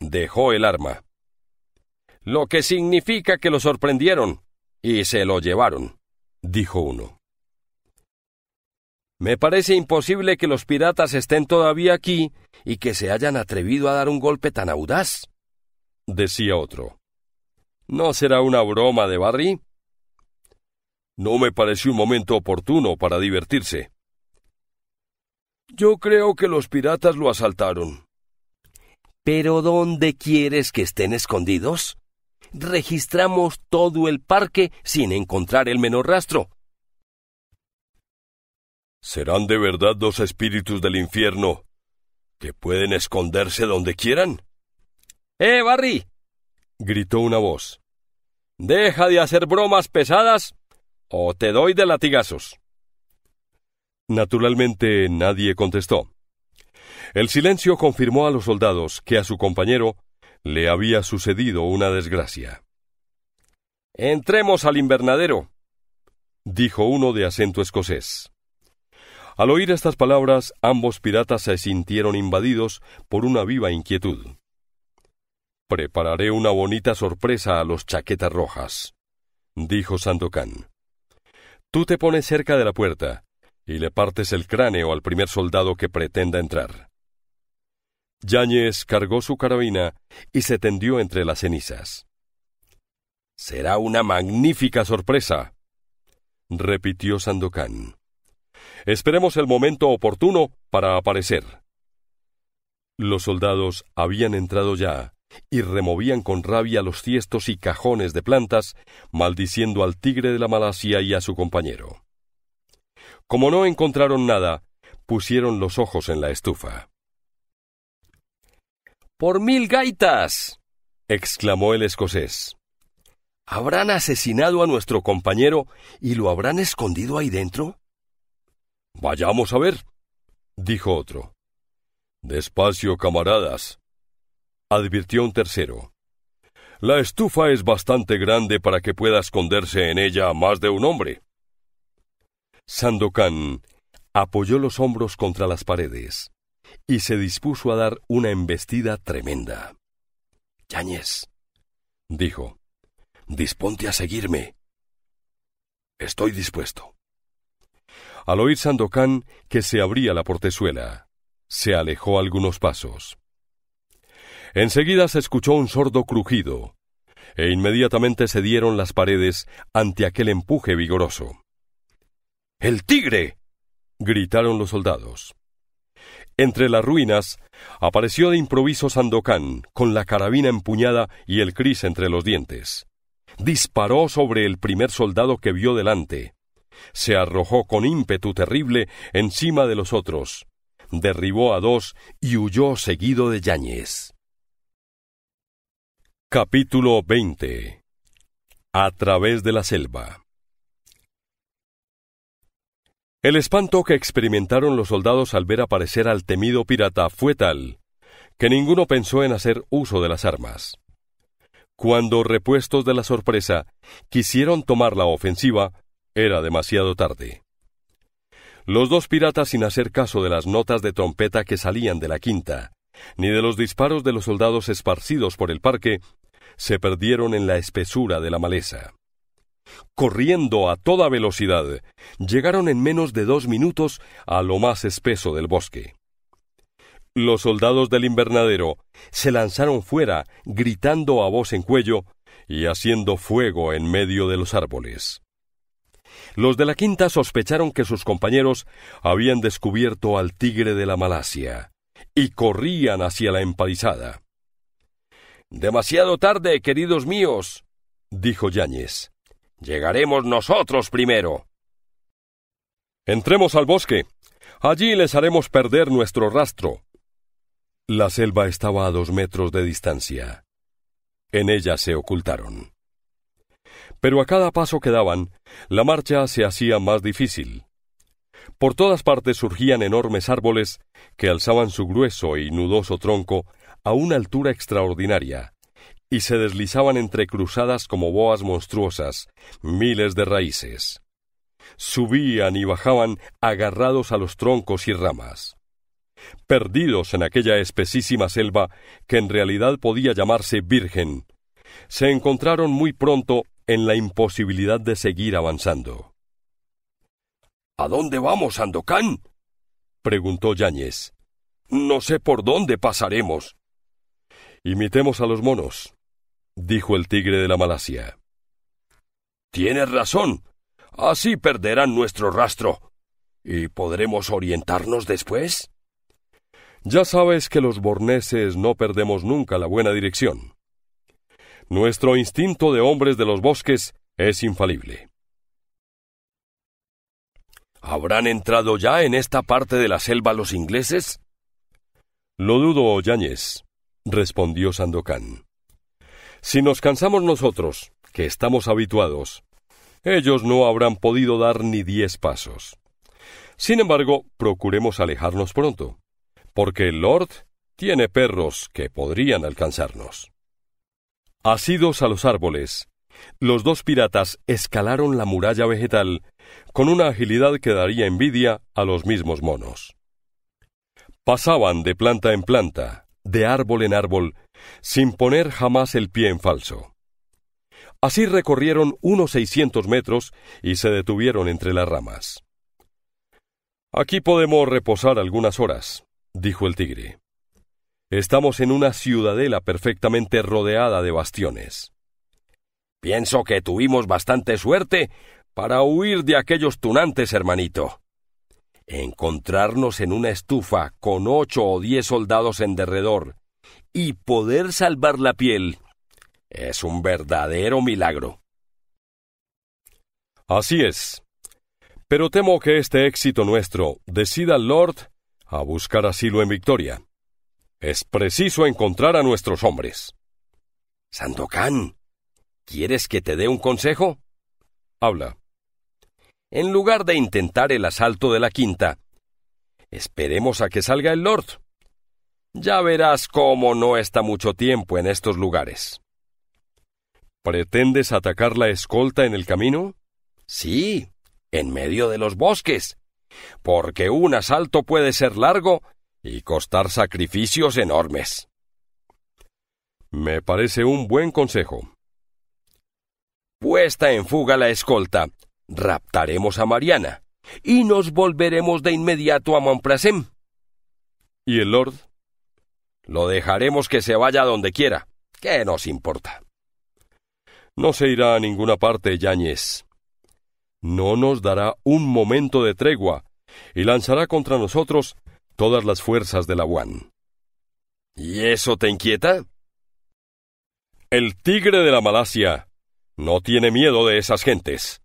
dejó el arma. Lo que significa que lo sorprendieron y se lo llevaron, dijo uno. Me parece imposible que los piratas estén todavía aquí y que se hayan atrevido a dar un golpe tan audaz, decía otro. ¿No será una broma de Barry? No me pareció un momento oportuno para divertirse, yo creo que los piratas lo asaltaron. ¿Pero dónde quieres que estén escondidos? Registramos todo el parque sin encontrar el menor rastro. ¿Serán de verdad dos espíritus del infierno que pueden esconderse donde quieran? ¡Eh, Barry! gritó una voz. Deja de hacer bromas pesadas o te doy de latigazos. Naturalmente nadie contestó. El silencio confirmó a los soldados que a su compañero le había sucedido una desgracia. Entremos al invernadero, dijo uno de acento escocés. Al oír estas palabras, ambos piratas se sintieron invadidos por una viva inquietud. Prepararé una bonita sorpresa a los chaquetas rojas, dijo Sandokan. Tú te pones cerca de la puerta y le partes el cráneo al primer soldado que pretenda entrar. Yáñez cargó su carabina y se tendió entre las cenizas. Será una magnífica sorpresa, repitió Sandocán. Esperemos el momento oportuno para aparecer. Los soldados habían entrado ya y removían con rabia los tiestos y cajones de plantas, maldiciendo al tigre de la Malasia y a su compañero. Como no encontraron nada, pusieron los ojos en la estufa. ¡Por mil gaitas! exclamó el escocés. ¿Habrán asesinado a nuestro compañero y lo habrán escondido ahí dentro? Vayamos a ver, dijo otro. Despacio, camaradas, advirtió un tercero. La estufa es bastante grande para que pueda esconderse en ella más de un hombre. Sandokan apoyó los hombros contra las paredes y se dispuso a dar una embestida tremenda. Yáñez, dijo, disponte a seguirme. Estoy dispuesto. Al oír Sandokan que se abría la portezuela, se alejó algunos pasos. Enseguida se escuchó un sordo crujido, e inmediatamente se dieron las paredes ante aquel empuje vigoroso. ¡El tigre! gritaron los soldados. Entre las ruinas apareció de improviso Sandocán, con la carabina empuñada y el cris entre los dientes. Disparó sobre el primer soldado que vio delante. Se arrojó con ímpetu terrible encima de los otros. Derribó a dos y huyó seguido de Yáñez. Capítulo 20 A través de la selva el espanto que experimentaron los soldados al ver aparecer al temido pirata fue tal que ninguno pensó en hacer uso de las armas. Cuando repuestos de la sorpresa quisieron tomar la ofensiva, era demasiado tarde. Los dos piratas, sin hacer caso de las notas de trompeta que salían de la quinta, ni de los disparos de los soldados esparcidos por el parque, se perdieron en la espesura de la maleza. Corriendo a toda velocidad, llegaron en menos de dos minutos a lo más espeso del bosque. Los soldados del invernadero se lanzaron fuera, gritando a voz en cuello y haciendo fuego en medio de los árboles. Los de la quinta sospecharon que sus compañeros habían descubierto al tigre de la Malasia y corrían hacia la empalizada. Demasiado tarde, queridos míos, dijo Yáñez. Llegaremos nosotros primero. Entremos al bosque. Allí les haremos perder nuestro rastro. La selva estaba a dos metros de distancia. En ella se ocultaron. Pero a cada paso que daban, la marcha se hacía más difícil. Por todas partes surgían enormes árboles que alzaban su grueso y nudoso tronco a una altura extraordinaria, y se deslizaban entre cruzadas como boas monstruosas, miles de raíces. Subían y bajaban agarrados a los troncos y ramas. Perdidos en aquella espesísima selva que en realidad podía llamarse virgen, se encontraron muy pronto en la imposibilidad de seguir avanzando. ¿A dónde vamos, Andocán? preguntó Yáñez. No sé por dónde pasaremos. Imitemos a los monos, dijo el tigre de la Malasia. Tienes razón. Así perderán nuestro rastro. ¿Y podremos orientarnos después? Ya sabes que los borneses no perdemos nunca la buena dirección. Nuestro instinto de hombres de los bosques es infalible. ¿Habrán entrado ya en esta parte de la selva los ingleses? Lo dudo, Yáñez, respondió Sandocán. Si nos cansamos nosotros, que estamos habituados, ellos no habrán podido dar ni diez pasos. Sin embargo, procuremos alejarnos pronto, porque el Lord tiene perros que podrían alcanzarnos. Asidos a los árboles, los dos piratas escalaron la muralla vegetal con una agilidad que daría envidia a los mismos monos. Pasaban de planta en planta, de árbol en árbol, sin poner jamás el pie en falso. Así recorrieron unos seiscientos metros y se detuvieron entre las ramas. Aquí podemos reposar algunas horas, dijo el tigre. Estamos en una ciudadela perfectamente rodeada de bastiones. Pienso que tuvimos bastante suerte para huir de aquellos tunantes, hermanito, encontrarnos en una estufa con ocho o diez soldados en derredor y poder salvar la piel es un verdadero milagro. Así es. Pero temo que este éxito nuestro decida al Lord a buscar asilo en Victoria. Es preciso encontrar a nuestros hombres. Sandokan, ¿quieres que te dé un consejo? Habla en lugar de intentar el asalto de la quinta. Esperemos a que salga el Lord. Ya verás cómo no está mucho tiempo en estos lugares. ¿Pretendes atacar la escolta en el camino? Sí, en medio de los bosques, porque un asalto puede ser largo y costar sacrificios enormes. Me parece un buen consejo. Puesta en fuga la escolta, raptaremos a Mariana y nos volveremos de inmediato a monprasem ¿Y el Lord? Lo dejaremos que se vaya donde quiera. ¿Qué nos importa? No se irá a ninguna parte, Yáñez. No nos dará un momento de tregua y lanzará contra nosotros todas las fuerzas de la UAN. ¿Y eso te inquieta? El tigre de la Malasia no tiene miedo de esas gentes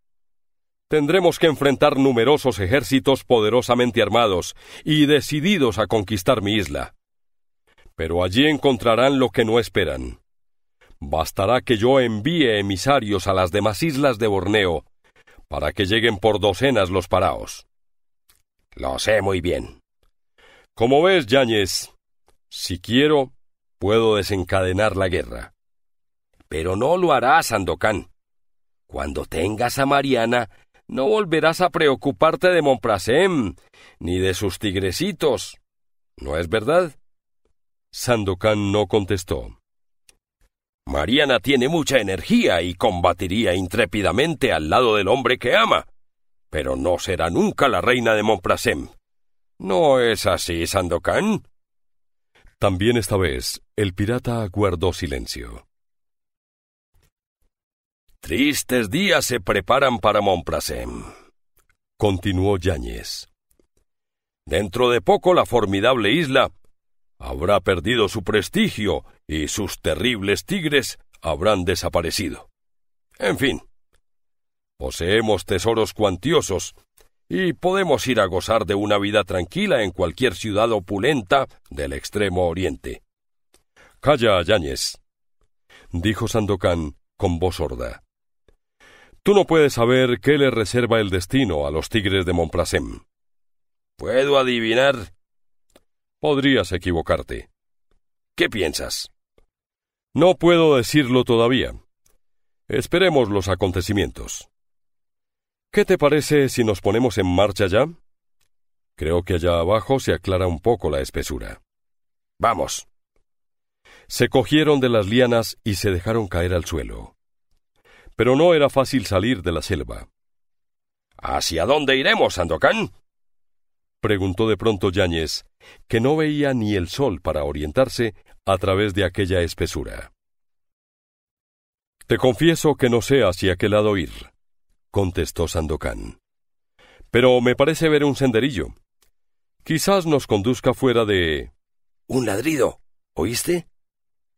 tendremos que enfrentar numerosos ejércitos poderosamente armados y decididos a conquistar mi isla. Pero allí encontrarán lo que no esperan. Bastará que yo envíe emisarios a las demás islas de Borneo para que lleguen por docenas los paraos. Lo sé muy bien. Como ves, Yáñez, si quiero, puedo desencadenar la guerra. Pero no lo hará Sandocán. Cuando tengas a Mariana, no volverás a preocuparte de Monprasem, ni de sus tigrecitos. ¿No es verdad? Sandokan no contestó. Mariana tiene mucha energía y combatiría intrépidamente al lado del hombre que ama, pero no será nunca la reina de Monprasem. ¿No es así, Sandokan? También esta vez el pirata guardó silencio. Tristes días se preparan para Montprasem, continuó Yáñez. Dentro de poco la formidable isla habrá perdido su prestigio y sus terribles tigres habrán desaparecido. En fin, poseemos tesoros cuantiosos y podemos ir a gozar de una vida tranquila en cualquier ciudad opulenta del extremo oriente. Calla, Yáñez, dijo Sandocán con voz sorda. Tú no puedes saber qué le reserva el destino a los tigres de Montplacem. ¿Puedo adivinar? Podrías equivocarte. ¿Qué piensas? No puedo decirlo todavía. Esperemos los acontecimientos. ¿Qué te parece si nos ponemos en marcha ya? Creo que allá abajo se aclara un poco la espesura. Vamos. Se cogieron de las lianas y se dejaron caer al suelo pero no era fácil salir de la selva. ¿Hacia dónde iremos, Sandokan? preguntó de pronto Yáñez, que no veía ni el sol para orientarse a través de aquella espesura. Te confieso que no sé hacia qué lado ir, contestó Sandokan—, Pero me parece ver un senderillo. Quizás nos conduzca fuera de... Un ladrido. ¿Oíste?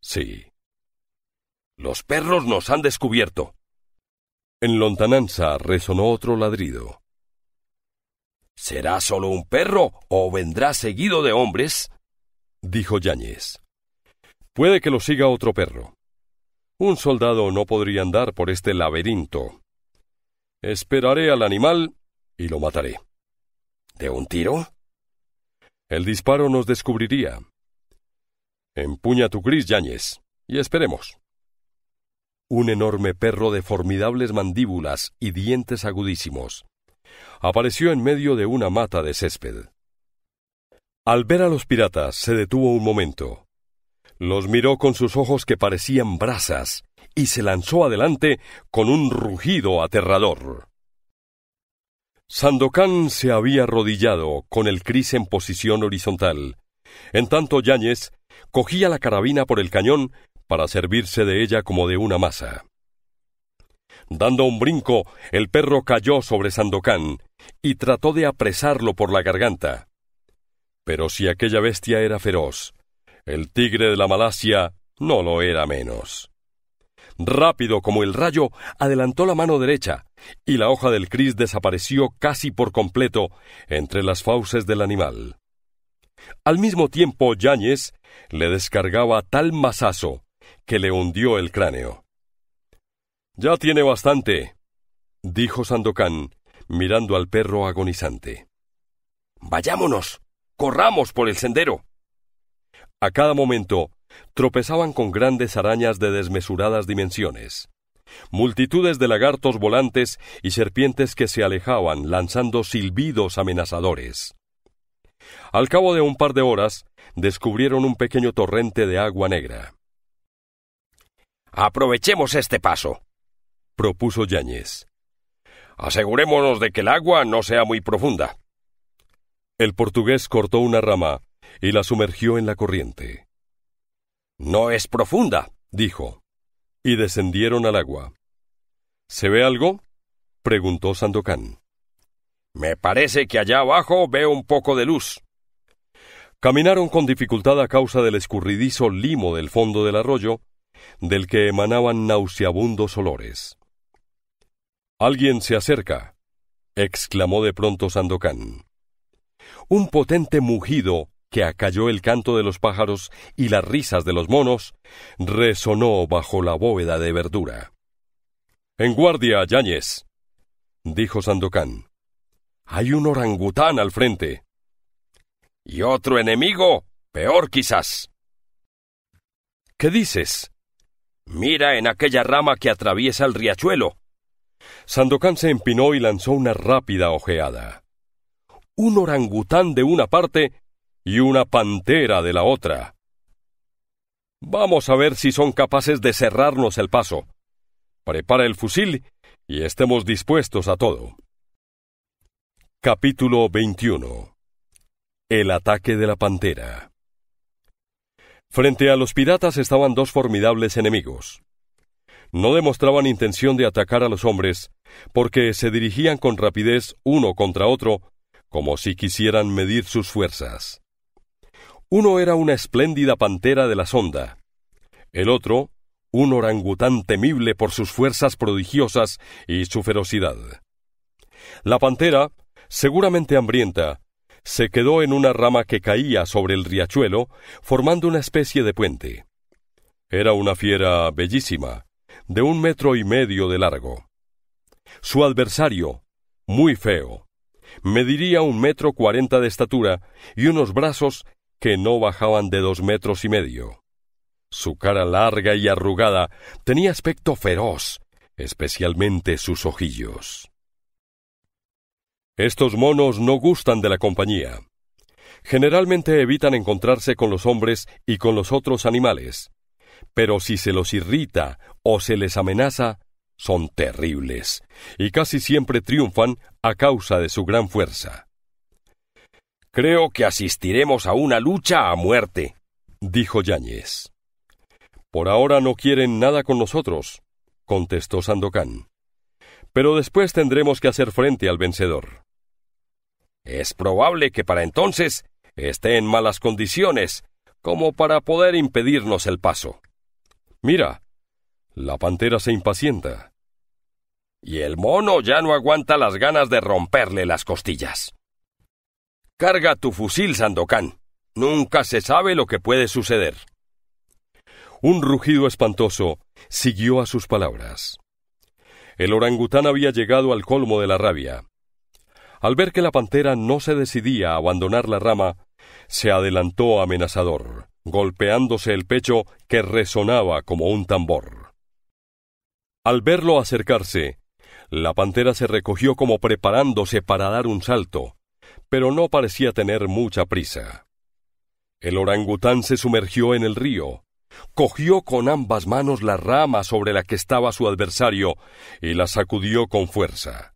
Sí. Los perros nos han descubierto. En lontananza resonó otro ladrido. ¿Será solo un perro o vendrá seguido de hombres? dijo Yáñez. Puede que lo siga otro perro. Un soldado no podría andar por este laberinto. Esperaré al animal y lo mataré. ¿De un tiro? El disparo nos descubriría. Empuña tu gris, Yáñez, y esperemos un enorme perro de formidables mandíbulas y dientes agudísimos. Apareció en medio de una mata de césped. Al ver a los piratas se detuvo un momento. Los miró con sus ojos que parecían brasas y se lanzó adelante con un rugido aterrador. Sandokan se había arrodillado con el cris en posición horizontal. En tanto Yáñez cogía la carabina por el cañón para servirse de ella como de una masa. Dando un brinco, el perro cayó sobre Sandocán y trató de apresarlo por la garganta. Pero si aquella bestia era feroz, el tigre de la Malasia no lo era menos. Rápido como el rayo, adelantó la mano derecha, y la hoja del cris desapareció casi por completo entre las fauces del animal. Al mismo tiempo, Yáñez le descargaba tal masazo que le hundió el cráneo. Ya tiene bastante, dijo Sandokan, mirando al perro agonizante. Vayámonos. Corramos por el sendero. A cada momento tropezaban con grandes arañas de desmesuradas dimensiones, multitudes de lagartos volantes y serpientes que se alejaban lanzando silbidos amenazadores. Al cabo de un par de horas, descubrieron un pequeño torrente de agua negra. Aprovechemos este paso, propuso Yáñez. Asegurémonos de que el agua no sea muy profunda. El portugués cortó una rama y la sumergió en la corriente. No es profunda, dijo, y descendieron al agua. ¿Se ve algo? preguntó Sandocán. Me parece que allá abajo veo un poco de luz. Caminaron con dificultad a causa del escurridizo limo del fondo del arroyo del que emanaban nauseabundos olores. Alguien se acerca, exclamó de pronto Sandokán. Un potente mugido que acalló el canto de los pájaros y las risas de los monos resonó bajo la bóveda de verdura. En guardia, Yáñez, dijo Sandocán. Hay un orangután al frente. Y otro enemigo, peor quizás. ¿Qué dices? Mira en aquella rama que atraviesa el riachuelo. Sandokan se empinó y lanzó una rápida ojeada. Un orangután de una parte y una pantera de la otra. Vamos a ver si son capaces de cerrarnos el paso. Prepara el fusil y estemos dispuestos a todo. Capítulo 21 El ataque de la pantera Frente a los piratas estaban dos formidables enemigos. No demostraban intención de atacar a los hombres, porque se dirigían con rapidez uno contra otro, como si quisieran medir sus fuerzas. Uno era una espléndida pantera de la sonda, el otro, un orangután temible por sus fuerzas prodigiosas y su ferocidad. La pantera, seguramente hambrienta, se quedó en una rama que caía sobre el riachuelo, formando una especie de puente. Era una fiera bellísima, de un metro y medio de largo. Su adversario, muy feo, mediría un metro cuarenta de estatura y unos brazos que no bajaban de dos metros y medio. Su cara larga y arrugada tenía aspecto feroz, especialmente sus ojillos. Estos monos no gustan de la compañía. Generalmente evitan encontrarse con los hombres y con los otros animales, pero si se los irrita o se les amenaza, son terribles y casi siempre triunfan a causa de su gran fuerza. Creo que asistiremos a una lucha a muerte, dijo Yáñez. Por ahora no quieren nada con nosotros, contestó Sandocán. Pero después tendremos que hacer frente al vencedor. Es probable que para entonces esté en malas condiciones, como para poder impedirnos el paso. Mira, la pantera se impacienta. Y el mono ya no aguanta las ganas de romperle las costillas. Carga tu fusil, Sandocán. Nunca se sabe lo que puede suceder. Un rugido espantoso siguió a sus palabras. El orangután había llegado al colmo de la rabia. Al ver que la pantera no se decidía a abandonar la rama, se adelantó amenazador, golpeándose el pecho que resonaba como un tambor. Al verlo acercarse, la pantera se recogió como preparándose para dar un salto, pero no parecía tener mucha prisa. El orangután se sumergió en el río, cogió con ambas manos la rama sobre la que estaba su adversario y la sacudió con fuerza.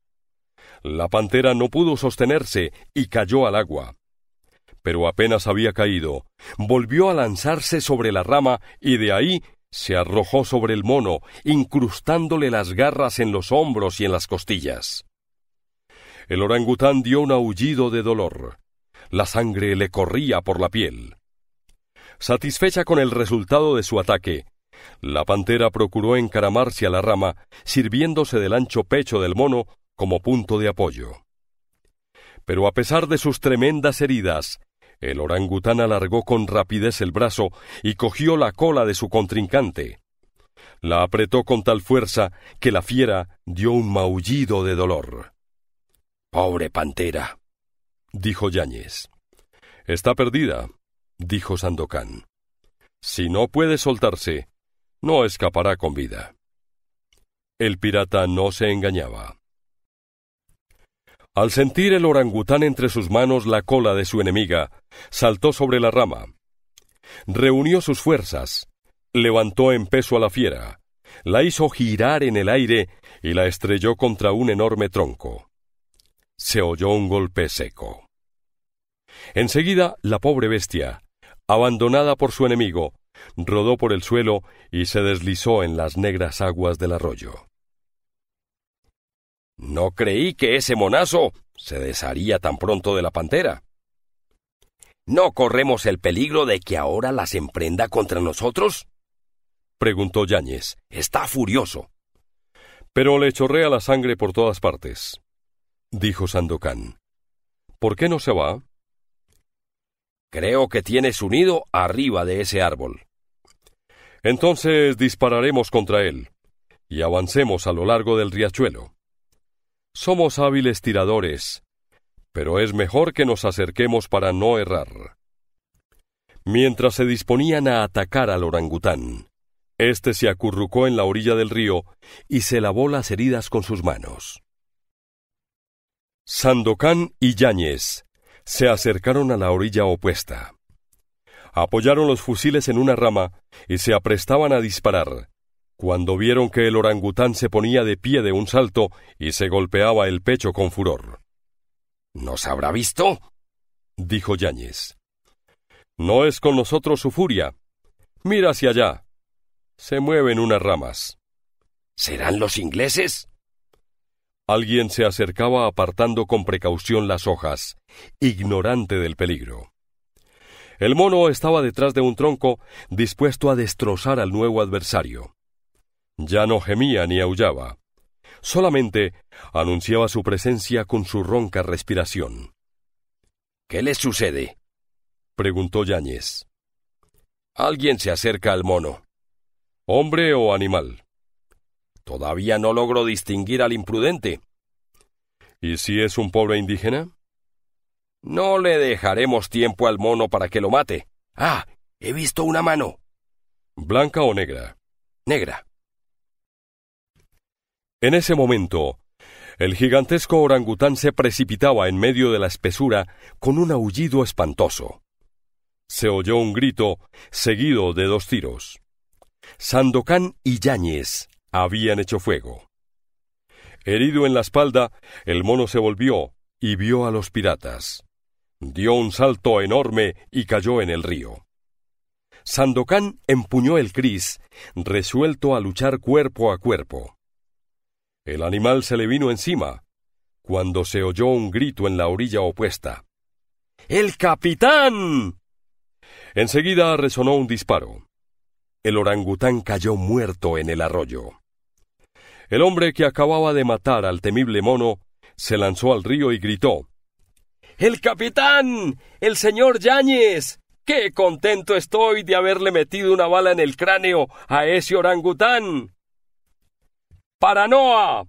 La pantera no pudo sostenerse y cayó al agua. Pero apenas había caído, volvió a lanzarse sobre la rama y de ahí se arrojó sobre el mono, incrustándole las garras en los hombros y en las costillas. El orangután dio un aullido de dolor. La sangre le corría por la piel. Satisfecha con el resultado de su ataque, la pantera procuró encaramarse a la rama, sirviéndose del ancho pecho del mono como punto de apoyo. Pero a pesar de sus tremendas heridas, el orangután alargó con rapidez el brazo y cogió la cola de su contrincante. La apretó con tal fuerza que la fiera dio un maullido de dolor. Pobre pantera, dijo Yáñez. Está perdida, dijo Sandocán. Si no puede soltarse, no escapará con vida. El pirata no se engañaba. Al sentir el orangután entre sus manos la cola de su enemiga, saltó sobre la rama. Reunió sus fuerzas, levantó en peso a la fiera, la hizo girar en el aire y la estrelló contra un enorme tronco. Se oyó un golpe seco. Enseguida, la pobre bestia, abandonada por su enemigo, rodó por el suelo y se deslizó en las negras aguas del arroyo. No creí que ese monazo se desharía tan pronto de la pantera. ¿No corremos el peligro de que ahora las emprenda contra nosotros? preguntó Yáñez. Está furioso. Pero le chorrea la sangre por todas partes, dijo Sandocán. ¿Por qué no se va? Creo que tiene su nido arriba de ese árbol. Entonces dispararemos contra él y avancemos a lo largo del riachuelo somos hábiles tiradores, pero es mejor que nos acerquemos para no errar. Mientras se disponían a atacar al orangután, este se acurrucó en la orilla del río y se lavó las heridas con sus manos. Sandokan y Yáñez se acercaron a la orilla opuesta. Apoyaron los fusiles en una rama y se aprestaban a disparar, cuando vieron que el orangután se ponía de pie de un salto y se golpeaba el pecho con furor. ¿Nos habrá visto? dijo Yáñez. No es con nosotros su furia. Mira hacia allá. Se mueven unas ramas. ¿Serán los ingleses? Alguien se acercaba apartando con precaución las hojas, ignorante del peligro. El mono estaba detrás de un tronco, dispuesto a destrozar al nuevo adversario. Ya no gemía ni aullaba, solamente anunciaba su presencia con su ronca respiración. ¿Qué le sucede? preguntó Yáñez. Alguien se acerca al mono. ¿Hombre o animal? Todavía no logro distinguir al imprudente. ¿Y si es un pobre indígena? No le dejaremos tiempo al mono para que lo mate. Ah, he visto una mano. ¿Blanca o negra? Negra. En ese momento, el gigantesco orangután se precipitaba en medio de la espesura con un aullido espantoso. Se oyó un grito, seguido de dos tiros. Sandokan y Yáñez habían hecho fuego. Herido en la espalda, el mono se volvió y vio a los piratas. Dio un salto enorme y cayó en el río. Sandocán empuñó el cris, resuelto a luchar cuerpo a cuerpo. El animal se le vino encima, cuando se oyó un grito en la orilla opuesta. ¡El capitán! Enseguida resonó un disparo. El orangután cayó muerto en el arroyo. El hombre que acababa de matar al temible mono se lanzó al río y gritó ¡El capitán! ¡El señor Yáñez! ¡Qué contento estoy de haberle metido una bala en el cráneo a ese orangután! Paranoa.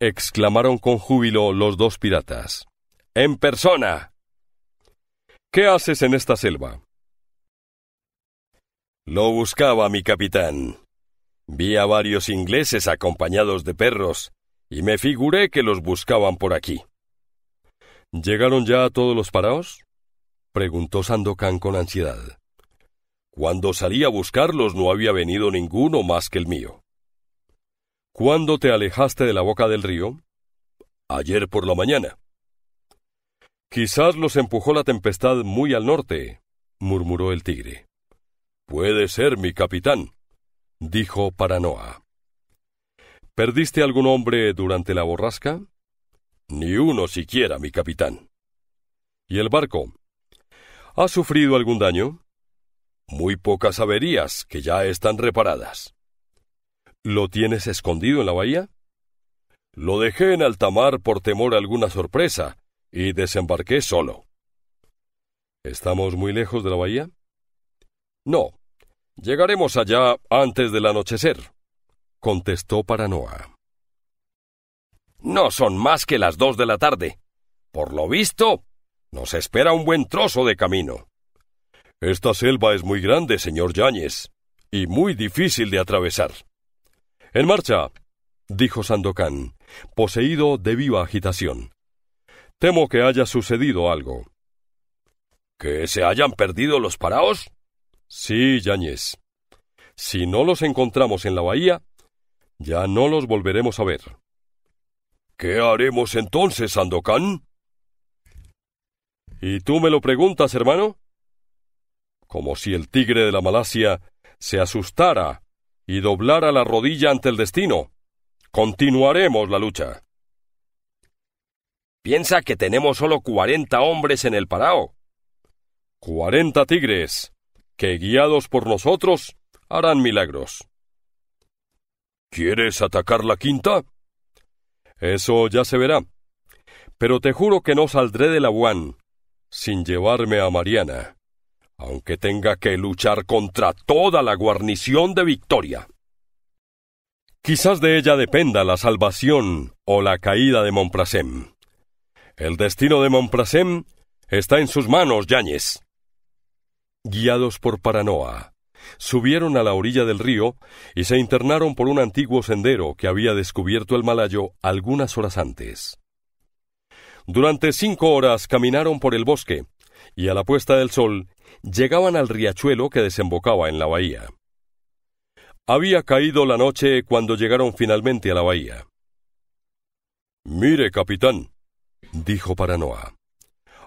exclamaron con júbilo los dos piratas. En persona. ¿Qué haces en esta selva? Lo buscaba mi capitán. Vi a varios ingleses acompañados de perros, y me figuré que los buscaban por aquí. ¿Llegaron ya todos los paraos? preguntó Sandokan con ansiedad. Cuando salí a buscarlos no había venido ninguno más que el mío. ¿Cuándo te alejaste de la boca del río? Ayer por la mañana. Quizás los empujó la tempestad muy al norte, murmuró el tigre. Puede ser, mi capitán, dijo Paranoa. ¿Perdiste algún hombre durante la borrasca? Ni uno siquiera, mi capitán. ¿Y el barco? ¿Ha sufrido algún daño? Muy pocas averías que ya están reparadas. ¿Lo tienes escondido en la bahía? Lo dejé en alta mar por temor a alguna sorpresa, y desembarqué solo. ¿Estamos muy lejos de la bahía? No. Llegaremos allá antes del anochecer, contestó Paranoa. No son más que las dos de la tarde. Por lo visto, nos espera un buen trozo de camino. Esta selva es muy grande, señor Yáñez, y muy difícil de atravesar. En marcha, dijo Sandokan, poseído de viva agitación. Temo que haya sucedido algo. ¿Que se hayan perdido los paraos? Sí, Yáñez. Si no los encontramos en la bahía, ya no los volveremos a ver. ¿Qué haremos entonces, Sandokan? ¿Y tú me lo preguntas, hermano? Como si el tigre de la Malasia se asustara y doblar a la rodilla ante el destino. Continuaremos la lucha. Piensa que tenemos solo cuarenta hombres en el Parao. Cuarenta tigres, que guiados por nosotros harán milagros. ¿Quieres atacar la quinta? Eso ya se verá. Pero te juro que no saldré de la sin llevarme a Mariana aunque tenga que luchar contra toda la guarnición de Victoria. Quizás de ella dependa la salvación o la caída de Monprasem. El destino de Monprasem está en sus manos, Yáñez. Guiados por Paranoa, subieron a la orilla del río y se internaron por un antiguo sendero que había descubierto el malayo algunas horas antes. Durante cinco horas caminaron por el bosque, y a la puesta del sol llegaban al riachuelo que desembocaba en la bahía. Había caído la noche cuando llegaron finalmente a la bahía. Mire, capitán, dijo Paranoa.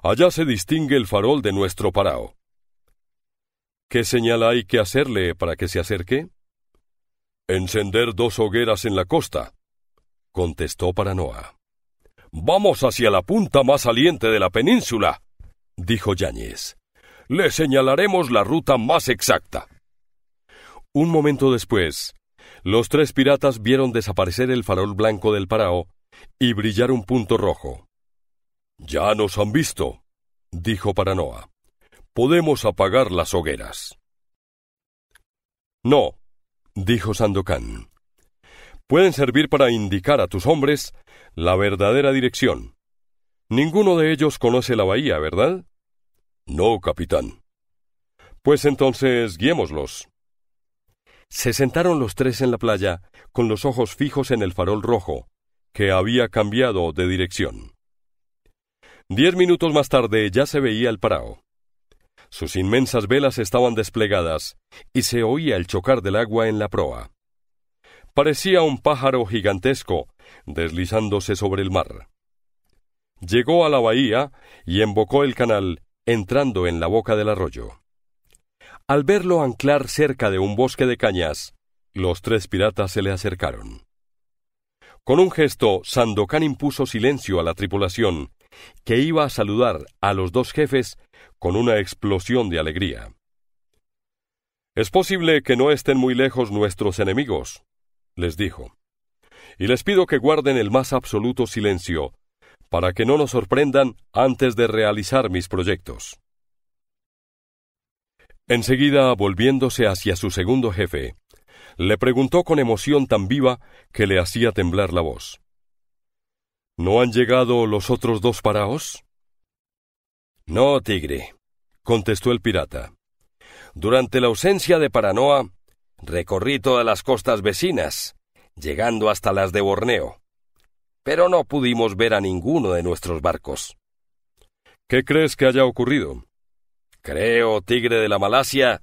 Allá se distingue el farol de nuestro parao. ¿Qué señal hay que hacerle para que se acerque? Encender dos hogueras en la costa, contestó Paranoa. Vamos hacia la punta más saliente de la península, dijo Yáñez le señalaremos la ruta más exacta. Un momento después, los tres piratas vieron desaparecer el farol blanco del Parao y brillar un punto rojo. Ya nos han visto, dijo Paranoa. Podemos apagar las hogueras. No, dijo Sandokan. Pueden servir para indicar a tus hombres la verdadera dirección. Ninguno de ellos conoce la bahía, ¿verdad? No, capitán. Pues entonces, guiémoslos. Se sentaron los tres en la playa, con los ojos fijos en el farol rojo, que había cambiado de dirección. Diez minutos más tarde ya se veía el parao. Sus inmensas velas estaban desplegadas y se oía el chocar del agua en la proa. Parecía un pájaro gigantesco deslizándose sobre el mar. Llegó a la bahía y embocó el canal entrando en la boca del arroyo. Al verlo anclar cerca de un bosque de cañas, los tres piratas se le acercaron. Con un gesto, Sandokan impuso silencio a la tripulación, que iba a saludar a los dos jefes con una explosión de alegría. Es posible que no estén muy lejos nuestros enemigos, les dijo, y les pido que guarden el más absoluto silencio para que no nos sorprendan antes de realizar mis proyectos. Enseguida, volviéndose hacia su segundo jefe, le preguntó con emoción tan viva que le hacía temblar la voz. ¿No han llegado los otros dos paraos? No, tigre, contestó el pirata. Durante la ausencia de Paranoa, recorrí todas las costas vecinas, llegando hasta las de Borneo pero no pudimos ver a ninguno de nuestros barcos. ¿Qué crees que haya ocurrido? Creo, Tigre de la Malasia,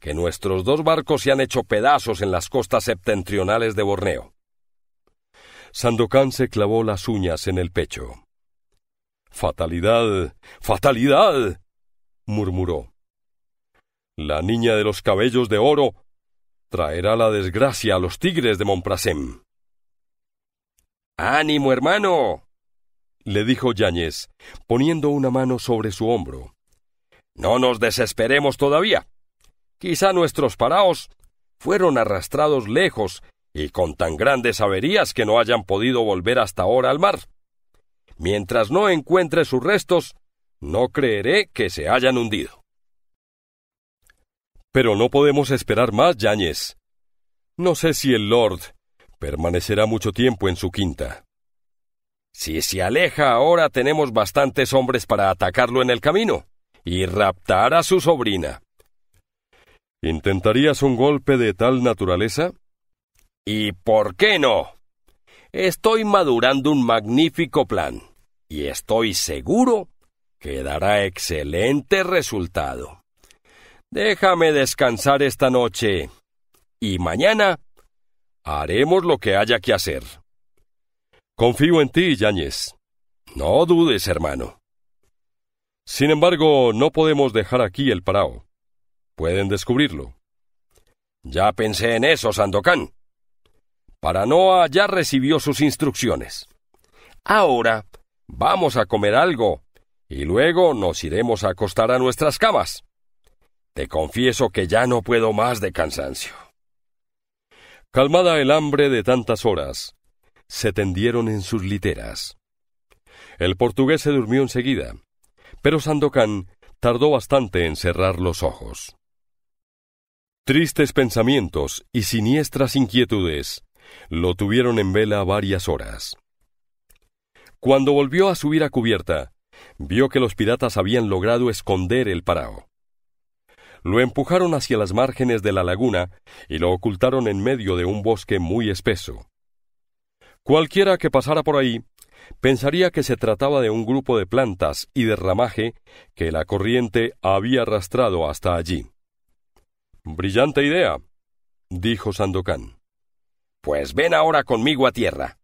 que nuestros dos barcos se han hecho pedazos en las costas septentrionales de Borneo. Sandokan se clavó las uñas en el pecho. Fatalidad. fatalidad. murmuró. La niña de los cabellos de oro traerá la desgracia a los tigres de Montprasem! Ánimo, hermano, le dijo Yáñez, poniendo una mano sobre su hombro. No nos desesperemos todavía. Quizá nuestros paraos fueron arrastrados lejos y con tan grandes averías que no hayan podido volver hasta ahora al mar. Mientras no encuentre sus restos, no creeré que se hayan hundido. Pero no podemos esperar más, Yáñez. No sé si el Lord permanecerá mucho tiempo en su quinta. Si se aleja ahora tenemos bastantes hombres para atacarlo en el camino y raptar a su sobrina. ¿Intentarías un golpe de tal naturaleza? ¿Y por qué no? Estoy madurando un magnífico plan y estoy seguro que dará excelente resultado. Déjame descansar esta noche y mañana Haremos lo que haya que hacer. Confío en ti, Yáñez. No dudes, hermano. Sin embargo, no podemos dejar aquí el parao. Pueden descubrirlo. Ya pensé en eso, Sandocán. Paranoa ya recibió sus instrucciones. Ahora vamos a comer algo y luego nos iremos a acostar a nuestras camas. Te confieso que ya no puedo más de cansancio. Calmada el hambre de tantas horas, se tendieron en sus literas. El portugués se durmió enseguida, pero Sandokan tardó bastante en cerrar los ojos. Tristes pensamientos y siniestras inquietudes lo tuvieron en vela varias horas. Cuando volvió a subir a cubierta, vio que los piratas habían logrado esconder el parao. Lo empujaron hacia las márgenes de la laguna y lo ocultaron en medio de un bosque muy espeso. Cualquiera que pasara por ahí pensaría que se trataba de un grupo de plantas y de ramaje que la corriente había arrastrado hasta allí. Brillante idea, dijo Sandokan. Pues ven ahora conmigo a tierra.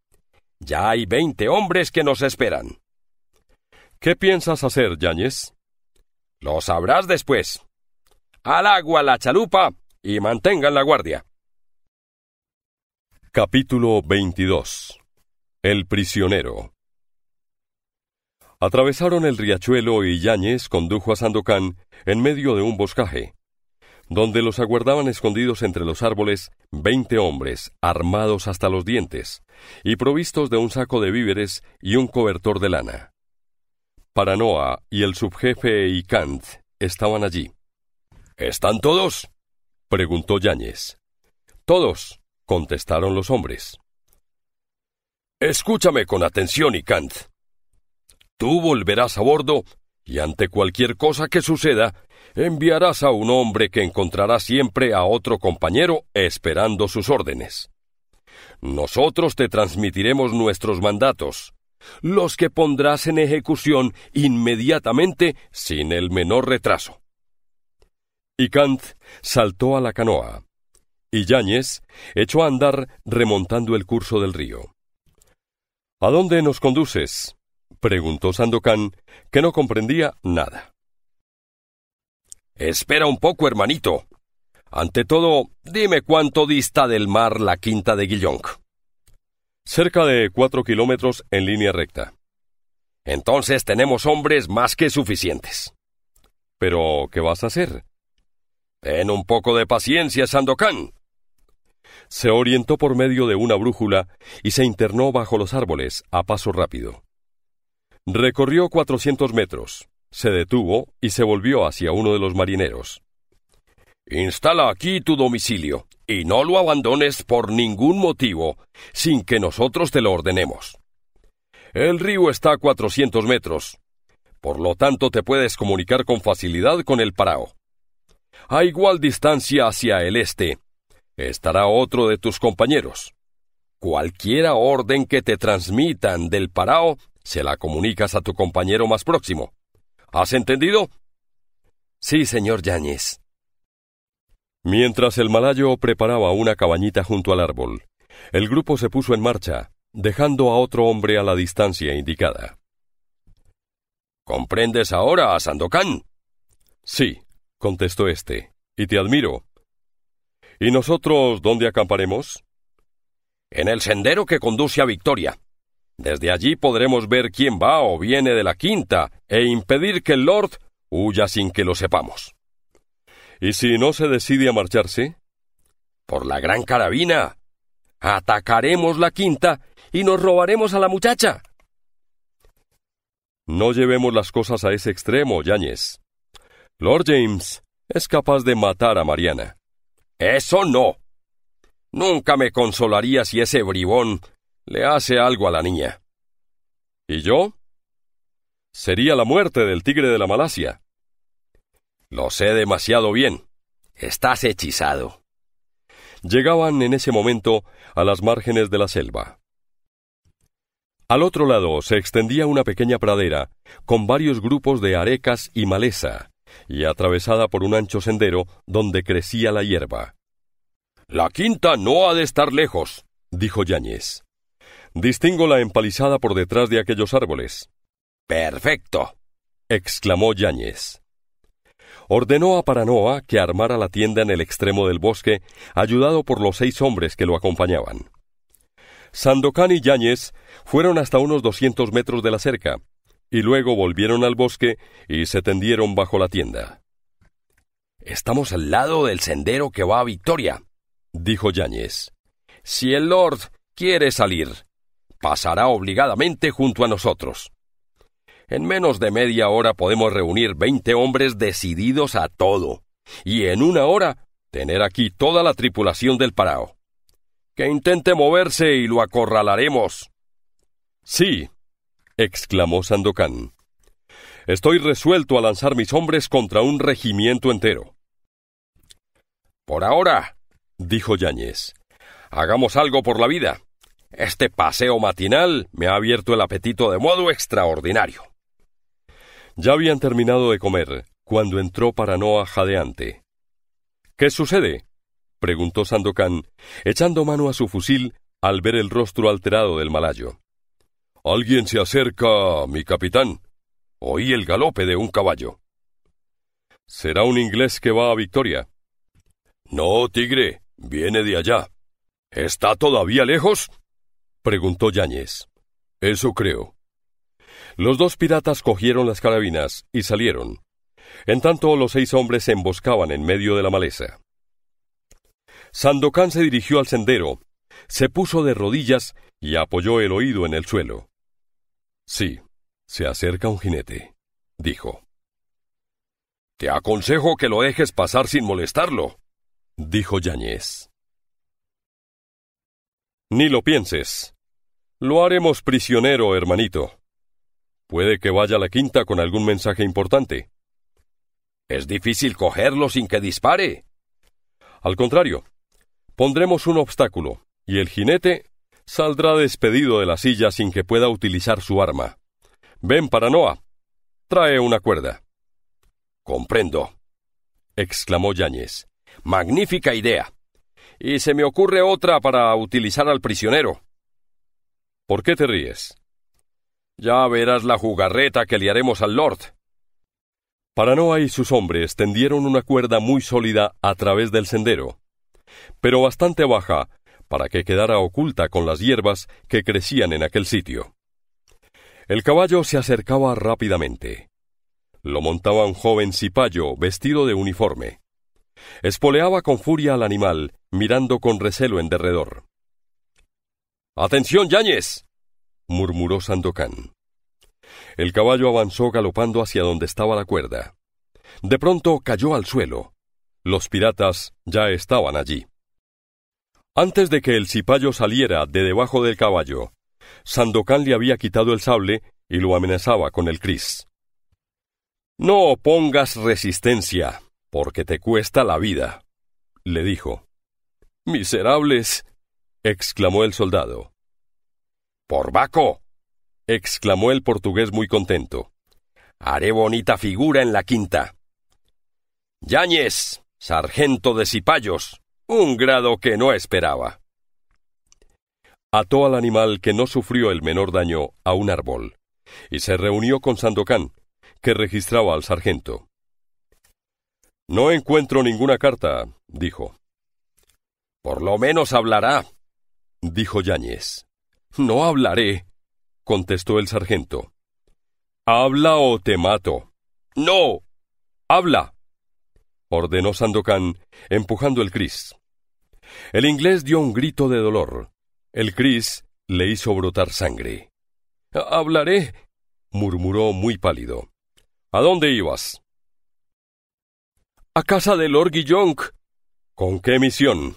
Ya hay veinte hombres que nos esperan. ¿Qué piensas hacer, Yáñez? Lo sabrás después al agua la chalupa y mantengan la guardia. Capítulo 22 El prisionero Atravesaron el riachuelo y Yáñez condujo a Sandocán en medio de un boscaje, donde los aguardaban escondidos entre los árboles veinte hombres armados hasta los dientes y provistos de un saco de víveres y un cobertor de lana. Paranoa y el subjefe Icant estaban allí. ¿Están todos? preguntó Yáñez. Todos, contestaron los hombres. Escúchame con atención, Icant. Tú volverás a bordo y ante cualquier cosa que suceda, enviarás a un hombre que encontrará siempre a otro compañero esperando sus órdenes. Nosotros te transmitiremos nuestros mandatos, los que pondrás en ejecución inmediatamente sin el menor retraso y Kant saltó a la canoa, y Yáñez echó a andar remontando el curso del río. ¿A dónde nos conduces? preguntó Sandokan, que no comprendía nada. Espera un poco, hermanito. Ante todo, dime cuánto dista del mar la quinta de Guillonc. Cerca de cuatro kilómetros en línea recta. Entonces tenemos hombres más que suficientes. Pero, ¿qué vas a hacer? Ten un poco de paciencia, Sandokan. Se orientó por medio de una brújula y se internó bajo los árboles a paso rápido. Recorrió cuatrocientos metros, se detuvo y se volvió hacia uno de los marineros. Instala aquí tu domicilio y no lo abandones por ningún motivo sin que nosotros te lo ordenemos. El río está a cuatrocientos metros. Por lo tanto, te puedes comunicar con facilidad con el Parao a igual distancia hacia el este, estará otro de tus compañeros. Cualquiera orden que te transmitan del Parao, se la comunicas a tu compañero más próximo. ¿Has entendido? Sí, señor Yáñez. Mientras el malayo preparaba una cabañita junto al árbol, el grupo se puso en marcha, dejando a otro hombre a la distancia indicada. ¿Comprendes ahora, a Sandokán? Sí, contestó éste, y te admiro. ¿Y nosotros dónde acamparemos? En el sendero que conduce a Victoria. Desde allí podremos ver quién va o viene de la quinta e impedir que el Lord huya sin que lo sepamos. ¿Y si no se decide a marcharse? Por la gran carabina. Atacaremos la quinta y nos robaremos a la muchacha. No llevemos las cosas a ese extremo, Yáñez. Lord James es capaz de matar a Mariana. Eso no. Nunca me consolaría si ese bribón le hace algo a la niña. ¿Y yo? Sería la muerte del tigre de la Malasia. Lo sé demasiado bien. Estás hechizado. Llegaban en ese momento a las márgenes de la selva. Al otro lado se extendía una pequeña pradera, con varios grupos de arecas y maleza, y atravesada por un ancho sendero donde crecía la hierba. La quinta no ha de estar lejos, dijo Yáñez. Distingo la empalizada por detrás de aquellos árboles. Perfecto, exclamó Yáñez. Ordenó a Paranoa que armara la tienda en el extremo del bosque, ayudado por los seis hombres que lo acompañaban. Sandocán y Yáñez fueron hasta unos doscientos metros de la cerca, y luego volvieron al bosque y se tendieron bajo la tienda. Estamos al lado del sendero que va a Victoria, dijo Yáñez. Si el Lord quiere salir, pasará obligadamente junto a nosotros. En menos de media hora podemos reunir veinte hombres decididos a todo, y en una hora tener aquí toda la tripulación del Parao. Que intente moverse y lo acorralaremos. Sí, exclamó Sandocán. Estoy resuelto a lanzar mis hombres contra un regimiento entero. Por ahora, dijo Yáñez, hagamos algo por la vida. Este paseo matinal me ha abierto el apetito de modo extraordinario. Ya habían terminado de comer cuando entró Paranoa jadeante. ¿Qué sucede? preguntó Sandocán, echando mano a su fusil al ver el rostro alterado del malayo. Alguien se acerca, mi capitán. Oí el galope de un caballo. Será un inglés que va a Victoria. No, tigre, viene de allá. ¿Está todavía lejos? preguntó Yáñez. Eso creo. Los dos piratas cogieron las carabinas y salieron. En tanto, los seis hombres se emboscaban en medio de la maleza. Sandokan se dirigió al sendero, se puso de rodillas y apoyó el oído en el suelo. Sí, se acerca un jinete, dijo. Te aconsejo que lo dejes pasar sin molestarlo, dijo Yáñez. Ni lo pienses. Lo haremos prisionero, hermanito. Puede que vaya a la quinta con algún mensaje importante. Es difícil cogerlo sin que dispare. Al contrario, pondremos un obstáculo, y el jinete saldrá despedido de la silla sin que pueda utilizar su arma. Ven Paranoa. Trae una cuerda. Comprendo, exclamó Yáñez. Magnífica idea. Y se me ocurre otra para utilizar al prisionero. ¿Por qué te ríes? Ya verás la jugarreta que le haremos al Lord. Paranoa y sus hombres tendieron una cuerda muy sólida a través del sendero, pero bastante baja para que quedara oculta con las hierbas que crecían en aquel sitio. El caballo se acercaba rápidamente. Lo montaba un joven cipayo vestido de uniforme. Espoleaba con furia al animal, mirando con recelo en derredor. ¡Atención, Yáñez! murmuró Sandocán. El caballo avanzó galopando hacia donde estaba la cuerda. De pronto cayó al suelo. Los piratas ya estaban allí. Antes de que el cipayo saliera de debajo del caballo, Sandocán le había quitado el sable y lo amenazaba con el cris. No opongas resistencia, porque te cuesta la vida, le dijo. Miserables, exclamó el soldado. ¡Por Baco, exclamó el portugués muy contento. Haré bonita figura en la quinta. Yáñez, sargento de cipayos, un grado que no esperaba. Ató al animal que no sufrió el menor daño a un árbol, y se reunió con Sandocán, que registraba al sargento. No encuentro ninguna carta, dijo. Por lo menos hablará, dijo Yáñez. No hablaré, contestó el sargento. Habla o te mato. No. Habla. ordenó Sandocán, empujando el cris. El inglés dio un grito de dolor. El Cris le hizo brotar sangre. Hablaré, murmuró muy pálido. ¿A dónde ibas? A casa de Lord Guillonk. ¿Con qué misión?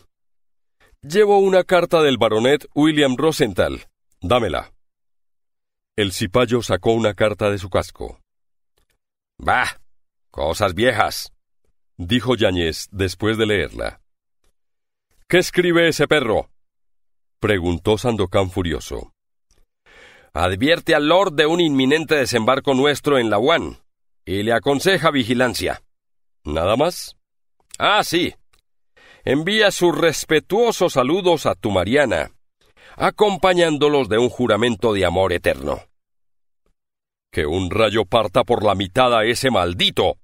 Llevo una carta del baronet William Rosenthal. Dámela. El cipayo sacó una carta de su casco. Bah. Cosas viejas. dijo Yáñez después de leerla. ¿Qué escribe ese perro? preguntó Sandocán furioso. Advierte al Lord de un inminente desembarco nuestro en La Wan y le aconseja vigilancia. ¿Nada más? Ah, sí. Envía sus respetuosos saludos a tu Mariana, acompañándolos de un juramento de amor eterno. Que un rayo parta por la mitad a ese maldito.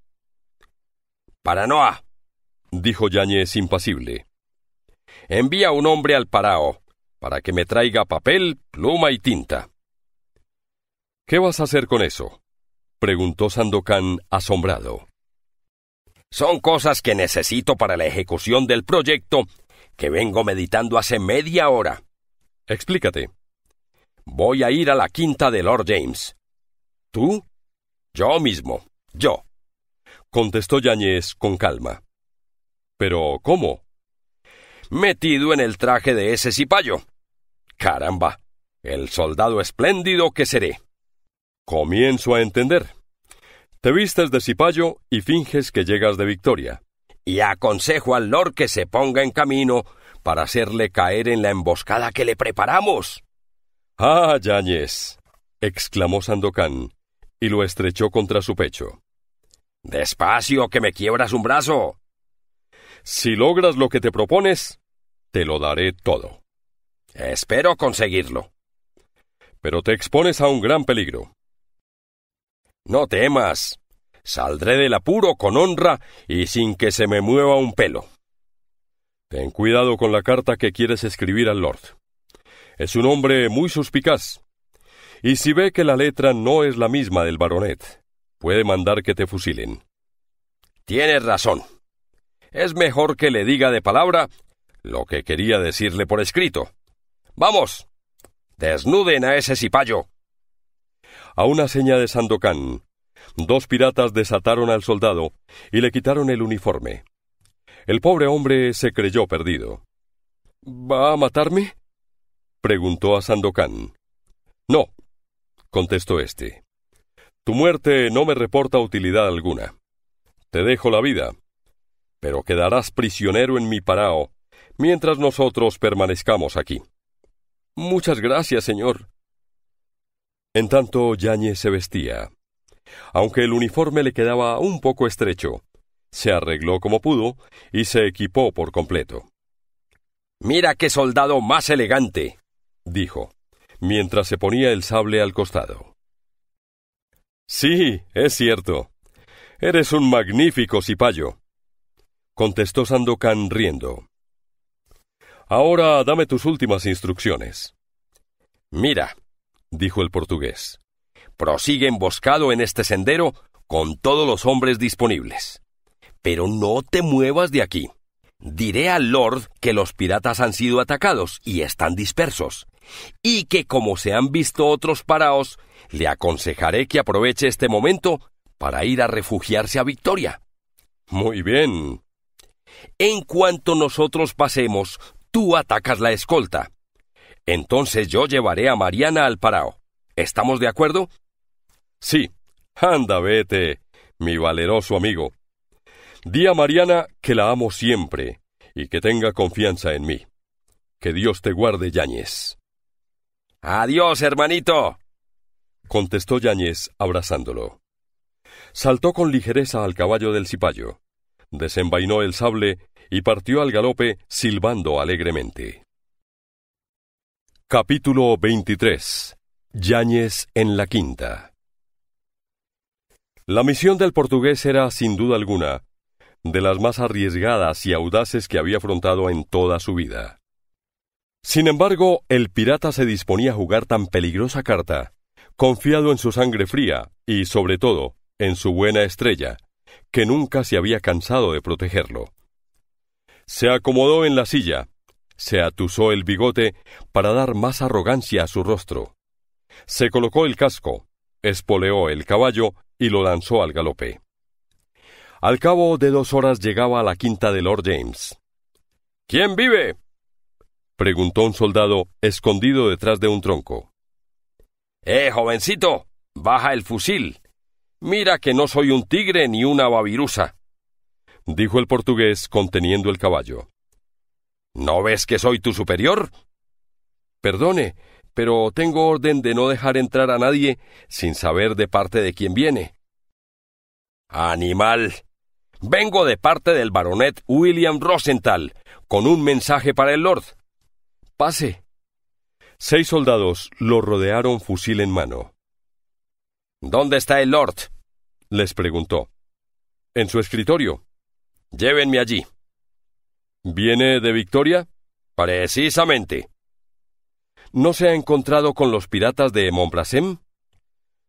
Paranoa, dijo Yáñez impasible envía un hombre al Parao, para que me traiga papel, pluma y tinta. ¿Qué vas a hacer con eso? preguntó Sandokan asombrado. Son cosas que necesito para la ejecución del proyecto que vengo meditando hace media hora. Explícate. Voy a ir a la quinta de Lord James. ¿Tú? Yo mismo, yo. Contestó Yáñez con calma. Pero, ¿cómo? metido en el traje de ese cipayo. Caramba, el soldado espléndido que seré. Comienzo a entender. Te vistes de cipayo y finges que llegas de victoria. Y aconsejo al Lord que se ponga en camino para hacerle caer en la emboscada que le preparamos. Ah, Yáñez, exclamó Sandocán, y lo estrechó contra su pecho. Despacio, que me quiebras un brazo. Si logras lo que te propones, te lo daré todo. Espero conseguirlo. Pero te expones a un gran peligro. No temas. Saldré del apuro con honra y sin que se me mueva un pelo. Ten cuidado con la carta que quieres escribir al Lord. Es un hombre muy suspicaz. Y si ve que la letra no es la misma del baronet, puede mandar que te fusilen. Tienes razón. Es mejor que le diga de palabra lo que quería decirle por escrito. Vamos. Desnuden a ese cipayo. A una seña de Sandokan, dos piratas desataron al soldado y le quitaron el uniforme. El pobre hombre se creyó perdido. ¿Va a matarme? preguntó a Sandokan. No, contestó éste. Tu muerte no me reporta utilidad alguna. Te dejo la vida, pero quedarás prisionero en mi parao mientras nosotros permanezcamos aquí. Muchas gracias, señor. En tanto, Yañez se vestía. Aunque el uniforme le quedaba un poco estrecho, se arregló como pudo y se equipó por completo. Mira qué soldado más elegante, dijo, mientras se ponía el sable al costado. Sí, es cierto. Eres un magnífico cipayo, contestó Sandokan riendo. Ahora dame tus últimas instrucciones. Mira, dijo el portugués, prosigue emboscado en este sendero con todos los hombres disponibles. Pero no te muevas de aquí. Diré al Lord que los piratas han sido atacados y están dispersos, y que como se han visto otros paraos, le aconsejaré que aproveche este momento para ir a refugiarse a Victoria. Muy bien. En cuanto nosotros pasemos, tú atacas la escolta. Entonces yo llevaré a Mariana al parao. ¿Estamos de acuerdo? Sí. Anda, vete, mi valeroso amigo. Di a Mariana que la amo siempre y que tenga confianza en mí. Que Dios te guarde, Yáñez. Adiós, hermanito. contestó Yáñez abrazándolo. Saltó con ligereza al caballo del cipayo, desenvainó el sable y partió al galope silbando alegremente. Capítulo 23. Yáñez en la Quinta. La misión del portugués era, sin duda alguna, de las más arriesgadas y audaces que había afrontado en toda su vida. Sin embargo, el pirata se disponía a jugar tan peligrosa carta, confiado en su sangre fría y, sobre todo, en su buena estrella, que nunca se había cansado de protegerlo. Se acomodó en la silla, se atusó el bigote para dar más arrogancia a su rostro. Se colocó el casco, espoleó el caballo y lo lanzó al galope. Al cabo de dos horas llegaba a la quinta de Lord James. ¿Quién vive? preguntó un soldado escondido detrás de un tronco. Eh, jovencito, baja el fusil. Mira que no soy un tigre ni una babirusa dijo el portugués conteniendo el caballo. ¿No ves que soy tu superior? Perdone, pero tengo orden de no dejar entrar a nadie sin saber de parte de quién viene. Animal. Vengo de parte del baronet William Rosenthal, con un mensaje para el Lord. Pase. Seis soldados lo rodearon fusil en mano. ¿Dónde está el Lord? les preguntó. En su escritorio. Llévenme allí. ¿Viene de Victoria? Precisamente. ¿No se ha encontrado con los piratas de Montplacem?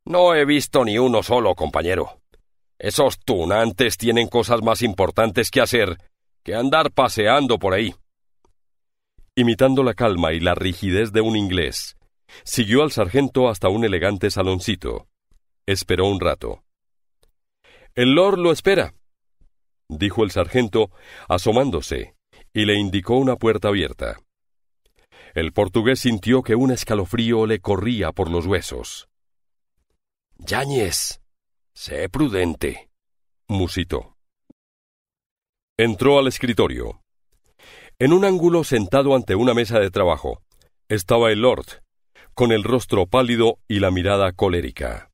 No he visto ni uno solo, compañero. Esos tunantes tienen cosas más importantes que hacer que andar paseando por ahí. Imitando la calma y la rigidez de un inglés, siguió al sargento hasta un elegante saloncito. Esperó un rato. El Lord lo espera, dijo el sargento, asomándose, y le indicó una puerta abierta. El portugués sintió que un escalofrío le corría por los huesos. Yáñez, sé prudente, musitó. Entró al escritorio. En un ángulo sentado ante una mesa de trabajo, estaba el Lord, con el rostro pálido y la mirada colérica.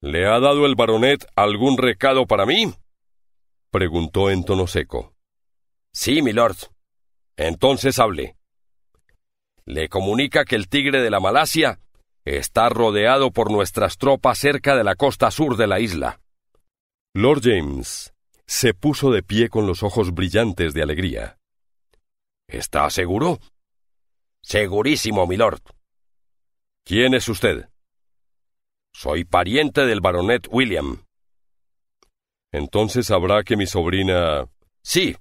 ¿Le ha dado el baronet algún recado para mí? preguntó en tono seco. Sí, milord. Entonces hable. Le comunica que el tigre de la Malasia está rodeado por nuestras tropas cerca de la costa sur de la isla. Lord James se puso de pie con los ojos brillantes de alegría. ¿Está seguro? Segurísimo, milord. ¿Quién es usted? Soy pariente del baronet William. Entonces sabrá que mi sobrina... Sí,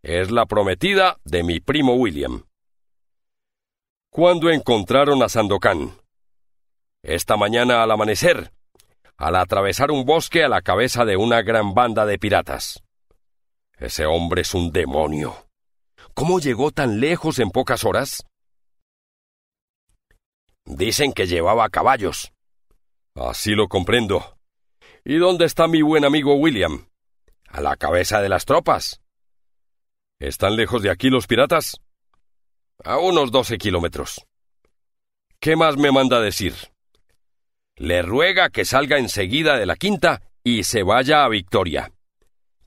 es la prometida de mi primo William. ¿Cuándo encontraron a Sandokan? Esta mañana al amanecer, al atravesar un bosque a la cabeza de una gran banda de piratas. Ese hombre es un demonio. ¿Cómo llegó tan lejos en pocas horas? Dicen que llevaba caballos. Así lo comprendo. ¿Y dónde está mi buen amigo William? A la cabeza de las tropas. ¿Están lejos de aquí los piratas? A unos doce kilómetros. ¿Qué más me manda decir? Le ruega que salga enseguida de la quinta y se vaya a Victoria.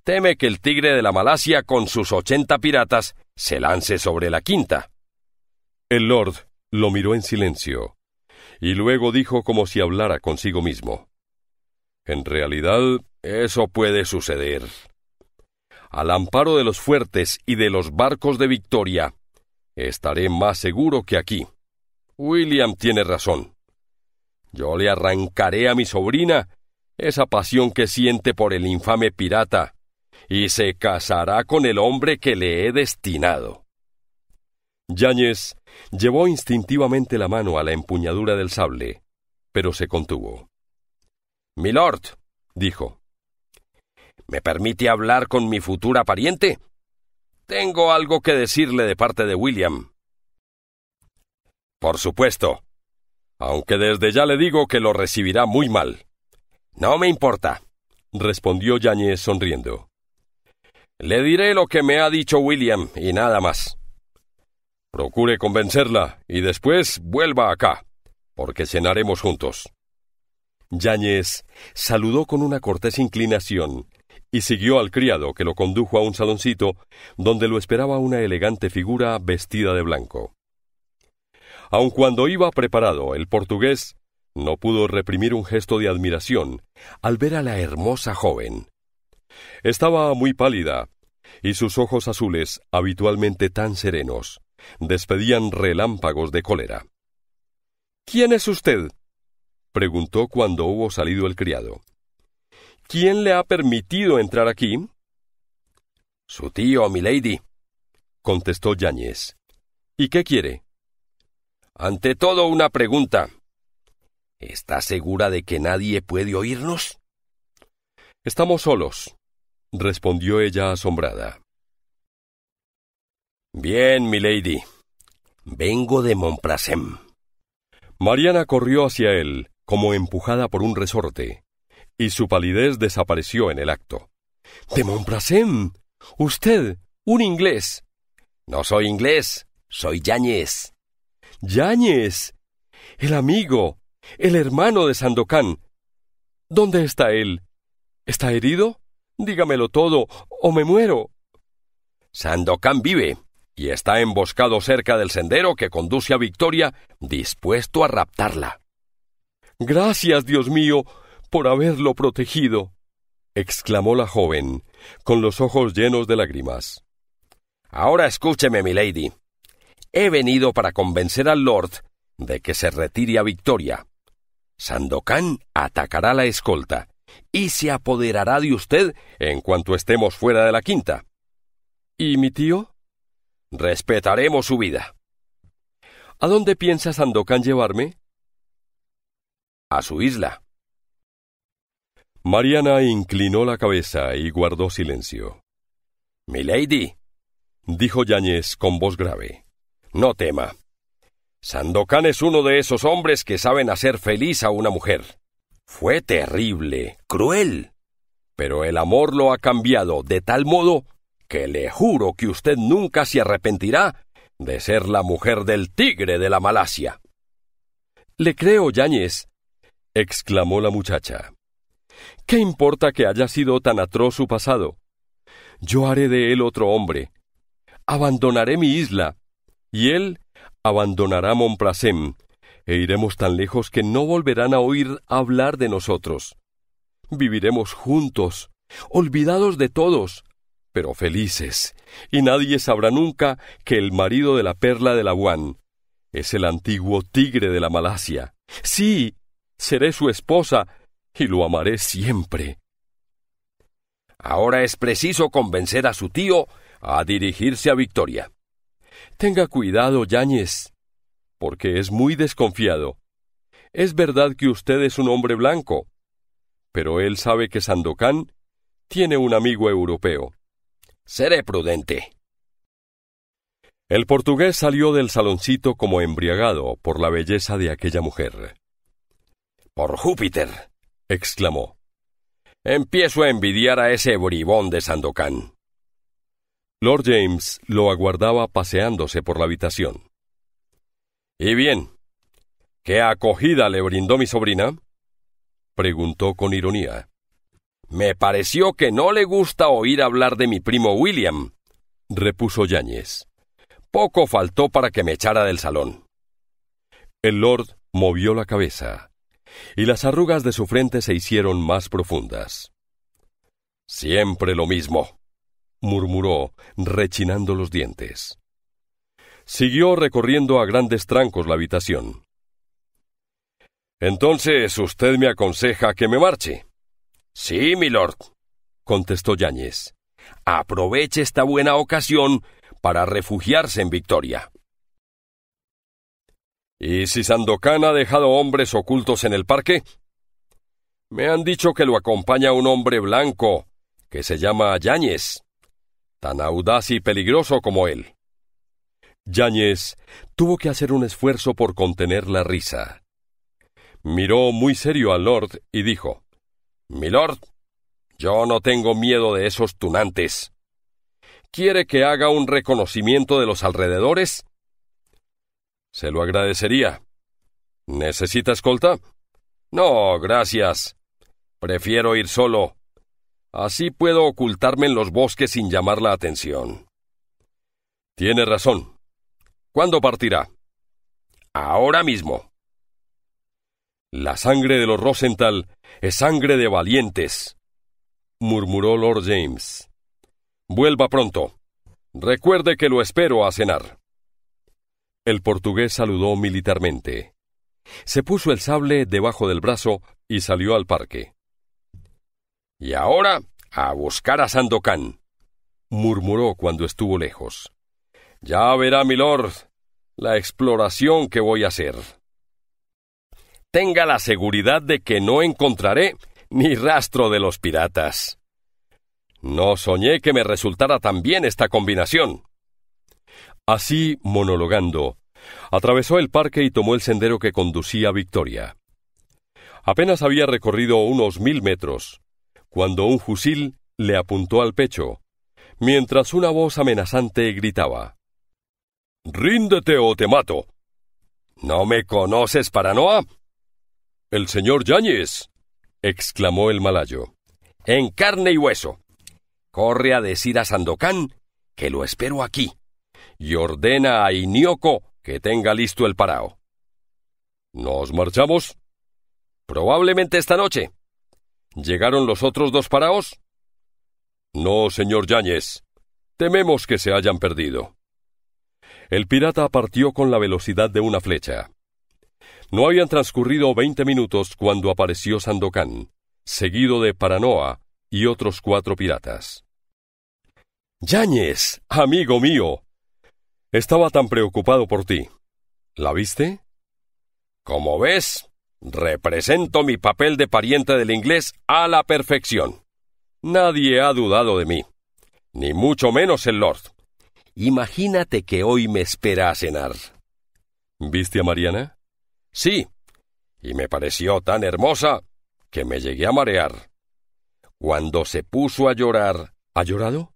Teme que el tigre de la Malasia con sus ochenta piratas se lance sobre la quinta. El Lord lo miró en silencio, y luego dijo como si hablara consigo mismo. En realidad, eso puede suceder. Al amparo de los fuertes y de los barcos de victoria, estaré más seguro que aquí. William tiene razón. Yo le arrancaré a mi sobrina esa pasión que siente por el infame pirata, y se casará con el hombre que le he destinado. Yáñez llevó instintivamente la mano a la empuñadura del sable, pero se contuvo. Milord, dijo. ¿Me permite hablar con mi futura pariente? Tengo algo que decirle de parte de William. Por supuesto. Aunque desde ya le digo que lo recibirá muy mal. No me importa, respondió Yáñez sonriendo. Le diré lo que me ha dicho William y nada más. Procure convencerla y después vuelva acá, porque cenaremos juntos. Yáñez saludó con una cortés inclinación y siguió al criado que lo condujo a un saloncito donde lo esperaba una elegante figura vestida de blanco. Aun cuando iba preparado, el portugués no pudo reprimir un gesto de admiración al ver a la hermosa joven. Estaba muy pálida, y sus ojos azules, habitualmente tan serenos, despedían relámpagos de cólera. ¿Quién es usted? preguntó cuando hubo salido el criado. ¿Quién le ha permitido entrar aquí? Su tío, milady, contestó Yáñez. ¿Y qué quiere? Ante todo, una pregunta. ¿Está segura de que nadie puede oírnos? Estamos solos, respondió ella asombrada. Bien, milady. Vengo de Montprasem. Mariana corrió hacia él, como empujada por un resorte, y su palidez desapareció en el acto. ¡De ¡Usted! ¡Un inglés! No soy inglés, soy Yáñez. ¡Yáñez! El amigo, el hermano de Sandocán. ¿Dónde está él? ¿Está herido? Dígamelo todo, o me muero. Sandocán vive y está emboscado cerca del sendero que conduce a Victoria, dispuesto a raptarla. Gracias, Dios mío, por haberlo protegido, exclamó la joven, con los ojos llenos de lágrimas. Ahora escúcheme, milady. He venido para convencer al Lord de que se retire a Victoria. Sandokan atacará la escolta y se apoderará de usted en cuanto estemos fuera de la quinta. ¿Y mi tío? Respetaremos su vida. ¿A dónde piensa Sandokan llevarme? a su isla. Mariana inclinó la cabeza y guardó silencio. Milady, dijo Yáñez con voz grave, no tema. Sandokan es uno de esos hombres que saben hacer feliz a una mujer. Fue terrible, cruel. Pero el amor lo ha cambiado de tal modo que le juro que usted nunca se arrepentirá de ser la mujer del tigre de la Malasia. Le creo, Yáñez, exclamó la muchacha. ¿Qué importa que haya sido tan atroz su pasado? Yo haré de él otro hombre. Abandonaré mi isla, y él abandonará Montprasem, e iremos tan lejos que no volverán a oír hablar de nosotros. Viviremos juntos, olvidados de todos, pero felices, y nadie sabrá nunca que el marido de la perla de la guan es el antiguo tigre de la Malasia. Sí, seré su esposa y lo amaré siempre. Ahora es preciso convencer a su tío a dirigirse a Victoria. Tenga cuidado, Yáñez, porque es muy desconfiado. Es verdad que usted es un hombre blanco, pero él sabe que Sandocán tiene un amigo europeo. Seré prudente. El portugués salió del saloncito como embriagado por la belleza de aquella mujer. Por Júpiter, exclamó. Empiezo a envidiar a ese bribón de Sandocán. Lord James lo aguardaba paseándose por la habitación. Y bien, ¿qué acogida le brindó mi sobrina? preguntó con ironía. Me pareció que no le gusta oír hablar de mi primo William, repuso Yáñez. Poco faltó para que me echara del salón. El Lord movió la cabeza y las arrugas de su frente se hicieron más profundas. Siempre lo mismo, murmuró, rechinando los dientes. Siguió recorriendo a grandes trancos la habitación. Entonces usted me aconseja que me marche. Sí, milord, contestó Yáñez. Aproveche esta buena ocasión para refugiarse en Victoria. ¿Y si Sandokan ha dejado hombres ocultos en el parque? Me han dicho que lo acompaña un hombre blanco, que se llama Yáñez, tan audaz y peligroso como él. Yáñez tuvo que hacer un esfuerzo por contener la risa. Miró muy serio al Lord y dijo Lord, yo no tengo miedo de esos tunantes. ¿Quiere que haga un reconocimiento de los alrededores? Se lo agradecería. ¿Necesita escolta? No, gracias. Prefiero ir solo. Así puedo ocultarme en los bosques sin llamar la atención. Tiene razón. ¿Cuándo partirá? Ahora mismo. La sangre de los Rosenthal es sangre de valientes, murmuró Lord James. Vuelva pronto. Recuerde que lo espero a cenar. El portugués saludó militarmente. Se puso el sable debajo del brazo y salió al parque. Y ahora a buscar a Sandocán, murmuró cuando estuvo lejos. Ya verá, milord, la exploración que voy a hacer. Tenga la seguridad de que no encontraré ni rastro de los piratas. No soñé que me resultara tan bien esta combinación. Así, monologando, atravesó el parque y tomó el sendero que conducía a Victoria. Apenas había recorrido unos mil metros, cuando un fusil le apuntó al pecho, mientras una voz amenazante gritaba Ríndete o te mato. ¿No me conoces, Paranoa? El señor Yáñez. exclamó el malayo. En carne y hueso. Corre a decir a Sandocán que lo espero aquí y ordena a Inioco que tenga listo el parao. ¿Nos marchamos? Probablemente esta noche. ¿Llegaron los otros dos paraos? No, señor Yáñez. Tememos que se hayan perdido. El pirata partió con la velocidad de una flecha. No habían transcurrido veinte minutos cuando apareció Sandokan, seguido de Paranoa y otros cuatro piratas. Yáñez, amigo mío, estaba tan preocupado por ti. ¿La viste? Como ves, represento mi papel de pariente del inglés a la perfección. Nadie ha dudado de mí, ni mucho menos el Lord. Imagínate que hoy me espera a cenar. ¿Viste a Mariana? Sí, y me pareció tan hermosa que me llegué a marear. Cuando se puso a llorar. ¿Ha llorado?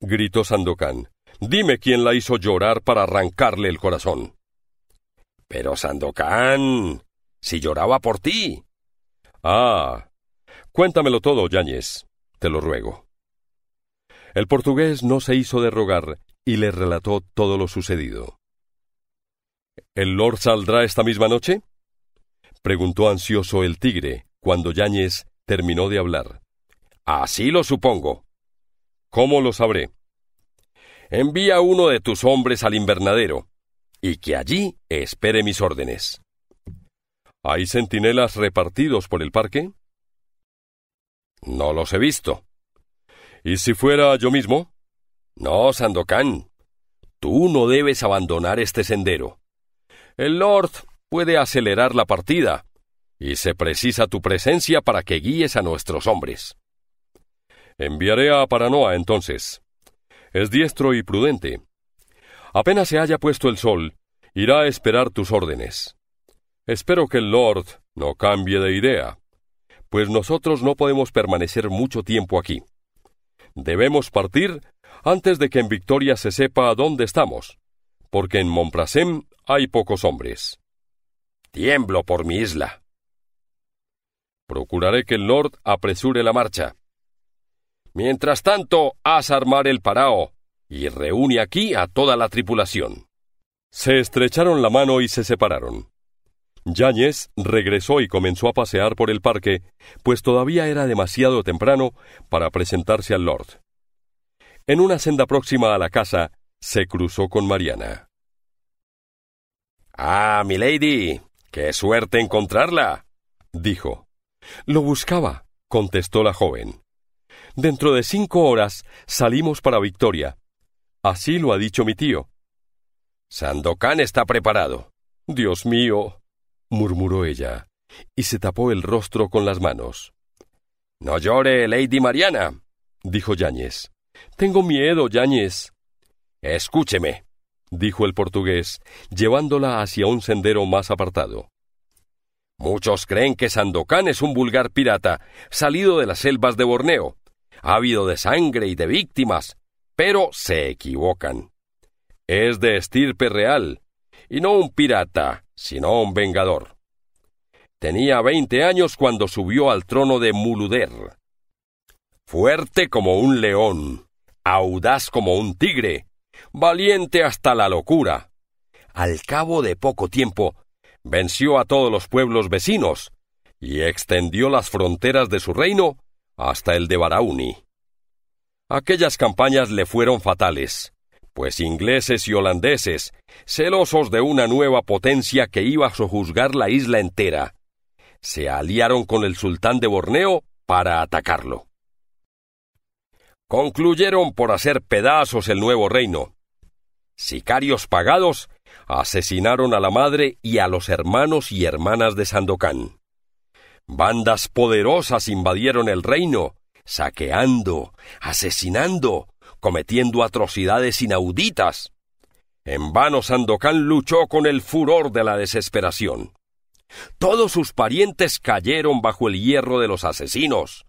gritó Sandokan. Dime quién la hizo llorar para arrancarle el corazón. Pero sandocán si lloraba por ti. Ah. Cuéntamelo todo, Yáñez, te lo ruego. El portugués no se hizo de rogar y le relató todo lo sucedido. ¿El Lord saldrá esta misma noche? preguntó ansioso el tigre cuando Yáñez terminó de hablar. Así lo supongo. ¿Cómo lo sabré? envía uno de tus hombres al invernadero, y que allí espere mis órdenes. ¿Hay centinelas repartidos por el parque? No los he visto. ¿Y si fuera yo mismo? No, Sandokan. Tú no debes abandonar este sendero. El Lord puede acelerar la partida, y se precisa tu presencia para que guíes a nuestros hombres. Enviaré a Paranoa entonces es diestro y prudente. Apenas se haya puesto el sol, irá a esperar tus órdenes. Espero que el Lord no cambie de idea, pues nosotros no podemos permanecer mucho tiempo aquí. Debemos partir antes de que en Victoria se sepa dónde estamos, porque en Montprasem hay pocos hombres. Tiemblo por mi isla. Procuraré que el Lord apresure la marcha. Mientras tanto, haz armar el parao y reúne aquí a toda la tripulación. Se estrecharon la mano y se separaron. Yáñez regresó y comenzó a pasear por el parque, pues todavía era demasiado temprano para presentarse al Lord. En una senda próxima a la casa, se cruzó con Mariana. Ah, mi lady, qué suerte encontrarla, dijo. Lo buscaba, contestó la joven. Dentro de cinco horas salimos para Victoria. Así lo ha dicho mi tío. Sandokan está preparado. Dios mío, murmuró ella, y se tapó el rostro con las manos. No llore, Lady Mariana, dijo Yáñez. Tengo miedo, Yáñez. Escúcheme, dijo el portugués, llevándola hacia un sendero más apartado. Muchos creen que Sandokan es un vulgar pirata, salido de las selvas de Borneo, habido de sangre y de víctimas, pero se equivocan. Es de estirpe real, y no un pirata, sino un vengador. Tenía veinte años cuando subió al trono de Muluder. Fuerte como un león, audaz como un tigre, valiente hasta la locura. Al cabo de poco tiempo, venció a todos los pueblos vecinos y extendió las fronteras de su reino hasta el de Barauni. Aquellas campañas le fueron fatales, pues ingleses y holandeses, celosos de una nueva potencia que iba a sojuzgar la isla entera, se aliaron con el sultán de Borneo para atacarlo. Concluyeron por hacer pedazos el nuevo reino. Sicarios pagados asesinaron a la madre y a los hermanos y hermanas de Sandocán. Bandas poderosas invadieron el reino, saqueando, asesinando, cometiendo atrocidades inauditas. En vano Sandokan luchó con el furor de la desesperación. Todos sus parientes cayeron bajo el hierro de los asesinos,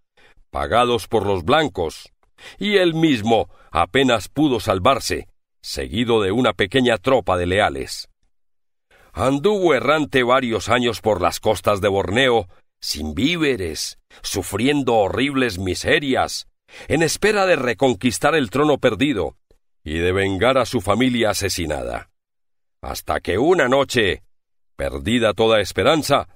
pagados por los blancos, y él mismo apenas pudo salvarse, seguido de una pequeña tropa de leales. Anduvo errante varios años por las costas de Borneo, sin víveres, sufriendo horribles miserias, en espera de reconquistar el trono perdido y de vengar a su familia asesinada. Hasta que una noche, perdida toda esperanza,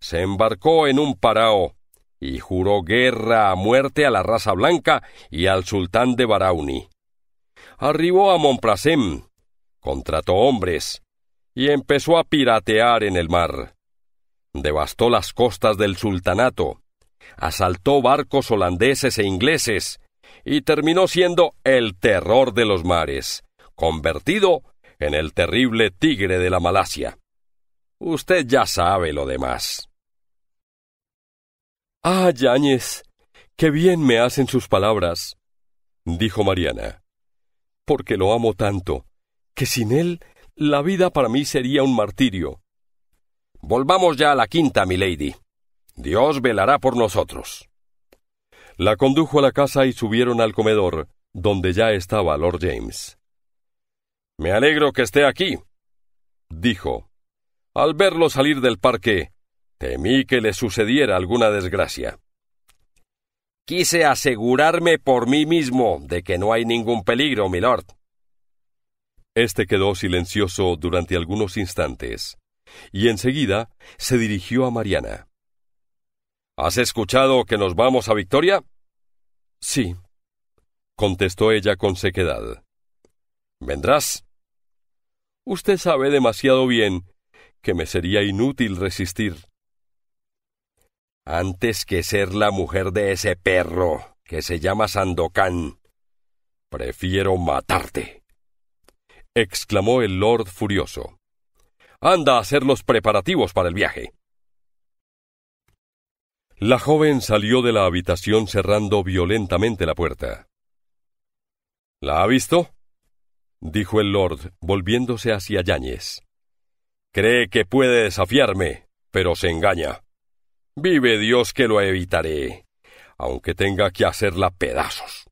se embarcó en un parao y juró guerra a muerte a la raza blanca y al sultán de Barauni. Arribó a Monprasem, contrató hombres y empezó a piratear en el mar devastó las costas del sultanato, asaltó barcos holandeses e ingleses, y terminó siendo el terror de los mares, convertido en el terrible tigre de la Malasia. Usted ya sabe lo demás. Ah, Yáñez, qué bien me hacen sus palabras, dijo Mariana, porque lo amo tanto, que sin él la vida para mí sería un martirio. Volvamos ya a la quinta, milady. Dios velará por nosotros. La condujo a la casa y subieron al comedor, donde ya estaba Lord James. Me alegro que esté aquí, dijo. Al verlo salir del parque, temí que le sucediera alguna desgracia. Quise asegurarme por mí mismo de que no hay ningún peligro, milord. Este quedó silencioso durante algunos instantes, y enseguida se dirigió a Mariana. ¿Has escuchado que nos vamos a Victoria? Sí, contestó ella con sequedad. ¿Vendrás? Usted sabe demasiado bien que me sería inútil resistir. Antes que ser la mujer de ese perro que se llama Sandocán, prefiero matarte. exclamó el Lord furioso anda a hacer los preparativos para el viaje. La joven salió de la habitación cerrando violentamente la puerta. ¿La ha visto? dijo el lord, volviéndose hacia Yáñez. Cree que puede desafiarme, pero se engaña. Vive Dios que lo evitaré, aunque tenga que hacerla pedazos.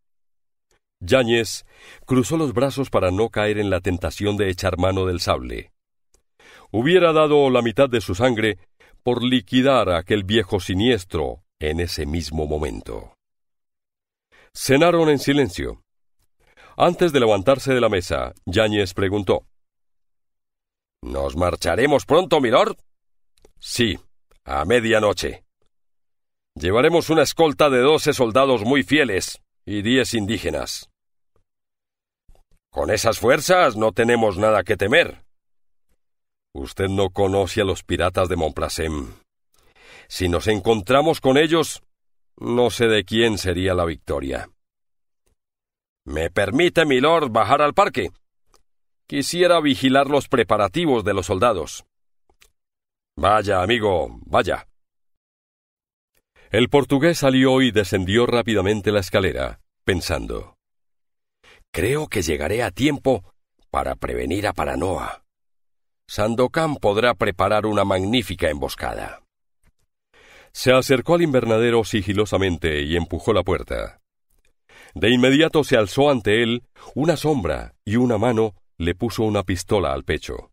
Yáñez cruzó los brazos para no caer en la tentación de echar mano del sable hubiera dado la mitad de su sangre por liquidar a aquel viejo siniestro en ese mismo momento. Cenaron en silencio. Antes de levantarse de la mesa, Yáñez preguntó. ¿Nos marcharemos pronto, milord? Sí, a medianoche. Llevaremos una escolta de doce soldados muy fieles y diez indígenas. Con esas fuerzas no tenemos nada que temer, Usted no conoce a los piratas de Montplacem. Si nos encontramos con ellos, no sé de quién sería la victoria. ¿Me permite, milord, bajar al parque? Quisiera vigilar los preparativos de los soldados. Vaya, amigo, vaya. El portugués salió y descendió rápidamente la escalera, pensando. Creo que llegaré a tiempo para prevenir a Paranoa. Sandokan podrá preparar una magnífica emboscada. Se acercó al invernadero sigilosamente y empujó la puerta. De inmediato se alzó ante él una sombra y una mano le puso una pistola al pecho.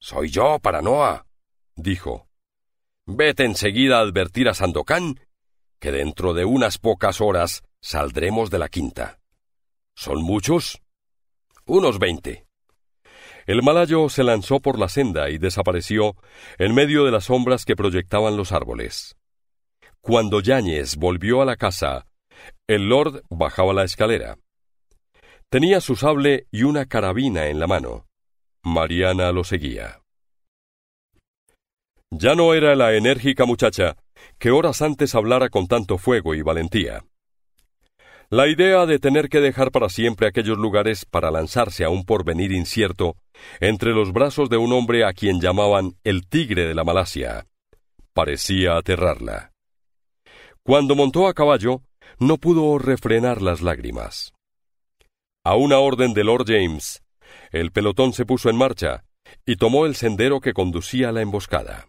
Soy yo, Paranoa, dijo. Vete enseguida a advertir a Sandokan que dentro de unas pocas horas saldremos de la quinta. ¿Son muchos? Unos veinte. El malayo se lanzó por la senda y desapareció en medio de las sombras que proyectaban los árboles. Cuando Yáñez volvió a la casa, el lord bajaba la escalera. Tenía su sable y una carabina en la mano. Mariana lo seguía. Ya no era la enérgica muchacha que horas antes hablara con tanto fuego y valentía. La idea de tener que dejar para siempre aquellos lugares para lanzarse a un porvenir incierto entre los brazos de un hombre a quien llamaban el tigre de la Malasia. Parecía aterrarla. Cuando montó a caballo, no pudo refrenar las lágrimas. A una orden de Lord James, el pelotón se puso en marcha y tomó el sendero que conducía a la emboscada.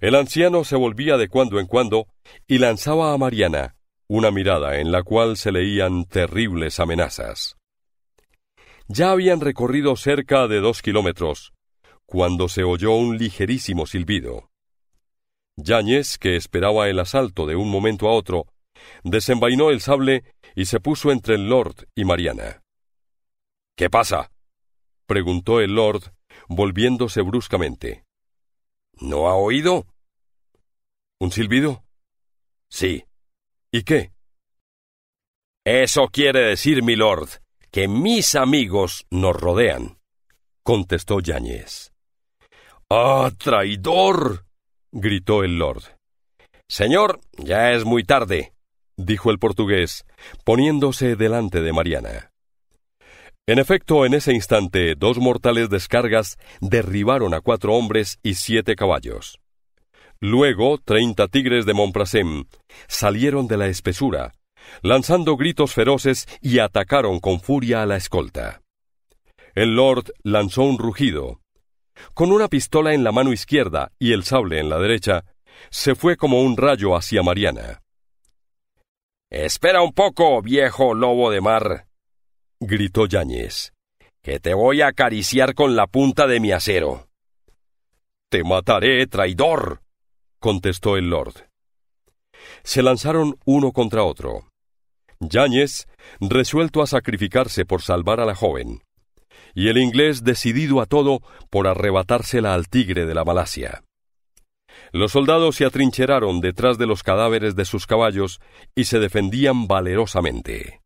El anciano se volvía de cuando en cuando y lanzaba a Mariana una mirada en la cual se leían terribles amenazas. Ya habían recorrido cerca de dos kilómetros, cuando se oyó un ligerísimo silbido. Yáñez, que esperaba el asalto de un momento a otro, desenvainó el sable y se puso entre el Lord y Mariana. ¿Qué pasa? preguntó el Lord, volviéndose bruscamente. ¿No ha oído? ¿Un silbido? Sí. ¿Y qué? Eso quiere decir, mi Lord, que mis amigos nos rodean, contestó Yáñez. ¡Ah, traidor! gritó el lord. Señor, ya es muy tarde, dijo el portugués, poniéndose delante de Mariana. En efecto, en ese instante, dos mortales descargas derribaron a cuatro hombres y siete caballos. Luego, treinta tigres de Montprasem salieron de la espesura, lanzando gritos feroces y atacaron con furia a la escolta. El Lord lanzó un rugido. Con una pistola en la mano izquierda y el sable en la derecha, se fue como un rayo hacia Mariana. Espera un poco, viejo lobo de mar, gritó Yáñez, que te voy a acariciar con la punta de mi acero. Te mataré, traidor, contestó el Lord. Se lanzaron uno contra otro. Yáñez, resuelto a sacrificarse por salvar a la joven, y el inglés decidido a todo por arrebatársela al tigre de la Malasia. Los soldados se atrincheraron detrás de los cadáveres de sus caballos y se defendían valerosamente.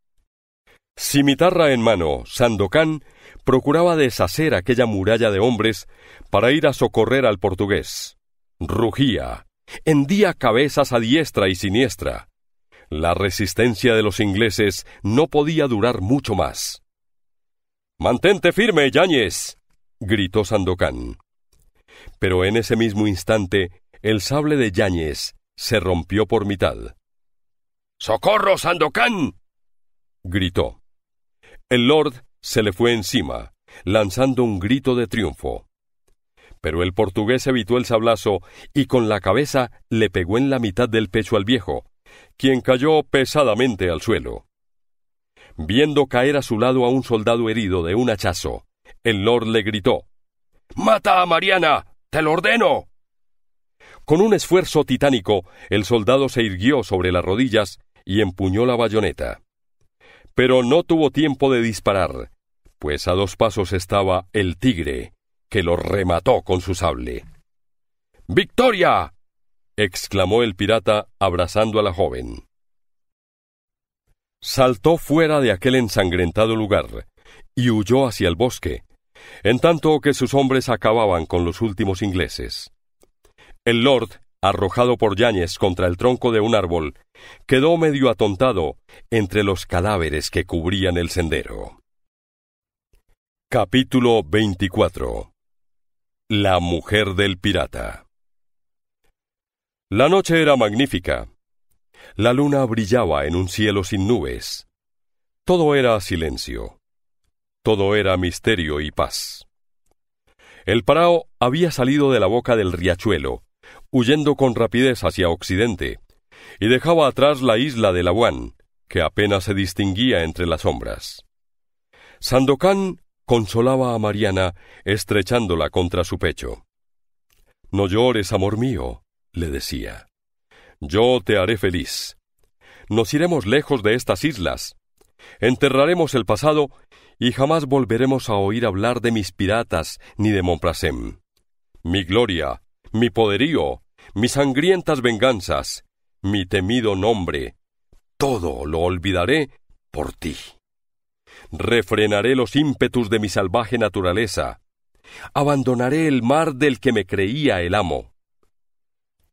Cimitarra en mano, Sandocán procuraba deshacer aquella muralla de hombres para ir a socorrer al portugués. Rugía, hendía cabezas a diestra y siniestra, la resistencia de los ingleses no podía durar mucho más. Mantente firme, Yáñez, gritó Sandocán. Pero en ese mismo instante, el sable de Yáñez se rompió por mitad. ¡Socorro, Sandocán! gritó. El Lord se le fue encima, lanzando un grito de triunfo. Pero el portugués evitó el sablazo y con la cabeza le pegó en la mitad del pecho al viejo, quien cayó pesadamente al suelo. Viendo caer a su lado a un soldado herido de un hachazo, el Lord le gritó Mata a Mariana. Te lo ordeno. Con un esfuerzo titánico, el soldado se irguió sobre las rodillas y empuñó la bayoneta. Pero no tuvo tiempo de disparar, pues a dos pasos estaba el tigre, que lo remató con su sable. ¡Victoria! exclamó el pirata, abrazando a la joven. Saltó fuera de aquel ensangrentado lugar y huyó hacia el bosque, en tanto que sus hombres acababan con los últimos ingleses. El lord, arrojado por Yáñez contra el tronco de un árbol, quedó medio atontado entre los cadáveres que cubrían el sendero. Capítulo 24 La mujer del pirata la noche era magnífica. La luna brillaba en un cielo sin nubes. Todo era silencio. Todo era misterio y paz. El parao había salido de la boca del riachuelo, huyendo con rapidez hacia occidente, y dejaba atrás la isla de Laguán, que apenas se distinguía entre las sombras. Sandocán consolaba a Mariana, estrechándola contra su pecho. No llores, amor mío, le decía, Yo te haré feliz. Nos iremos lejos de estas islas. Enterraremos el pasado y jamás volveremos a oír hablar de mis piratas ni de Montprasem. Mi gloria, mi poderío, mis sangrientas venganzas, mi temido nombre, todo lo olvidaré por ti. Refrenaré los ímpetus de mi salvaje naturaleza. Abandonaré el mar del que me creía el amo.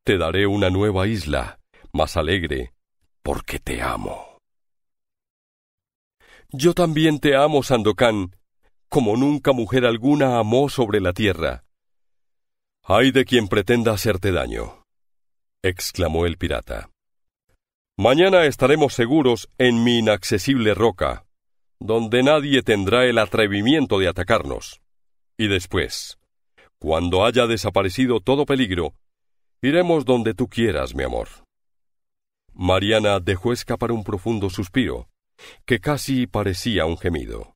Te daré una nueva isla, más alegre, porque te amo. Yo también te amo, Sandokán, como nunca mujer alguna amó sobre la tierra. Ay de quien pretenda hacerte daño, exclamó el pirata. Mañana estaremos seguros en mi inaccesible roca, donde nadie tendrá el atrevimiento de atacarnos. Y después, cuando haya desaparecido todo peligro, Iremos donde tú quieras, mi amor. Mariana dejó escapar un profundo suspiro, que casi parecía un gemido.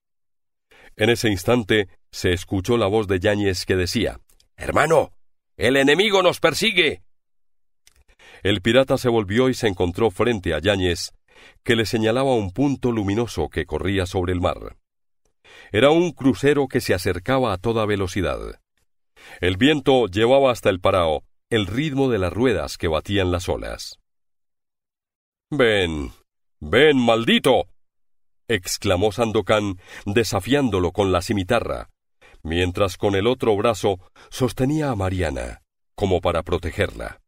En ese instante se escuchó la voz de Yáñez que decía Hermano, el enemigo nos persigue. El pirata se volvió y se encontró frente a Yáñez, que le señalaba un punto luminoso que corría sobre el mar. Era un crucero que se acercaba a toda velocidad. El viento llevaba hasta el Parao, el ritmo de las ruedas que batían las olas. Ven, ven, maldito, exclamó Sandocán, desafiándolo con la cimitarra, mientras con el otro brazo sostenía a Mariana, como para protegerla.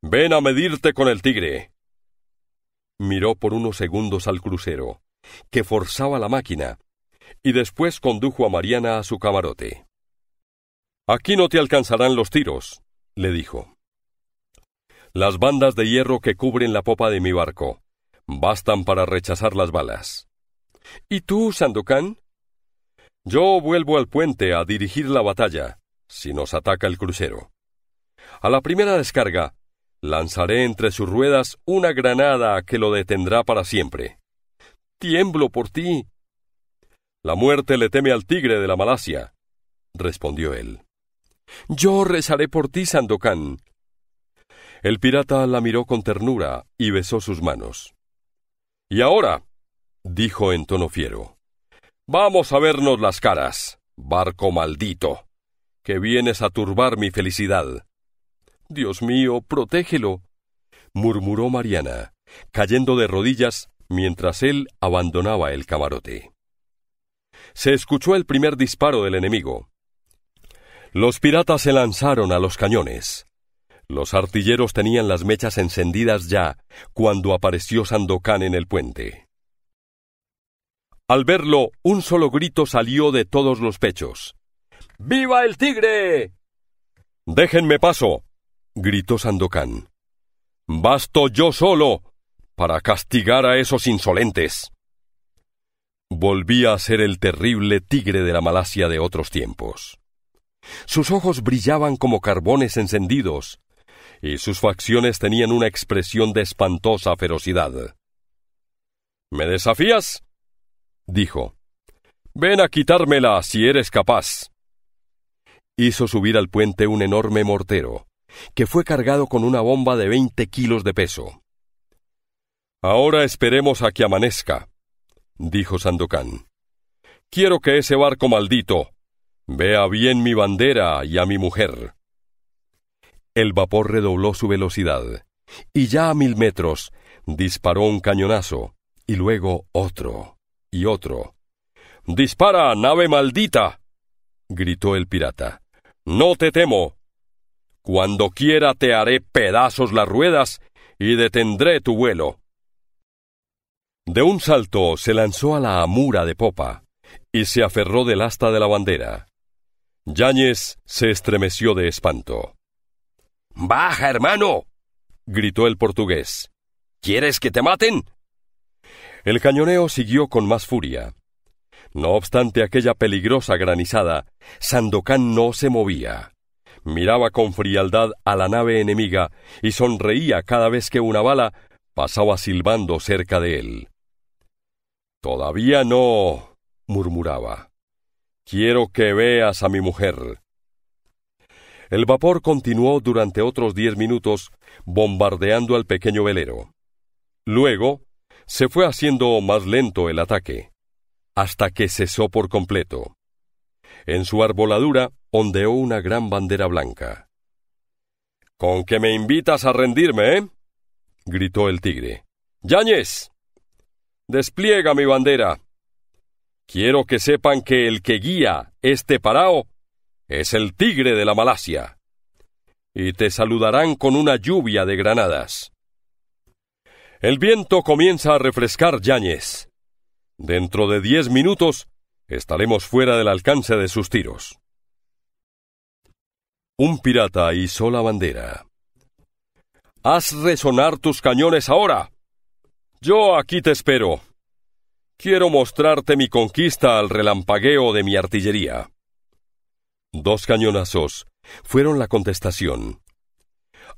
Ven a medirte con el tigre. Miró por unos segundos al crucero, que forzaba la máquina, y después condujo a Mariana a su camarote. Aquí no te alcanzarán los tiros, le dijo, Las bandas de hierro que cubren la popa de mi barco bastan para rechazar las balas. ¿Y tú, Sandokan? Yo vuelvo al puente a dirigir la batalla, si nos ataca el crucero. A la primera descarga, lanzaré entre sus ruedas una granada que lo detendrá para siempre. Tiemblo por ti. La muerte le teme al tigre de la Malasia, respondió él. Yo rezaré por ti, Sandocán. El pirata la miró con ternura y besó sus manos. Y ahora, dijo en tono fiero, vamos a vernos las caras, barco maldito, que vienes a turbar mi felicidad. Dios mío, protégelo, murmuró Mariana, cayendo de rodillas mientras él abandonaba el camarote. Se escuchó el primer disparo del enemigo. Los piratas se lanzaron a los cañones. Los artilleros tenían las mechas encendidas ya cuando apareció Sandokan en el puente. Al verlo, un solo grito salió de todos los pechos. ¡Viva el tigre! Déjenme paso, gritó Sandokan. Basto yo solo para castigar a esos insolentes. Volvía a ser el terrible tigre de la Malasia de otros tiempos. Sus ojos brillaban como carbones encendidos, y sus facciones tenían una expresión de espantosa ferocidad. ¿Me desafías? dijo. Ven a quitármela si eres capaz. Hizo subir al puente un enorme mortero, que fue cargado con una bomba de veinte kilos de peso. Ahora esperemos a que amanezca, dijo Sandokan. Quiero que ese barco maldito Vea bien mi bandera y a mi mujer. El vapor redobló su velocidad, y ya a mil metros disparó un cañonazo, y luego otro, y otro. Dispara, nave maldita. gritó el pirata. No te temo. Cuando quiera te haré pedazos las ruedas y detendré tu vuelo. De un salto se lanzó a la amura de popa y se aferró del asta de la bandera. Yáñez se estremeció de espanto. Baja, hermano. gritó el portugués. ¿Quieres que te maten? El cañoneo siguió con más furia. No obstante aquella peligrosa granizada, Sandocán no se movía. Miraba con frialdad a la nave enemiga y sonreía cada vez que una bala pasaba silbando cerca de él. Todavía no. murmuraba. Quiero que veas a mi mujer. El vapor continuó durante otros diez minutos bombardeando al pequeño velero. Luego, se fue haciendo más lento el ataque, hasta que cesó por completo. En su arboladura ondeó una gran bandera blanca. ¿Con que me invitas a rendirme, eh? gritó el tigre. Yáñez. Despliega mi bandera. Quiero que sepan que el que guía este parao es el tigre de la Malasia. Y te saludarán con una lluvia de granadas. El viento comienza a refrescar Yáñez. Dentro de diez minutos estaremos fuera del alcance de sus tiros. Un pirata hizo la bandera. Haz resonar tus cañones ahora. Yo aquí te espero. Quiero mostrarte mi conquista al relampagueo de mi artillería. Dos cañonazos fueron la contestación.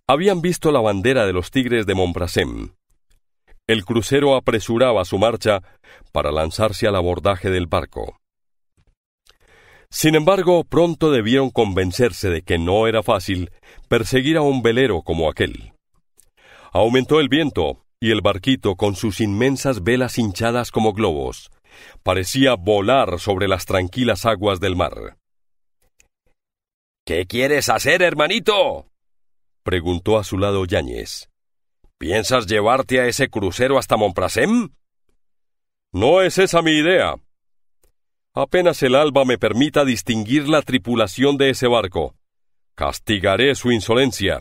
Habían visto la bandera de los tigres de Montprasem. El crucero apresuraba su marcha para lanzarse al abordaje del barco. Sin embargo, pronto debieron convencerse de que no era fácil perseguir a un velero como aquel. Aumentó el viento y el barquito con sus inmensas velas hinchadas como globos parecía volar sobre las tranquilas aguas del mar. ¿Qué quieres hacer, hermanito? preguntó a su lado Yáñez. ¿Piensas llevarte a ese crucero hasta Monprasem? No es esa mi idea. Apenas el alba me permita distinguir la tripulación de ese barco. Castigaré su insolencia.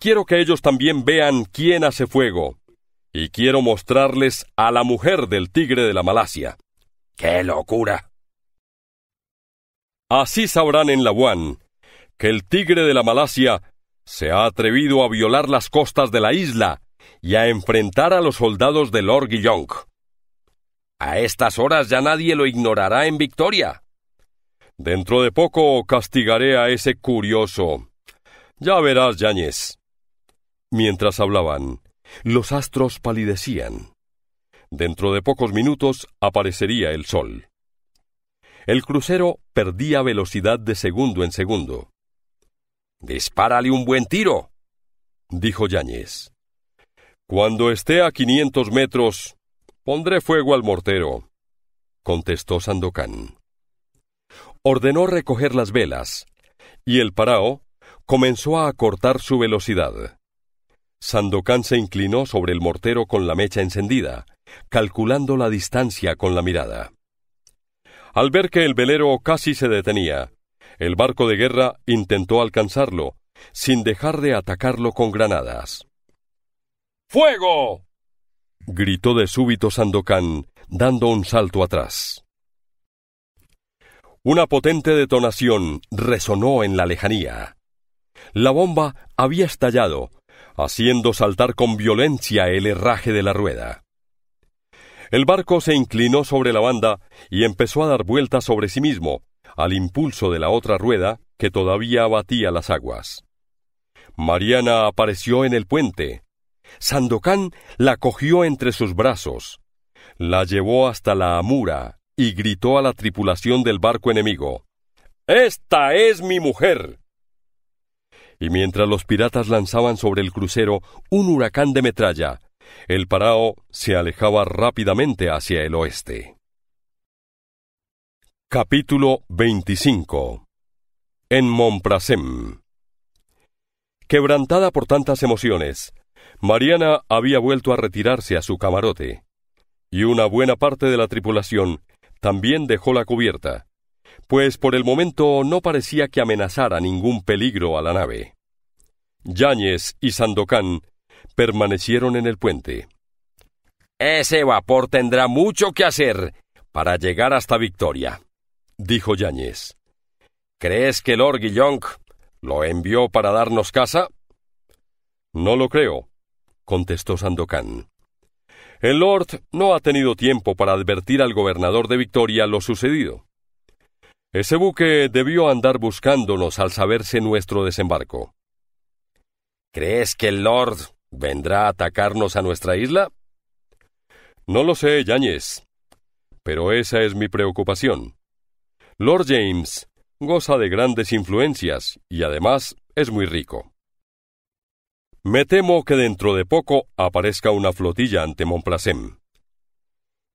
Quiero que ellos también vean quién hace fuego. Y quiero mostrarles a la mujer del tigre de la Malasia. ¡Qué locura! Así sabrán en Labuan que el tigre de la Malasia se ha atrevido a violar las costas de la isla y a enfrentar a los soldados de Lord Guillong. A estas horas ya nadie lo ignorará en victoria. Dentro de poco castigaré a ese curioso. Ya verás, Yáñez. Mientras hablaban, los astros palidecían. Dentro de pocos minutos aparecería el sol. El crucero perdía velocidad de segundo en segundo. Dispárale un buen tiro, dijo Yáñez. Cuando esté a quinientos metros, pondré fuego al mortero, contestó Sandocán. Ordenó recoger las velas, y el parao comenzó a acortar su velocidad. Sandokan se inclinó sobre el mortero con la mecha encendida, calculando la distancia con la mirada. Al ver que el velero casi se detenía, el barco de guerra intentó alcanzarlo, sin dejar de atacarlo con granadas. ¡Fuego! gritó de súbito Sandokan, dando un salto atrás. Una potente detonación resonó en la lejanía. La bomba había estallado, haciendo saltar con violencia el herraje de la rueda. El barco se inclinó sobre la banda y empezó a dar vueltas sobre sí mismo, al impulso de la otra rueda que todavía abatía las aguas. Mariana apareció en el puente. Sandocán la cogió entre sus brazos, la llevó hasta la amura y gritó a la tripulación del barco enemigo: Esta es mi mujer y mientras los piratas lanzaban sobre el crucero un huracán de metralla, el Parao se alejaba rápidamente hacia el oeste. Capítulo 25 En Montprasem. Quebrantada por tantas emociones, Mariana había vuelto a retirarse a su camarote, y una buena parte de la tripulación también dejó la cubierta, pues por el momento no parecía que amenazara ningún peligro a la nave. Yáñez y Sandocán permanecieron en el puente. Ese vapor tendrá mucho que hacer para llegar hasta Victoria, dijo Yáñez. ¿Crees que Lord Guillonc lo envió para darnos casa? No lo creo, contestó Sandocán. El Lord no ha tenido tiempo para advertir al gobernador de Victoria lo sucedido. Ese buque debió andar buscándonos al saberse nuestro desembarco. ¿Crees que el Lord vendrá a atacarnos a nuestra isla? No lo sé, Yáñez, pero esa es mi preocupación. Lord James goza de grandes influencias y además es muy rico. Me temo que dentro de poco aparezca una flotilla ante Montplacem.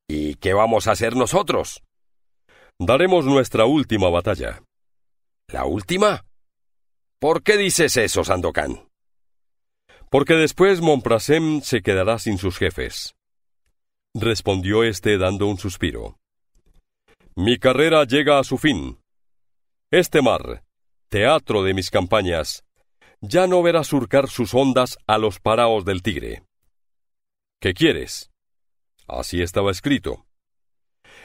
¿Y qué vamos a hacer nosotros? daremos nuestra última batalla. ¿La última? ¿Por qué dices eso, Sandokan? Porque después Monprasem se quedará sin sus jefes. Respondió este dando un suspiro. Mi carrera llega a su fin. Este mar, teatro de mis campañas, ya no verá surcar sus ondas a los paraos del tigre. ¿Qué quieres? Así estaba escrito.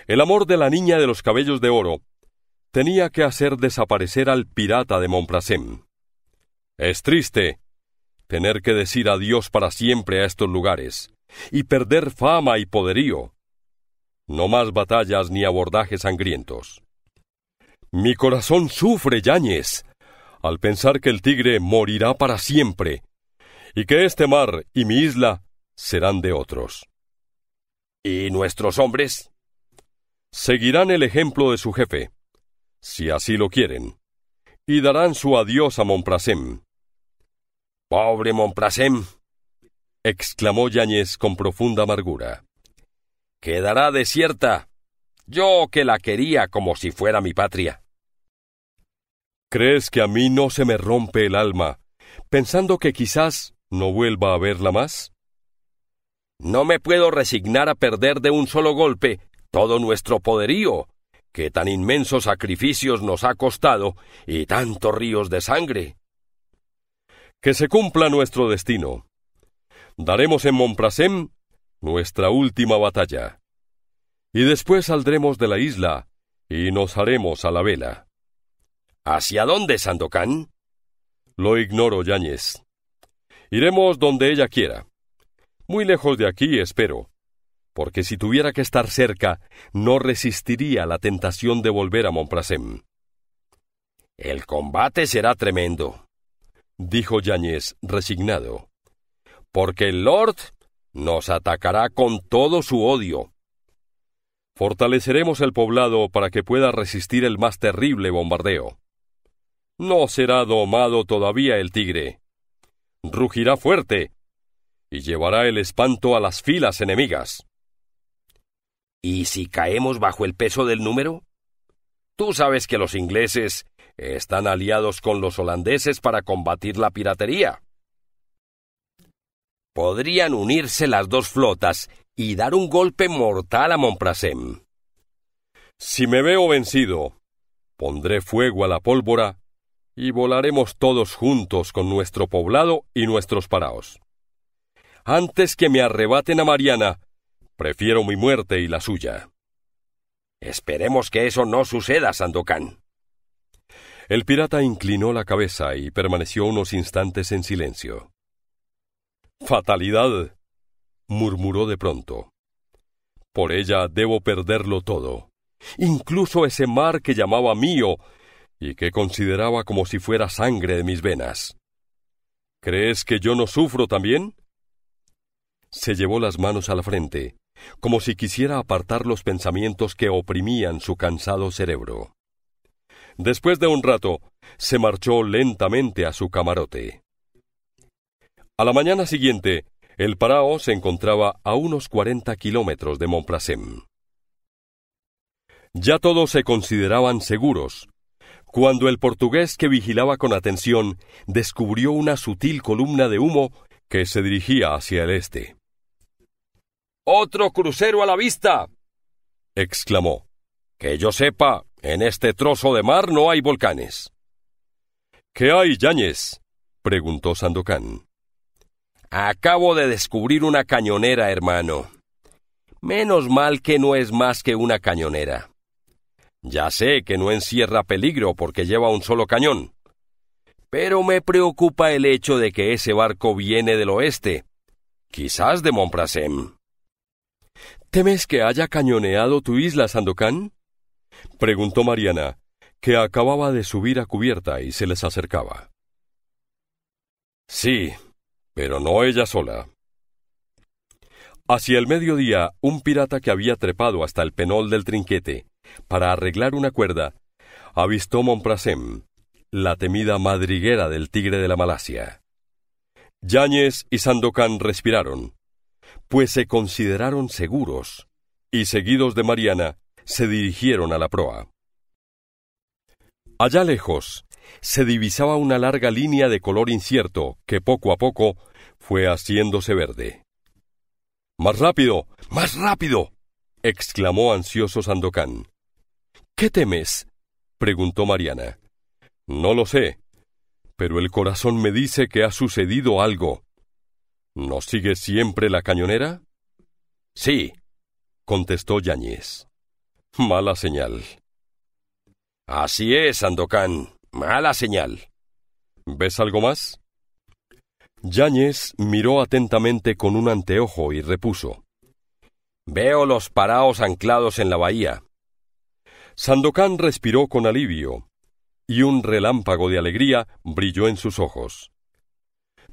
El amor de la niña de los cabellos de oro tenía que hacer desaparecer al pirata de Montprasem. Es triste tener que decir adiós para siempre a estos lugares y perder fama y poderío. No más batallas ni abordajes sangrientos. Mi corazón sufre, Yáñez, al pensar que el tigre morirá para siempre y que este mar y mi isla serán de otros. ¿Y nuestros hombres? seguirán el ejemplo de su jefe, si así lo quieren, y darán su adiós a Monprasem. Pobre Monprasem, exclamó Yáñez con profunda amargura. Quedará desierta. Yo que la quería como si fuera mi patria. ¿Crees que a mí no se me rompe el alma, pensando que quizás no vuelva a verla más? No me puedo resignar a perder de un solo golpe todo nuestro poderío, que tan inmensos sacrificios nos ha costado y tantos ríos de sangre. Que se cumpla nuestro destino. Daremos en Montprasem nuestra última batalla. Y después saldremos de la isla y nos haremos a la vela. ¿Hacia dónde, Sandocán? Lo ignoro, Yáñez. Iremos donde ella quiera. Muy lejos de aquí, espero porque si tuviera que estar cerca, no resistiría la tentación de volver a Montprasem. El combate será tremendo, dijo Yáñez resignado, porque el Lord nos atacará con todo su odio. Fortaleceremos el poblado para que pueda resistir el más terrible bombardeo. No será domado todavía el tigre. Rugirá fuerte y llevará el espanto a las filas enemigas. ¿Y si caemos bajo el peso del número? Tú sabes que los ingleses están aliados con los holandeses para combatir la piratería. Podrían unirse las dos flotas y dar un golpe mortal a Montprasem. Si me veo vencido, pondré fuego a la pólvora y volaremos todos juntos con nuestro poblado y nuestros paraos. Antes que me arrebaten a Mariana, Prefiero mi muerte y la suya. Esperemos que eso no suceda, Sandokan. El pirata inclinó la cabeza y permaneció unos instantes en silencio. Fatalidad, murmuró de pronto. Por ella debo perderlo todo, incluso ese mar que llamaba mío y que consideraba como si fuera sangre de mis venas. ¿Crees que yo no sufro también? Se llevó las manos a la frente como si quisiera apartar los pensamientos que oprimían su cansado cerebro. Después de un rato, se marchó lentamente a su camarote. A la mañana siguiente, el Parao se encontraba a unos 40 kilómetros de Montprasem. Ya todos se consideraban seguros, cuando el portugués que vigilaba con atención descubrió una sutil columna de humo que se dirigía hacia el este. Otro crucero a la vista. exclamó. Que yo sepa, en este trozo de mar no hay volcanes. ¿Qué hay, Yáñez? preguntó Sandocán. Acabo de descubrir una cañonera, hermano. Menos mal que no es más que una cañonera. Ya sé que no encierra peligro porque lleva un solo cañón. Pero me preocupa el hecho de que ese barco viene del oeste, quizás de Montprasem. ¿Temes que haya cañoneado tu isla, Sandokan? preguntó Mariana, que acababa de subir a cubierta y se les acercaba. Sí, pero no ella sola. Hacia el mediodía, un pirata que había trepado hasta el penol del trinquete para arreglar una cuerda, avistó Monprasem, la temida madriguera del tigre de la Malasia. Yáñez y Sandokan respiraron, pues se consideraron seguros, y seguidos de Mariana, se dirigieron a la proa. Allá lejos, se divisaba una larga línea de color incierto que poco a poco fue haciéndose verde. ¡Más rápido! ¡Más rápido! exclamó ansioso Sandocán. ¿Qué temes? preguntó Mariana. No lo sé, pero el corazón me dice que ha sucedido algo. «¿No sigue siempre la cañonera? Sí, contestó Yáñez. Mala señal. Así es, Sandocán. Mala señal. ¿Ves algo más? Yáñez miró atentamente con un anteojo y repuso. Veo los paraos anclados en la bahía. Sandocán respiró con alivio, y un relámpago de alegría brilló en sus ojos.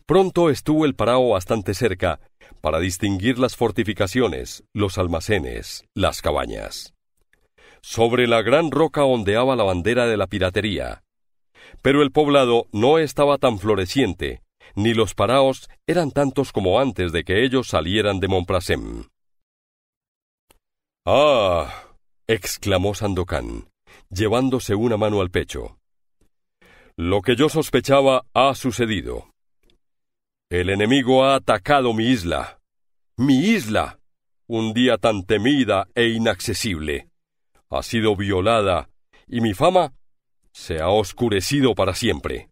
Pronto estuvo el Parao bastante cerca para distinguir las fortificaciones, los almacenes, las cabañas. Sobre la gran roca ondeaba la bandera de la piratería. Pero el poblado no estaba tan floreciente, ni los paraos eran tantos como antes de que ellos salieran de Montprasem. ¡Ah! exclamó Sandocán, llevándose una mano al pecho. Lo que yo sospechaba ha sucedido. El enemigo ha atacado mi isla. Mi isla, un día tan temida e inaccesible, ha sido violada y mi fama se ha oscurecido para siempre.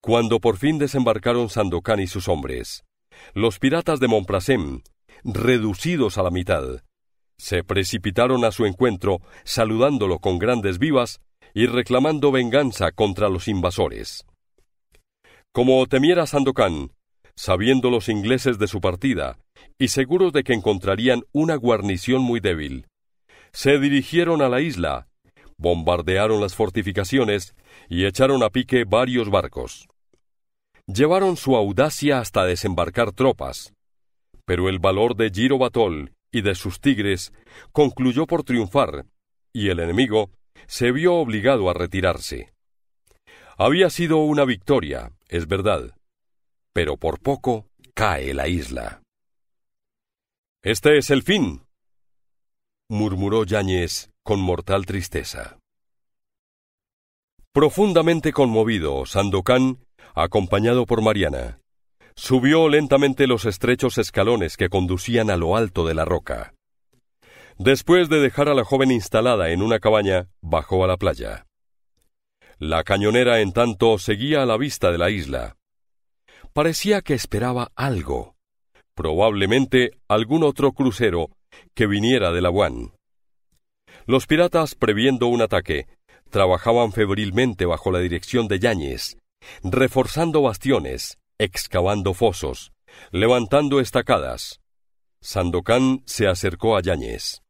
Cuando por fin desembarcaron Sandokan y sus hombres, los piratas de Montprasem, reducidos a la mitad, se precipitaron a su encuentro saludándolo con grandes vivas y reclamando venganza contra los invasores. Como temiera Sandokan, sabiendo los ingleses de su partida, y seguros de que encontrarían una guarnición muy débil, se dirigieron a la isla, bombardearon las fortificaciones y echaron a pique varios barcos. Llevaron su audacia hasta desembarcar tropas, pero el valor de Girobatol y de sus tigres concluyó por triunfar, y el enemigo se vio obligado a retirarse. Había sido una victoria, es verdad, pero por poco cae la isla. Este es el fin, murmuró Yáñez con mortal tristeza. Profundamente conmovido, Sandokan, acompañado por Mariana, subió lentamente los estrechos escalones que conducían a lo alto de la roca. Después de dejar a la joven instalada en una cabaña, bajó a la playa. La cañonera, en tanto, seguía a la vista de la isla. Parecía que esperaba algo, probablemente algún otro crucero que viniera de la Los piratas, previendo un ataque, trabajaban febrilmente bajo la dirección de Yáñez, reforzando bastiones, excavando fosos, levantando estacadas. Sandocán se acercó a Yáñez.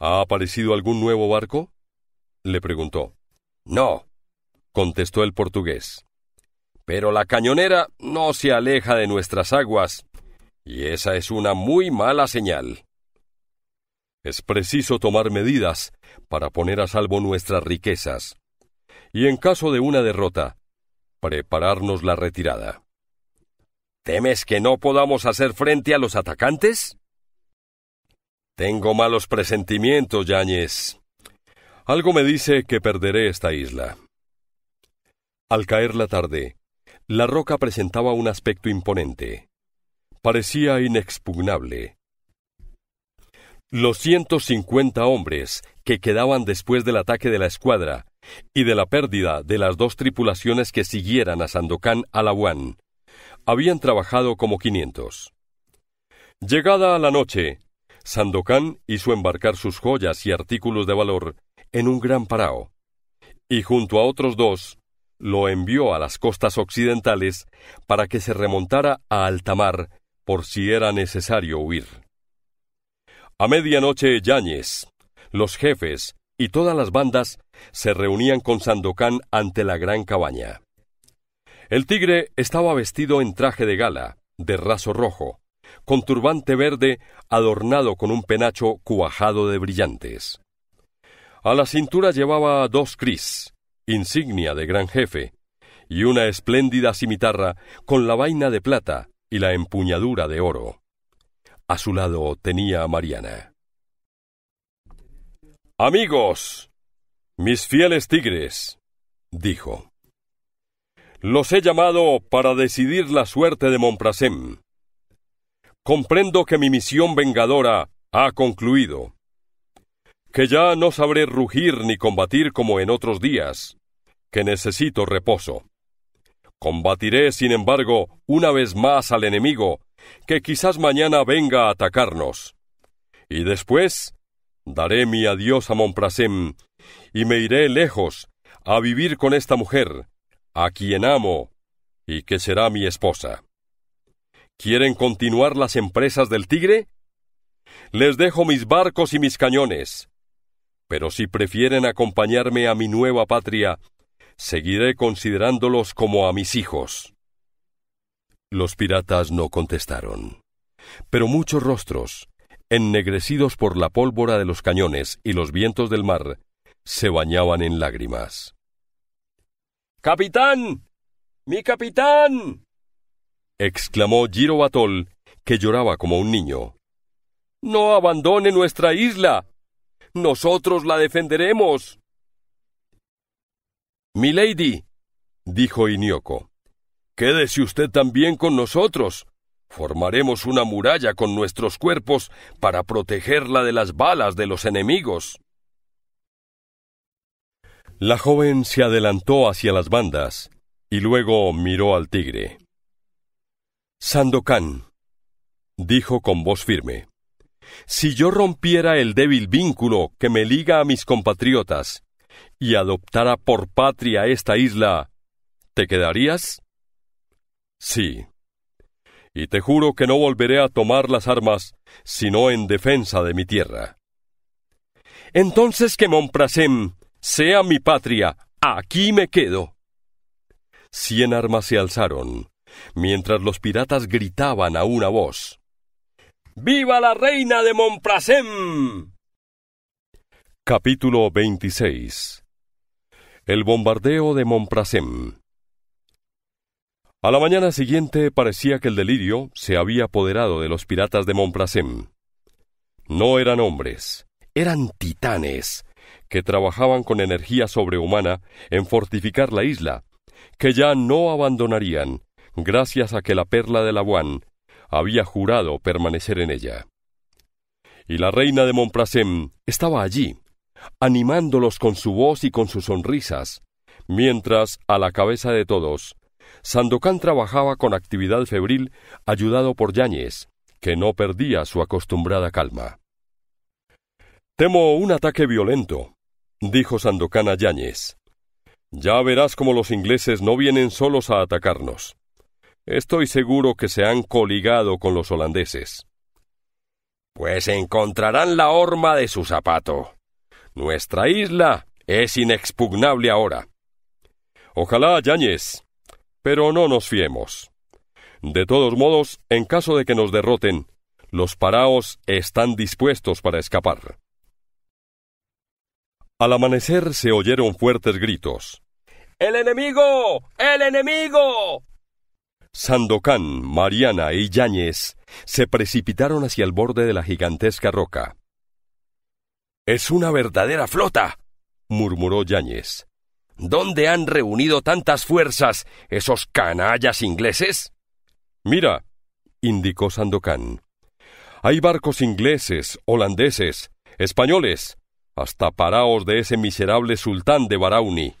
¿Ha aparecido algún nuevo barco? le preguntó. No, contestó el portugués. Pero la cañonera no se aleja de nuestras aguas, y esa es una muy mala señal. Es preciso tomar medidas para poner a salvo nuestras riquezas, y en caso de una derrota, prepararnos la retirada. ¿Temes que no podamos hacer frente a los atacantes? Tengo malos presentimientos, Yáñez. Algo me dice que perderé esta isla. Al caer la tarde, la roca presentaba un aspecto imponente. Parecía inexpugnable. Los 150 hombres que quedaban después del ataque de la escuadra y de la pérdida de las dos tripulaciones que siguieran a Sandokan a habían trabajado como 500. Llegada a la noche, Sandokan hizo embarcar sus joyas y artículos de valor en un gran parao, y junto a otros dos, lo envió a las costas occidentales para que se remontara a alta mar por si era necesario huir. A medianoche Yáñez, los jefes y todas las bandas se reunían con Sandocán ante la gran cabaña. El tigre estaba vestido en traje de gala, de raso rojo, con turbante verde adornado con un penacho cuajado de brillantes. A la cintura llevaba dos cris, insignia de gran jefe, y una espléndida cimitarra con la vaina de plata y la empuñadura de oro. A su lado tenía a Mariana. Amigos, mis fieles tigres, dijo. Los he llamado para decidir la suerte de Montprasem. Comprendo que mi misión vengadora ha concluido que ya no sabré rugir ni combatir como en otros días, que necesito reposo. Combatiré, sin embargo, una vez más al enemigo, que quizás mañana venga a atacarnos. Y después daré mi adiós a Monprasem, y me iré lejos, a vivir con esta mujer, a quien amo, y que será mi esposa. ¿Quieren continuar las empresas del tigre? Les dejo mis barcos y mis cañones, pero si prefieren acompañarme a mi nueva patria, seguiré considerándolos como a mis hijos. Los piratas no contestaron. Pero muchos rostros, ennegrecidos por la pólvora de los cañones y los vientos del mar, se bañaban en lágrimas. Capitán. mi capitán. exclamó Girobatol, que lloraba como un niño. No abandone nuestra isla. Nosotros la defenderemos. Milady, dijo Inioko, quédese usted también con nosotros. Formaremos una muralla con nuestros cuerpos para protegerla de las balas de los enemigos. La joven se adelantó hacia las bandas y luego miró al tigre. Sandokan, dijo con voz firme, si yo rompiera el débil vínculo que me liga a mis compatriotas y adoptara por patria esta isla, ¿te quedarías? Sí. Y te juro que no volveré a tomar las armas sino en defensa de mi tierra. Entonces que Monprasem sea mi patria, aquí me quedo. Cien armas se alzaron, mientras los piratas gritaban a una voz. ¡Viva la reina de Monprasem! Capítulo 26 El bombardeo de Monprasem A la mañana siguiente parecía que el delirio se había apoderado de los piratas de Monprasem. No eran hombres, eran titanes, que trabajaban con energía sobrehumana en fortificar la isla, que ya no abandonarían, gracias a que la perla de la había jurado permanecer en ella. Y la reina de Montprasem estaba allí, animándolos con su voz y con sus sonrisas, mientras, a la cabeza de todos, sandocán trabajaba con actividad febril, ayudado por Yáñez, que no perdía su acostumbrada calma. Temo un ataque violento, dijo Sandocán a Yáñez. Ya verás cómo los ingleses no vienen solos a atacarnos. Estoy seguro que se han coligado con los holandeses. Pues encontrarán la horma de su zapato. Nuestra isla es inexpugnable ahora. Ojalá, Yáñez. Pero no nos fiemos. De todos modos, en caso de que nos derroten, los paraos están dispuestos para escapar. Al amanecer se oyeron fuertes gritos. ¡El enemigo! ¡El enemigo! Sandokán, Mariana y Yáñez se precipitaron hacia el borde de la gigantesca roca. Es una verdadera flota, murmuró Yáñez. ¿Dónde han reunido tantas fuerzas esos canallas ingleses? Mira, indicó Sandokán: Hay barcos ingleses, holandeses, españoles, hasta paraos de ese miserable sultán de Barauni.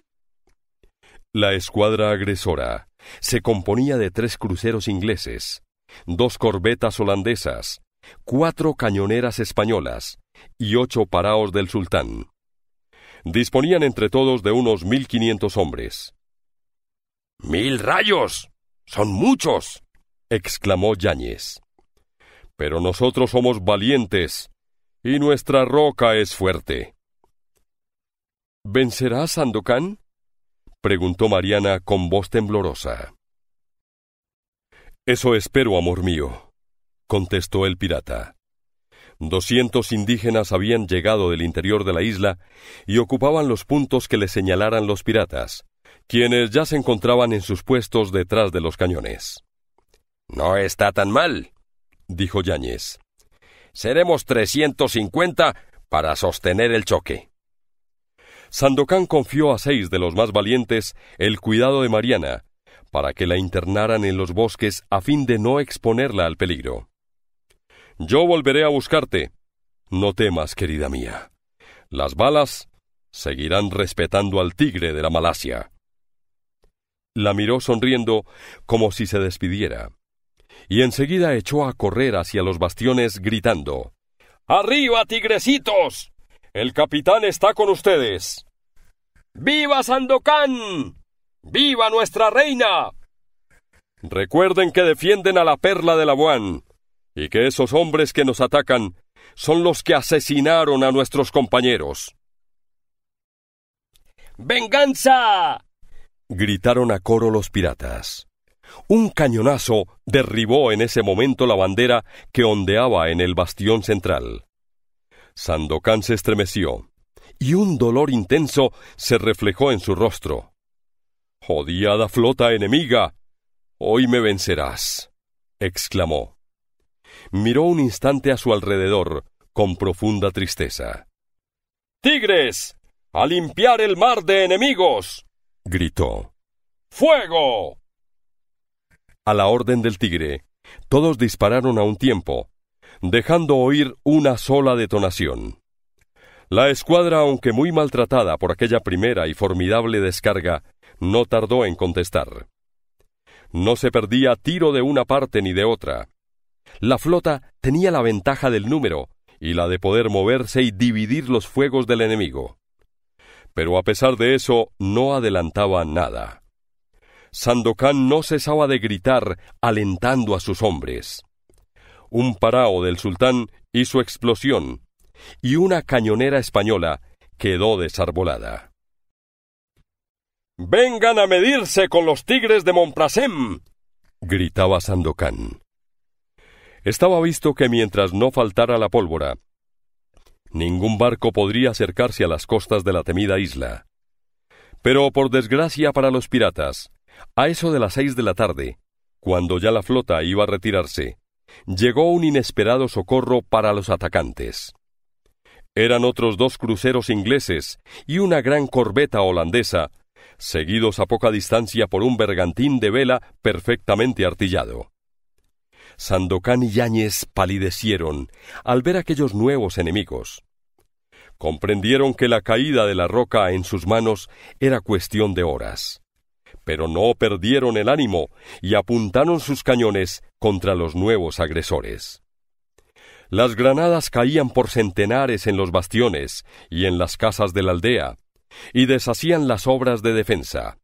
La escuadra agresora se componía de tres cruceros ingleses, dos corbetas holandesas, cuatro cañoneras españolas y ocho paraos del sultán. Disponían entre todos de unos mil quinientos hombres. ¡Mil rayos! ¡Son muchos! exclamó Yáñez. Pero nosotros somos valientes y nuestra roca es fuerte. ¿Vencerá Sandokan? preguntó Mariana con voz temblorosa. Eso espero, amor mío, contestó el pirata. Doscientos indígenas habían llegado del interior de la isla y ocupaban los puntos que le señalaran los piratas, quienes ya se encontraban en sus puestos detrás de los cañones. No está tan mal, dijo Yáñez. Seremos trescientos cincuenta para sostener el choque. Sandokan confió a seis de los más valientes el cuidado de Mariana, para que la internaran en los bosques a fin de no exponerla al peligro. Yo volveré a buscarte. No temas, querida mía. Las balas seguirán respetando al tigre de la Malasia. La miró sonriendo como si se despidiera, y enseguida echó a correr hacia los bastiones gritando Arriba, tigrecitos. El capitán está con ustedes. ¡Viva Sandokan! ¡Viva nuestra reina! Recuerden que defienden a la perla de Labuán y que esos hombres que nos atacan son los que asesinaron a nuestros compañeros. ¡Venganza! gritaron a coro los piratas. Un cañonazo derribó en ese momento la bandera que ondeaba en el bastión central. Sandokan se estremeció, y un dolor intenso se reflejó en su rostro. Jodiada flota enemiga, hoy me vencerás, exclamó. Miró un instante a su alrededor con profunda tristeza. Tigres, a limpiar el mar de enemigos, gritó. ¡Fuego! A la orden del tigre, todos dispararon a un tiempo, dejando oír una sola detonación. La escuadra, aunque muy maltratada por aquella primera y formidable descarga, no tardó en contestar. No se perdía tiro de una parte ni de otra. La flota tenía la ventaja del número y la de poder moverse y dividir los fuegos del enemigo. Pero a pesar de eso, no adelantaba nada. Sandokan no cesaba de gritar, alentando a sus hombres un parao del sultán hizo explosión y una cañonera española quedó desarbolada. Vengan a medirse con los tigres de Montprasem, gritaba Sandocán. Estaba visto que mientras no faltara la pólvora, ningún barco podría acercarse a las costas de la temida isla. Pero por desgracia para los piratas, a eso de las seis de la tarde, cuando ya la flota iba a retirarse, llegó un inesperado socorro para los atacantes. Eran otros dos cruceros ingleses y una gran corbeta holandesa, seguidos a poca distancia por un bergantín de vela perfectamente artillado. Sandocán y Yáñez palidecieron al ver aquellos nuevos enemigos. Comprendieron que la caída de la roca en sus manos era cuestión de horas pero no perdieron el ánimo y apuntaron sus cañones contra los nuevos agresores. Las granadas caían por centenares en los bastiones y en las casas de la aldea, y deshacían las obras de defensa.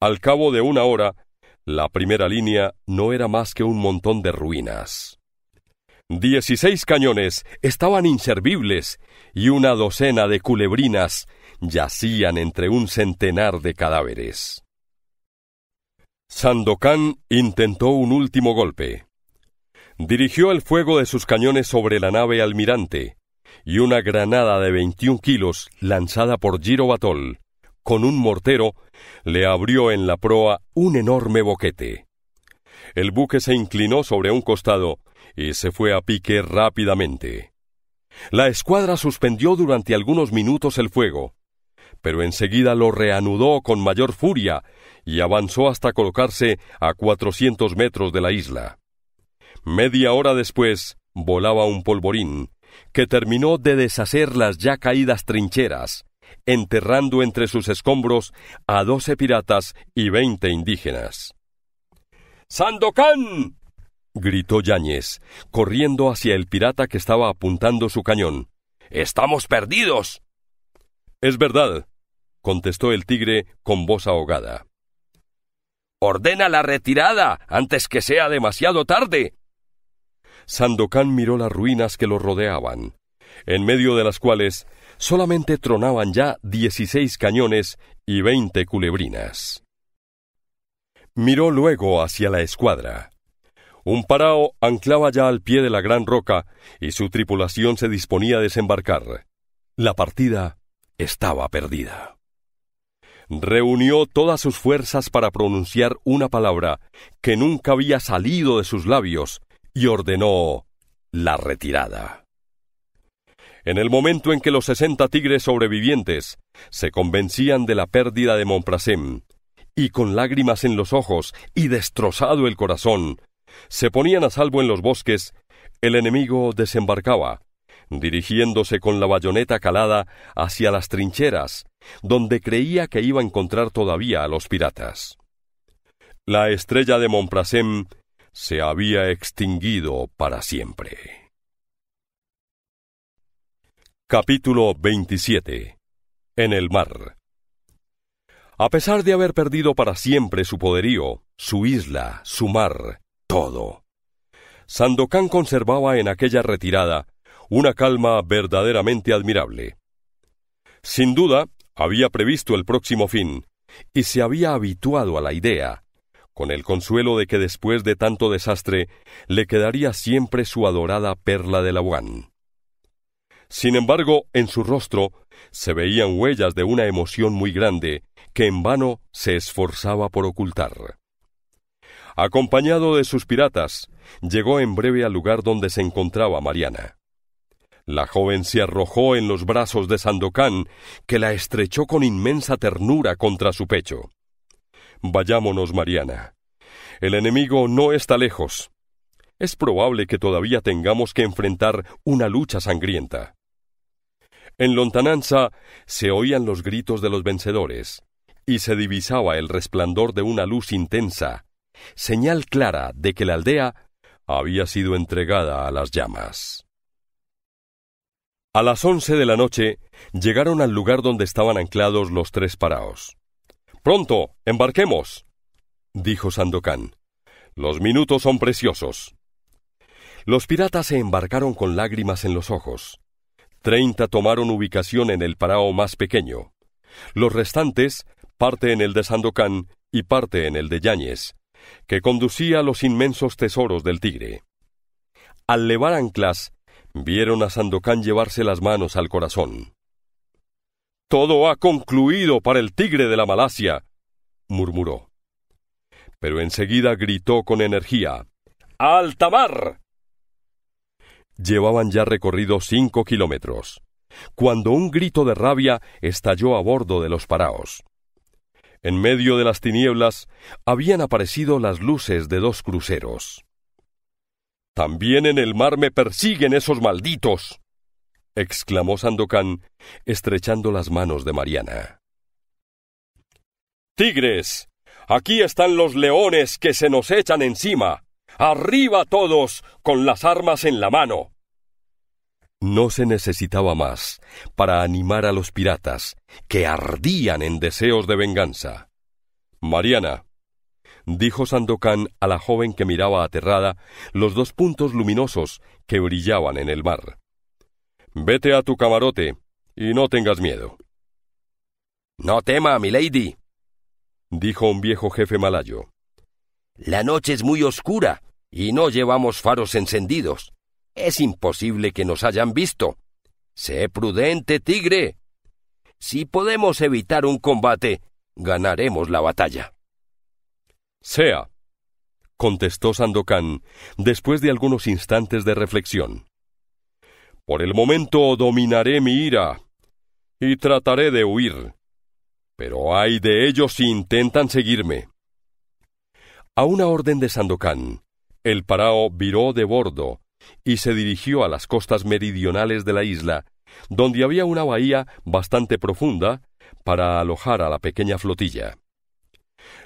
Al cabo de una hora, la primera línea no era más que un montón de ruinas. Dieciséis cañones estaban inservibles y una docena de culebrinas yacían entre un centenar de cadáveres. Sandokan intentó un último golpe. Dirigió el fuego de sus cañones sobre la nave almirante y una granada de 21 kilos lanzada por Girobatol con un mortero le abrió en la proa un enorme boquete. El buque se inclinó sobre un costado y se fue a pique rápidamente. La escuadra suspendió durante algunos minutos el fuego, pero enseguida lo reanudó con mayor furia y avanzó hasta colocarse a cuatrocientos metros de la isla. Media hora después volaba un polvorín, que terminó de deshacer las ya caídas trincheras, enterrando entre sus escombros a doce piratas y veinte indígenas. ¡Sandocán! gritó Yáñez, corriendo hacia el pirata que estaba apuntando su cañón. ¡Estamos perdidos! Es verdad, contestó el tigre con voz ahogada. Ordena la retirada antes que sea demasiado tarde. Sandokan miró las ruinas que lo rodeaban, en medio de las cuales solamente tronaban ya dieciséis cañones y veinte culebrinas. Miró luego hacia la escuadra. Un parao anclaba ya al pie de la gran roca y su tripulación se disponía a desembarcar. La partida estaba perdida. Reunió todas sus fuerzas para pronunciar una palabra que nunca había salido de sus labios y ordenó la retirada. En el momento en que los sesenta tigres sobrevivientes se convencían de la pérdida de Montprasem, y con lágrimas en los ojos y destrozado el corazón, se ponían a salvo en los bosques, el enemigo desembarcaba dirigiéndose con la bayoneta calada hacia las trincheras, donde creía que iba a encontrar todavía a los piratas. La estrella de Montprasem se había extinguido para siempre. Capítulo 27 En el mar A pesar de haber perdido para siempre su poderío, su isla, su mar, todo, Sandokan conservaba en aquella retirada una calma verdaderamente admirable. Sin duda, había previsto el próximo fin, y se había habituado a la idea, con el consuelo de que después de tanto desastre le quedaría siempre su adorada perla de Guán. Sin embargo, en su rostro se veían huellas de una emoción muy grande que en vano se esforzaba por ocultar. Acompañado de sus piratas, llegó en breve al lugar donde se encontraba Mariana. La joven se arrojó en los brazos de Sandocán, que la estrechó con inmensa ternura contra su pecho. Vayámonos, Mariana. El enemigo no está lejos. Es probable que todavía tengamos que enfrentar una lucha sangrienta. En lontananza se oían los gritos de los vencedores, y se divisaba el resplandor de una luz intensa, señal clara de que la aldea había sido entregada a las llamas. A las once de la noche llegaron al lugar donde estaban anclados los tres paraos. Pronto, embarquemos, dijo Sandocán. Los minutos son preciosos. Los piratas se embarcaron con lágrimas en los ojos. Treinta tomaron ubicación en el parao más pequeño. Los restantes, parte en el de Sandocán y parte en el de Yáñez, que conducía los inmensos tesoros del Tigre. Al levar anclas, vieron a Sandokan llevarse las manos al corazón. Todo ha concluido para el tigre de la Malasia, murmuró. Pero enseguida gritó con energía. ¡Alta mar! Llevaban ya recorrido cinco kilómetros, cuando un grito de rabia estalló a bordo de los paraos. En medio de las tinieblas habían aparecido las luces de dos cruceros. También en el mar me persiguen esos malditos. exclamó Sandokan, estrechando las manos de Mariana. Tigres, aquí están los leones que se nos echan encima. Arriba todos, con las armas en la mano. No se necesitaba más para animar a los piratas, que ardían en deseos de venganza. Mariana, dijo Sandokan a la joven que miraba aterrada los dos puntos luminosos que brillaban en el mar. Vete a tu camarote y no tengas miedo. No tema, mi lady, dijo un viejo jefe malayo. La noche es muy oscura y no llevamos faros encendidos. Es imposible que nos hayan visto. Sé prudente, tigre. Si podemos evitar un combate, ganaremos la batalla. Sea, contestó Sandokan después de algunos instantes de reflexión. Por el momento dominaré mi ira y trataré de huir. Pero hay de ellos si intentan seguirme. A una orden de Sandokan, el parao viró de bordo y se dirigió a las costas meridionales de la isla, donde había una bahía bastante profunda para alojar a la pequeña flotilla.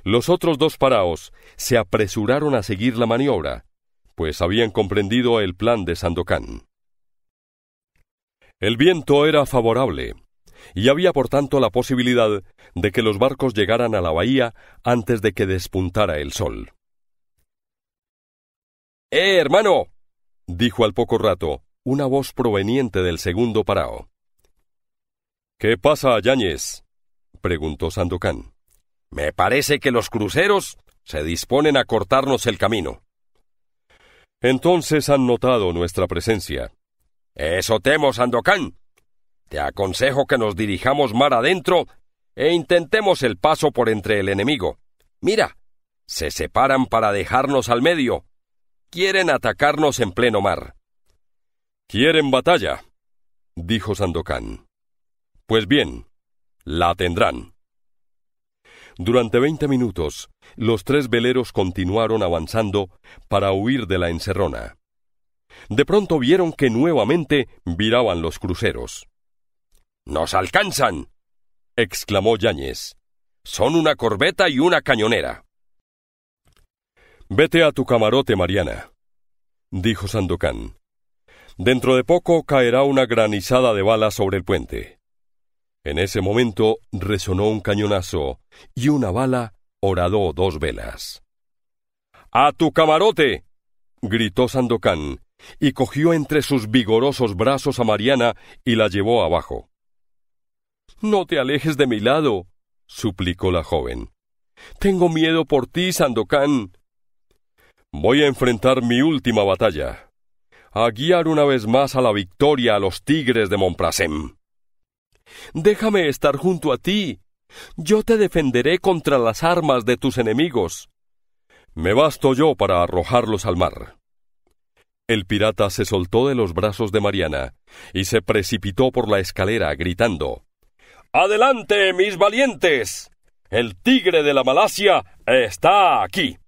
Los otros dos paraos se apresuraron a seguir la maniobra, pues habían comprendido el plan de Sandocán. El viento era favorable, y había por tanto la posibilidad de que los barcos llegaran a la bahía antes de que despuntara el sol. ¡Eh, hermano! dijo al poco rato una voz proveniente del segundo parao. ¿Qué pasa, Yáñez? preguntó Sandocán. Me parece que los cruceros se disponen a cortarnos el camino. Entonces han notado nuestra presencia. Eso temo, Sandokan. Te aconsejo que nos dirijamos mar adentro e intentemos el paso por entre el enemigo. Mira, se separan para dejarnos al medio. Quieren atacarnos en pleno mar. Quieren batalla, dijo Sandokan. Pues bien, la tendrán. Durante veinte minutos, los tres veleros continuaron avanzando para huir de la encerrona. De pronto vieron que nuevamente viraban los cruceros. ¡Nos alcanzan! exclamó Yáñez. Son una corbeta y una cañonera. Vete a tu camarote, Mariana, dijo Sandocán. Dentro de poco caerá una granizada de balas sobre el puente. En ese momento resonó un cañonazo y una bala horadó dos velas. ¡A tu camarote! gritó Sandocán y cogió entre sus vigorosos brazos a Mariana y la llevó abajo. No te alejes de mi lado, suplicó la joven. Tengo miedo por ti, Sandocán. Voy a enfrentar mi última batalla, a guiar una vez más a la victoria a los tigres de Montprasem. Déjame estar junto a ti. Yo te defenderé contra las armas de tus enemigos. Me basto yo para arrojarlos al mar. El pirata se soltó de los brazos de Mariana y se precipitó por la escalera gritando Adelante, mis valientes. El tigre de la Malasia está aquí.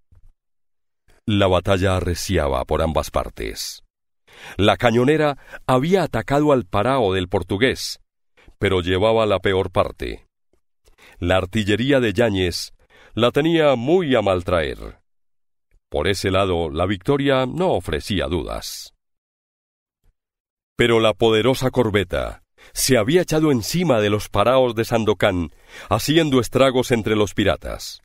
La batalla arreciaba por ambas partes. La cañonera había atacado al parao del portugués, pero llevaba la peor parte. La artillería de Yáñez la tenía muy a maltraer. Por ese lado, la victoria no ofrecía dudas. Pero la poderosa corbeta se había echado encima de los paraos de Sandocán, haciendo estragos entre los piratas.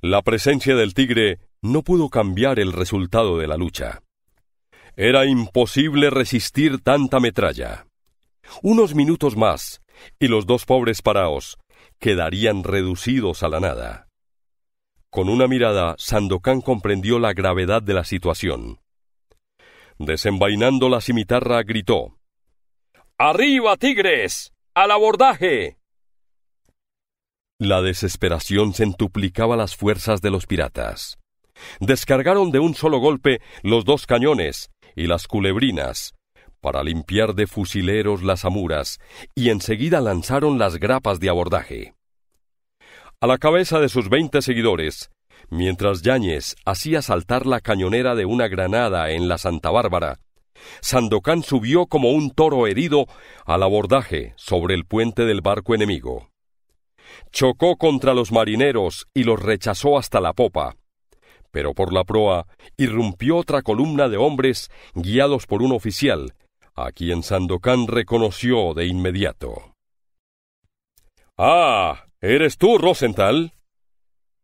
La presencia del tigre no pudo cambiar el resultado de la lucha. Era imposible resistir tanta metralla. Unos minutos más, y los dos pobres paraos quedarían reducidos a la nada. Con una mirada, Sandokan comprendió la gravedad de la situación. Desenvainando la cimitarra, gritó ¡Arriba, tigres! ¡Al abordaje! La desesperación centuplicaba las fuerzas de los piratas. Descargaron de un solo golpe los dos cañones y las culebrinas, para limpiar de fusileros las amuras y enseguida lanzaron las grapas de abordaje. A la cabeza de sus veinte seguidores, mientras Yáñez hacía saltar la cañonera de una granada en la Santa Bárbara, Sandocán subió como un toro herido al abordaje sobre el puente del barco enemigo. Chocó contra los marineros y los rechazó hasta la popa, pero por la proa irrumpió otra columna de hombres guiados por un oficial a quien Sandokan reconoció de inmediato. Ah, ¿eres tú, Rosenthal?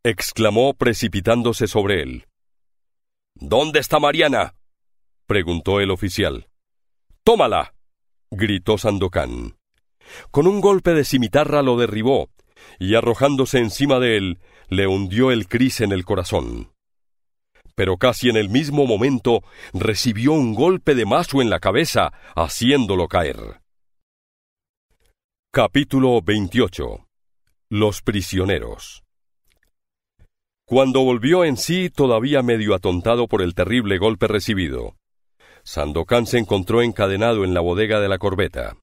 exclamó precipitándose sobre él. ¿Dónde está Mariana? preguntó el oficial. Tómala, gritó Sandocán. Con un golpe de cimitarra lo derribó, y arrojándose encima de él, le hundió el cris en el corazón pero casi en el mismo momento recibió un golpe de mazo en la cabeza, haciéndolo caer. Capítulo 28 Los prisioneros Cuando volvió en sí, todavía medio atontado por el terrible golpe recibido, Sandokan se encontró encadenado en la bodega de la corbeta.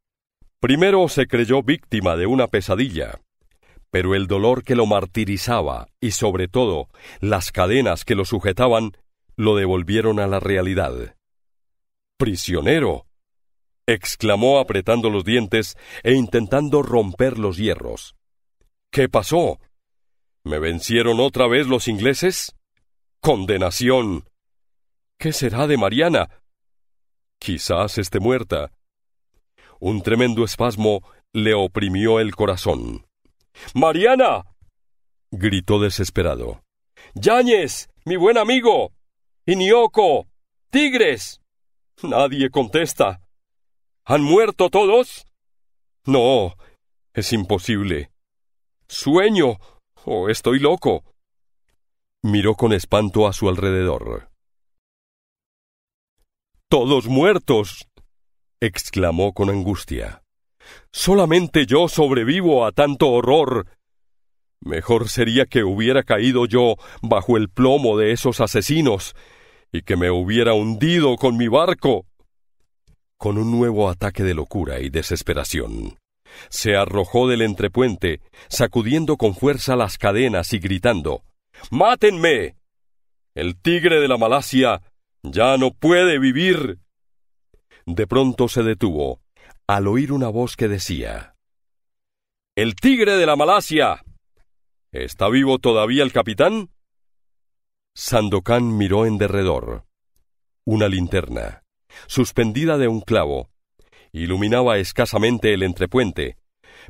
Primero se creyó víctima de una pesadilla, pero el dolor que lo martirizaba y sobre todo las cadenas que lo sujetaban lo devolvieron a la realidad. Prisionero, exclamó apretando los dientes e intentando romper los hierros. ¿Qué pasó? ¿Me vencieron otra vez los ingleses? ¡Condenación! ¿Qué será de Mariana? Quizás esté muerta. Un tremendo espasmo le oprimió el corazón. Mariana. gritó desesperado. Yáñez, mi buen amigo. Inioco. Tigres. Nadie contesta. ¿Han muerto todos? No, es imposible. Sueño. o estoy loco. Miró con espanto a su alrededor. Todos muertos. exclamó con angustia. Solamente yo sobrevivo a tanto horror. Mejor sería que hubiera caído yo bajo el plomo de esos asesinos y que me hubiera hundido con mi barco. Con un nuevo ataque de locura y desesperación, se arrojó del entrepuente, sacudiendo con fuerza las cadenas y gritando Mátenme. El tigre de la Malasia ya no puede vivir. De pronto se detuvo, al oír una voz que decía, El tigre de la Malasia. ¿Está vivo todavía el capitán? Sandokan miró en derredor. Una linterna, suspendida de un clavo, iluminaba escasamente el entrepuente,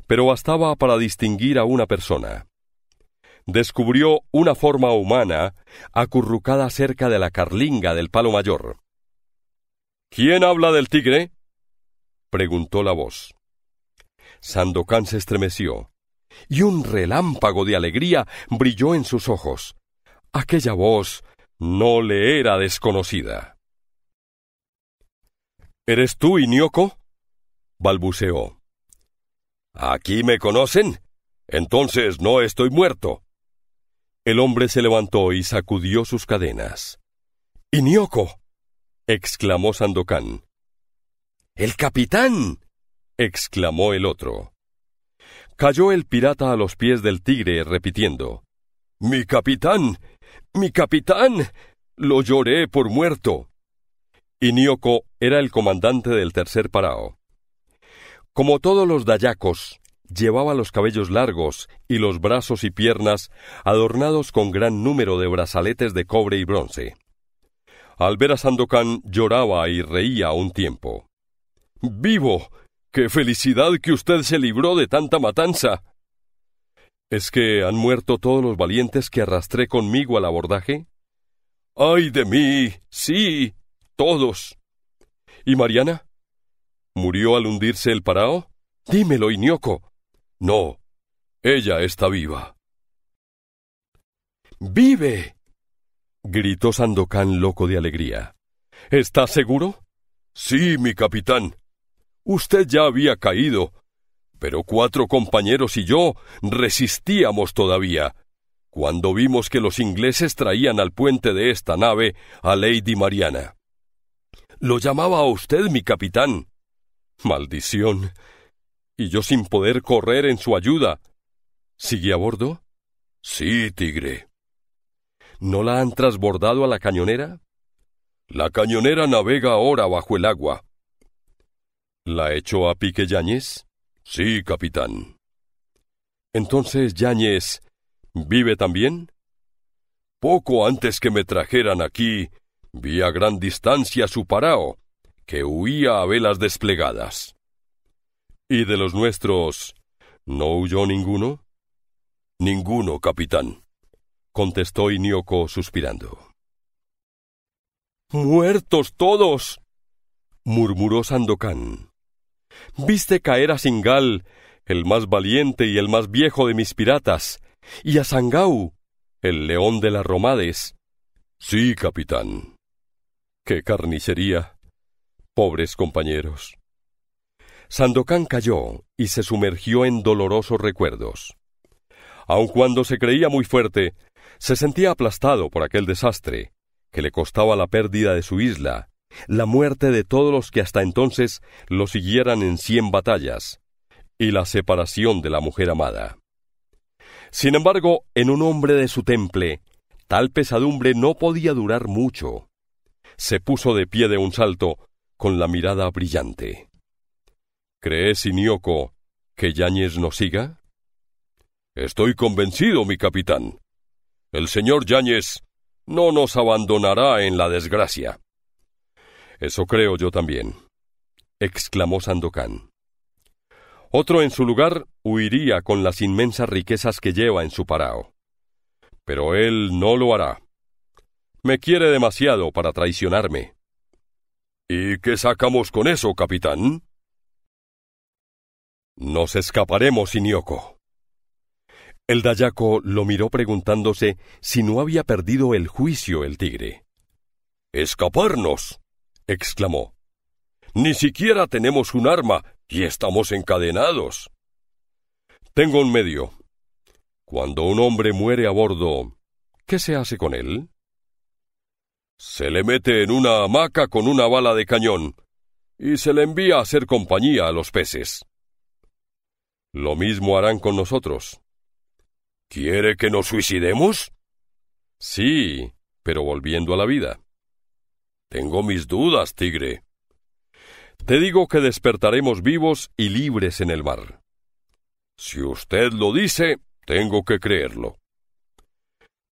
pero bastaba para distinguir a una persona. Descubrió una forma humana acurrucada cerca de la carlinga del palo mayor. ¿Quién habla del tigre? preguntó la voz. Sandokan se estremeció, y un relámpago de alegría brilló en sus ojos. Aquella voz no le era desconocida. ¿Eres tú, Inioco? balbuceó. ¿Aquí me conocen? Entonces no estoy muerto. El hombre se levantó y sacudió sus cadenas. ¡Inioco! exclamó Sandokan. ¡El capitán! exclamó el otro. Cayó el pirata a los pies del tigre, repitiendo Mi capitán. mi capitán. lo lloré por muerto. Inioko era el comandante del tercer parao. Como todos los dayacos, llevaba los cabellos largos y los brazos y piernas adornados con gran número de brazaletes de cobre y bronce. Al ver a Sandokan lloraba y reía un tiempo. Vivo. ¡Qué felicidad que usted se libró de tanta matanza! ¿Es que han muerto todos los valientes que arrastré conmigo al abordaje? ¡Ay de mí! Sí, todos. ¿Y Mariana? ¿Murió al hundirse el parao? Dímelo, Inioco. No, ella está viva. ¡Vive! gritó Sandokan loco de alegría. ¿Estás seguro? Sí, mi capitán. Usted ya había caído, pero cuatro compañeros y yo resistíamos todavía, cuando vimos que los ingleses traían al puente de esta nave a Lady Mariana. Lo llamaba a usted mi capitán. Maldición. Y yo sin poder correr en su ayuda. ¿Sigue a bordo? Sí, tigre. ¿No la han trasbordado a la cañonera? La cañonera navega ahora bajo el agua. ¿La echó a pique Yáñez? Sí, capitán. Entonces, Yáñez, ¿vive también? Poco antes que me trajeran aquí, vi a gran distancia su parao, que huía a velas desplegadas. ¿Y de los nuestros no huyó ninguno? Ninguno, capitán, contestó Inioco suspirando. Muertos todos, murmuró Sandokan—. Viste caer a Singal, el más valiente y el más viejo de mis piratas, y a Sangau, el león de las Romades. Sí, capitán. Qué carnicería. Pobres compañeros. Sandocán cayó y se sumergió en dolorosos recuerdos. Aun cuando se creía muy fuerte, se sentía aplastado por aquel desastre, que le costaba la pérdida de su isla, la muerte de todos los que hasta entonces lo siguieran en cien batallas, y la separación de la mujer amada. Sin embargo, en un hombre de su temple, tal pesadumbre no podía durar mucho. Se puso de pie de un salto, con la mirada brillante. ¿Crees, Inioco, que Yáñez nos siga? Estoy convencido, mi capitán. El señor Yáñez no nos abandonará en la desgracia. Eso creo yo también, exclamó Sandokan. Otro en su lugar huiría con las inmensas riquezas que lleva en su parao. Pero él no lo hará. Me quiere demasiado para traicionarme. ¿Y qué sacamos con eso, capitán? Nos escaparemos, Inyoko. El dayaco lo miró preguntándose si no había perdido el juicio el tigre. ¿Escaparnos? exclamó. Ni siquiera tenemos un arma y estamos encadenados. Tengo un medio. Cuando un hombre muere a bordo, ¿qué se hace con él? Se le mete en una hamaca con una bala de cañón y se le envía a hacer compañía a los peces. Lo mismo harán con nosotros. ¿Quiere que nos suicidemos? Sí, pero volviendo a la vida. Tengo mis dudas, tigre. Te digo que despertaremos vivos y libres en el mar. Si usted lo dice, tengo que creerlo.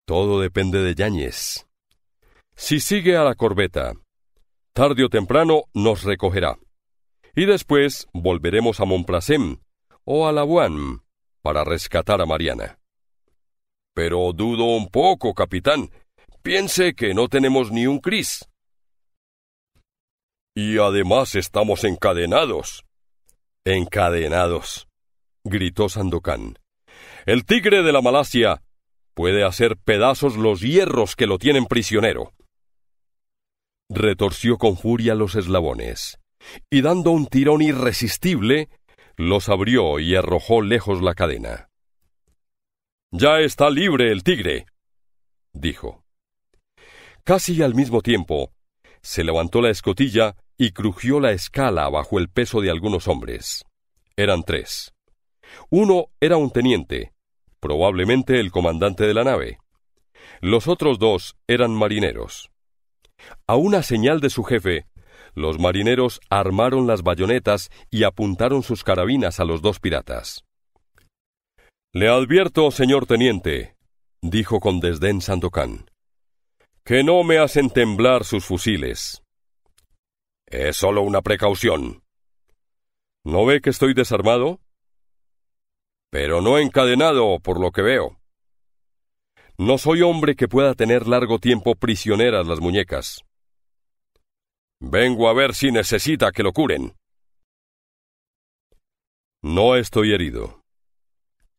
Todo depende de Yáñez. Si sigue a la corbeta, tarde o temprano nos recogerá. Y después volveremos a Montplacem o a Labuan para rescatar a Mariana. Pero dudo un poco, capitán. Piense que no tenemos ni un cris. Y además estamos encadenados. Encadenados, gritó Sandokan. El tigre de la Malasia puede hacer pedazos los hierros que lo tienen prisionero. Retorció con furia los eslabones, y dando un tirón irresistible, los abrió y arrojó lejos la cadena. Ya está libre el tigre, dijo. Casi al mismo tiempo, se levantó la escotilla y crujió la escala bajo el peso de algunos hombres. Eran tres. Uno era un teniente, probablemente el comandante de la nave. Los otros dos eran marineros. A una señal de su jefe, los marineros armaron las bayonetas y apuntaron sus carabinas a los dos piratas. Le advierto, señor teniente, dijo con desdén Sandokan que no me hacen temblar sus fusiles. Es solo una precaución. ¿No ve que estoy desarmado? Pero no encadenado, por lo que veo. No soy hombre que pueda tener largo tiempo prisioneras las muñecas. Vengo a ver si necesita que lo curen. No estoy herido.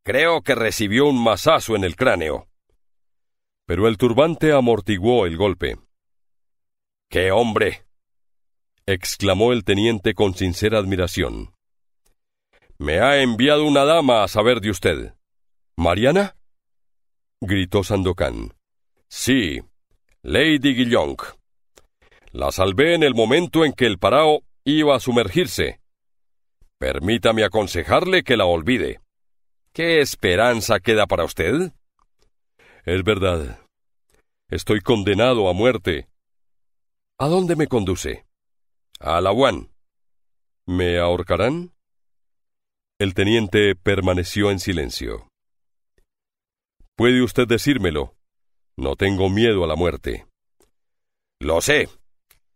Creo que recibió un masazo en el cráneo pero el turbante amortiguó el golpe. ¡Qué hombre! exclamó el teniente con sincera admiración. Me ha enviado una dama a saber de usted. ¿Mariana? gritó Sandokan. Sí, Lady Guillonc. La salvé en el momento en que el parao iba a sumergirse. Permítame aconsejarle que la olvide. ¿Qué esperanza queda para usted? Es verdad. Estoy condenado a muerte. ¿A dónde me conduce? A UAN. ¿Me ahorcarán? El teniente permaneció en silencio. ¿Puede usted decírmelo? No tengo miedo a la muerte. Lo sé.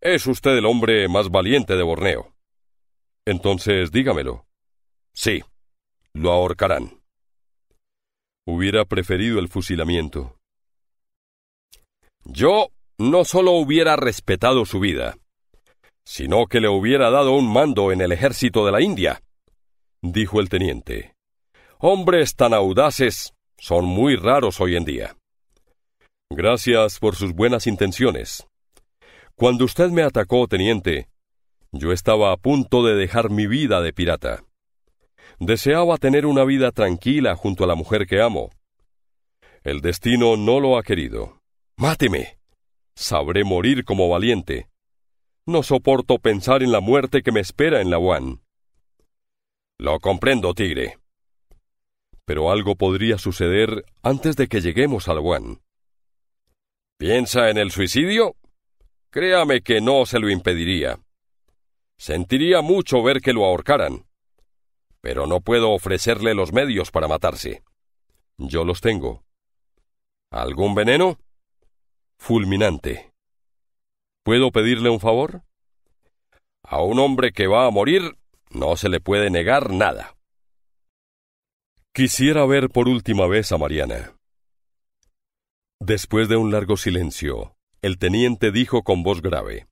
Es usted el hombre más valiente de Borneo. Entonces dígamelo. Sí, lo ahorcarán hubiera preferido el fusilamiento. Yo no solo hubiera respetado su vida, sino que le hubiera dado un mando en el ejército de la India, dijo el teniente. Hombres tan audaces son muy raros hoy en día. Gracias por sus buenas intenciones. Cuando usted me atacó, teniente, yo estaba a punto de dejar mi vida de pirata. Deseaba tener una vida tranquila junto a la mujer que amo. El destino no lo ha querido. Máteme. Sabré morir como valiente. No soporto pensar en la muerte que me espera en la Wan. Lo comprendo, tigre. Pero algo podría suceder antes de que lleguemos a la Wan. ¿Piensa en el suicidio? Créame que no se lo impediría. Sentiría mucho ver que lo ahorcaran pero no puedo ofrecerle los medios para matarse. Yo los tengo. ¿Algún veneno? Fulminante. ¿Puedo pedirle un favor? A un hombre que va a morir no se le puede negar nada. Quisiera ver por última vez a Mariana. Después de un largo silencio, el teniente dijo con voz grave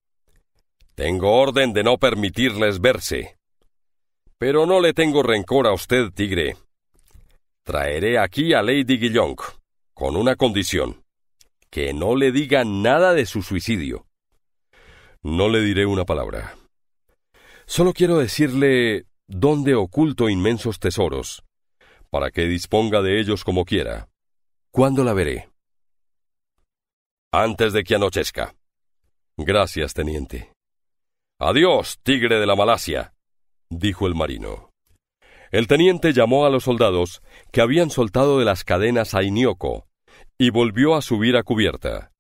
Tengo orden de no permitirles verse. Pero no le tengo rencor a usted, tigre. Traeré aquí a Lady Guillonc, con una condición, que no le diga nada de su suicidio. No le diré una palabra. Solo quiero decirle dónde oculto inmensos tesoros, para que disponga de ellos como quiera. ¿Cuándo la veré? Antes de que anochezca. Gracias, teniente. Adiós, tigre de la Malasia dijo el marino. El teniente llamó a los soldados que habían soltado de las cadenas a Inioco y volvió a subir a cubierta.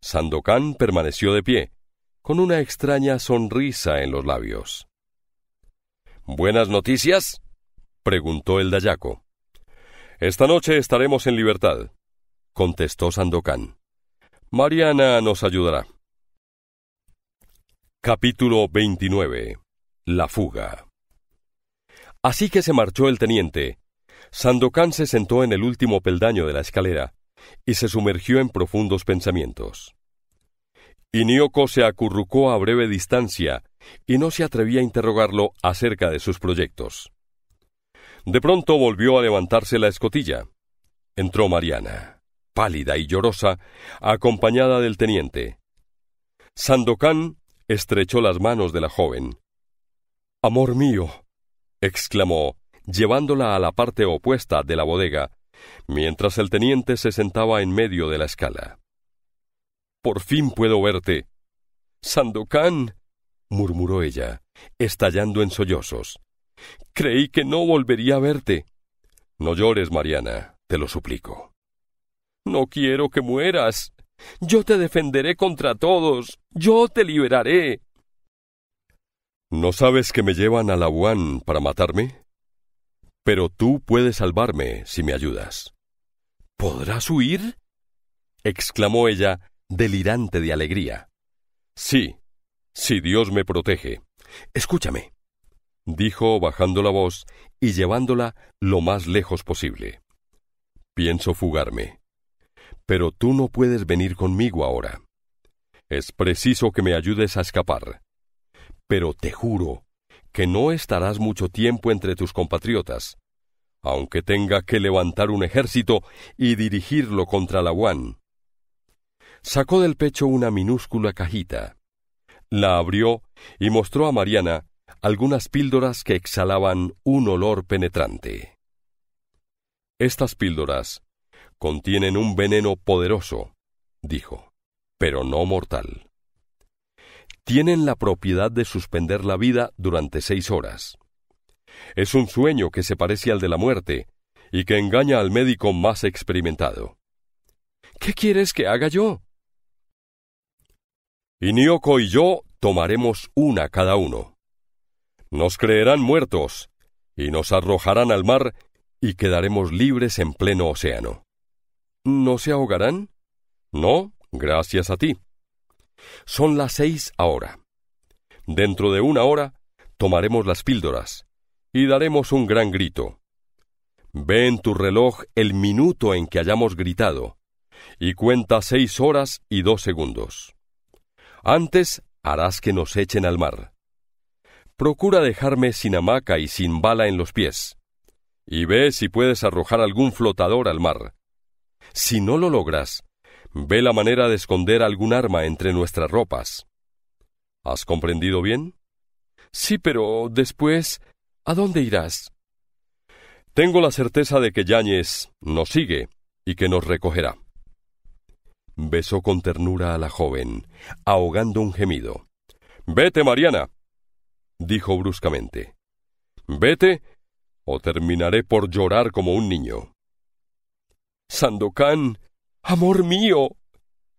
Sandokan permaneció de pie, con una extraña sonrisa en los labios. ¿Buenas noticias? preguntó el dayaco. Esta noche estaremos en libertad, contestó Sandokan. Mariana nos ayudará. Capítulo 29. La fuga. Así que se marchó el teniente. Sandokan se sentó en el último peldaño de la escalera y se sumergió en profundos pensamientos. Inioko se acurrucó a breve distancia y no se atrevía a interrogarlo acerca de sus proyectos. De pronto volvió a levantarse la escotilla. Entró Mariana, pálida y llorosa, acompañada del teniente. Sandokan estrechó las manos de la joven. Amor mío, exclamó, llevándola a la parte opuesta de la bodega, mientras el teniente se sentaba en medio de la escala. Por fin puedo verte. Sandocán, murmuró ella, estallando en sollozos. Creí que no volvería a verte. No llores, Mariana, te lo suplico. No quiero que mueras. Yo te defenderé contra todos. Yo te liberaré. ¿No sabes que me llevan a la para matarme? Pero tú puedes salvarme si me ayudas. ¿Podrás huir? exclamó ella, delirante de alegría. Sí, si Dios me protege. Escúchame, dijo bajando la voz y llevándola lo más lejos posible. Pienso fugarme. Pero tú no puedes venir conmigo ahora. Es preciso que me ayudes a escapar. Pero te juro que no estarás mucho tiempo entre tus compatriotas, aunque tenga que levantar un ejército y dirigirlo contra la Wan. Sacó del pecho una minúscula cajita, la abrió y mostró a Mariana algunas píldoras que exhalaban un olor penetrante. Estas píldoras contienen un veneno poderoso, dijo, pero no mortal tienen la propiedad de suspender la vida durante seis horas. Es un sueño que se parece al de la muerte y que engaña al médico más experimentado. ¿Qué quieres que haga yo? Inioko y yo tomaremos una cada uno. Nos creerán muertos y nos arrojarán al mar y quedaremos libres en pleno océano. ¿No se ahogarán? No, gracias a ti. Son las seis ahora. Dentro de una hora tomaremos las píldoras y daremos un gran grito. Ve en tu reloj el minuto en que hayamos gritado y cuenta seis horas y dos segundos. Antes harás que nos echen al mar. Procura dejarme sin hamaca y sin bala en los pies, y ve si puedes arrojar algún flotador al mar. Si no lo logras, Ve la manera de esconder algún arma entre nuestras ropas. ¿Has comprendido bien? Sí, pero después, ¿a dónde irás? Tengo la certeza de que Yáñez nos sigue y que nos recogerá. Besó con ternura a la joven, ahogando un gemido. Vete, Mariana, dijo bruscamente. Vete o terminaré por llorar como un niño. Sandocán, Amor mío.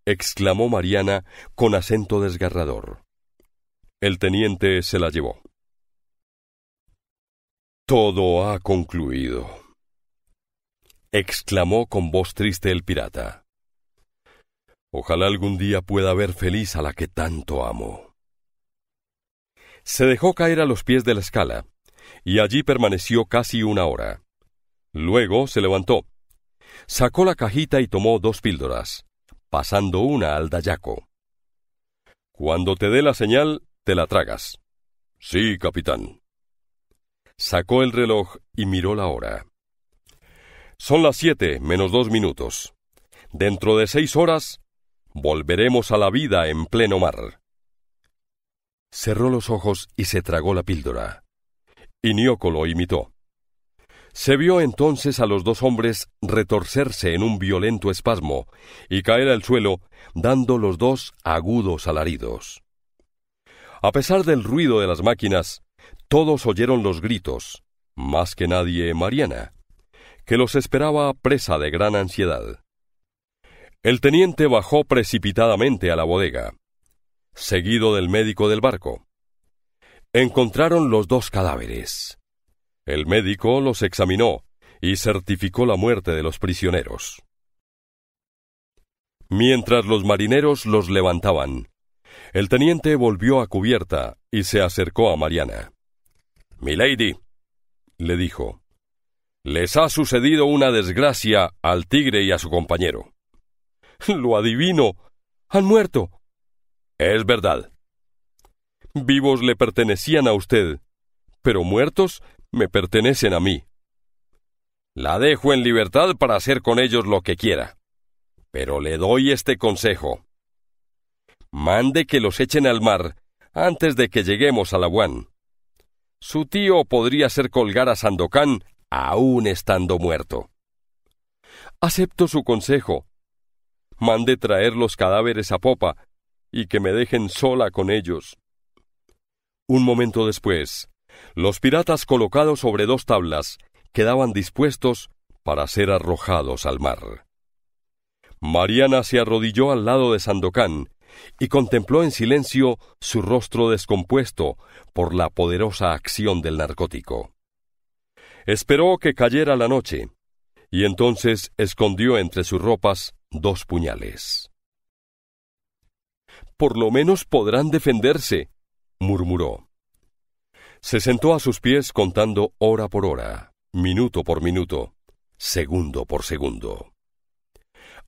exclamó Mariana con acento desgarrador. El teniente se la llevó. Todo ha concluido, exclamó con voz triste el pirata. Ojalá algún día pueda ver feliz a la que tanto amo. Se dejó caer a los pies de la escala, y allí permaneció casi una hora. Luego se levantó, Sacó la cajita y tomó dos píldoras, pasando una al dayaco. Cuando te dé la señal, te la tragas. Sí, capitán. Sacó el reloj y miró la hora. Son las siete menos dos minutos. Dentro de seis horas, volveremos a la vida en pleno mar. Cerró los ojos y se tragó la píldora. lo imitó. Se vio entonces a los dos hombres retorcerse en un violento espasmo y caer al suelo, dando los dos agudos alaridos. A pesar del ruido de las máquinas, todos oyeron los gritos, más que nadie Mariana, que los esperaba presa de gran ansiedad. El teniente bajó precipitadamente a la bodega, seguido del médico del barco. Encontraron los dos cadáveres el médico los examinó y certificó la muerte de los prisioneros. Mientras los marineros los levantaban, el teniente volvió a cubierta y se acercó a Mariana. Milady, le dijo, les ha sucedido una desgracia al tigre y a su compañero. Lo adivino. Han muerto. Es verdad. Vivos le pertenecían a usted, pero muertos me pertenecen a mí. La dejo en libertad para hacer con ellos lo que quiera. Pero le doy este consejo. Mande que los echen al mar antes de que lleguemos a la guan. Su tío podría ser colgar a Sandocán aún estando muerto. Acepto su consejo. Mande traer los cadáveres a popa y que me dejen sola con ellos. Un momento después, los piratas colocados sobre dos tablas quedaban dispuestos para ser arrojados al mar. Mariana se arrodilló al lado de Sandocán y contempló en silencio su rostro descompuesto por la poderosa acción del narcótico. Esperó que cayera la noche, y entonces escondió entre sus ropas dos puñales. Por lo menos podrán defenderse, murmuró. Se sentó a sus pies contando hora por hora, minuto por minuto, segundo por segundo.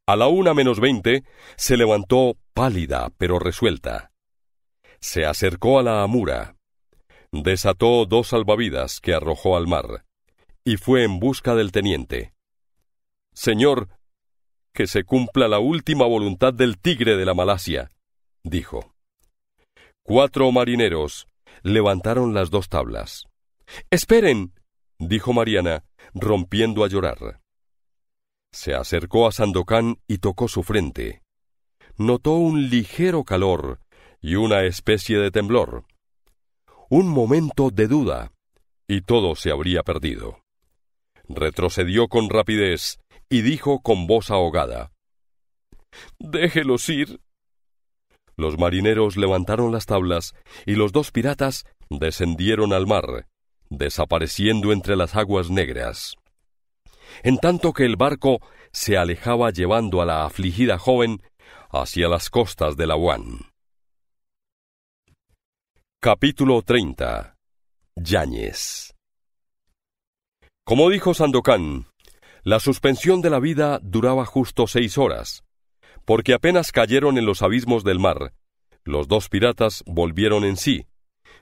A la una menos veinte se levantó pálida pero resuelta. Se acercó a la amura, desató dos salvavidas que arrojó al mar y fue en busca del teniente. Señor, que se cumpla la última voluntad del tigre de la Malasia, dijo. Cuatro marineros, levantaron las dos tablas. Esperen, dijo Mariana, rompiendo a llorar. Se acercó a Sandocán y tocó su frente. Notó un ligero calor y una especie de temblor. Un momento de duda, y todo se habría perdido. Retrocedió con rapidez y dijo con voz ahogada Déjelos ir. Los marineros levantaron las tablas y los dos piratas descendieron al mar, desapareciendo entre las aguas negras. En tanto que el barco se alejaba llevando a la afligida joven hacia las costas de la Capítulo 30 Yáñez Como dijo Sandocán, la suspensión de la vida duraba justo seis horas, porque apenas cayeron en los abismos del mar, los dos piratas volvieron en sí,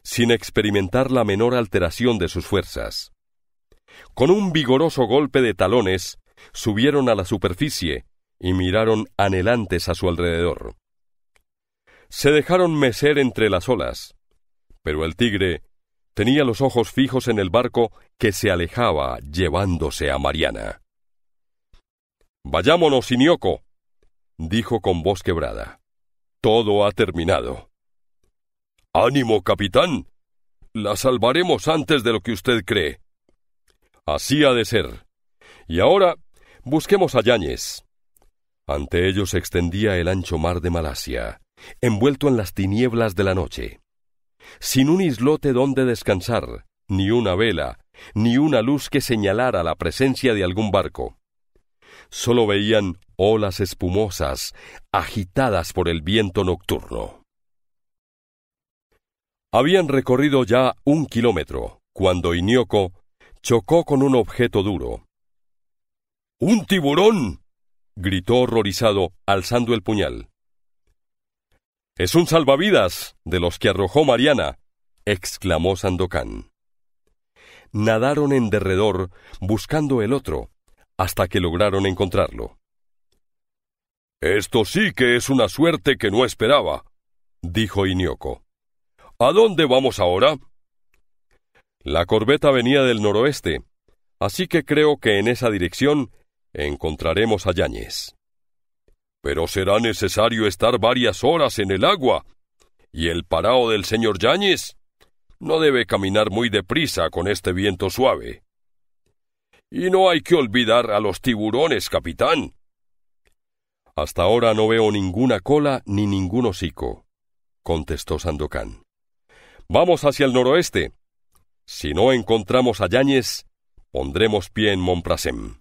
sin experimentar la menor alteración de sus fuerzas. Con un vigoroso golpe de talones, subieron a la superficie y miraron anhelantes a su alrededor. Se dejaron mecer entre las olas, pero el tigre tenía los ojos fijos en el barco que se alejaba llevándose a Mariana. Vayámonos, Inioco, dijo con voz quebrada. Todo ha terminado. Ánimo, capitán. La salvaremos antes de lo que usted cree. Así ha de ser. Y ahora busquemos a Yáñez. Ante ellos se extendía el ancho mar de Malasia, envuelto en las tinieblas de la noche. Sin un islote donde descansar, ni una vela, ni una luz que señalara la presencia de algún barco solo veían olas espumosas agitadas por el viento nocturno. Habían recorrido ya un kilómetro cuando Inioco chocó con un objeto duro. ¡Un tiburón! gritó horrorizado, alzando el puñal. Es un salvavidas de los que arrojó Mariana, exclamó Sandokan. Nadaron en derredor buscando el otro, hasta que lograron encontrarlo. Esto sí que es una suerte que no esperaba, dijo Inioco. ¿A dónde vamos ahora? La corbeta venía del noroeste, así que creo que en esa dirección encontraremos a Yáñez. Pero será necesario estar varias horas en el agua. ¿Y el parao del señor Yáñez? No debe caminar muy deprisa con este viento suave. Y no hay que olvidar a los tiburones, capitán. Hasta ahora no veo ninguna cola ni ningún hocico, contestó Sandocán. Vamos hacia el noroeste. Si no encontramos a Yáñez, pondremos pie en Montprasem.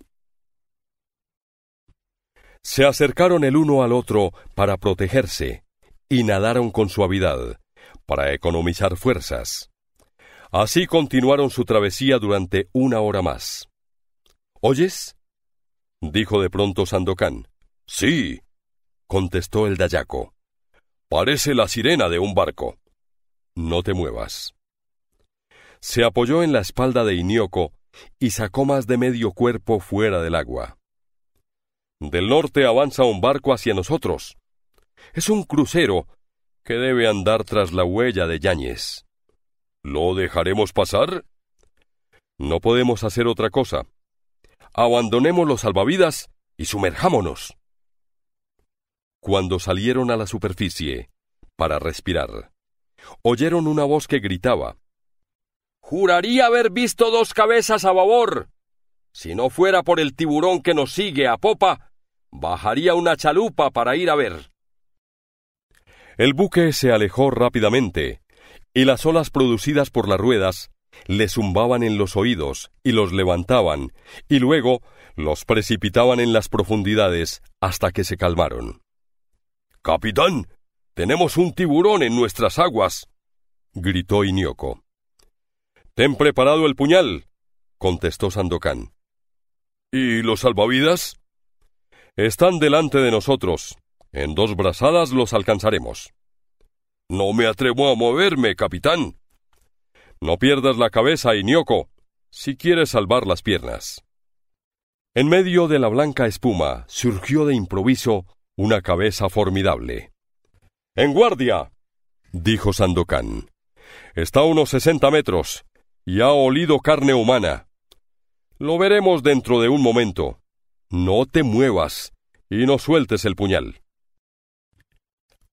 Se acercaron el uno al otro para protegerse y nadaron con suavidad, para economizar fuerzas. Así continuaron su travesía durante una hora más. ¿Oyes? dijo de pronto Sandokán. Sí, contestó el dayaco. Parece la sirena de un barco. No te muevas. Se apoyó en la espalda de Inioco y sacó más de medio cuerpo fuera del agua. Del norte avanza un barco hacia nosotros. Es un crucero que debe andar tras la huella de Yáñez. ¿Lo dejaremos pasar? No podemos hacer otra cosa abandonemos los salvavidas y sumerjámonos. Cuando salieron a la superficie, para respirar, oyeron una voz que gritaba, Juraría haber visto dos cabezas a babor. Si no fuera por el tiburón que nos sigue a popa, bajaría una chalupa para ir a ver. El buque se alejó rápidamente, y las olas producidas por las ruedas le zumbaban en los oídos y los levantaban, y luego los precipitaban en las profundidades hasta que se calmaron. Capitán, tenemos un tiburón en nuestras aguas, gritó Inioco. Ten preparado el puñal, contestó Sandocán. ¿Y los salvavidas? Están delante de nosotros. En dos brazadas los alcanzaremos. No me atrevo a moverme, capitán, no pierdas la cabeza, Inioco, si quieres salvar las piernas. En medio de la blanca espuma surgió de improviso una cabeza formidable. ¡En guardia! dijo Sandokan. Está a unos sesenta metros y ha olido carne humana. Lo veremos dentro de un momento. No te muevas y no sueltes el puñal.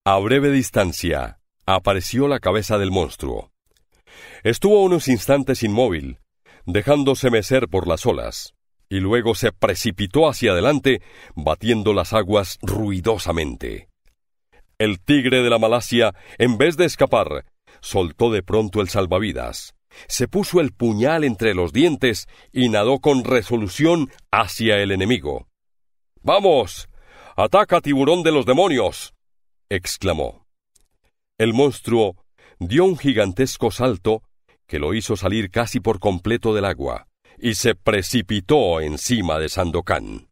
A breve distancia apareció la cabeza del monstruo. Estuvo unos instantes inmóvil, dejándose mecer por las olas, y luego se precipitó hacia adelante, batiendo las aguas ruidosamente. El tigre de la Malasia, en vez de escapar, soltó de pronto el salvavidas, se puso el puñal entre los dientes y nadó con resolución hacia el enemigo. Vamos. Ataca, tiburón de los demonios. exclamó. El monstruo dio un gigantesco salto que lo hizo salir casi por completo del agua y se precipitó encima de Sandokan.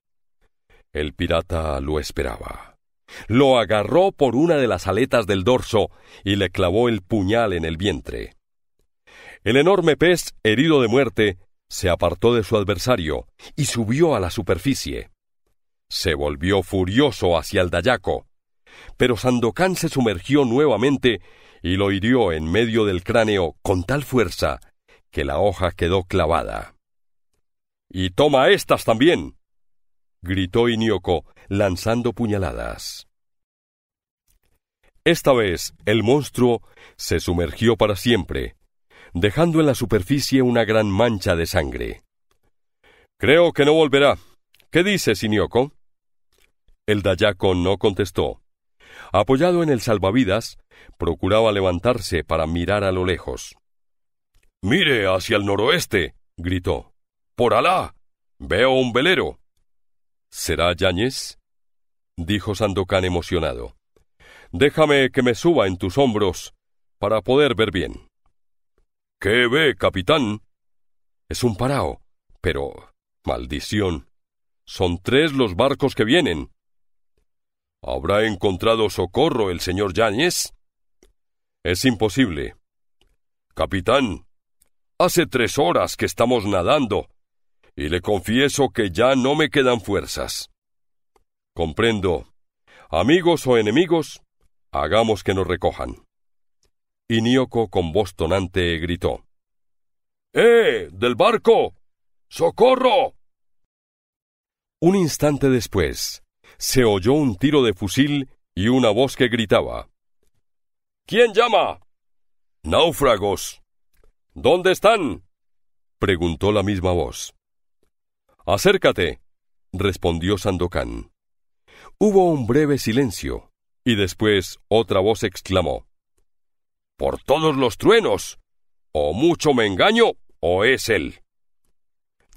El pirata lo esperaba. Lo agarró por una de las aletas del dorso y le clavó el puñal en el vientre. El enorme pez, herido de muerte, se apartó de su adversario y subió a la superficie. Se volvió furioso hacia el Dayaco, pero Sandokan se sumergió nuevamente y lo hirió en medio del cráneo con tal fuerza que la hoja quedó clavada. Y toma estas también, gritó Inioco, lanzando puñaladas. Esta vez el monstruo se sumergió para siempre, dejando en la superficie una gran mancha de sangre. Creo que no volverá. ¿Qué dices, Inioco? El dayaco no contestó. Apoyado en el salvavidas, Procuraba levantarse para mirar a lo lejos. Mire hacia el noroeste, gritó. Por Alá. Veo un velero. ¿Será Yáñez? dijo Sandocán emocionado. Déjame que me suba en tus hombros para poder ver bien. ¿Qué ve, capitán? Es un parao, pero... maldición. Son tres los barcos que vienen. ¿Habrá encontrado socorro el señor Yáñez? Es imposible. Capitán, hace tres horas que estamos nadando, y le confieso que ya no me quedan fuerzas. Comprendo. Amigos o enemigos, hagamos que nos recojan. Y con voz tonante gritó. ¡Eh! ¡Del barco! ¡Socorro! Un instante después, se oyó un tiro de fusil y una voz que gritaba. ¿Quién llama? Náufragos. ¿Dónde están? preguntó la misma voz. Acércate, respondió Sandocán. Hubo un breve silencio, y después otra voz exclamó Por todos los truenos. O mucho me engaño, o es él.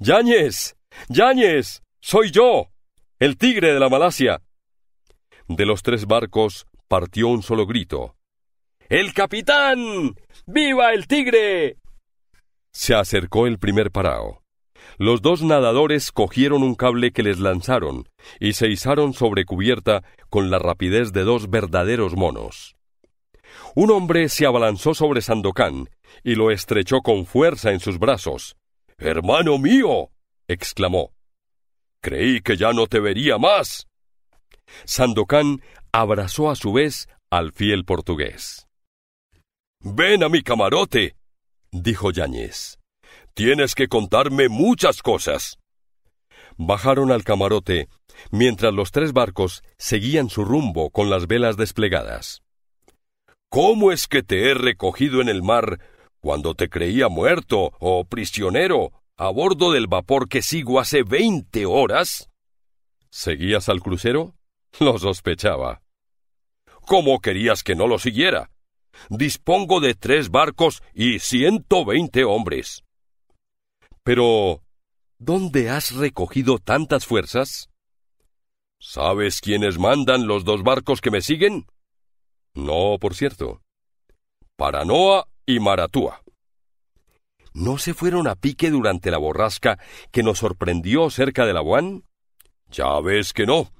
Yáñez. Yáñez. Soy yo. El tigre de la Malasia. De los tres barcos partió un solo grito, ¡El capitán! ¡Viva el tigre! Se acercó el primer parao. Los dos nadadores cogieron un cable que les lanzaron y se izaron sobre cubierta con la rapidez de dos verdaderos monos. Un hombre se abalanzó sobre Sandocán y lo estrechó con fuerza en sus brazos. Hermano mío, exclamó. Creí que ya no te vería más. Sandocán abrazó a su vez al fiel portugués. Ven a mi camarote, dijo Yáñez. Tienes que contarme muchas cosas. Bajaron al camarote, mientras los tres barcos seguían su rumbo con las velas desplegadas. ¿Cómo es que te he recogido en el mar cuando te creía muerto o prisionero a bordo del vapor que sigo hace veinte horas? ¿Seguías al crucero? Lo sospechaba. ¿Cómo querías que no lo siguiera? Dispongo de tres barcos y ciento veinte hombres. Pero, ¿dónde has recogido tantas fuerzas? ¿Sabes quiénes mandan los dos barcos que me siguen? No, por cierto. Paranoa y Maratúa. ¿No se fueron a pique durante la borrasca que nos sorprendió cerca de Labuan? Ya ves que no.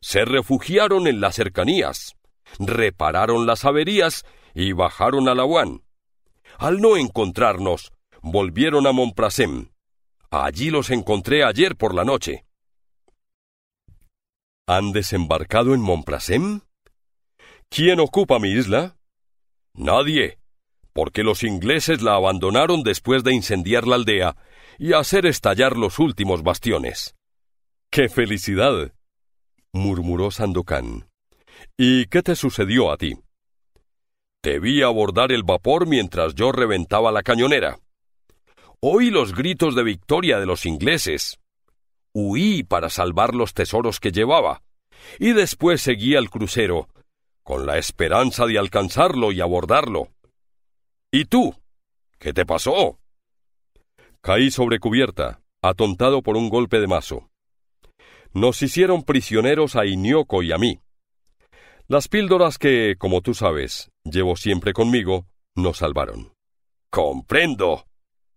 Se refugiaron en las cercanías repararon las averías y bajaron a Lahuán. Al no encontrarnos, volvieron a Monprasem. Allí los encontré ayer por la noche. ¿Han desembarcado en Monprasem? ¿Quién ocupa mi isla? Nadie, porque los ingleses la abandonaron después de incendiar la aldea y hacer estallar los últimos bastiones. ¡Qué felicidad! murmuró Sandokan. ¿Y qué te sucedió a ti? Te vi abordar el vapor mientras yo reventaba la cañonera. Oí los gritos de victoria de los ingleses. Huí para salvar los tesoros que llevaba, y después seguí al crucero, con la esperanza de alcanzarlo y abordarlo. ¿Y tú? ¿Qué te pasó? Caí sobre cubierta, atontado por un golpe de mazo. Nos hicieron prisioneros a Inioco y a mí. Las píldoras que, como tú sabes, llevo siempre conmigo, nos salvaron. Comprendo,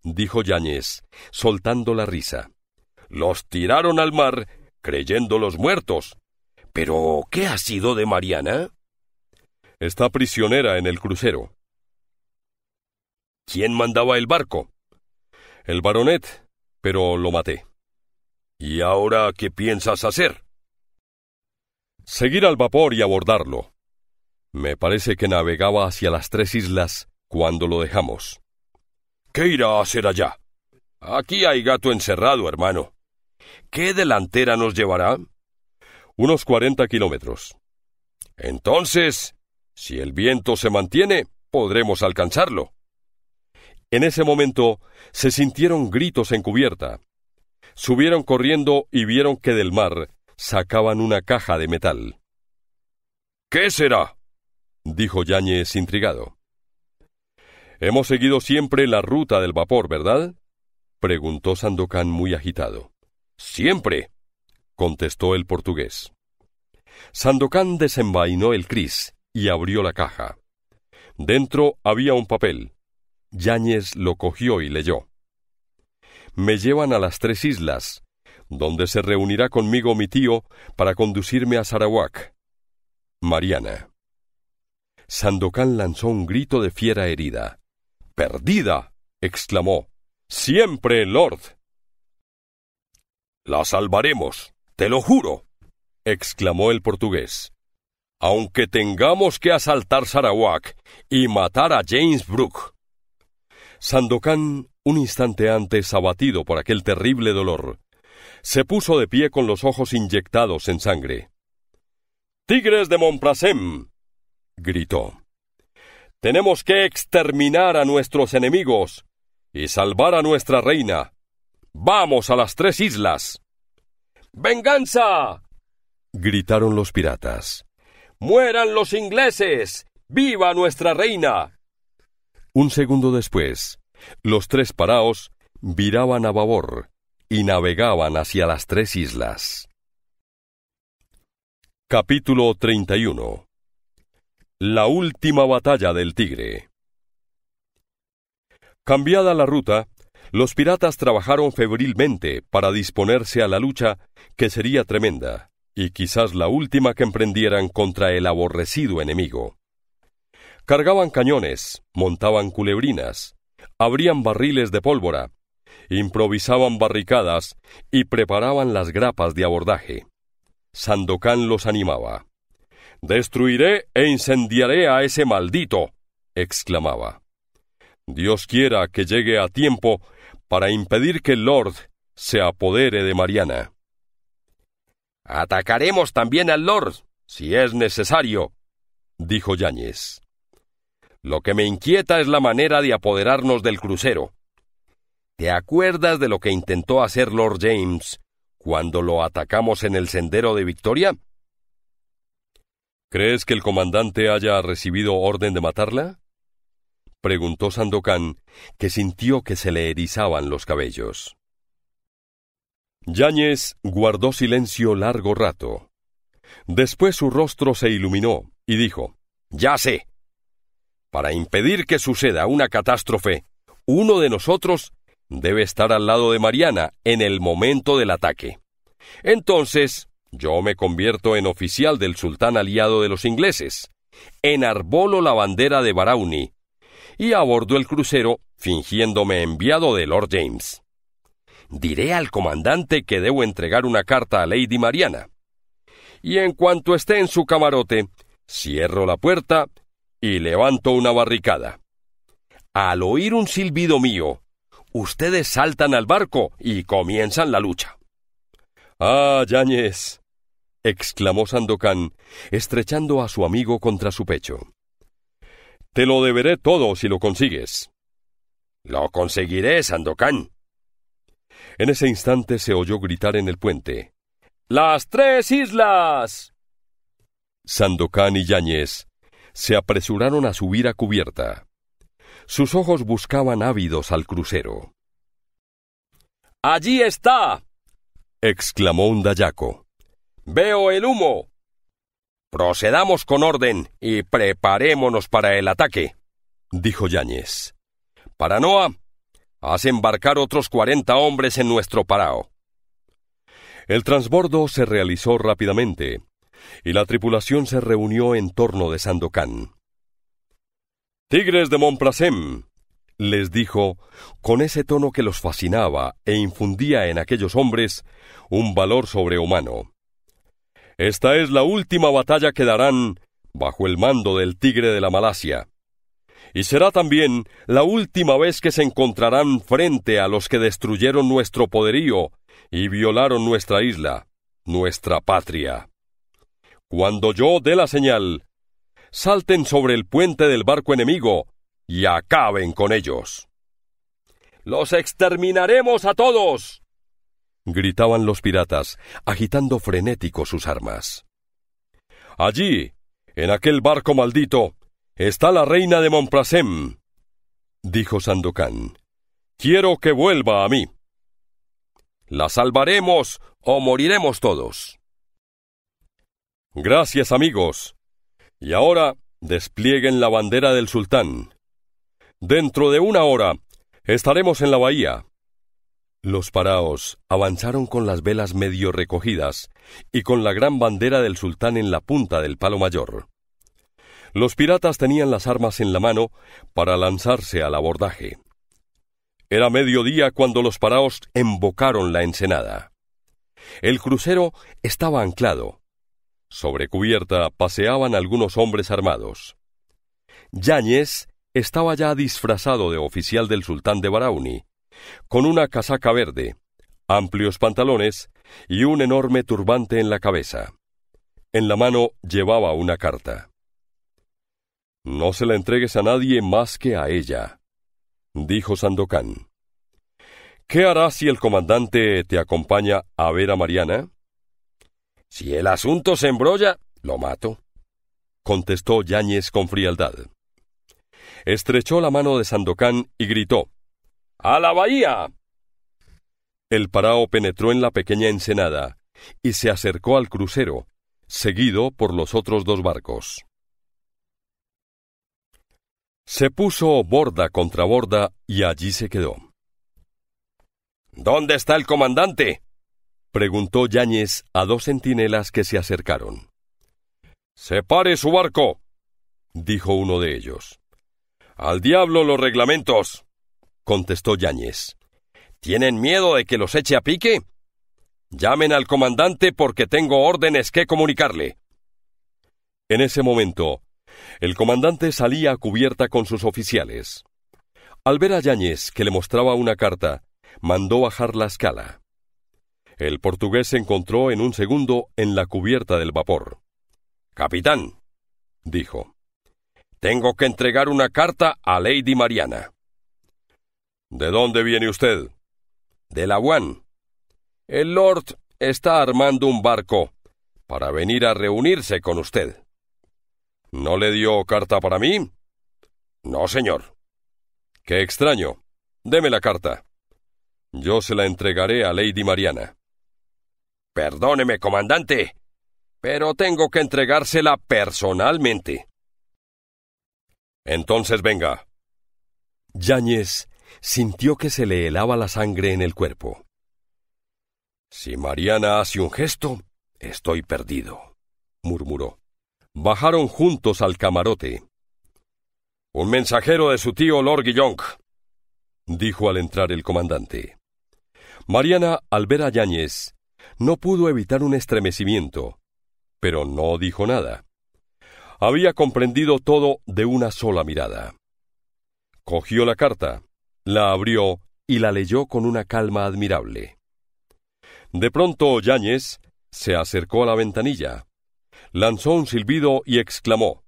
dijo Yáñez, soltando la risa. Los tiraron al mar, creyéndolos muertos. Pero, ¿qué ha sido de Mariana? Está prisionera en el crucero. ¿Quién mandaba el barco? El baronet, pero lo maté. ¿Y ahora qué piensas hacer? seguir al vapor y abordarlo. Me parece que navegaba hacia las tres islas cuando lo dejamos. ¿Qué irá a hacer allá? Aquí hay gato encerrado, hermano. ¿Qué delantera nos llevará? Unos cuarenta kilómetros. Entonces, si el viento se mantiene, podremos alcanzarlo. En ese momento se sintieron gritos en cubierta. Subieron corriendo y vieron que del mar sacaban una caja de metal. ¿Qué será? dijo Yáñez intrigado. Hemos seguido siempre la ruta del vapor, ¿verdad? preguntó Sandokan muy agitado. Siempre, contestó el portugués. Sandokan desenvainó el cris y abrió la caja. Dentro había un papel. Yáñez lo cogió y leyó. Me llevan a las tres islas, donde se reunirá conmigo mi tío para conducirme a Sarawak. Mariana. Sandokan lanzó un grito de fiera herida. ¡Perdida! exclamó. ¡Siempre, Lord! La salvaremos, te lo juro, exclamó el portugués. Aunque tengamos que asaltar Sarawak y matar a James Brooke. Sandokan, un instante antes abatido por aquel terrible dolor, se puso de pie con los ojos inyectados en sangre. Tigres de Montprasem, gritó. Tenemos que exterminar a nuestros enemigos y salvar a nuestra reina. Vamos a las tres islas. ¡Venganza! gritaron los piratas. ¡Mueran los ingleses! ¡Viva nuestra reina! Un segundo después, los tres paraos viraban a babor, y navegaban hacia las tres islas. Capítulo 31 La última batalla del Tigre Cambiada la ruta, los piratas trabajaron febrilmente para disponerse a la lucha que sería tremenda y quizás la última que emprendieran contra el aborrecido enemigo. Cargaban cañones, montaban culebrinas, abrían barriles de pólvora, improvisaban barricadas y preparaban las grapas de abordaje. Sandocán los animaba. Destruiré e incendiaré a ese maldito, exclamaba. Dios quiera que llegue a tiempo para impedir que el Lord se apodere de Mariana. Atacaremos también al Lord, si es necesario, dijo Yáñez. Lo que me inquieta es la manera de apoderarnos del crucero. ¿Te acuerdas de lo que intentó hacer Lord James cuando lo atacamos en el sendero de Victoria? ¿Crees que el comandante haya recibido orden de matarla? preguntó Sandokan, que sintió que se le erizaban los cabellos. Yáñez guardó silencio largo rato. Después su rostro se iluminó y dijo: Ya sé. Para impedir que suceda una catástrofe, uno de nosotros debe estar al lado de Mariana en el momento del ataque. Entonces, yo me convierto en oficial del sultán aliado de los ingleses, enarbolo la bandera de Barauni y abordo el crucero fingiéndome enviado de Lord James. Diré al comandante que debo entregar una carta a Lady Mariana. Y en cuanto esté en su camarote, cierro la puerta y levanto una barricada. Al oír un silbido mío, ustedes saltan al barco y comienzan la lucha. Ah, Yáñez, exclamó Sandokan, estrechando a su amigo contra su pecho. Te lo deberé todo si lo consigues. Lo conseguiré, Sandokan. En ese instante se oyó gritar en el puente. ¡Las tres islas! Sandokan y Yáñez se apresuraron a subir a cubierta. Sus ojos buscaban ávidos al crucero. Allí está. exclamó un dayaco. Veo el humo. Procedamos con orden y preparémonos para el ataque, dijo Yáñez. Paranoa, haz embarcar otros cuarenta hombres en nuestro parao. El transbordo se realizó rápidamente, y la tripulación se reunió en torno de Sandocán. Tigres de Montplacem, les dijo, con ese tono que los fascinaba e infundía en aquellos hombres un valor sobrehumano. Esta es la última batalla que darán bajo el mando del Tigre de la Malasia. Y será también la última vez que se encontrarán frente a los que destruyeron nuestro poderío y violaron nuestra isla, nuestra patria. Cuando yo dé la señal, salten sobre el puente del barco enemigo y acaben con ellos. Los exterminaremos a todos. gritaban los piratas, agitando frenéticos sus armas. Allí, en aquel barco maldito, está la reina de Monprasem, dijo Sandokan. Quiero que vuelva a mí. La salvaremos o moriremos todos. Gracias amigos, y ahora desplieguen la bandera del sultán. Dentro de una hora estaremos en la bahía. Los paraos avanzaron con las velas medio recogidas y con la gran bandera del sultán en la punta del palo mayor. Los piratas tenían las armas en la mano para lanzarse al abordaje. Era mediodía cuando los paraos embocaron la ensenada. El crucero estaba anclado sobre cubierta paseaban algunos hombres armados. Yáñez estaba ya disfrazado de oficial del sultán de Barauni, con una casaca verde, amplios pantalones y un enorme turbante en la cabeza. En la mano llevaba una carta. No se la entregues a nadie más que a ella, dijo Sandocán. ¿Qué harás si el comandante te acompaña a ver a Mariana? Si el asunto se embrolla, lo mato. Contestó Yáñez con frialdad. Estrechó la mano de Sandocán y gritó: ¡A la bahía! El parao penetró en la pequeña ensenada y se acercó al crucero, seguido por los otros dos barcos. Se puso borda contra borda y allí se quedó. ¿Dónde está el comandante? preguntó Yáñez a dos centinelas que se acercaron. Separe su barco, dijo uno de ellos. Al diablo los reglamentos, contestó Yáñez. ¿Tienen miedo de que los eche a pique? Llamen al comandante porque tengo órdenes que comunicarle. En ese momento, el comandante salía a cubierta con sus oficiales. Al ver a Yáñez que le mostraba una carta, mandó bajar la escala. El portugués se encontró en un segundo en la cubierta del vapor. Capitán, dijo, tengo que entregar una carta a Lady Mariana. ¿De dónde viene usted? De la El Lord está armando un barco para venir a reunirse con usted. ¿No le dio carta para mí? No, señor. Qué extraño. Deme la carta. Yo se la entregaré a Lady Mariana. Perdóneme, comandante, pero tengo que entregársela personalmente. Entonces venga. Yáñez sintió que se le helaba la sangre en el cuerpo. Si Mariana hace un gesto, estoy perdido, murmuró. Bajaron juntos al camarote. Un mensajero de su tío Lord Guillonc, dijo al entrar el comandante. Mariana, al ver a Yáñez, no pudo evitar un estremecimiento, pero no dijo nada. Había comprendido todo de una sola mirada. Cogió la carta, la abrió y la leyó con una calma admirable. De pronto Yáñez se acercó a la ventanilla, lanzó un silbido y exclamó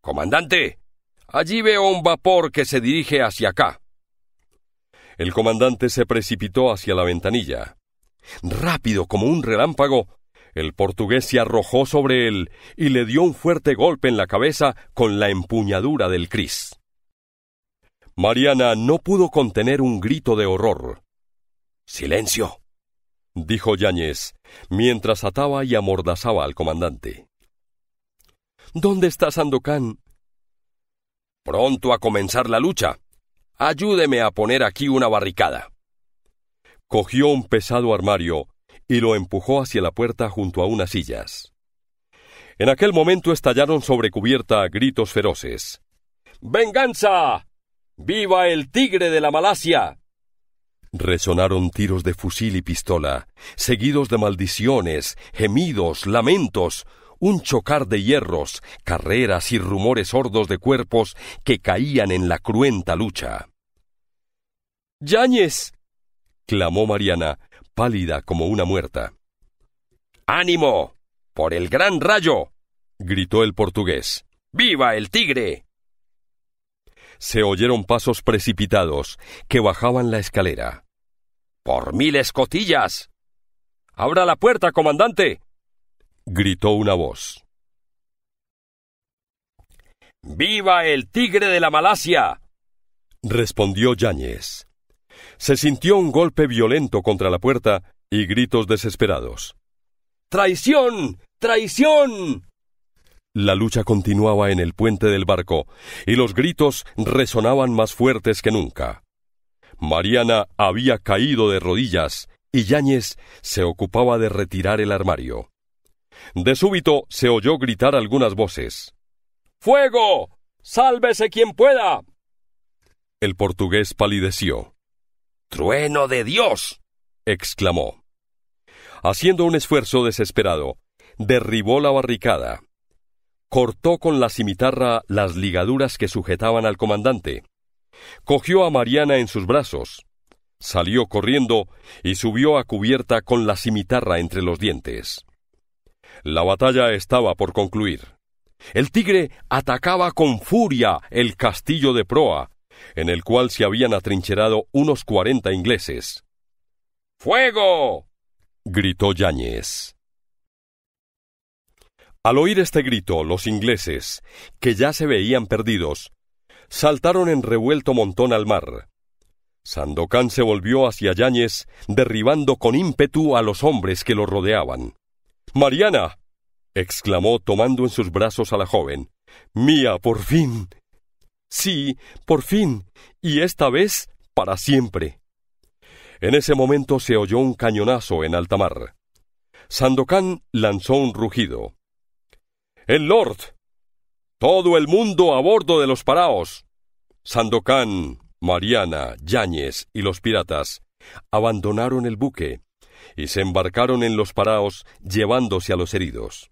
Comandante, allí veo un vapor que se dirige hacia acá. El comandante se precipitó hacia la ventanilla. Rápido como un relámpago, el portugués se arrojó sobre él y le dio un fuerte golpe en la cabeza con la empuñadura del cris. Mariana no pudo contener un grito de horror. Silencio, dijo Yáñez, mientras ataba y amordazaba al comandante. ¿Dónde está sandocán Pronto a comenzar la lucha. Ayúdeme a poner aquí una barricada cogió un pesado armario y lo empujó hacia la puerta junto a unas sillas. En aquel momento estallaron sobre cubierta gritos feroces. ¡Venganza! ¡Viva el tigre de la Malasia! Resonaron tiros de fusil y pistola, seguidos de maldiciones, gemidos, lamentos, un chocar de hierros, carreras y rumores sordos de cuerpos que caían en la cruenta lucha. Yáñez, clamó Mariana, pálida como una muerta. ¡Ánimo! ¡Por el gran rayo! gritó el portugués. ¡Viva el tigre! Se oyeron pasos precipitados que bajaban la escalera. ¡Por mil escotillas! ¡Abra la puerta, comandante! gritó una voz. ¡Viva el tigre de la Malasia! respondió Yáñez se sintió un golpe violento contra la puerta y gritos desesperados. ¡Traición! ¡Traición! La lucha continuaba en el puente del barco, y los gritos resonaban más fuertes que nunca. Mariana había caído de rodillas, y Yáñez se ocupaba de retirar el armario. De súbito se oyó gritar algunas voces. ¡Fuego! ¡Sálvese quien pueda! El portugués palideció. Trueno de Dios. exclamó. Haciendo un esfuerzo desesperado, derribó la barricada, cortó con la cimitarra las ligaduras que sujetaban al comandante, cogió a Mariana en sus brazos, salió corriendo y subió a cubierta con la cimitarra entre los dientes. La batalla estaba por concluir. El tigre atacaba con furia el castillo de proa, en el cual se habían atrincherado unos cuarenta ingleses. ¡Fuego! gritó Yáñez. Al oír este grito, los ingleses, que ya se veían perdidos, saltaron en revuelto montón al mar. Sandocán se volvió hacia Yáñez, derribando con ímpetu a los hombres que lo rodeaban. ¡Mariana! exclamó tomando en sus brazos a la joven. Mía, por fin. Sí, por fin, y esta vez para siempre. En ese momento se oyó un cañonazo en alta mar. Sandokan lanzó un rugido. ¡El Lord! ¡Todo el mundo a bordo de los paraos! Sandokan, Mariana, Yáñez y los piratas abandonaron el buque y se embarcaron en los paraos llevándose a los heridos.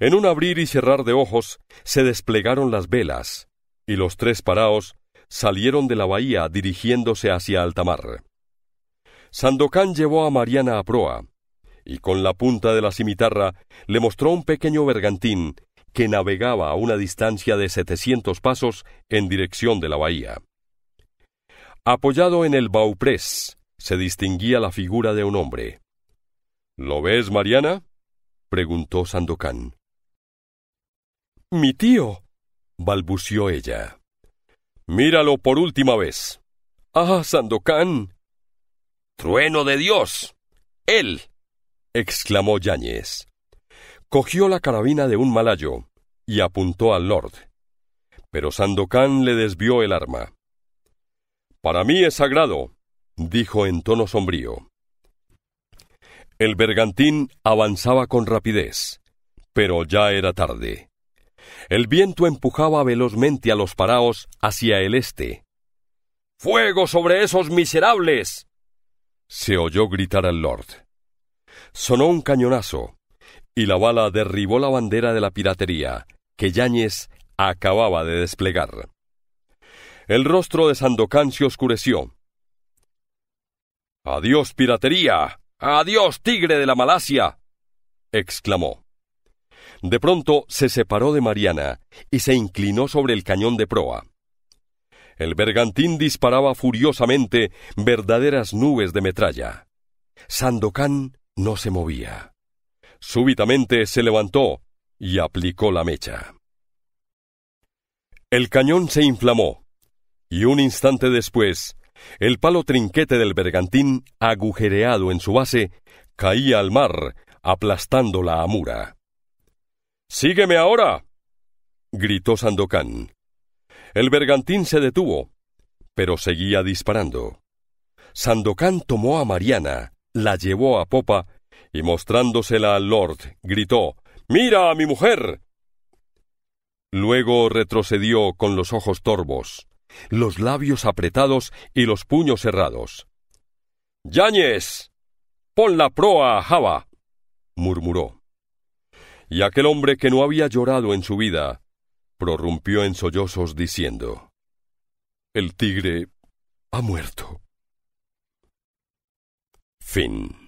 En un abrir y cerrar de ojos se desplegaron las velas, y los tres paraos salieron de la bahía dirigiéndose hacia alta mar. Sandokan llevó a Mariana a proa, y con la punta de la cimitarra le mostró un pequeño bergantín que navegaba a una distancia de 700 pasos en dirección de la bahía. Apoyado en el bauprés, se distinguía la figura de un hombre. ¿Lo ves, Mariana? preguntó Sandocán. Mi tío, balbució ella. Míralo por última vez. Ah, Sandokan. Trueno de Dios. Él. exclamó Yáñez. Cogió la carabina de un malayo y apuntó al Lord. Pero Sandokan le desvió el arma. Para mí es sagrado, dijo en tono sombrío. El bergantín avanzaba con rapidez, pero ya era tarde. El viento empujaba velozmente a los paraos hacia el este. ¡Fuego sobre esos miserables! se oyó gritar al Lord. Sonó un cañonazo, y la bala derribó la bandera de la piratería que Yáñez acababa de desplegar. El rostro de Sandocán se oscureció. ¡Adiós, piratería! ¡Adiós, tigre de la Malasia! exclamó. De pronto se separó de Mariana y se inclinó sobre el cañón de proa. El bergantín disparaba furiosamente verdaderas nubes de metralla. Sandocán no se movía. Súbitamente se levantó y aplicó la mecha. El cañón se inflamó, y un instante después, el palo trinquete del bergantín, agujereado en su base, caía al mar, aplastando la amura. Sígueme ahora. gritó Sandocán. El bergantín se detuvo, pero seguía disparando. Sandocán tomó a Mariana, la llevó a popa y mostrándosela al Lord, gritó Mira a mi mujer. Luego retrocedió con los ojos torvos, los labios apretados y los puños cerrados. Yáñez. Pon la proa a Java. murmuró. Y aquel hombre que no había llorado en su vida, prorrumpió en sollozos diciendo, El tigre ha muerto. Fin.